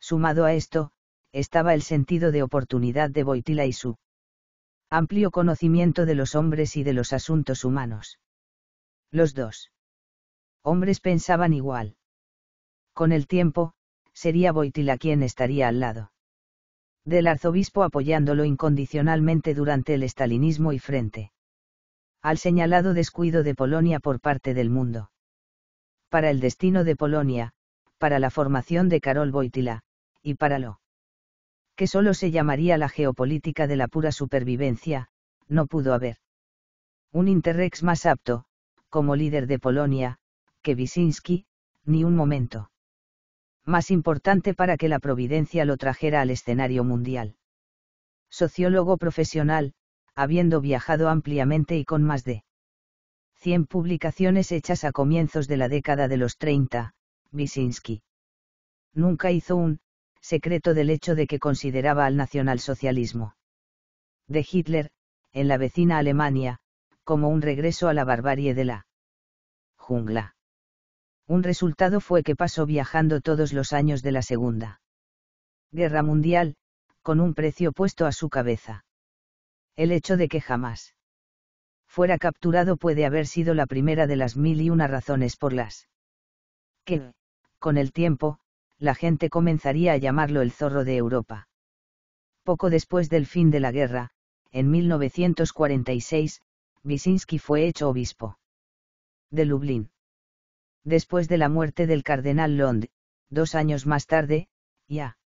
Sumado a esto, estaba el sentido de oportunidad de Boitila y su amplio conocimiento de los hombres y de los asuntos humanos. Los dos hombres pensaban igual. Con el tiempo, sería Boitila quien estaría al lado del arzobispo apoyándolo incondicionalmente durante el estalinismo y frente al señalado descuido de Polonia por parte del mundo para el destino de Polonia, para la formación de Karol Wojtyla, y para lo que solo se llamaría la geopolítica de la pura supervivencia, no pudo haber un interrex más apto, como líder de Polonia, que Wyszynski, ni un momento más importante para que la providencia lo trajera al escenario mundial. Sociólogo profesional, habiendo viajado ampliamente y con más de 100 publicaciones hechas a comienzos de la década de los 30, Wyszynski. Nunca hizo un secreto del hecho de que consideraba al nacionalsocialismo de Hitler, en la vecina Alemania, como un regreso a la barbarie de la jungla. Un resultado fue que pasó viajando todos los años de la Segunda Guerra Mundial, con un precio puesto a su cabeza. El hecho de que jamás fuera capturado puede haber sido la primera de las mil y una razones por las que, con el tiempo, la gente comenzaría a llamarlo el zorro de Europa. Poco después del fin de la guerra, en 1946, Wisinski fue hecho obispo de Lublin. Después de la muerte del cardenal Lond, dos años más tarde, ya.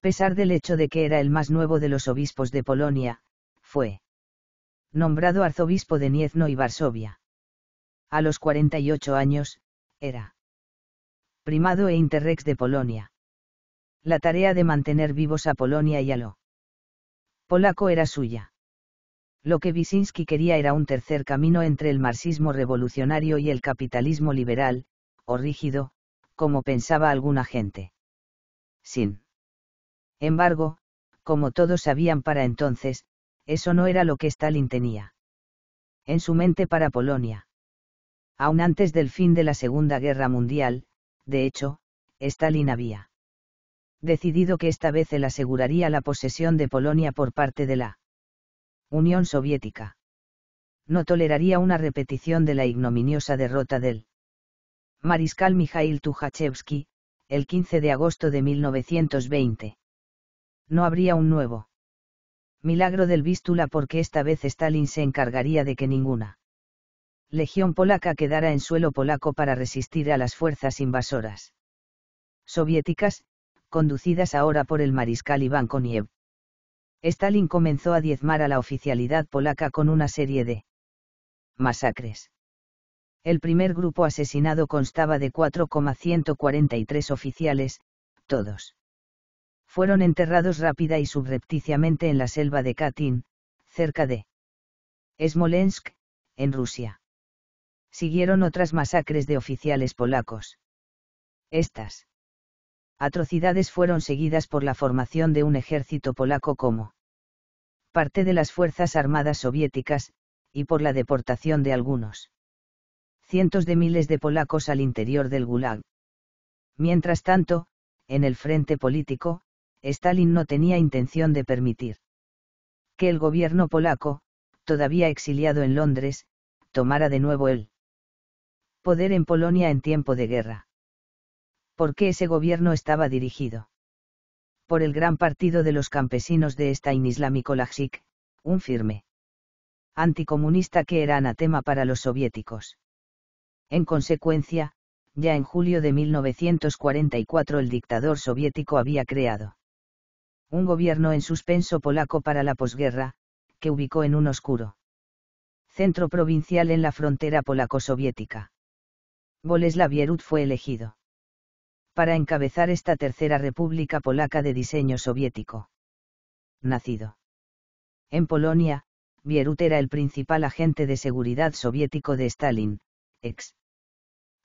pesar del hecho de que era el más nuevo de los obispos de Polonia, fue nombrado arzobispo de Niezno y Varsovia. A los 48 años, era primado e interrex de Polonia. La tarea de mantener vivos a Polonia y a lo polaco era suya. Lo que Wyszynski quería era un tercer camino entre el marxismo revolucionario y el capitalismo liberal, o rígido, como pensaba alguna gente. Sin embargo, como todos sabían para entonces, eso no era lo que Stalin tenía. En su mente para Polonia. Aún antes del fin de la Segunda Guerra Mundial, de hecho, Stalin había decidido que esta vez él aseguraría la posesión de Polonia por parte de la Unión Soviética. No toleraría una repetición de la ignominiosa derrota del mariscal Mikhail Tukhachevsky, el 15 de agosto de 1920. No habría un nuevo milagro del Vístula porque esta vez Stalin se encargaría de que ninguna legión polaca quedara en suelo polaco para resistir a las fuerzas invasoras soviéticas, conducidas ahora por el mariscal Iván Koniev. Stalin comenzó a diezmar a la oficialidad polaca con una serie de masacres. El primer grupo asesinado constaba de 4,143 oficiales, todos fueron enterrados rápida y subrepticiamente en la selva de Katyn, cerca de Smolensk, en Rusia. Siguieron otras masacres de oficiales polacos. Estas atrocidades fueron seguidas por la formación de un ejército polaco como parte de las Fuerzas Armadas soviéticas, y por la deportación de algunos cientos de miles de polacos al interior del Gulag. Mientras tanto, en el frente político, Stalin no tenía intención de permitir que el gobierno polaco, todavía exiliado en Londres, tomara de nuevo el poder en Polonia en tiempo de guerra. ¿Por qué ese gobierno estaba dirigido? Por el gran partido de los campesinos de islámico Mikolajczyk, un firme anticomunista que era anatema para los soviéticos. En consecuencia, ya en julio de 1944 el dictador soviético había creado un gobierno en suspenso polaco para la posguerra, que ubicó en un oscuro centro provincial en la frontera polaco-soviética. Boleslav Bierut fue elegido para encabezar esta tercera república polaca de diseño soviético. Nacido en Polonia, Bierut era el principal agente de seguridad soviético de Stalin, ex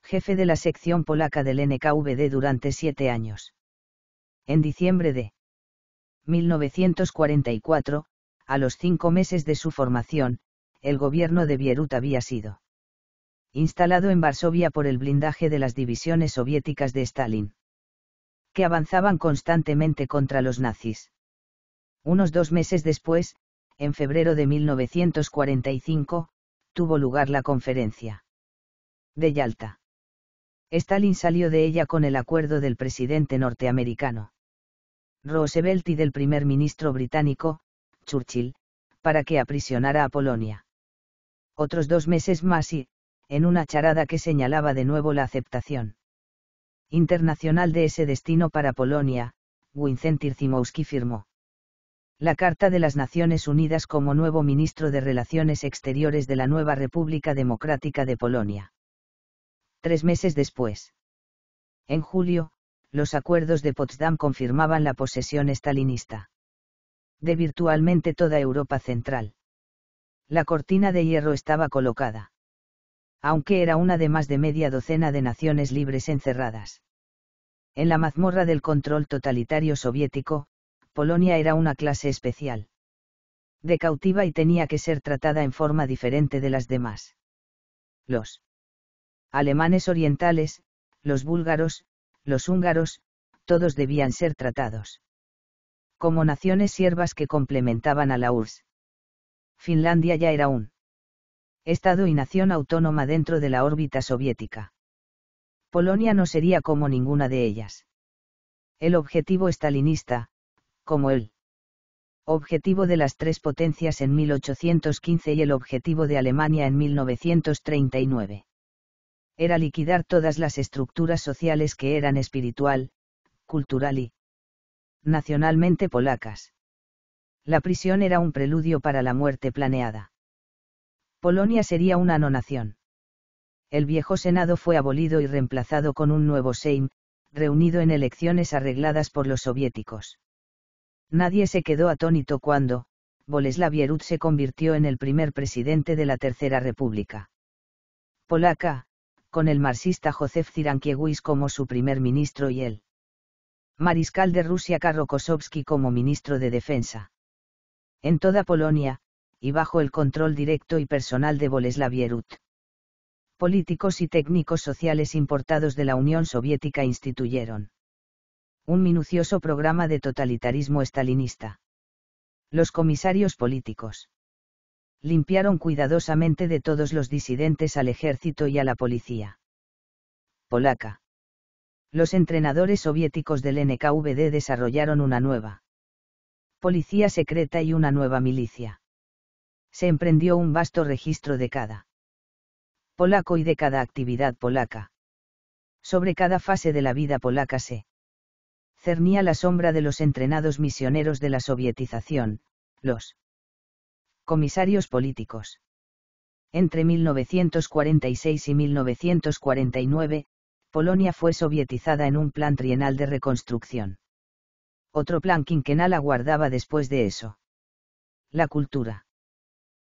jefe de la sección polaca del NKVD durante siete años. En diciembre de 1944, a los cinco meses de su formación, el gobierno de Bierut había sido instalado en Varsovia por el blindaje de las divisiones soviéticas de Stalin, que avanzaban constantemente contra los nazis. Unos dos meses después, en febrero de 1945, tuvo lugar la conferencia de Yalta. Stalin salió de ella con el acuerdo del presidente norteamericano. Roosevelt y del primer ministro británico, Churchill, para que aprisionara a Polonia. Otros dos meses más y, en una charada que señalaba de nuevo la aceptación internacional de ese destino para Polonia, Wincent Zimowski firmó. La Carta de las Naciones Unidas como nuevo ministro de Relaciones Exteriores de la nueva República Democrática de Polonia. Tres meses después. En julio, los acuerdos de Potsdam confirmaban la posesión estalinista. De virtualmente toda Europa central. La cortina de hierro estaba colocada. Aunque era una de más de media docena de naciones libres encerradas. En la mazmorra del control totalitario soviético, Polonia era una clase especial. De cautiva y tenía que ser tratada en forma diferente de las demás. Los alemanes orientales, los búlgaros, los húngaros, todos debían ser tratados como naciones siervas que complementaban a la URSS. Finlandia ya era un Estado y nación autónoma dentro de la órbita soviética. Polonia no sería como ninguna de ellas. El objetivo estalinista, como el objetivo de las tres potencias en 1815 y el objetivo de Alemania en 1939 era liquidar todas las estructuras sociales que eran espiritual, cultural y nacionalmente polacas. La prisión era un preludio para la muerte planeada. Polonia sería una anonación. El viejo Senado fue abolido y reemplazado con un nuevo Sejm, reunido en elecciones arregladas por los soviéticos. Nadie se quedó atónito cuando, BoleslavIerut se convirtió en el primer presidente de la Tercera República. Polaca, con el marxista Josef Zirankiewicz como su primer ministro y el mariscal de Rusia Karol como ministro de Defensa. En toda Polonia, y bajo el control directo y personal de Boleslav Bierut. Políticos y técnicos sociales importados de la Unión Soviética instituyeron un minucioso programa de totalitarismo estalinista. Los comisarios políticos limpiaron cuidadosamente de todos los disidentes al ejército y a la policía. Polaca. Los entrenadores soviéticos del NKVD desarrollaron una nueva policía secreta y una nueva milicia. Se emprendió un vasto registro de cada polaco y de cada actividad polaca. Sobre cada fase de la vida polaca se cernía la sombra de los entrenados misioneros de la sovietización, los comisarios políticos. Entre 1946 y 1949, Polonia fue sovietizada en un plan trienal de reconstrucción. Otro plan quinquenal aguardaba después de eso. La cultura.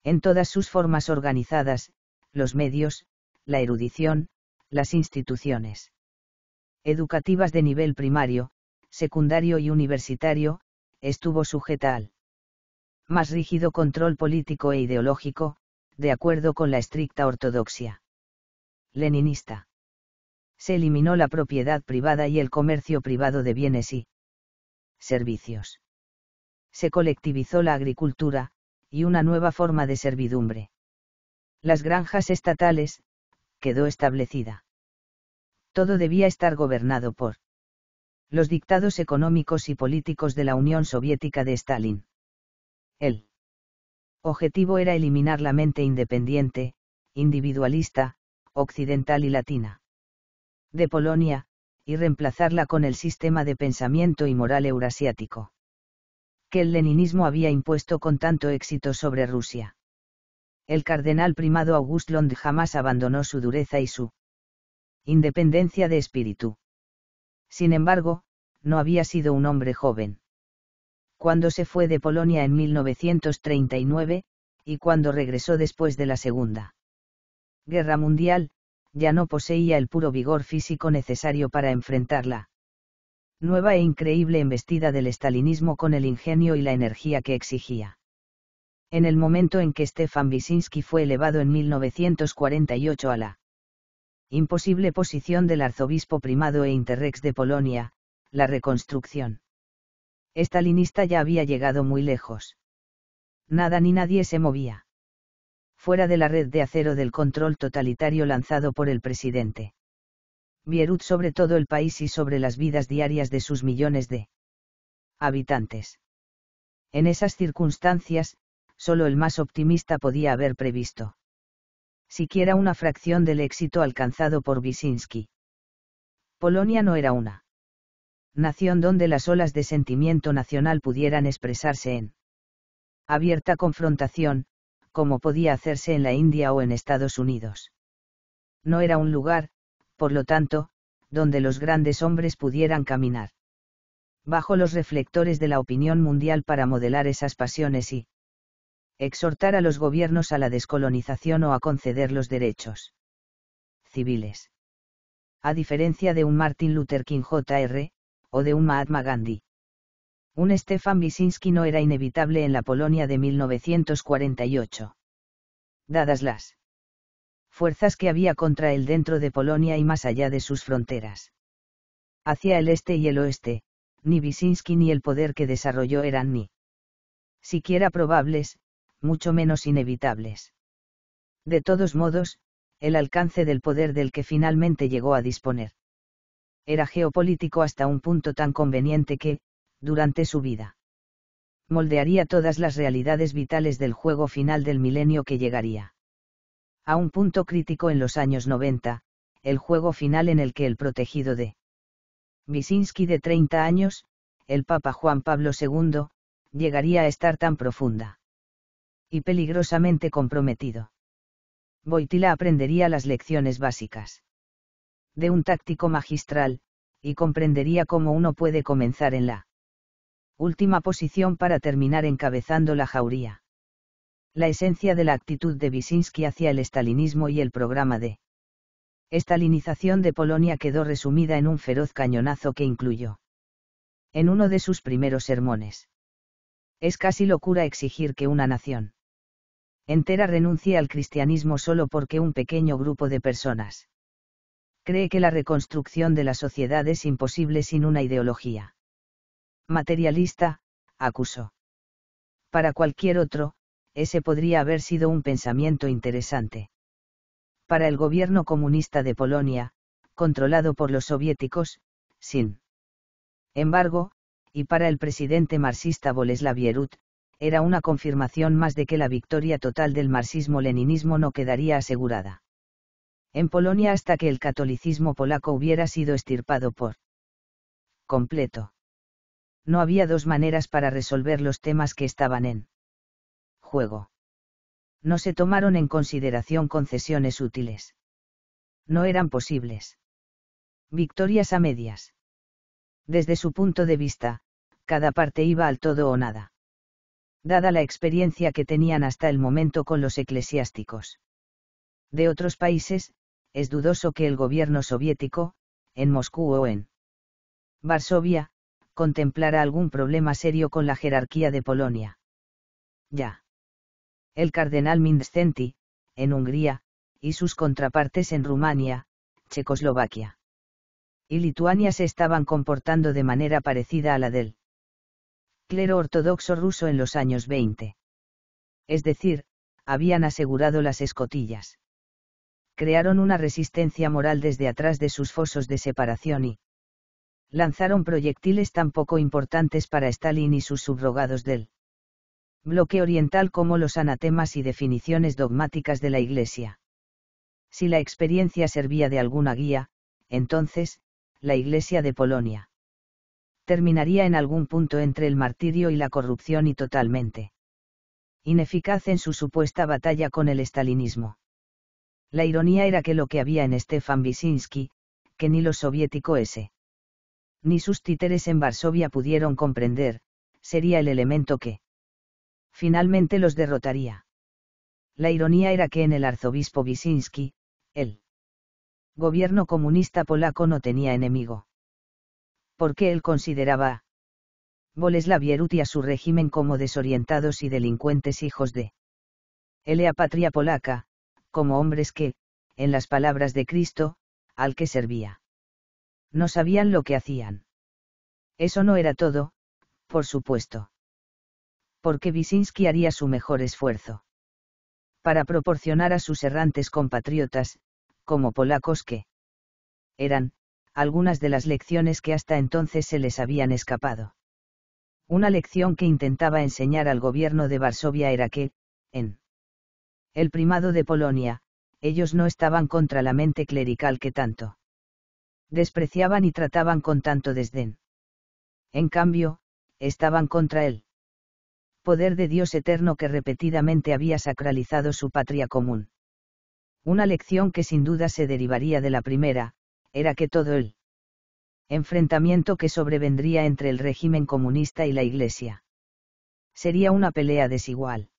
En todas sus formas organizadas, los medios, la erudición, las instituciones educativas de nivel primario, secundario y universitario, estuvo sujeta al más rígido control político e ideológico, de acuerdo con la estricta ortodoxia leninista. Se eliminó la propiedad privada y el comercio privado de bienes y servicios. Se colectivizó la agricultura, y una nueva forma de servidumbre. Las granjas estatales, quedó establecida. Todo debía estar gobernado por los dictados económicos y políticos de la Unión Soviética de Stalin. El objetivo era eliminar la mente independiente, individualista, occidental y latina. De Polonia, y reemplazarla con el sistema de pensamiento y moral eurasiático. Que el leninismo había impuesto con tanto éxito sobre Rusia. El cardenal primado August Lund jamás abandonó su dureza y su independencia de espíritu. Sin embargo, no había sido un hombre joven cuando se fue de Polonia en 1939, y cuando regresó después de la Segunda Guerra Mundial, ya no poseía el puro vigor físico necesario para enfrentarla. Nueva e increíble embestida del estalinismo con el ingenio y la energía que exigía. En el momento en que Stefan Wyszynski fue elevado en 1948 a la imposible posición del arzobispo primado e interrex de Polonia, la reconstrucción Estalinista ya había llegado muy lejos. Nada ni nadie se movía. Fuera de la red de acero del control totalitario lanzado por el presidente. Bierut sobre todo el país y sobre las vidas diarias de sus millones de habitantes. En esas circunstancias, solo el más optimista podía haber previsto. Siquiera una fracción del éxito alcanzado por Wyszynski. Polonia no era una nación donde las olas de sentimiento nacional pudieran expresarse en abierta confrontación, como podía hacerse en la India o en Estados Unidos. No era un lugar, por lo tanto, donde los grandes hombres pudieran caminar bajo los reflectores de la opinión mundial para modelar esas pasiones y exhortar a los gobiernos a la descolonización o a conceder los derechos civiles. A diferencia de un Martin Luther King Jr., o de un Mahatma Gandhi. Un Stefan Wyszynski no era inevitable en la Polonia de 1948. Dadas las fuerzas que había contra él dentro de Polonia y más allá de sus fronteras. Hacia el este y el oeste, ni Wyszynski ni el poder que desarrolló eran ni siquiera probables, mucho menos inevitables. De todos modos, el alcance del poder del que finalmente llegó a disponer era geopolítico hasta un punto tan conveniente que, durante su vida, moldearía todas las realidades vitales del juego final del milenio que llegaría. A un punto crítico en los años 90, el juego final en el que el protegido de Wisinski de 30 años, el Papa Juan Pablo II, llegaría a estar tan profunda y peligrosamente comprometido. Boitila aprendería las lecciones básicas de un táctico magistral, y comprendería cómo uno puede comenzar en la última posición para terminar encabezando la jauría. La esencia de la actitud de Wyszynski hacia el estalinismo y el programa de estalinización de Polonia quedó resumida en un feroz cañonazo que incluyó en uno de sus primeros sermones. Es casi locura exigir que una nación entera renuncie al cristianismo solo porque un pequeño grupo de personas cree que la reconstrucción de la sociedad es imposible sin una ideología. Materialista, acusó. Para cualquier otro, ese podría haber sido un pensamiento interesante. Para el gobierno comunista de Polonia, controlado por los soviéticos, sin embargo, y para el presidente marxista Boleslav Bierut, era una confirmación más de que la victoria total del marxismo-leninismo no quedaría asegurada en Polonia hasta que el catolicismo polaco hubiera sido estirpado por completo. No había dos maneras para resolver los temas que estaban en juego. No se tomaron en consideración concesiones útiles. No eran posibles. Victorias a medias. Desde su punto de vista, cada parte iba al todo o nada. Dada la experiencia que tenían hasta el momento con los eclesiásticos de otros países, es dudoso que el gobierno soviético, en Moscú o en Varsovia, contemplara algún problema serio con la jerarquía de Polonia. Ya. El cardenal Mindszenty, en Hungría, y sus contrapartes en Rumania, Checoslovaquia y Lituania se estaban comportando de manera parecida a la del clero ortodoxo ruso en los años 20. Es decir, habían asegurado las escotillas crearon una resistencia moral desde atrás de sus fosos de separación y lanzaron proyectiles tan poco importantes para Stalin y sus subrogados del bloque oriental como los anatemas y definiciones dogmáticas de la Iglesia. Si la experiencia servía de alguna guía, entonces, la Iglesia de Polonia terminaría en algún punto entre el martirio y la corrupción y totalmente ineficaz en su supuesta batalla con el estalinismo. La ironía era que lo que había en Stefan Wyszynski, que ni lo soviético ese, ni sus títeres en Varsovia pudieron comprender, sería el elemento que finalmente los derrotaría. La ironía era que en el arzobispo Wyszynski, el gobierno comunista polaco no tenía enemigo. Porque él consideraba a Boleslav y a su régimen como desorientados y delincuentes hijos de Elea patria polaca, como hombres que, en las palabras de Cristo, al que servía. No sabían lo que hacían. Eso no era todo, por supuesto. Porque Wyszynski haría su mejor esfuerzo. Para proporcionar a sus errantes compatriotas, como polacos que eran, algunas de las lecciones que hasta entonces se les habían escapado. Una lección que intentaba enseñar al gobierno de Varsovia era que, en el primado de Polonia, ellos no estaban contra la mente clerical que tanto despreciaban y trataban con tanto desdén. En cambio, estaban contra él poder de Dios eterno que repetidamente había sacralizado su patria común. Una lección que sin duda se derivaría de la primera, era que todo el enfrentamiento que sobrevendría entre el régimen comunista y la Iglesia sería una pelea desigual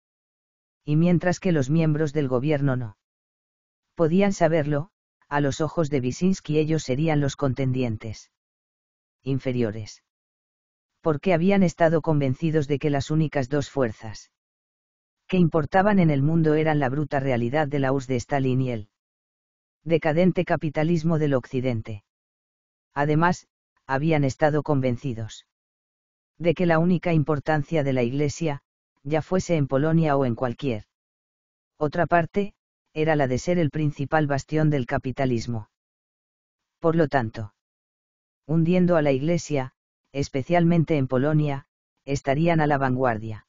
y mientras que los miembros del gobierno no podían saberlo, a los ojos de Wyszynski ellos serían los contendientes inferiores. Porque habían estado convencidos de que las únicas dos fuerzas que importaban en el mundo eran la bruta realidad de la URSS de Stalin y el decadente capitalismo del Occidente. Además, habían estado convencidos de que la única importancia de la Iglesia, ya fuese en Polonia o en cualquier. Otra parte, era la de ser el principal bastión del capitalismo. Por lo tanto, hundiendo a la Iglesia, especialmente en Polonia, estarían a la vanguardia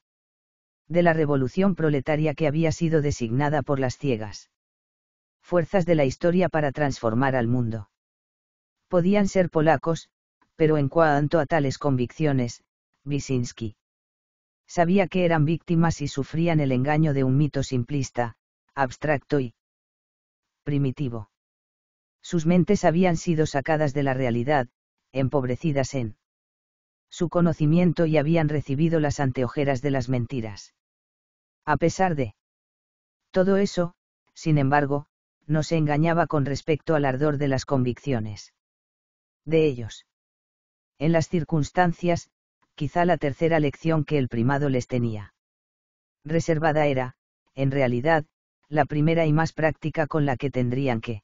de la revolución proletaria que había sido designada por las ciegas. Fuerzas de la historia para transformar al mundo. Podían ser polacos, pero en cuanto a tales convicciones, Wyszynski sabía que eran víctimas y sufrían el engaño de un mito simplista, abstracto y primitivo. Sus mentes habían sido sacadas de la realidad, empobrecidas en su conocimiento y habían recibido las anteojeras de las mentiras. A pesar de todo eso, sin embargo, no se engañaba con respecto al ardor de las convicciones de ellos. En las circunstancias, quizá la tercera lección que el primado les tenía. Reservada era, en realidad, la primera y más práctica con la que tendrían que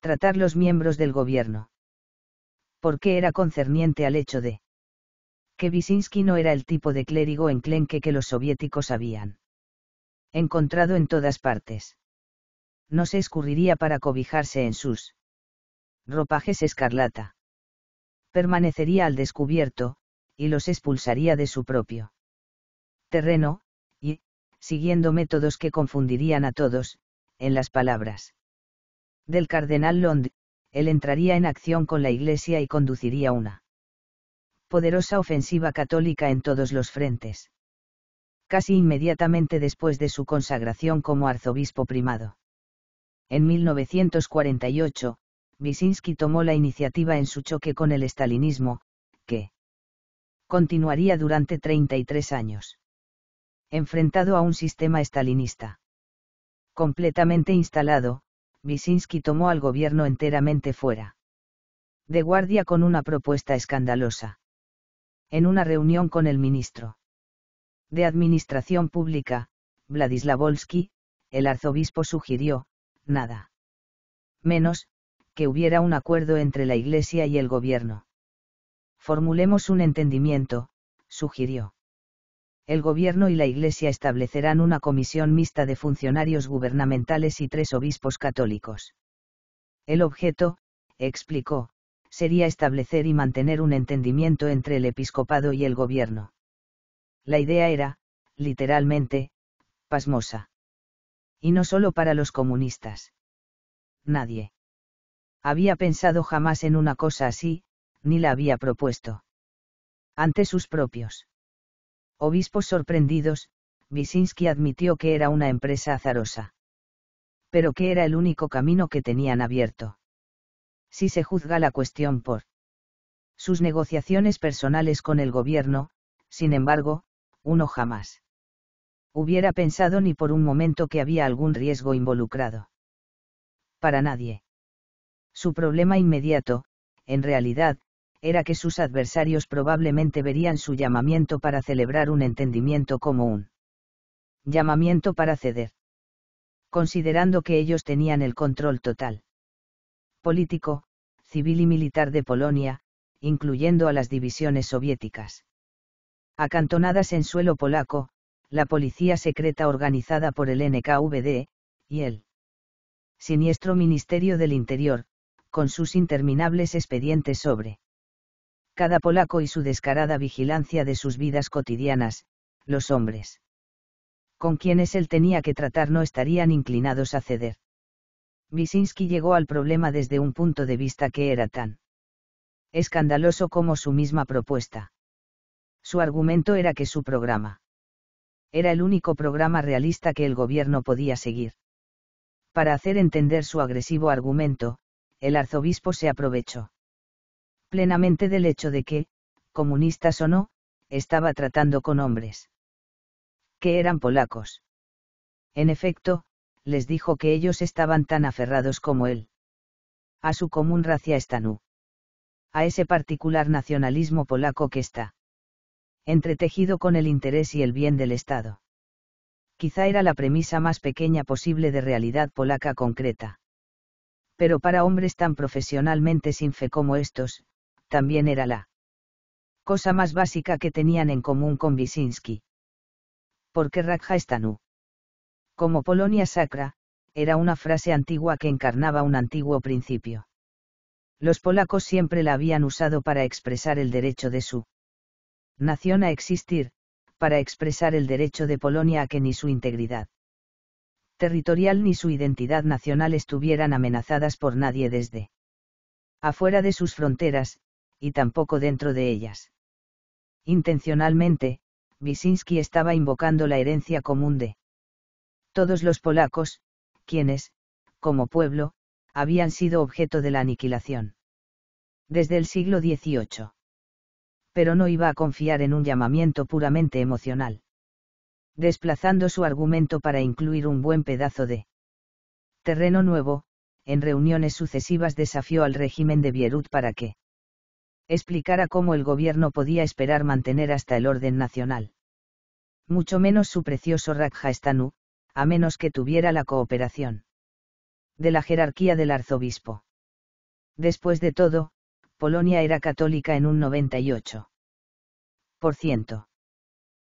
tratar los miembros del gobierno. Porque era concerniente al hecho de que Wisinski no era el tipo de clérigo enclenque que los soviéticos habían encontrado en todas partes. No se escurriría para cobijarse en sus ropajes escarlata. Permanecería al descubierto, y los expulsaría de su propio terreno, y, siguiendo métodos que confundirían a todos, en las palabras del cardenal Lond, él entraría en acción con la Iglesia y conduciría una poderosa ofensiva católica en todos los frentes. Casi inmediatamente después de su consagración como arzobispo primado. En 1948, Wisinski tomó la iniciativa en su choque con el estalinismo, continuaría durante 33 años. Enfrentado a un sistema estalinista. Completamente instalado, Wyszynski tomó al gobierno enteramente fuera. De guardia con una propuesta escandalosa. En una reunión con el ministro de Administración Pública, Vladislavolsky, el arzobispo sugirió, nada. Menos, que hubiera un acuerdo entre la Iglesia y el gobierno. Formulemos un entendimiento, sugirió. El gobierno y la Iglesia establecerán una comisión mixta de funcionarios gubernamentales y tres obispos católicos. El objeto, explicó, sería establecer y mantener un entendimiento entre el episcopado y el gobierno. La idea era, literalmente, pasmosa. Y no solo para los comunistas. Nadie. Había pensado jamás en una cosa así, ni la había propuesto. Ante sus propios obispos sorprendidos, Wisinski admitió que era una empresa azarosa. Pero que era el único camino que tenían abierto. Si se juzga la cuestión por sus negociaciones personales con el gobierno, sin embargo, uno jamás hubiera pensado ni por un momento que había algún riesgo involucrado. Para nadie. Su problema inmediato, en realidad, era que sus adversarios probablemente verían su llamamiento para celebrar un entendimiento como un llamamiento para ceder, considerando que ellos tenían el control total político, civil y militar de Polonia, incluyendo a las divisiones soviéticas. Acantonadas en suelo polaco, la policía secreta organizada por el NKVD, y el siniestro Ministerio del Interior, con sus interminables expedientes sobre cada polaco y su descarada vigilancia de sus vidas cotidianas, los hombres con quienes él tenía que tratar no estarían inclinados a ceder. Wyszynski llegó al problema desde un punto de vista que era tan escandaloso como su misma propuesta. Su argumento era que su programa era el único programa realista que el gobierno podía seguir. Para hacer entender su agresivo argumento, el arzobispo se aprovechó plenamente del hecho de que, comunistas o no, estaba tratando con hombres. Que eran polacos. En efecto, les dijo que ellos estaban tan aferrados como él. A su común racia estanú. A ese particular nacionalismo polaco que está. Entretejido con el interés y el bien del Estado. Quizá era la premisa más pequeña posible de realidad polaca concreta. Pero para hombres tan profesionalmente sin fe como estos, también era la cosa más básica que tenían en común con Wyszynski. Porque Rakha Como Polonia sacra, era una frase antigua que encarnaba un antiguo principio. Los polacos siempre la habían usado para expresar el derecho de su nación a existir, para expresar el derecho de Polonia a que ni su integridad territorial ni su identidad nacional estuvieran amenazadas por nadie desde afuera de sus fronteras, y tampoco dentro de ellas. Intencionalmente, Wyszynski estaba invocando la herencia común de todos los polacos, quienes, como pueblo, habían sido objeto de la aniquilación. Desde el siglo XVIII. Pero no iba a confiar en un llamamiento puramente emocional. Desplazando su argumento para incluir un buen pedazo de terreno nuevo, en reuniones sucesivas desafió al régimen de Bierut para que explicara cómo el gobierno podía esperar mantener hasta el orden nacional. Mucho menos su precioso Rajasthanu, a menos que tuviera la cooperación de la jerarquía del arzobispo. Después de todo, Polonia era católica en un 98%.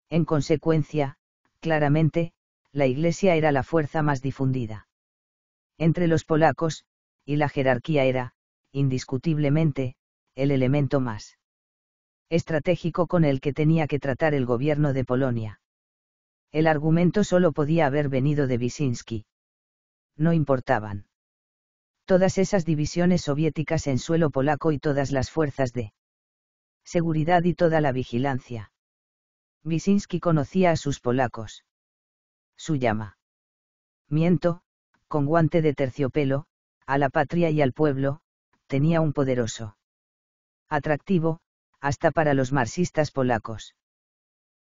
En consecuencia, claramente, la Iglesia era la fuerza más difundida. Entre los polacos, y la jerarquía era, indiscutiblemente, el elemento más estratégico con el que tenía que tratar el gobierno de Polonia. El argumento solo podía haber venido de Wyszynski. No importaban. Todas esas divisiones soviéticas en suelo polaco y todas las fuerzas de seguridad y toda la vigilancia. Wyszynski conocía a sus polacos. Su llama. Miento, con guante de terciopelo, a la patria y al pueblo, tenía un poderoso atractivo, hasta para los marxistas polacos.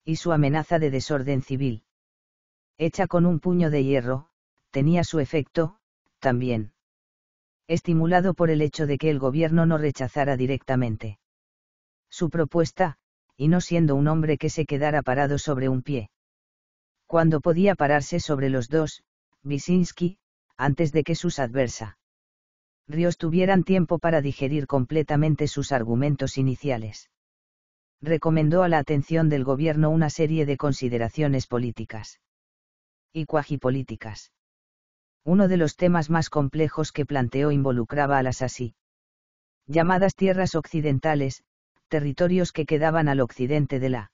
Y su amenaza de desorden civil. Hecha con un puño de hierro, tenía su efecto, también. Estimulado por el hecho de que el gobierno no rechazara directamente su propuesta, y no siendo un hombre que se quedara parado sobre un pie. Cuando podía pararse sobre los dos, Wyszynski, antes de que sus adversas Ríos tuvieran tiempo para digerir completamente sus argumentos iniciales. Recomendó a la atención del gobierno una serie de consideraciones políticas y cuajipolíticas. Uno de los temas más complejos que planteó involucraba a las así llamadas tierras occidentales, territorios que quedaban al occidente de la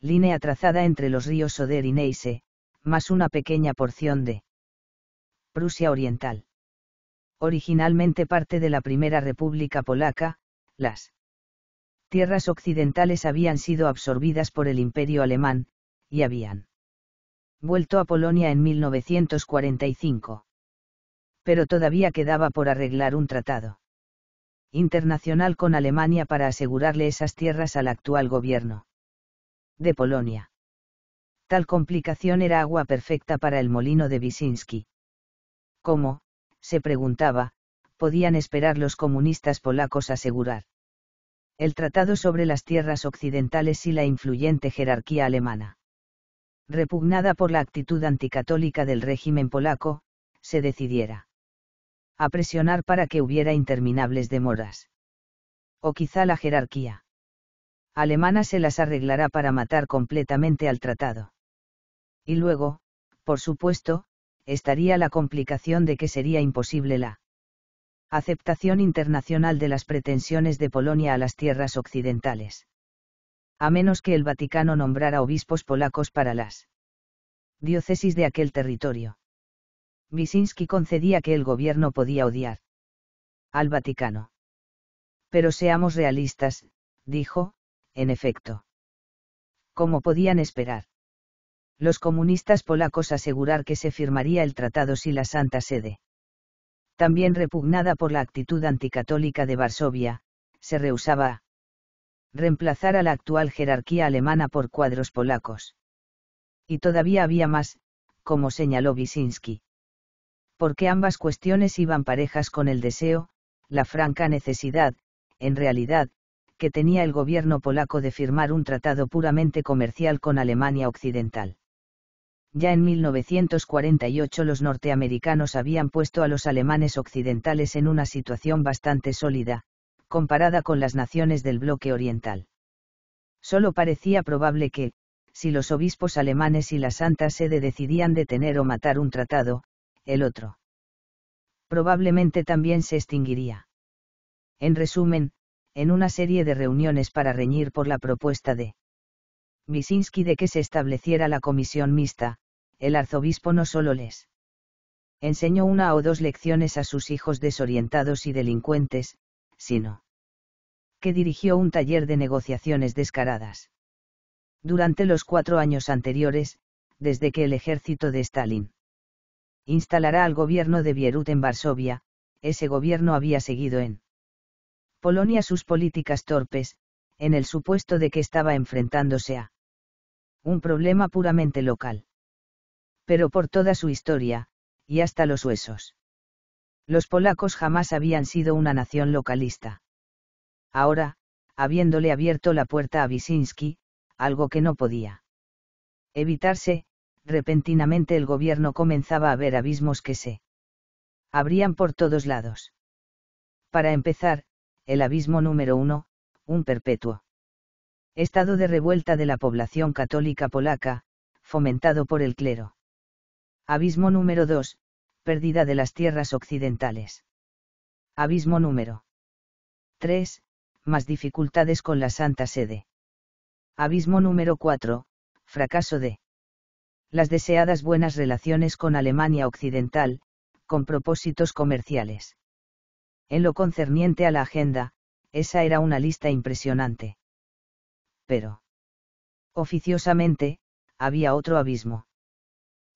línea trazada entre los ríos Oder y Neisse, más una pequeña porción de Prusia Oriental originalmente parte de la Primera República Polaca, las tierras occidentales habían sido absorbidas por el Imperio alemán, y habían vuelto a Polonia en 1945. Pero todavía quedaba por arreglar un tratado internacional con Alemania para asegurarle esas tierras al actual gobierno de Polonia. Tal complicación era agua perfecta para el molino de Wyszynski. ¿Cómo? se preguntaba, podían esperar los comunistas polacos asegurar. El tratado sobre las tierras occidentales y la influyente jerarquía alemana. Repugnada por la actitud anticatólica del régimen polaco, se decidiera. A presionar para que hubiera interminables demoras. O quizá la jerarquía. Alemana se las arreglará para matar completamente al tratado. Y luego, por supuesto, estaría la complicación de que sería imposible la aceptación internacional de las pretensiones de Polonia a las tierras occidentales. A menos que el Vaticano nombrara obispos polacos para las diócesis de aquel territorio. Wyszynski concedía que el gobierno podía odiar al Vaticano. Pero seamos realistas, dijo, en efecto. ¿Cómo podían esperar? los comunistas polacos asegurar que se firmaría el tratado si la Santa Sede, también repugnada por la actitud anticatólica de Varsovia, se rehusaba reemplazar a la actual jerarquía alemana por cuadros polacos. Y todavía había más, como señaló Wyszynski. Porque ambas cuestiones iban parejas con el deseo, la franca necesidad, en realidad, que tenía el gobierno polaco de firmar un tratado puramente comercial con Alemania Occidental. Ya en 1948 los norteamericanos habían puesto a los alemanes occidentales en una situación bastante sólida, comparada con las naciones del bloque oriental. Solo parecía probable que, si los obispos alemanes y la Santa Sede decidían detener o matar un tratado, el otro probablemente también se extinguiría. En resumen, en una serie de reuniones para reñir por la propuesta de Wysinski de que se estableciera la comisión mixta, el arzobispo no solo les enseñó una o dos lecciones a sus hijos desorientados y delincuentes, sino que dirigió un taller de negociaciones descaradas. Durante los cuatro años anteriores, desde que el ejército de Stalin instalará al gobierno de Bierut en Varsovia, ese gobierno había seguido en Polonia sus políticas torpes, en el supuesto de que estaba enfrentándose a un problema puramente local pero por toda su historia, y hasta los huesos. Los polacos jamás habían sido una nación localista. Ahora, habiéndole abierto la puerta a Wyszynski, algo que no podía evitarse, repentinamente el gobierno comenzaba a ver abismos que se abrían por todos lados. Para empezar, el abismo número uno, un perpetuo estado de revuelta de la población católica polaca, fomentado por el clero. Abismo número 2. Pérdida de las tierras occidentales. Abismo número 3. Más dificultades con la Santa Sede. Abismo número 4. Fracaso de las deseadas buenas relaciones con Alemania Occidental, con propósitos comerciales. En lo concerniente a la agenda, esa era una lista impresionante. Pero, oficiosamente, había otro abismo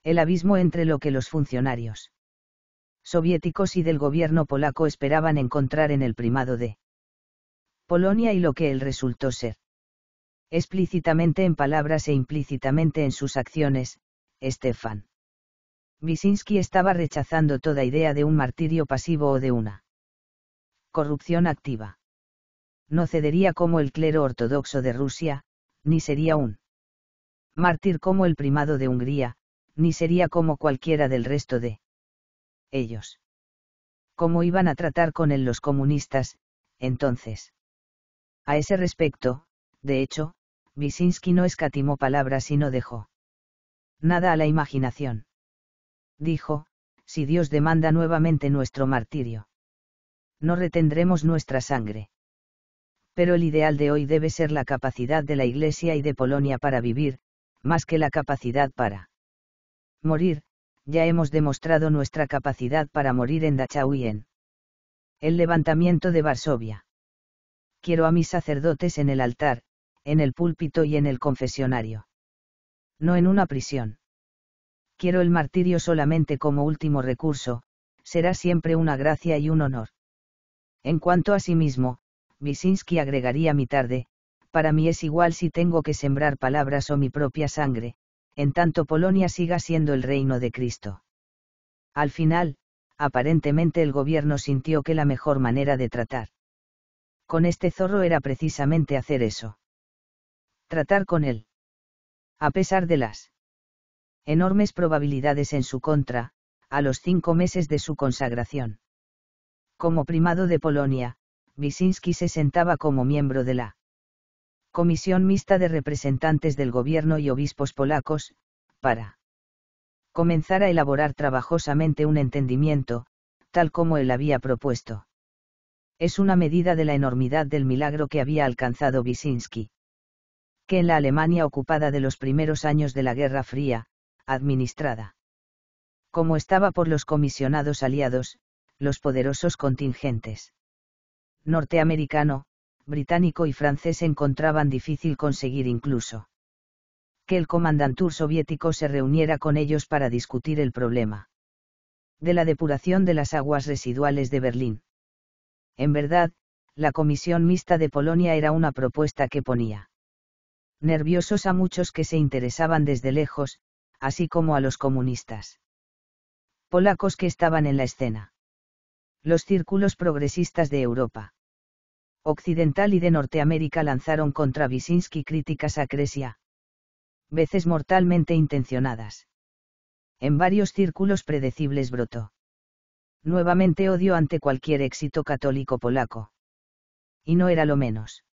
el abismo entre lo que los funcionarios soviéticos y del gobierno polaco esperaban encontrar en el primado de Polonia y lo que él resultó ser. Explícitamente en palabras e implícitamente en sus acciones, Stefan. Wisinski estaba rechazando toda idea de un martirio pasivo o de una corrupción activa. No cedería como el clero ortodoxo de Rusia, ni sería un mártir como el primado de Hungría, ni sería como cualquiera del resto de ellos. ¿Cómo iban a tratar con él los comunistas, entonces? A ese respecto, de hecho, Wyszynski no escatimó palabras y no dejó nada a la imaginación. Dijo, si Dios demanda nuevamente nuestro martirio. No retendremos nuestra sangre. Pero el ideal de hoy debe ser la capacidad de la Iglesia y de Polonia para vivir, más que la capacidad para Morir, ya hemos demostrado nuestra capacidad para morir en Dachau y en el levantamiento de Varsovia. Quiero a mis sacerdotes en el altar, en el púlpito y en el confesionario. No en una prisión. Quiero el martirio solamente como último recurso, será siempre una gracia y un honor. En cuanto a sí mismo, Wisinski agregaría mi tarde, para mí es igual si tengo que sembrar palabras o mi propia sangre, en tanto Polonia siga siendo el reino de Cristo. Al final, aparentemente el gobierno sintió que la mejor manera de tratar con este zorro era precisamente hacer eso. Tratar con él. A pesar de las enormes probabilidades en su contra, a los cinco meses de su consagración. Como primado de Polonia, Wisinski se sentaba como miembro de la Comisión Mixta de Representantes del Gobierno y Obispos Polacos, para comenzar a elaborar trabajosamente un entendimiento, tal como él había propuesto. Es una medida de la enormidad del milagro que había alcanzado Wisinski, Que en la Alemania ocupada de los primeros años de la Guerra Fría, administrada como estaba por los comisionados aliados, los poderosos contingentes norteamericano, británico y francés encontraban difícil conseguir incluso que el comandantur soviético se reuniera con ellos para discutir el problema de la depuración de las aguas residuales de Berlín. En verdad, la comisión mixta de Polonia era una propuesta que ponía nerviosos a muchos que se interesaban desde lejos, así como a los comunistas polacos que estaban en la escena. Los círculos progresistas de Europa occidental y de Norteamérica lanzaron contra Wyszynski críticas a Cresia. Veces mortalmente intencionadas. En varios círculos predecibles brotó. Nuevamente odio ante cualquier éxito católico polaco. Y no era lo menos.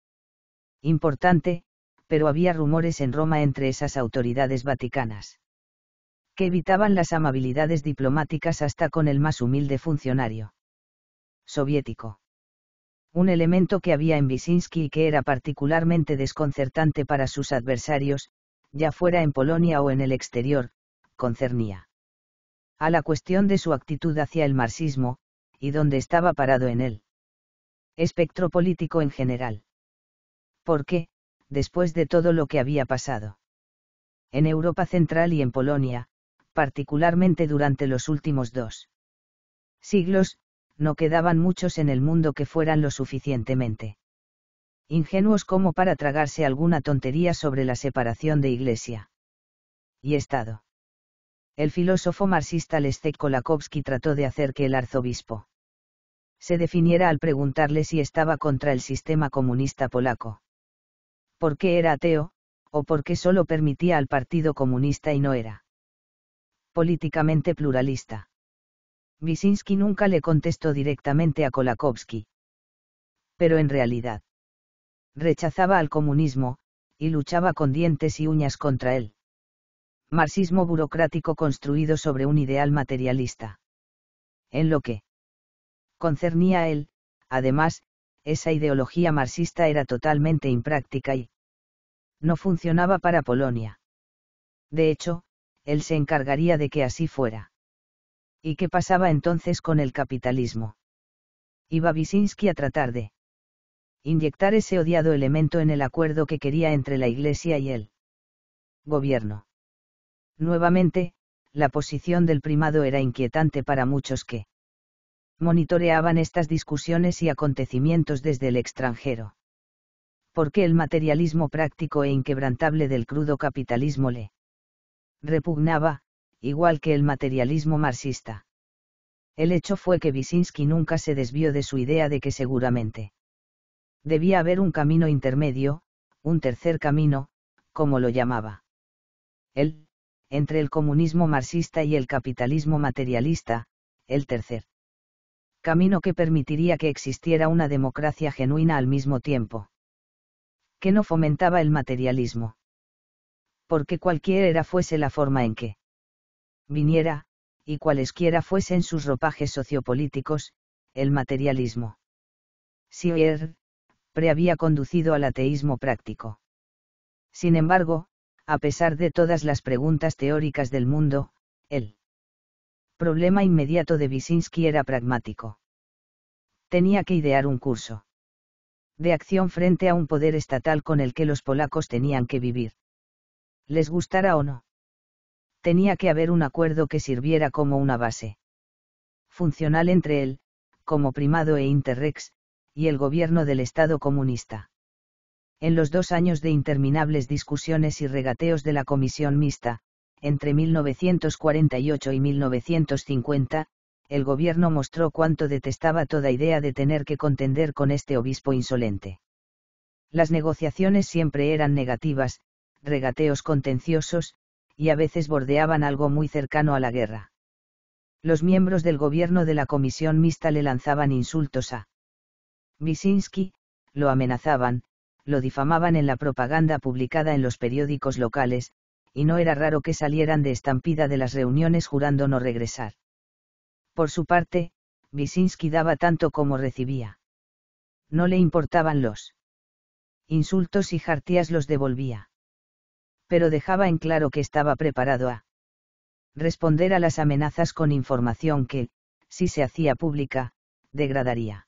Importante, pero había rumores en Roma entre esas autoridades vaticanas. Que evitaban las amabilidades diplomáticas hasta con el más humilde funcionario. Soviético un elemento que había en Wyszynski y que era particularmente desconcertante para sus adversarios, ya fuera en Polonia o en el exterior, concernía a la cuestión de su actitud hacia el marxismo, y dónde estaba parado en él. Espectro político en general. ¿Por qué, después de todo lo que había pasado? En Europa Central y en Polonia, particularmente durante los últimos dos siglos, no quedaban muchos en el mundo que fueran lo suficientemente ingenuos como para tragarse alguna tontería sobre la separación de Iglesia y Estado. El filósofo marxista Leszek Kolakowski trató de hacer que el arzobispo se definiera al preguntarle si estaba contra el sistema comunista polaco. ¿Por qué era ateo, o por qué solo permitía al Partido Comunista y no era políticamente pluralista? Wisinski nunca le contestó directamente a Kolakowski. Pero en realidad, rechazaba al comunismo, y luchaba con dientes y uñas contra él. Marxismo burocrático construido sobre un ideal materialista. En lo que concernía él, además, esa ideología marxista era totalmente impráctica y no funcionaba para Polonia. De hecho, él se encargaría de que así fuera. ¿Y qué pasaba entonces con el capitalismo? Iba visinski a tratar de inyectar ese odiado elemento en el acuerdo que quería entre la Iglesia y el gobierno. Nuevamente, la posición del primado era inquietante para muchos que monitoreaban estas discusiones y acontecimientos desde el extranjero. Porque el materialismo práctico e inquebrantable del crudo capitalismo le repugnaba, igual que el materialismo marxista. El hecho fue que Wyszynski nunca se desvió de su idea de que seguramente debía haber un camino intermedio, un tercer camino, como lo llamaba. El, entre el comunismo marxista y el capitalismo materialista, el tercer camino que permitiría que existiera una democracia genuina al mismo tiempo. Que no fomentaba el materialismo. Porque cualquiera fuese la forma en que viniera, y cualesquiera fuesen sus ropajes sociopolíticos, el materialismo. pre prehabía conducido al ateísmo práctico. Sin embargo, a pesar de todas las preguntas teóricas del mundo, el problema inmediato de Wyszynski era pragmático. Tenía que idear un curso de acción frente a un poder estatal con el que los polacos tenían que vivir. Les gustara o no tenía que haber un acuerdo que sirviera como una base funcional entre él, como primado e interrex, y el gobierno del Estado comunista. En los dos años de interminables discusiones y regateos de la Comisión Mixta, entre 1948 y 1950, el gobierno mostró cuánto detestaba toda idea de tener que contender con este obispo insolente. Las negociaciones siempre eran negativas, regateos contenciosos, y a veces bordeaban algo muy cercano a la guerra. Los miembros del gobierno de la comisión mixta le lanzaban insultos a Wyszynski, lo amenazaban, lo difamaban en la propaganda publicada en los periódicos locales, y no era raro que salieran de estampida de las reuniones jurando no regresar. Por su parte, Wyszynski daba tanto como recibía. No le importaban los insultos y jartías los devolvía pero dejaba en claro que estaba preparado a responder a las amenazas con información que, si se hacía pública, degradaría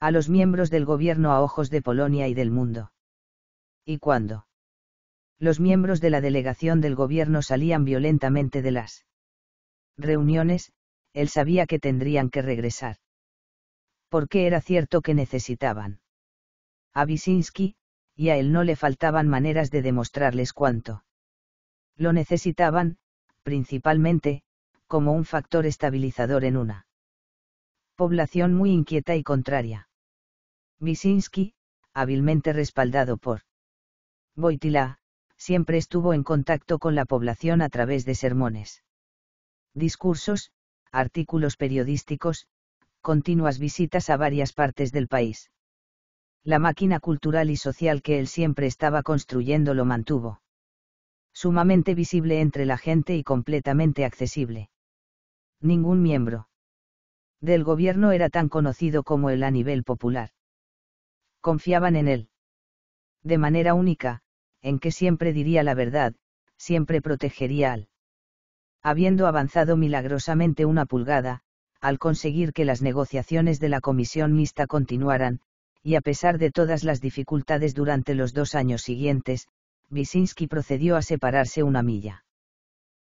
a los miembros del gobierno a ojos de Polonia y del mundo. ¿Y cuándo? Los miembros de la delegación del gobierno salían violentamente de las reuniones, él sabía que tendrían que regresar. Porque era cierto que necesitaban. A Wyszynski, y a él no le faltaban maneras de demostrarles cuánto. Lo necesitaban, principalmente, como un factor estabilizador en una población muy inquieta y contraria. Wyszynski, hábilmente respaldado por Boitila, siempre estuvo en contacto con la población a través de sermones. Discursos, artículos periodísticos, continuas visitas a varias partes del país la máquina cultural y social que él siempre estaba construyendo lo mantuvo. Sumamente visible entre la gente y completamente accesible. Ningún miembro del gobierno era tan conocido como él a nivel popular. Confiaban en él. De manera única, en que siempre diría la verdad, siempre protegería al. Habiendo avanzado milagrosamente una pulgada, al conseguir que las negociaciones de la comisión mixta continuaran, y a pesar de todas las dificultades durante los dos años siguientes, Wyszynski procedió a separarse una milla.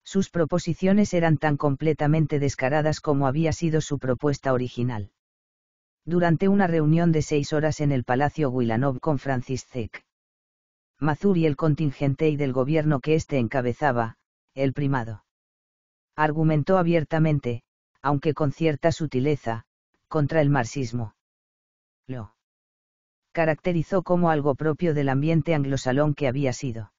Sus proposiciones eran tan completamente descaradas como había sido su propuesta original. Durante una reunión de seis horas en el Palacio Guilanov con Franciszek Mazur y el contingente y del gobierno que éste encabezaba, el primado. Argumentó abiertamente, aunque con cierta sutileza, contra el marxismo. Lo caracterizó como algo propio del ambiente anglosalón que había sido.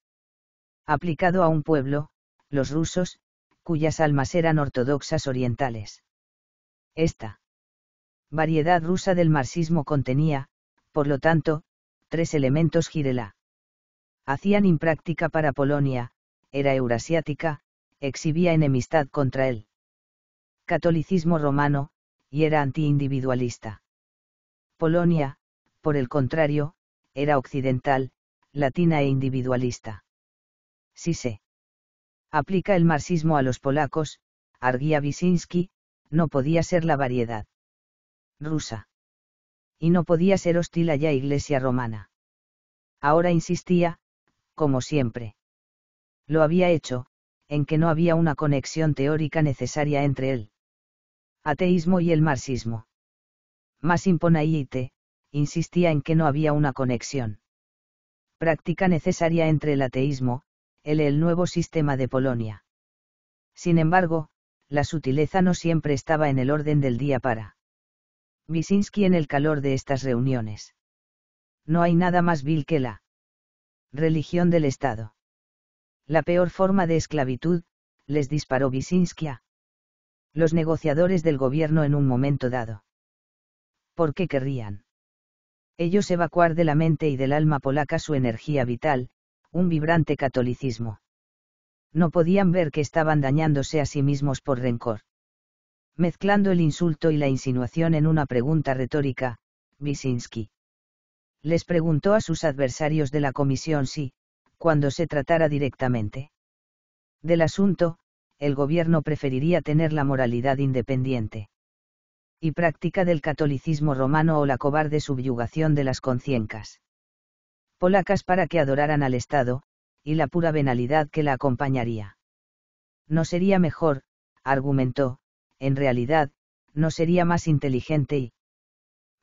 Aplicado a un pueblo, los rusos, cuyas almas eran ortodoxas orientales. Esta variedad rusa del marxismo contenía, por lo tanto, tres elementos girela. Hacían impráctica para Polonia, era eurasiática, exhibía enemistad contra él. catolicismo romano, y era antiindividualista. Polonia, por el contrario, era occidental, latina e individualista. Sí se aplica el marxismo a los polacos, arguía Wyszynski, no podía ser la variedad rusa. Y no podía ser hostil a la Iglesia romana. Ahora insistía, como siempre. Lo había hecho, en que no había una conexión teórica necesaria entre el ateísmo y el marxismo. Más imponaite, insistía en que no había una conexión. Práctica necesaria entre el ateísmo, el el nuevo sistema de Polonia. Sin embargo, la sutileza no siempre estaba en el orden del día para Wisinski en el calor de estas reuniones. No hay nada más vil que la religión del Estado. La peor forma de esclavitud, les disparó Wyszynski a los negociadores del gobierno en un momento dado. ¿Por qué querrían? ellos evacuar de la mente y del alma polaca su energía vital, un vibrante catolicismo. No podían ver que estaban dañándose a sí mismos por rencor. Mezclando el insulto y la insinuación en una pregunta retórica, Wyszynski les preguntó a sus adversarios de la comisión si, cuando se tratara directamente del asunto, el gobierno preferiría tener la moralidad independiente y práctica del catolicismo romano o la cobarde subyugación de las conciencas polacas para que adoraran al Estado, y la pura venalidad que la acompañaría. No sería mejor, argumentó, en realidad, no sería más inteligente y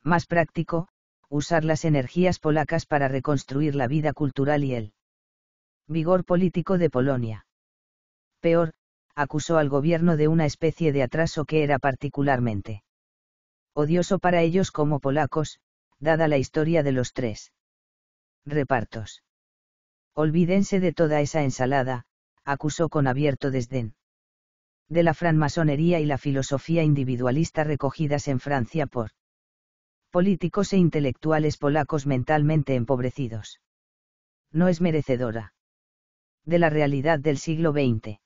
más práctico, usar las energías polacas para reconstruir la vida cultural y el vigor político de Polonia. Peor, acusó al gobierno de una especie de atraso que era particularmente odioso para ellos como polacos, dada la historia de los tres repartos. Olvídense de toda esa ensalada, acusó con abierto desdén. De la francmasonería y la filosofía individualista recogidas en Francia por políticos e intelectuales polacos mentalmente empobrecidos. No es merecedora. De la realidad del siglo XX.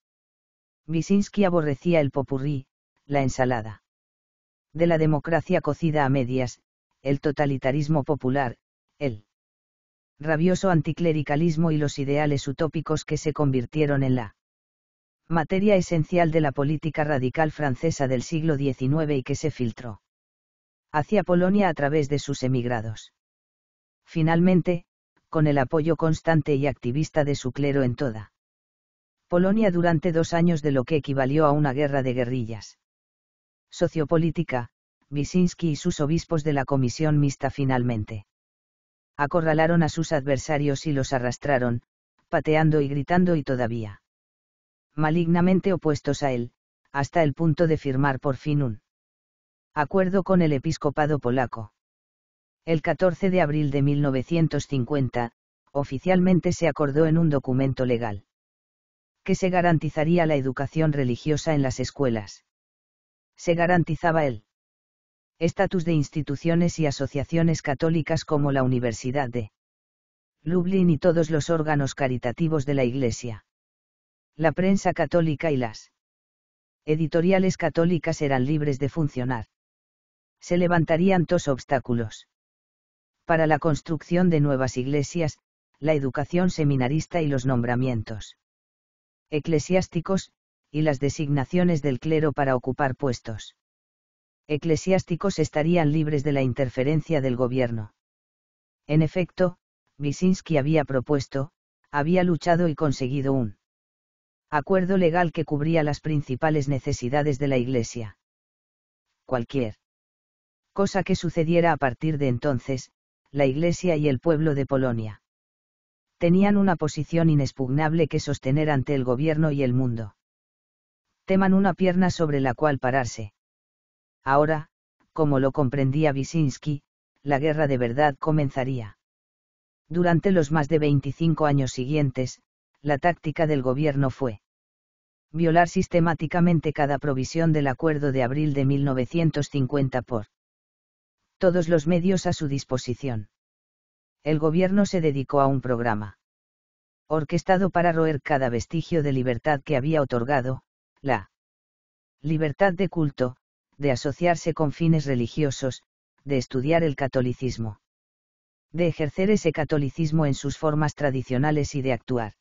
Wisinski aborrecía el popurrí, la ensalada de la democracia cocida a medias, el totalitarismo popular, el rabioso anticlericalismo y los ideales utópicos que se convirtieron en la materia esencial de la política radical francesa del siglo XIX y que se filtró hacia Polonia a través de sus emigrados. Finalmente, con el apoyo constante y activista de su clero en toda Polonia durante dos años de lo que equivalió a una guerra de guerrillas. Sociopolítica, Wyszynski y sus obispos de la comisión mixta finalmente. Acorralaron a sus adversarios y los arrastraron, pateando y gritando y todavía malignamente opuestos a él, hasta el punto de firmar por fin un acuerdo con el episcopado polaco. El 14 de abril de 1950, oficialmente se acordó en un documento legal que se garantizaría la educación religiosa en las escuelas se garantizaba el estatus de instituciones y asociaciones católicas como la Universidad de Lublin y todos los órganos caritativos de la Iglesia. La prensa católica y las editoriales católicas eran libres de funcionar. Se levantarían dos obstáculos. Para la construcción de nuevas iglesias, la educación seminarista y los nombramientos eclesiásticos, y las designaciones del clero para ocupar puestos eclesiásticos estarían libres de la interferencia del gobierno. En efecto, Wyszynski había propuesto, había luchado y conseguido un acuerdo legal que cubría las principales necesidades de la Iglesia. Cualquier cosa que sucediera a partir de entonces, la Iglesia y el pueblo de Polonia tenían una posición inexpugnable que sostener ante el gobierno y el mundo teman una pierna sobre la cual pararse. Ahora, como lo comprendía Wyszynski, la guerra de verdad comenzaría. Durante los más de 25 años siguientes, la táctica del gobierno fue violar sistemáticamente cada provisión del acuerdo de abril de 1950 por todos los medios a su disposición. El gobierno se dedicó a un programa orquestado para roer cada vestigio de libertad que había otorgado, la libertad de culto, de asociarse con fines religiosos, de estudiar el catolicismo. De ejercer ese catolicismo en sus formas tradicionales y de actuar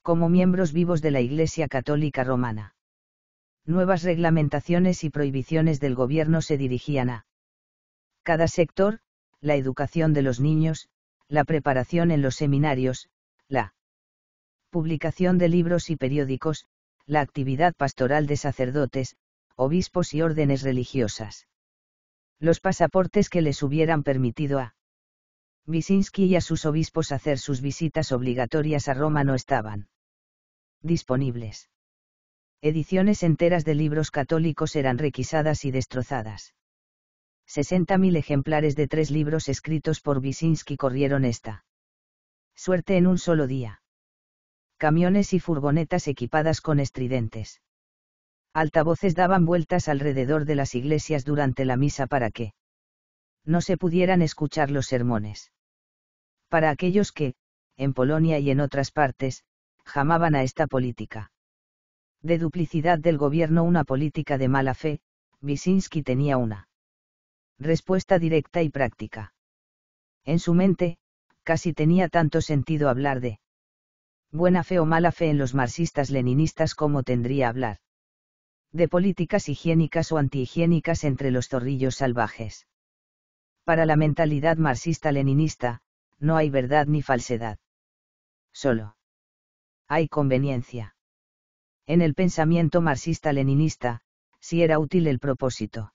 como miembros vivos de la Iglesia Católica Romana. Nuevas reglamentaciones y prohibiciones del gobierno se dirigían a cada sector, la educación de los niños, la preparación en los seminarios, la publicación de libros y periódicos, la actividad pastoral de sacerdotes, obispos y órdenes religiosas. Los pasaportes que les hubieran permitido a Wisinski y a sus obispos hacer sus visitas obligatorias a Roma no estaban disponibles. Ediciones enteras de libros católicos eran requisadas y destrozadas. 60.000 ejemplares de tres libros escritos por Wisinski corrieron esta suerte en un solo día camiones y furgonetas equipadas con estridentes. Altavoces daban vueltas alrededor de las iglesias durante la misa para que no se pudieran escuchar los sermones. Para aquellos que, en Polonia y en otras partes, jamaban a esta política. De duplicidad del gobierno una política de mala fe, Wyszynski tenía una respuesta directa y práctica. En su mente, casi tenía tanto sentido hablar de buena fe o mala fe en los marxistas-leninistas como tendría hablar de políticas higiénicas o antihigiénicas entre los zorrillos salvajes. Para la mentalidad marxista-leninista, no hay verdad ni falsedad. Solo hay conveniencia. En el pensamiento marxista-leninista, si era útil el propósito.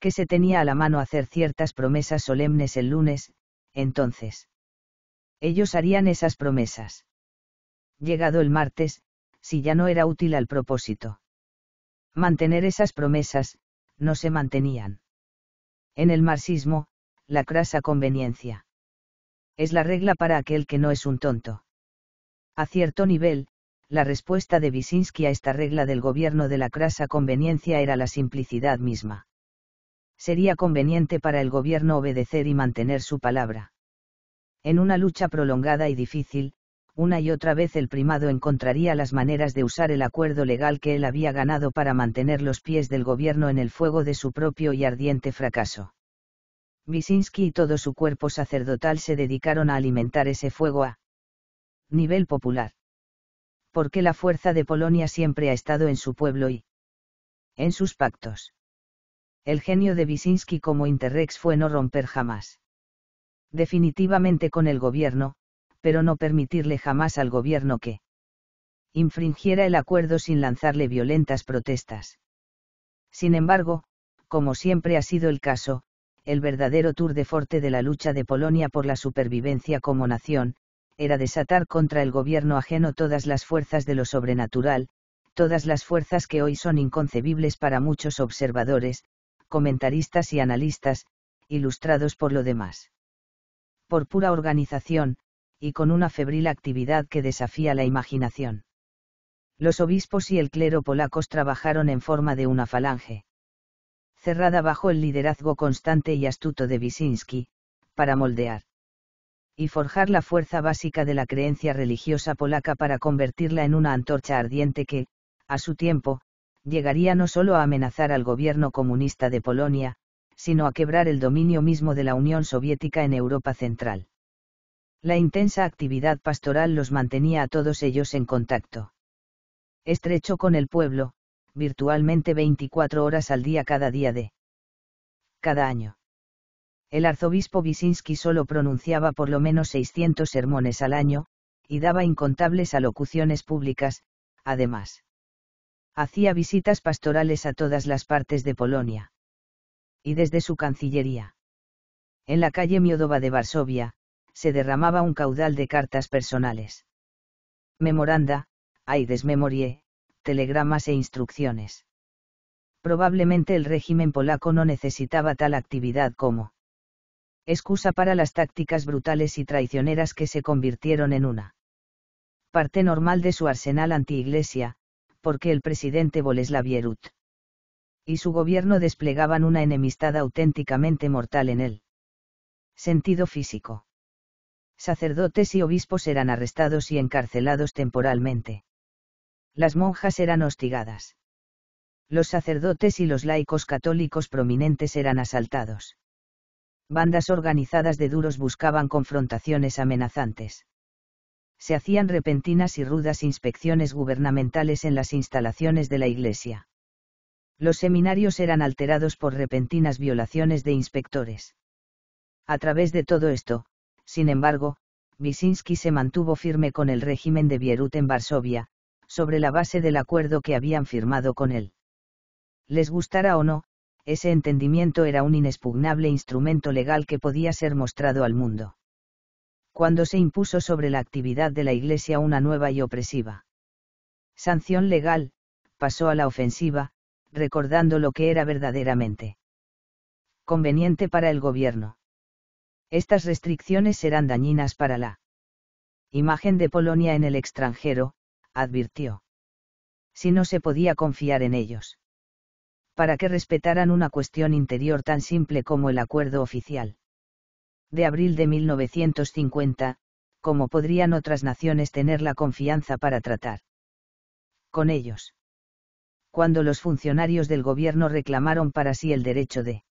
Que se tenía a la mano hacer ciertas promesas solemnes el lunes, entonces. Ellos harían esas promesas llegado el martes, si ya no era útil al propósito. Mantener esas promesas, no se mantenían. En el marxismo, la crasa conveniencia. Es la regla para aquel que no es un tonto. A cierto nivel, la respuesta de Wyszynski a esta regla del gobierno de la crasa conveniencia era la simplicidad misma. Sería conveniente para el gobierno obedecer y mantener su palabra. En una lucha prolongada y difícil, una y otra vez el primado encontraría las maneras de usar el acuerdo legal que él había ganado para mantener los pies del gobierno en el fuego de su propio y ardiente fracaso. Wisinski y todo su cuerpo sacerdotal se dedicaron a alimentar ese fuego a nivel popular. Porque la fuerza de Polonia siempre ha estado en su pueblo y en sus pactos. El genio de Wisinski como Interrex fue no romper jamás definitivamente con el gobierno, pero no permitirle jamás al gobierno que infringiera el acuerdo sin lanzarle violentas protestas. Sin embargo, como siempre ha sido el caso, el verdadero tour de forte de la lucha de Polonia por la supervivencia como nación, era desatar contra el gobierno ajeno todas las fuerzas de lo sobrenatural, todas las fuerzas que hoy son inconcebibles para muchos observadores, comentaristas y analistas, ilustrados por lo demás. Por pura organización, y con una febril actividad que desafía la imaginación. Los obispos y el clero polacos trabajaron en forma de una falange. Cerrada bajo el liderazgo constante y astuto de Wyszynski, para moldear y forjar la fuerza básica de la creencia religiosa polaca para convertirla en una antorcha ardiente que, a su tiempo, llegaría no solo a amenazar al gobierno comunista de Polonia, sino a quebrar el dominio mismo de la Unión Soviética en Europa Central. La intensa actividad pastoral los mantenía a todos ellos en contacto. Estrecho con el pueblo, virtualmente 24 horas al día cada día de cada año. El arzobispo Wisinski solo pronunciaba por lo menos 600 sermones al año, y daba incontables alocuciones públicas, además. Hacía visitas pastorales a todas las partes de Polonia. Y desde su cancillería. En la calle Miodova de Varsovia, se derramaba un caudal de cartas personales. Memoranda, Aides desmemorie telegramas e instrucciones. Probablemente el régimen polaco no necesitaba tal actividad como excusa para las tácticas brutales y traicioneras que se convirtieron en una parte normal de su arsenal anti-iglesia, porque el presidente Boleslav Bierut y su gobierno desplegaban una enemistad auténticamente mortal en él. Sentido físico sacerdotes y obispos eran arrestados y encarcelados temporalmente. Las monjas eran hostigadas. Los sacerdotes y los laicos católicos prominentes eran asaltados. Bandas organizadas de duros buscaban confrontaciones amenazantes. Se hacían repentinas y rudas inspecciones gubernamentales en las instalaciones de la Iglesia. Los seminarios eran alterados por repentinas violaciones de inspectores. A través de todo esto, sin embargo, Wyszynski se mantuvo firme con el régimen de Bierut en Varsovia, sobre la base del acuerdo que habían firmado con él. Les gustara o no, ese entendimiento era un inexpugnable instrumento legal que podía ser mostrado al mundo. Cuando se impuso sobre la actividad de la Iglesia una nueva y opresiva sanción legal, pasó a la ofensiva, recordando lo que era verdaderamente conveniente para el gobierno. Estas restricciones serán dañinas para la imagen de Polonia en el extranjero, advirtió. Si no se podía confiar en ellos. Para que respetaran una cuestión interior tan simple como el acuerdo oficial. De abril de 1950, como podrían otras naciones tener la confianza para tratar con ellos. Cuando los funcionarios del gobierno reclamaron para sí el derecho de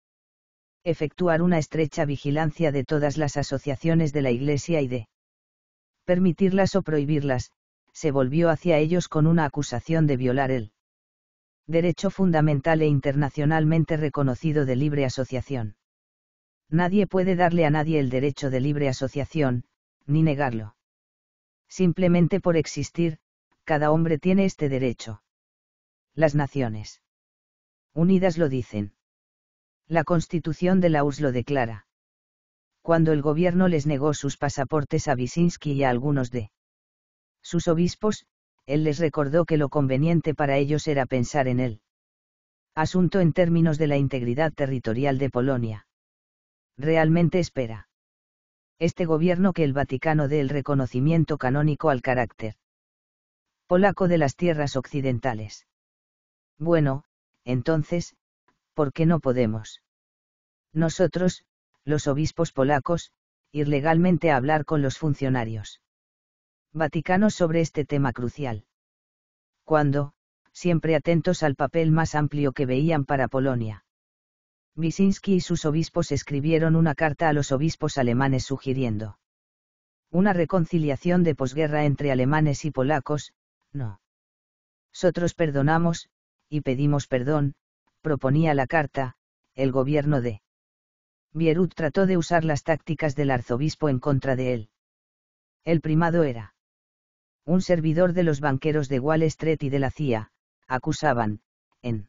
efectuar una estrecha vigilancia de todas las asociaciones de la Iglesia y de permitirlas o prohibirlas, se volvió hacia ellos con una acusación de violar el derecho fundamental e internacionalmente reconocido de libre asociación. Nadie puede darle a nadie el derecho de libre asociación, ni negarlo. Simplemente por existir, cada hombre tiene este derecho. Las Naciones Unidas lo dicen. La constitución de Laus lo declara. Cuando el gobierno les negó sus pasaportes a Wyszynski y a algunos de sus obispos, él les recordó que lo conveniente para ellos era pensar en él. Asunto en términos de la integridad territorial de Polonia. Realmente espera. Este gobierno que el Vaticano dé el reconocimiento canónico al carácter polaco de las tierras occidentales. Bueno, entonces, qué no podemos. Nosotros, los obispos polacos, ir legalmente a hablar con los funcionarios. vaticanos sobre este tema crucial. Cuando, siempre atentos al papel más amplio que veían para Polonia. Wyszynski y sus obispos escribieron una carta a los obispos alemanes sugiriendo una reconciliación de posguerra entre alemanes y polacos, no. Nosotros perdonamos, y pedimos perdón, proponía la carta, el gobierno de Bierut trató de usar las tácticas del arzobispo en contra de él. El primado era un servidor de los banqueros de Wall Street y de la CIA, acusaban, en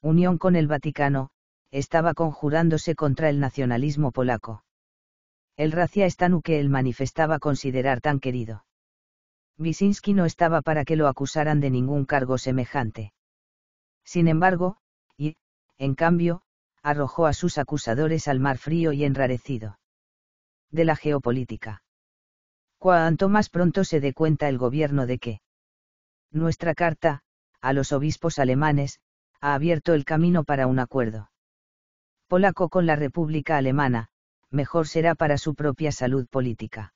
unión con el Vaticano, estaba conjurándose contra el nacionalismo polaco. El racia estanu que él manifestaba considerar tan querido. Wisinski no estaba para que lo acusaran de ningún cargo semejante. Sin embargo, en cambio, arrojó a sus acusadores al mar frío y enrarecido. De la geopolítica. Cuanto más pronto se dé cuenta el gobierno de que nuestra carta, a los obispos alemanes, ha abierto el camino para un acuerdo polaco con la República Alemana, mejor será para su propia salud política.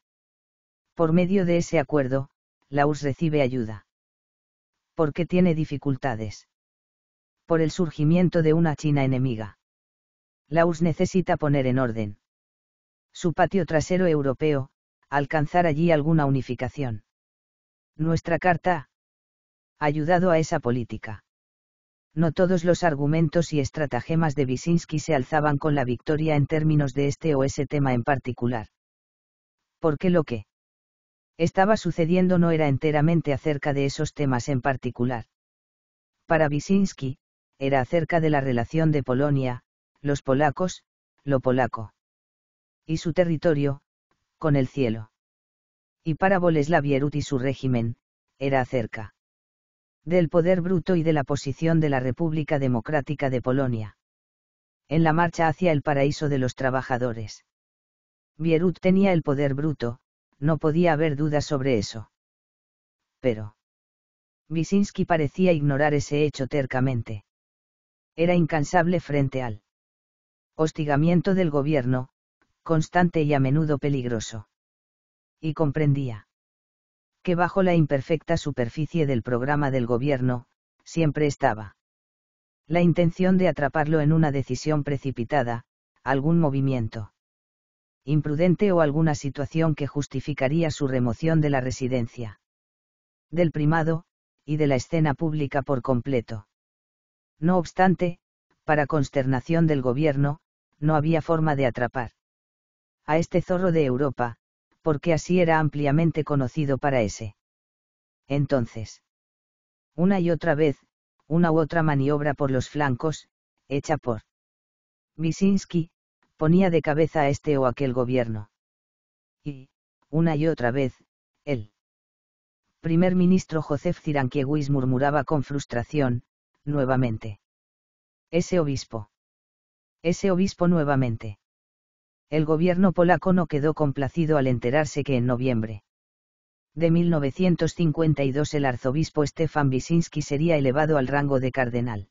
Por medio de ese acuerdo, Laus recibe ayuda. Porque tiene dificultades por el surgimiento de una China enemiga. Laos necesita poner en orden su patio trasero europeo, alcanzar allí alguna unificación. Nuestra carta ha ayudado a esa política. No todos los argumentos y estratagemas de Visinsky se alzaban con la victoria en términos de este o ese tema en particular. Porque lo que estaba sucediendo no era enteramente acerca de esos temas en particular. Para Visinsky era acerca de la relación de Polonia, los polacos, lo polaco. Y su territorio, con el cielo. Y para Boleslav Bierut y su régimen, era acerca del poder bruto y de la posición de la República Democrática de Polonia. En la marcha hacia el paraíso de los trabajadores. Bierut tenía el poder bruto, no podía haber dudas sobre eso. Pero. Wisinski parecía ignorar ese hecho tercamente era incansable frente al hostigamiento del gobierno, constante y a menudo peligroso. Y comprendía que bajo la imperfecta superficie del programa del gobierno, siempre estaba la intención de atraparlo en una decisión precipitada, algún movimiento imprudente o alguna situación que justificaría su remoción de la residencia, del primado, y de la escena pública por completo. No obstante, para consternación del gobierno, no había forma de atrapar a este zorro de Europa, porque así era ampliamente conocido para ese. Entonces, una y otra vez, una u otra maniobra por los flancos, hecha por Wisinski, ponía de cabeza a este o aquel gobierno. Y, una y otra vez, el primer ministro Josef Cirankiewicz murmuraba con frustración, nuevamente. Ese obispo. Ese obispo nuevamente. El gobierno polaco no quedó complacido al enterarse que en noviembre de 1952 el arzobispo Stefan Wyszynski sería elevado al rango de cardenal.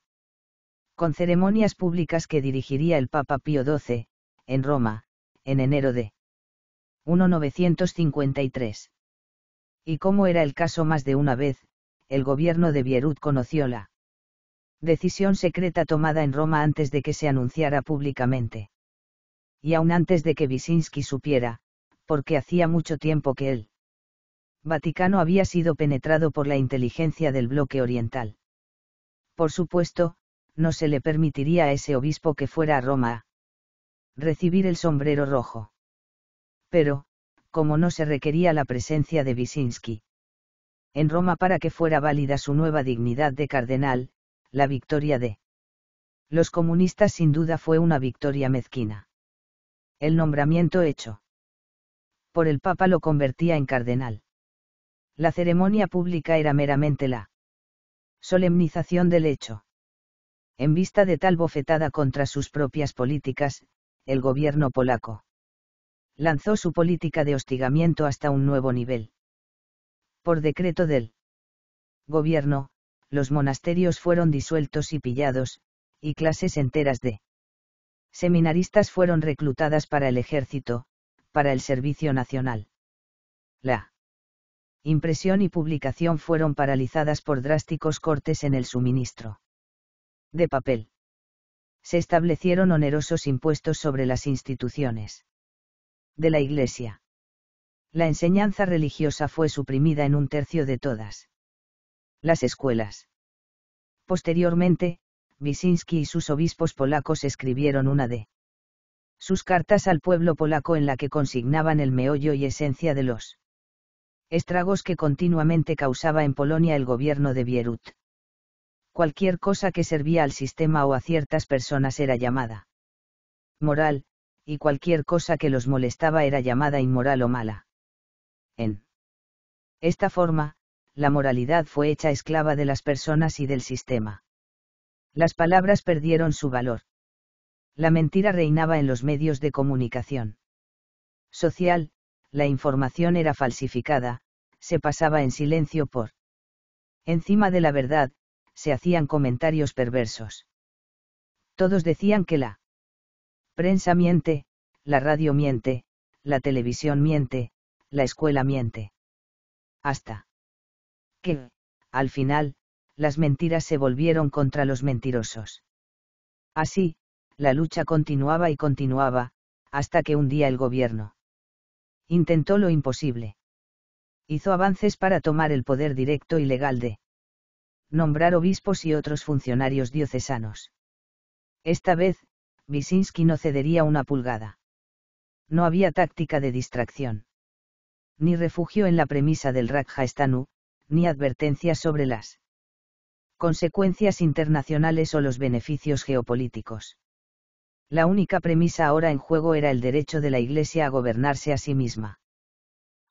Con ceremonias públicas que dirigiría el Papa Pío XII, en Roma, en enero de 1953. Y como era el caso más de una vez, el gobierno de Bierut conoció la decisión secreta tomada en Roma antes de que se anunciara públicamente. Y aún antes de que Wyszynski supiera, porque hacía mucho tiempo que él. Vaticano había sido penetrado por la inteligencia del bloque oriental. Por supuesto, no se le permitiría a ese obispo que fuera a Roma a recibir el sombrero rojo. Pero, como no se requería la presencia de Wyszynski en Roma para que fuera válida su nueva dignidad de cardenal, la victoria de los comunistas sin duda fue una victoria mezquina. El nombramiento hecho por el Papa lo convertía en cardenal. La ceremonia pública era meramente la solemnización del hecho. En vista de tal bofetada contra sus propias políticas, el gobierno polaco lanzó su política de hostigamiento hasta un nuevo nivel. Por decreto del gobierno, los monasterios fueron disueltos y pillados, y clases enteras de seminaristas fueron reclutadas para el ejército, para el servicio nacional. La impresión y publicación fueron paralizadas por drásticos cortes en el suministro de papel. Se establecieron onerosos impuestos sobre las instituciones de la Iglesia. La enseñanza religiosa fue suprimida en un tercio de todas las escuelas. Posteriormente, Wyszynski y sus obispos polacos escribieron una de sus cartas al pueblo polaco en la que consignaban el meollo y esencia de los estragos que continuamente causaba en Polonia el gobierno de Bierut. Cualquier cosa que servía al sistema o a ciertas personas era llamada moral, y cualquier cosa que los molestaba era llamada inmoral o mala. En esta forma, la moralidad fue hecha esclava de las personas y del sistema. Las palabras perdieron su valor. La mentira reinaba en los medios de comunicación. Social, la información era falsificada, se pasaba en silencio por encima de la verdad, se hacían comentarios perversos. Todos decían que la prensa miente, la radio miente, la televisión miente, la escuela miente. Hasta que, al final, las mentiras se volvieron contra los mentirosos. Así, la lucha continuaba y continuaba, hasta que un día el gobierno intentó lo imposible. Hizo avances para tomar el poder directo y legal de nombrar obispos y otros funcionarios diocesanos. Esta vez, Wisinski no cedería una pulgada. No había táctica de distracción. Ni refugio en la premisa del Rakha ni advertencias sobre las consecuencias internacionales o los beneficios geopolíticos. La única premisa ahora en juego era el derecho de la Iglesia a gobernarse a sí misma.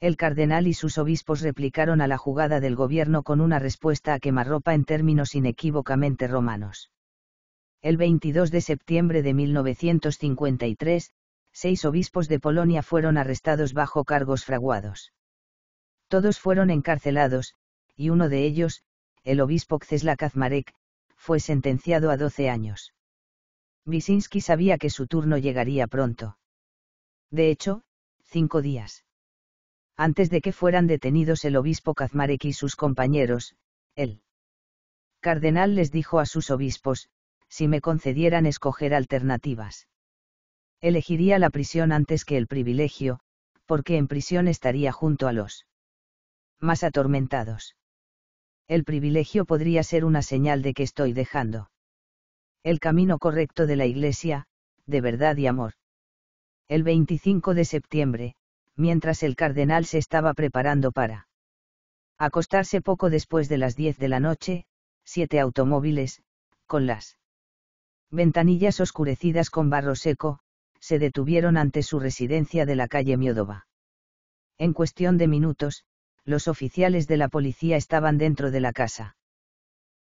El cardenal y sus obispos replicaron a la jugada del gobierno con una respuesta a quemarropa en términos inequívocamente romanos. El 22 de septiembre de 1953, seis obispos de Polonia fueron arrestados bajo cargos fraguados. Todos fueron encarcelados, y uno de ellos, el obispo Czesla Kazmarek, fue sentenciado a 12 años. Wisinski sabía que su turno llegaría pronto. De hecho, cinco días. Antes de que fueran detenidos el obispo Kazmarek y sus compañeros, el cardenal les dijo a sus obispos, si me concedieran escoger alternativas. Elegiría la prisión antes que el privilegio, porque en prisión estaría junto a los más atormentados el privilegio podría ser una señal de que estoy dejando el camino correcto de la Iglesia, de verdad y amor. El 25 de septiembre, mientras el cardenal se estaba preparando para acostarse poco después de las 10 de la noche, siete automóviles, con las ventanillas oscurecidas con barro seco, se detuvieron ante su residencia de la calle Miódova. En cuestión de minutos, los oficiales de la policía estaban dentro de la casa.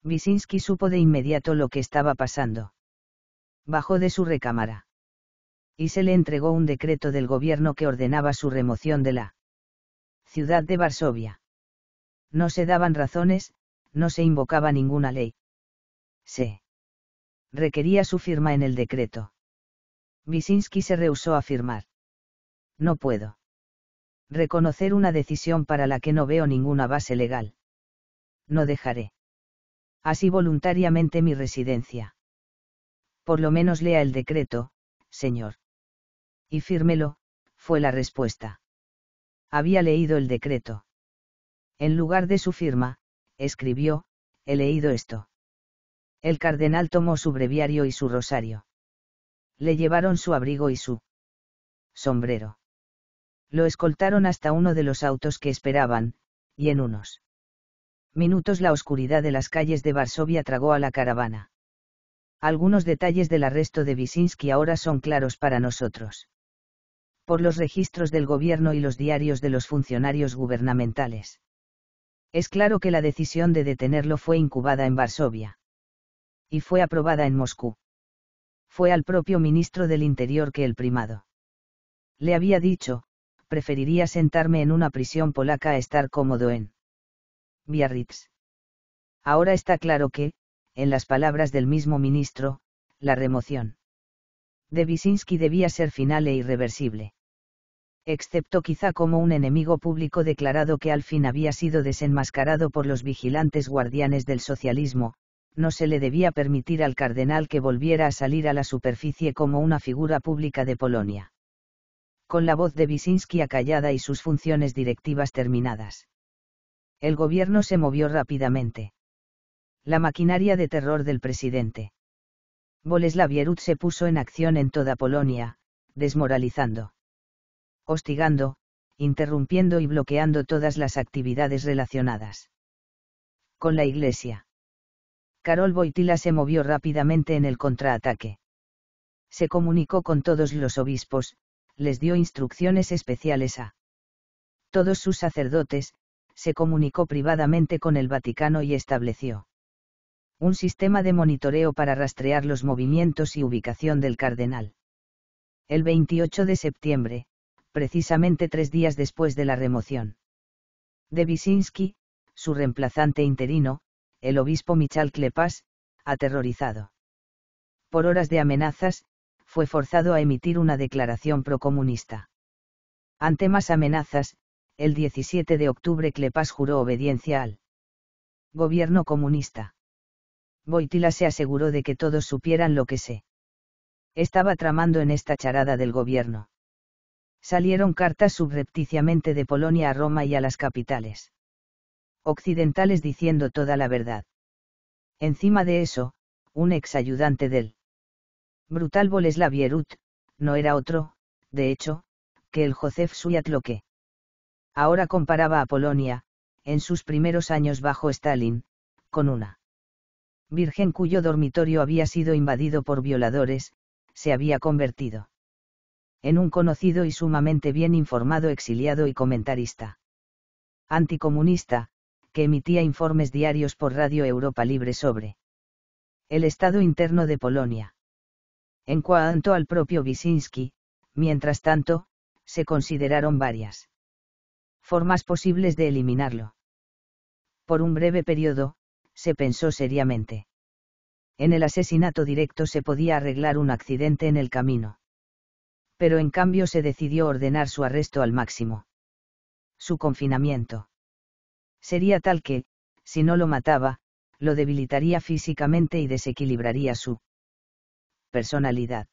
Visinski supo de inmediato lo que estaba pasando. Bajó de su recámara. Y se le entregó un decreto del gobierno que ordenaba su remoción de la ciudad de Varsovia. No se daban razones, no se invocaba ninguna ley. Se requería su firma en el decreto. Visinski se rehusó a firmar. No puedo reconocer una decisión para la que no veo ninguna base legal. No dejaré. Así voluntariamente mi residencia. Por lo menos lea el decreto, señor. Y fírmelo, fue la respuesta. Había leído el decreto. En lugar de su firma, escribió, he leído esto. El cardenal tomó su breviario y su rosario. Le llevaron su abrigo y su sombrero. Lo escoltaron hasta uno de los autos que esperaban, y en unos minutos la oscuridad de las calles de Varsovia tragó a la caravana. Algunos detalles del arresto de Wisinski ahora son claros para nosotros. Por los registros del gobierno y los diarios de los funcionarios gubernamentales. Es claro que la decisión de detenerlo fue incubada en Varsovia. Y fue aprobada en Moscú. Fue al propio ministro del Interior que el primado. Le había dicho, preferiría sentarme en una prisión polaca a estar cómodo en Biarritz. Ahora está claro que, en las palabras del mismo ministro, la remoción de Wyszynski debía ser final e irreversible. Excepto quizá como un enemigo público declarado que al fin había sido desenmascarado por los vigilantes guardianes del socialismo, no se le debía permitir al cardenal que volviera a salir a la superficie como una figura pública de Polonia con la voz de Wyszynski acallada y sus funciones directivas terminadas. El gobierno se movió rápidamente. La maquinaria de terror del presidente. Boleslav se puso en acción en toda Polonia, desmoralizando. Hostigando, interrumpiendo y bloqueando todas las actividades relacionadas con la Iglesia. Karol Wojtyla se movió rápidamente en el contraataque. Se comunicó con todos los obispos, les dio instrucciones especiales a todos sus sacerdotes, se comunicó privadamente con el Vaticano y estableció un sistema de monitoreo para rastrear los movimientos y ubicación del cardenal. El 28 de septiembre, precisamente tres días después de la remoción de Wyszynski, su reemplazante interino, el obispo Michal Klepas, aterrorizado por horas de amenazas, fue forzado a emitir una declaración procomunista. Ante más amenazas, el 17 de octubre Clepas juró obediencia al gobierno comunista. Boitila se aseguró de que todos supieran lo que se estaba tramando en esta charada del gobierno. Salieron cartas subrepticiamente de Polonia a Roma y a las capitales occidentales diciendo toda la verdad. Encima de eso, un ex ayudante del Brutal Boleslav Yerut, no era otro, de hecho, que el Josef Suyatloque. Ahora comparaba a Polonia, en sus primeros años bajo Stalin, con una virgen cuyo dormitorio había sido invadido por violadores, se había convertido en un conocido y sumamente bien informado exiliado y comentarista anticomunista, que emitía informes diarios por Radio Europa Libre sobre el estado interno de Polonia. En cuanto al propio Wyszynski, mientras tanto, se consideraron varias formas posibles de eliminarlo. Por un breve periodo, se pensó seriamente. En el asesinato directo se podía arreglar un accidente en el camino. Pero en cambio se decidió ordenar su arresto al máximo. Su confinamiento. Sería tal que, si no lo mataba, lo debilitaría físicamente y desequilibraría su personalidad.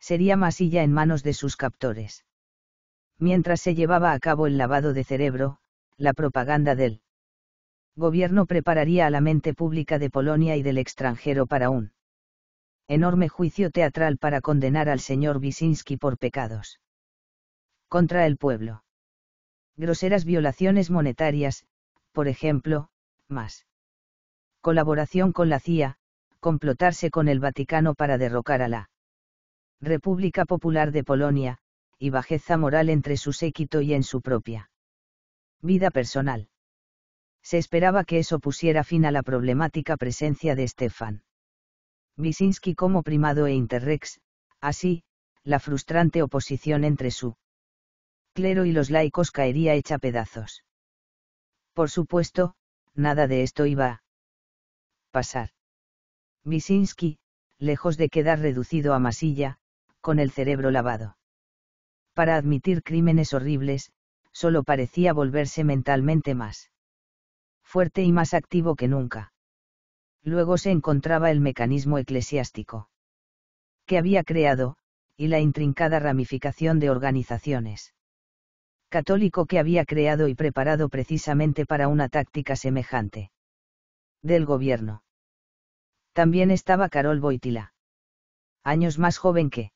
Sería masilla en manos de sus captores. Mientras se llevaba a cabo el lavado de cerebro, la propaganda del gobierno prepararía a la mente pública de Polonia y del extranjero para un enorme juicio teatral para condenar al señor Wisinski por pecados contra el pueblo. Groseras violaciones monetarias, por ejemplo, más colaboración con la CIA, complotarse con el Vaticano para derrocar a la República Popular de Polonia, y bajeza moral entre su séquito y en su propia vida personal. Se esperaba que eso pusiera fin a la problemática presencia de Stefan. Wyszynski como primado e interrex, así, la frustrante oposición entre su clero y los laicos caería hecha pedazos. Por supuesto, nada de esto iba a pasar. Misinski, lejos de quedar reducido a masilla, con el cerebro lavado. Para admitir crímenes horribles, solo parecía volverse mentalmente más fuerte y más activo que nunca. Luego se encontraba el mecanismo eclesiástico que había creado, y la intrincada ramificación de organizaciones. Católico que había creado y preparado precisamente para una táctica semejante. Del gobierno también estaba Carol Boitila. Años más joven que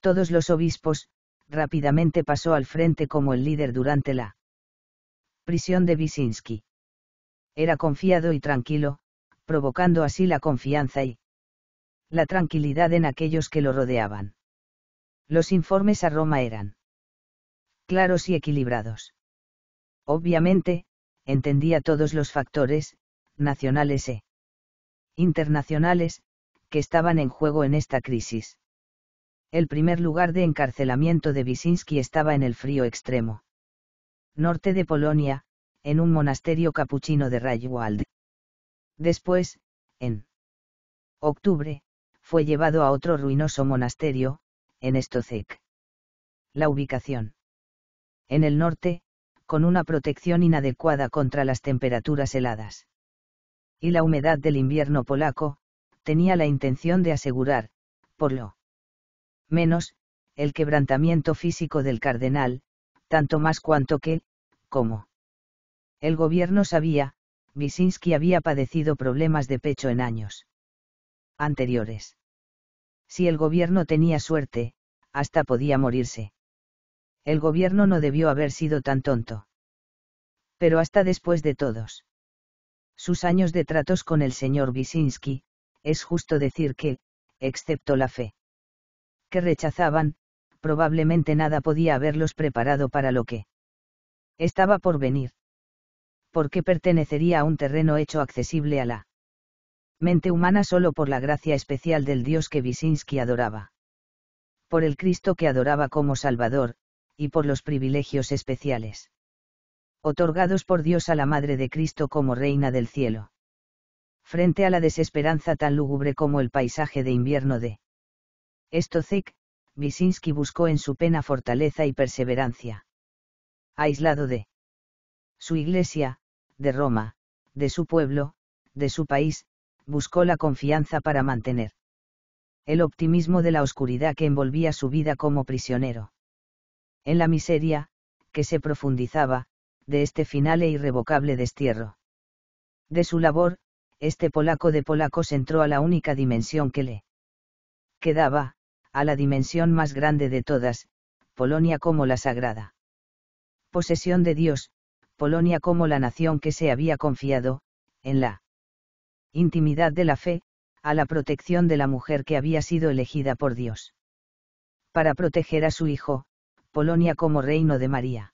todos los obispos, rápidamente pasó al frente como el líder durante la prisión de Wyszynski. Era confiado y tranquilo, provocando así la confianza y la tranquilidad en aquellos que lo rodeaban. Los informes a Roma eran claros y equilibrados. Obviamente, entendía todos los factores, nacionales e internacionales, que estaban en juego en esta crisis. El primer lugar de encarcelamiento de Wyszynski estaba en el frío extremo. Norte de Polonia, en un monasterio capuchino de Rajwald. Después, en octubre, fue llevado a otro ruinoso monasterio, en Stocek. La ubicación. En el norte, con una protección inadecuada contra las temperaturas heladas y la humedad del invierno polaco, tenía la intención de asegurar, por lo menos, el quebrantamiento físico del cardenal, tanto más cuanto que, como el gobierno sabía, Wyszynski había padecido problemas de pecho en años anteriores. Si el gobierno tenía suerte, hasta podía morirse. El gobierno no debió haber sido tan tonto. Pero hasta después de todos sus años de tratos con el señor Wisinski, es justo decir que, excepto la fe que rechazaban, probablemente nada podía haberlos preparado para lo que estaba por venir. Porque pertenecería a un terreno hecho accesible a la mente humana solo por la gracia especial del Dios que Wisinski adoraba. Por el Cristo que adoraba como Salvador, y por los privilegios especiales otorgados por Dios a la Madre de Cristo como Reina del Cielo. Frente a la desesperanza tan lúgubre como el paisaje de invierno de Stozek, Wyszynski buscó en su pena fortaleza y perseverancia. Aislado de su iglesia, de Roma, de su pueblo, de su país, buscó la confianza para mantener el optimismo de la oscuridad que envolvía su vida como prisionero. En la miseria, que se profundizaba, de este final e irrevocable destierro. De su labor, este polaco de polacos entró a la única dimensión que le quedaba, a la dimensión más grande de todas, Polonia como la sagrada. Posesión de Dios, Polonia como la nación que se había confiado, en la intimidad de la fe, a la protección de la mujer que había sido elegida por Dios. Para proteger a su hijo, Polonia como reino de María.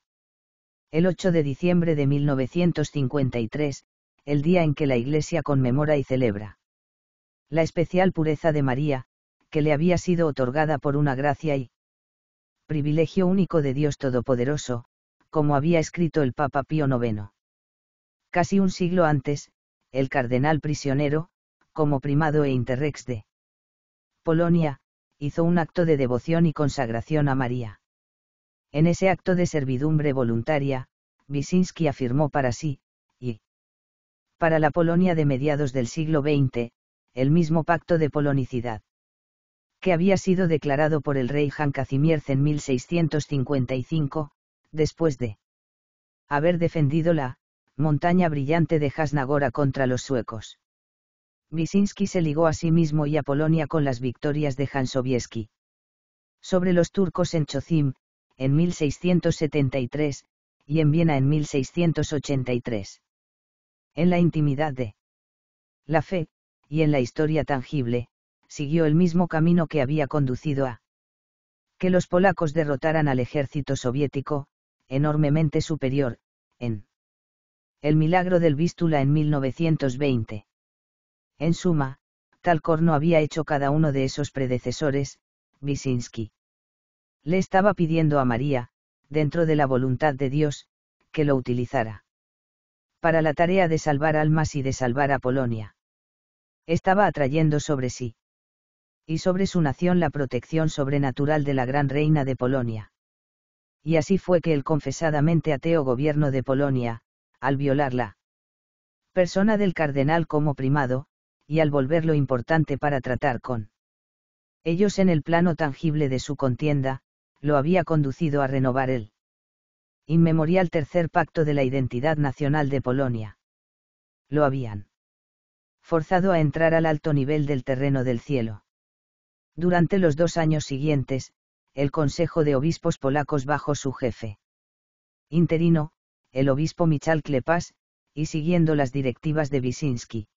El 8 de diciembre de 1953, el día en que la Iglesia conmemora y celebra la especial pureza de María, que le había sido otorgada por una gracia y privilegio único de Dios Todopoderoso, como había escrito el Papa Pío IX. Casi un siglo antes, el cardenal prisionero, como primado e interrex de Polonia, hizo un acto de devoción y consagración a María. En ese acto de servidumbre voluntaria, Wyszynski afirmó para sí, y para la Polonia de mediados del siglo XX, el mismo pacto de polonicidad que había sido declarado por el rey Jan Kazimierz en 1655, después de haber defendido la montaña brillante de Jasnagora contra los suecos. Wyszynski se ligó a sí mismo y a Polonia con las victorias de Sobieski. Sobre los turcos en Chocim, en 1673, y en Viena en 1683. En la intimidad de la fe, y en la historia tangible, siguió el mismo camino que había conducido a que los polacos derrotaran al ejército soviético, enormemente superior, en el milagro del Vístula en 1920. En suma, tal corno había hecho cada uno de esos predecesores, Wisinski. Le estaba pidiendo a María, dentro de la voluntad de Dios, que lo utilizara. Para la tarea de salvar almas y de salvar a Polonia. Estaba atrayendo sobre sí. Y sobre su nación la protección sobrenatural de la gran reina de Polonia. Y así fue que el confesadamente ateo gobierno de Polonia, al violarla, persona del cardenal como primado, y al volverlo importante para tratar con ellos en el plano tangible de su contienda, lo había conducido a renovar el inmemorial tercer pacto de la identidad nacional de Polonia. Lo habían forzado a entrar al alto nivel del terreno del cielo. Durante los dos años siguientes, el Consejo de Obispos Polacos bajo su jefe interino, el obispo Michal Klepas, y siguiendo las directivas de Wyszynski.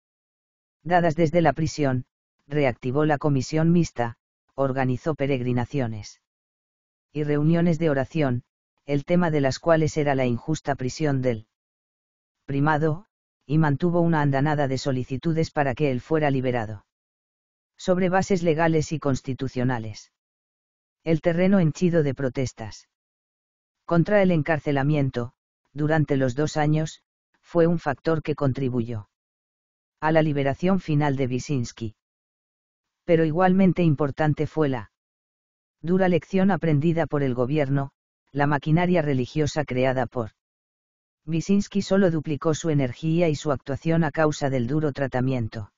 Dadas desde la prisión, reactivó la comisión mixta, organizó peregrinaciones y reuniones de oración, el tema de las cuales era la injusta prisión del primado, y mantuvo una andanada de solicitudes para que él fuera liberado. Sobre bases legales y constitucionales. El terreno henchido de protestas. Contra el encarcelamiento, durante los dos años, fue un factor que contribuyó a la liberación final de Wyszynski. Pero igualmente importante fue la Dura lección aprendida por el gobierno, la maquinaria religiosa creada por Wyszynski solo duplicó su energía y su actuación a causa del duro tratamiento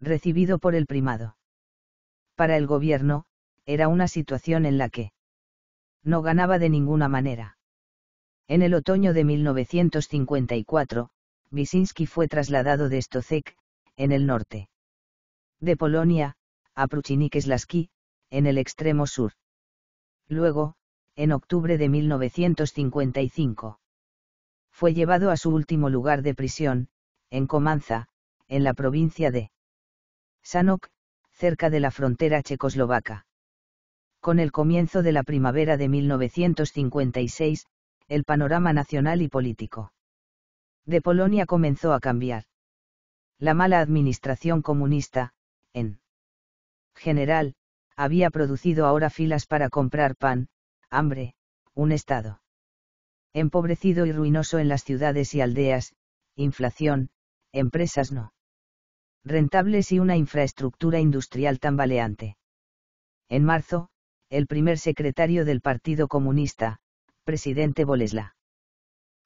recibido por el primado. Para el gobierno, era una situación en la que no ganaba de ninguna manera. En el otoño de 1954, Wyszynski fue trasladado de Stocek, en el norte de Polonia, a Pruchinislaski, en el extremo sur. Luego, en octubre de 1955. Fue llevado a su último lugar de prisión, en Comanza, en la provincia de Sanok, cerca de la frontera checoslovaca. Con el comienzo de la primavera de 1956, el panorama nacional y político de Polonia comenzó a cambiar. La mala administración comunista, en general, había producido ahora filas para comprar pan, hambre, un estado empobrecido y ruinoso en las ciudades y aldeas, inflación, empresas no rentables y una infraestructura industrial tambaleante. En marzo, el primer secretario del Partido Comunista, presidente Bolesla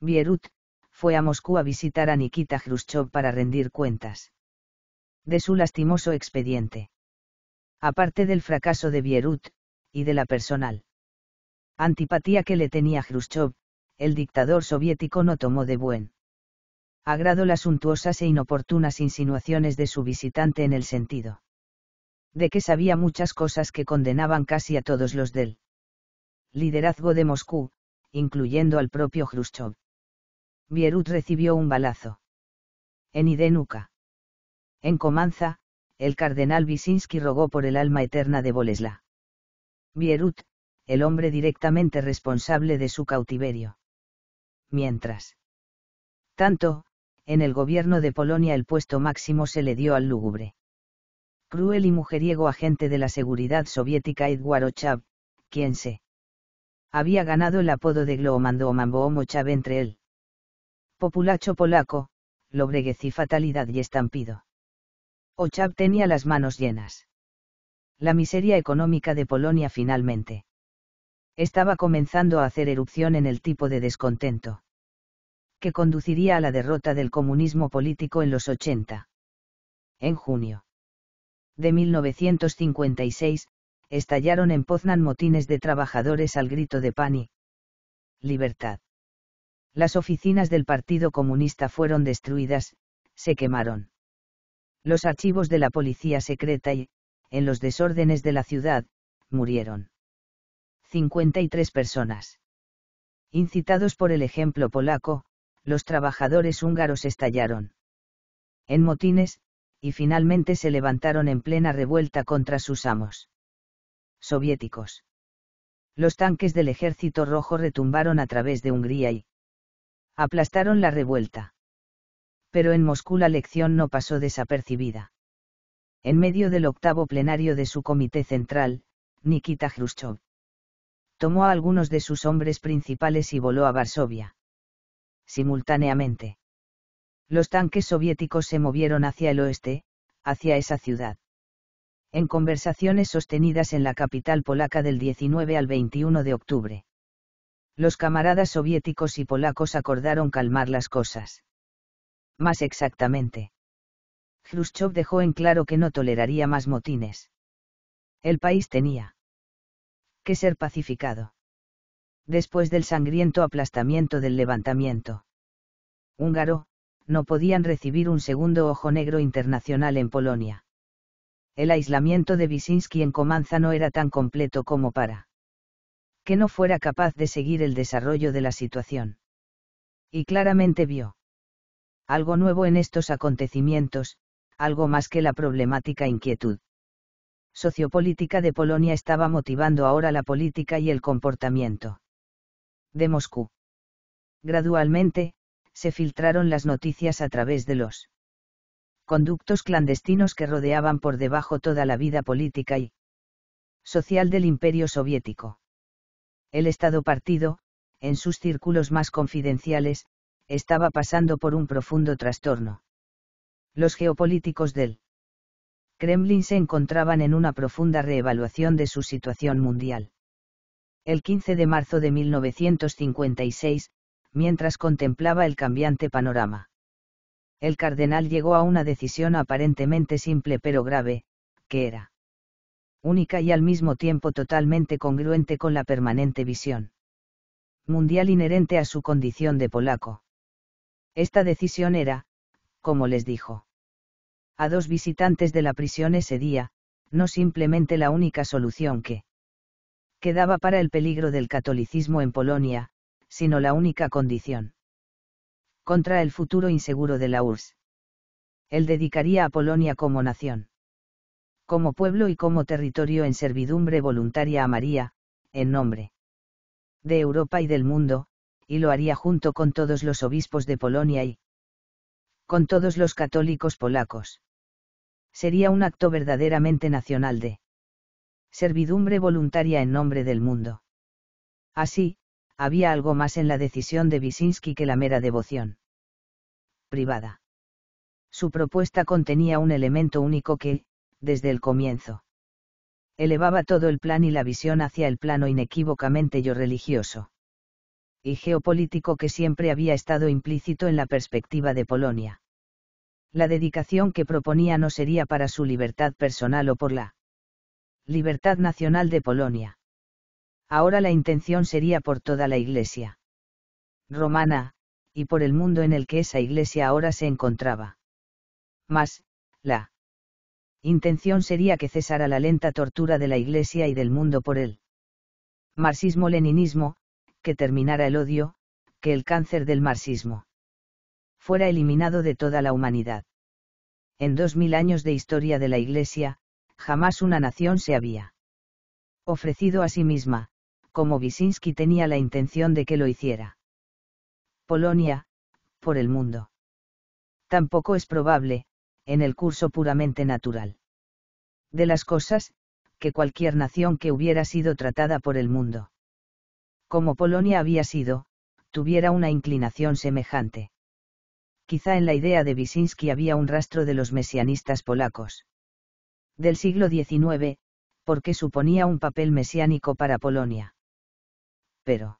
Bierut, fue a Moscú a visitar a Nikita Khrushchev para rendir cuentas de su lastimoso expediente aparte del fracaso de Bierut, y de la personal antipatía que le tenía Khrushchev, el dictador soviético no tomó de buen agrado las suntuosas e inoportunas insinuaciones de su visitante en el sentido de que sabía muchas cosas que condenaban casi a todos los del liderazgo de Moscú, incluyendo al propio Khrushchev. Bierut recibió un balazo en Idenuka. En Comanza, el cardenal Wisinski rogó por el alma eterna de Bolesla. Bierut, el hombre directamente responsable de su cautiverio. Mientras tanto, en el gobierno de Polonia el puesto máximo se le dio al lúgubre. Cruel y mujeriego agente de la seguridad soviética Edward Ochab, quien se había ganado el apodo de Gloomando o Mambo entre él. Populacho polaco, lobreguez y fatalidad y estampido. Ochab tenía las manos llenas. La miseria económica de Polonia finalmente. Estaba comenzando a hacer erupción en el tipo de descontento. Que conduciría a la derrota del comunismo político en los 80. En junio de 1956, estallaron en Poznan motines de trabajadores al grito de Pani. Libertad. Las oficinas del Partido Comunista fueron destruidas, se quemaron los archivos de la policía secreta y, en los desórdenes de la ciudad, murieron. 53 personas. Incitados por el ejemplo polaco, los trabajadores húngaros estallaron. En motines, y finalmente se levantaron en plena revuelta contra sus amos. Soviéticos. Los tanques del ejército rojo retumbaron a través de Hungría y aplastaron la revuelta pero en Moscú la lección no pasó desapercibida. En medio del octavo plenario de su comité central, Nikita Khrushchev tomó a algunos de sus hombres principales y voló a Varsovia. Simultáneamente. Los tanques soviéticos se movieron hacia el oeste, hacia esa ciudad. En conversaciones sostenidas en la capital polaca del 19 al 21 de octubre los camaradas soviéticos y polacos acordaron calmar las cosas más exactamente. Khrushchev dejó en claro que no toleraría más motines. El país tenía que ser pacificado. Después del sangriento aplastamiento del levantamiento húngaro, no podían recibir un segundo ojo negro internacional en Polonia. El aislamiento de Wyszynski en Comanza no era tan completo como para que no fuera capaz de seguir el desarrollo de la situación. Y claramente vio algo nuevo en estos acontecimientos, algo más que la problemática inquietud sociopolítica de Polonia estaba motivando ahora la política y el comportamiento de Moscú. Gradualmente, se filtraron las noticias a través de los conductos clandestinos que rodeaban por debajo toda la vida política y social del imperio soviético. El Estado partido, en sus círculos más confidenciales, estaba pasando por un profundo trastorno. Los geopolíticos del Kremlin se encontraban en una profunda reevaluación de su situación mundial. El 15 de marzo de 1956, mientras contemplaba el cambiante panorama. El cardenal llegó a una decisión aparentemente simple pero grave, que era única y al mismo tiempo totalmente congruente con la permanente visión mundial inherente a su condición de polaco. Esta decisión era, como les dijo. A dos visitantes de la prisión ese día, no simplemente la única solución que quedaba para el peligro del catolicismo en Polonia, sino la única condición. Contra el futuro inseguro de la URSS. Él dedicaría a Polonia como nación. Como pueblo y como territorio en servidumbre voluntaria a María, en nombre de Europa y del mundo, y lo haría junto con todos los obispos de Polonia y con todos los católicos polacos. Sería un acto verdaderamente nacional de servidumbre voluntaria en nombre del mundo. Así, había algo más en la decisión de Wyszynski que la mera devoción privada. Su propuesta contenía un elemento único que, desde el comienzo, elevaba todo el plan y la visión hacia el plano inequívocamente yo religioso y geopolítico que siempre había estado implícito en la perspectiva de Polonia. La dedicación que proponía no sería para su libertad personal o por la libertad nacional de Polonia. Ahora la intención sería por toda la Iglesia romana, y por el mundo en el que esa Iglesia ahora se encontraba. Mas, la intención sería que cesara la lenta tortura de la Iglesia y del mundo por el marxismo-leninismo, que terminara el odio, que el cáncer del marxismo fuera eliminado de toda la humanidad. En dos mil años de historia de la Iglesia, jamás una nación se había ofrecido a sí misma, como Wyszynski tenía la intención de que lo hiciera. Polonia, por el mundo. Tampoco es probable, en el curso puramente natural. De las cosas, que cualquier nación que hubiera sido tratada por el mundo como Polonia había sido, tuviera una inclinación semejante. Quizá en la idea de Wyszynski había un rastro de los mesianistas polacos. Del siglo XIX, porque suponía un papel mesiánico para Polonia. Pero,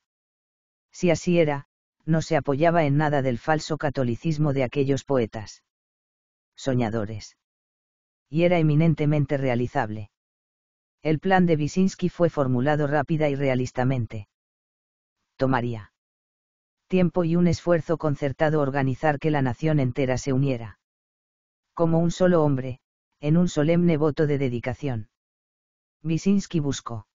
si así era, no se apoyaba en nada del falso catolicismo de aquellos poetas. Soñadores. Y era eminentemente realizable. El plan de Wyszynski fue formulado rápida y realistamente tomaría tiempo y un esfuerzo concertado organizar que la nación entera se uniera. Como un solo hombre, en un solemne voto de dedicación. Wisinski buscó.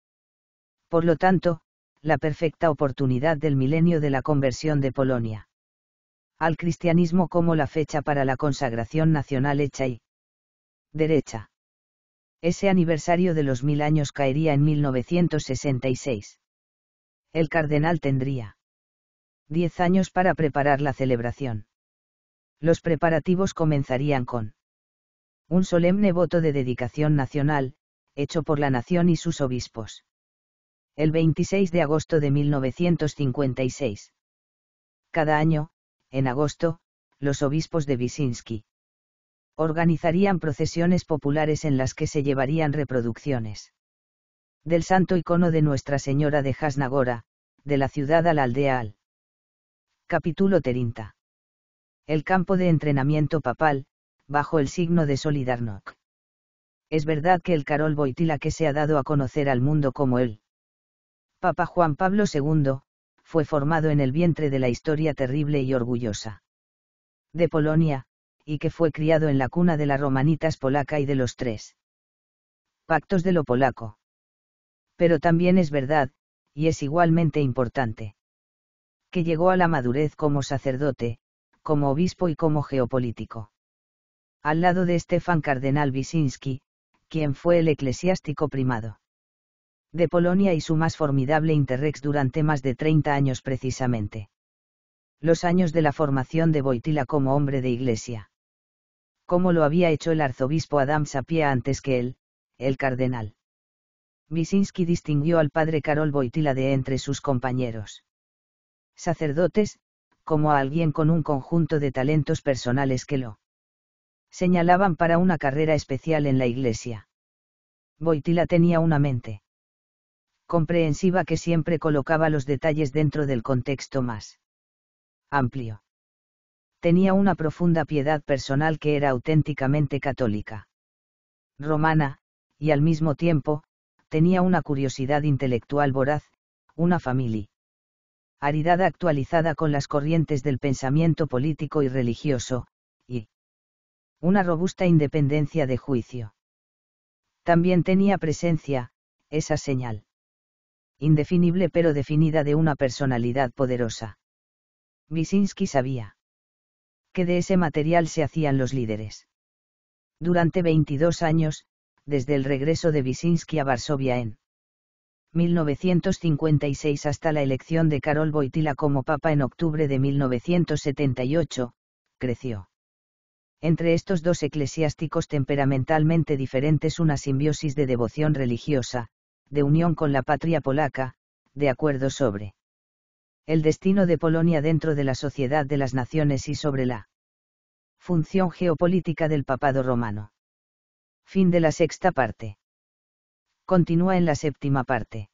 Por lo tanto, la perfecta oportunidad del milenio de la conversión de Polonia. Al cristianismo como la fecha para la consagración nacional hecha y derecha. Ese aniversario de los mil años caería en 1966. El cardenal tendría diez años para preparar la celebración. Los preparativos comenzarían con un solemne voto de dedicación nacional, hecho por la nación y sus obispos. El 26 de agosto de 1956. Cada año, en agosto, los obispos de Wyszynski organizarían procesiones populares en las que se llevarían reproducciones del santo icono de Nuestra Señora de Jasnagora, de la ciudad a la aldea al. Capítulo 30. El campo de entrenamiento papal, bajo el signo de Solidarnok. Es verdad que el Karol Boitila que se ha dado a conocer al mundo como él. Papa Juan Pablo II, fue formado en el vientre de la historia terrible y orgullosa. De Polonia, y que fue criado en la cuna de la romanitas polaca y de los tres. Pactos de lo polaco pero también es verdad, y es igualmente importante. Que llegó a la madurez como sacerdote, como obispo y como geopolítico. Al lado de Estefan Cardenal Wisinski, quien fue el eclesiástico primado de Polonia y su más formidable interrex durante más de 30 años precisamente. Los años de la formación de Boitila como hombre de iglesia. Como lo había hecho el arzobispo Adam Sapia antes que él, el cardenal. Wisinski distinguió al padre Karol Boitila de entre sus compañeros. Sacerdotes, como a alguien con un conjunto de talentos personales que lo señalaban para una carrera especial en la iglesia. Boitila tenía una mente comprensiva que siempre colocaba los detalles dentro del contexto más amplio. Tenía una profunda piedad personal que era auténticamente católica, romana, y al mismo tiempo, tenía una curiosidad intelectual voraz, una familia. aridad actualizada con las corrientes del pensamiento político y religioso, y una robusta independencia de juicio. También tenía presencia, esa señal. Indefinible pero definida de una personalidad poderosa. Wyszynski sabía que de ese material se hacían los líderes. Durante 22 años, desde el regreso de Wyszynski a Varsovia en 1956 hasta la elección de Karol Wojtyla como papa en octubre de 1978, creció. Entre estos dos eclesiásticos temperamentalmente diferentes una simbiosis de devoción religiosa, de unión con la patria polaca, de acuerdo sobre el destino de Polonia dentro de la sociedad de las naciones y sobre la función geopolítica del papado romano. Fin de la sexta parte. Continúa en la séptima parte.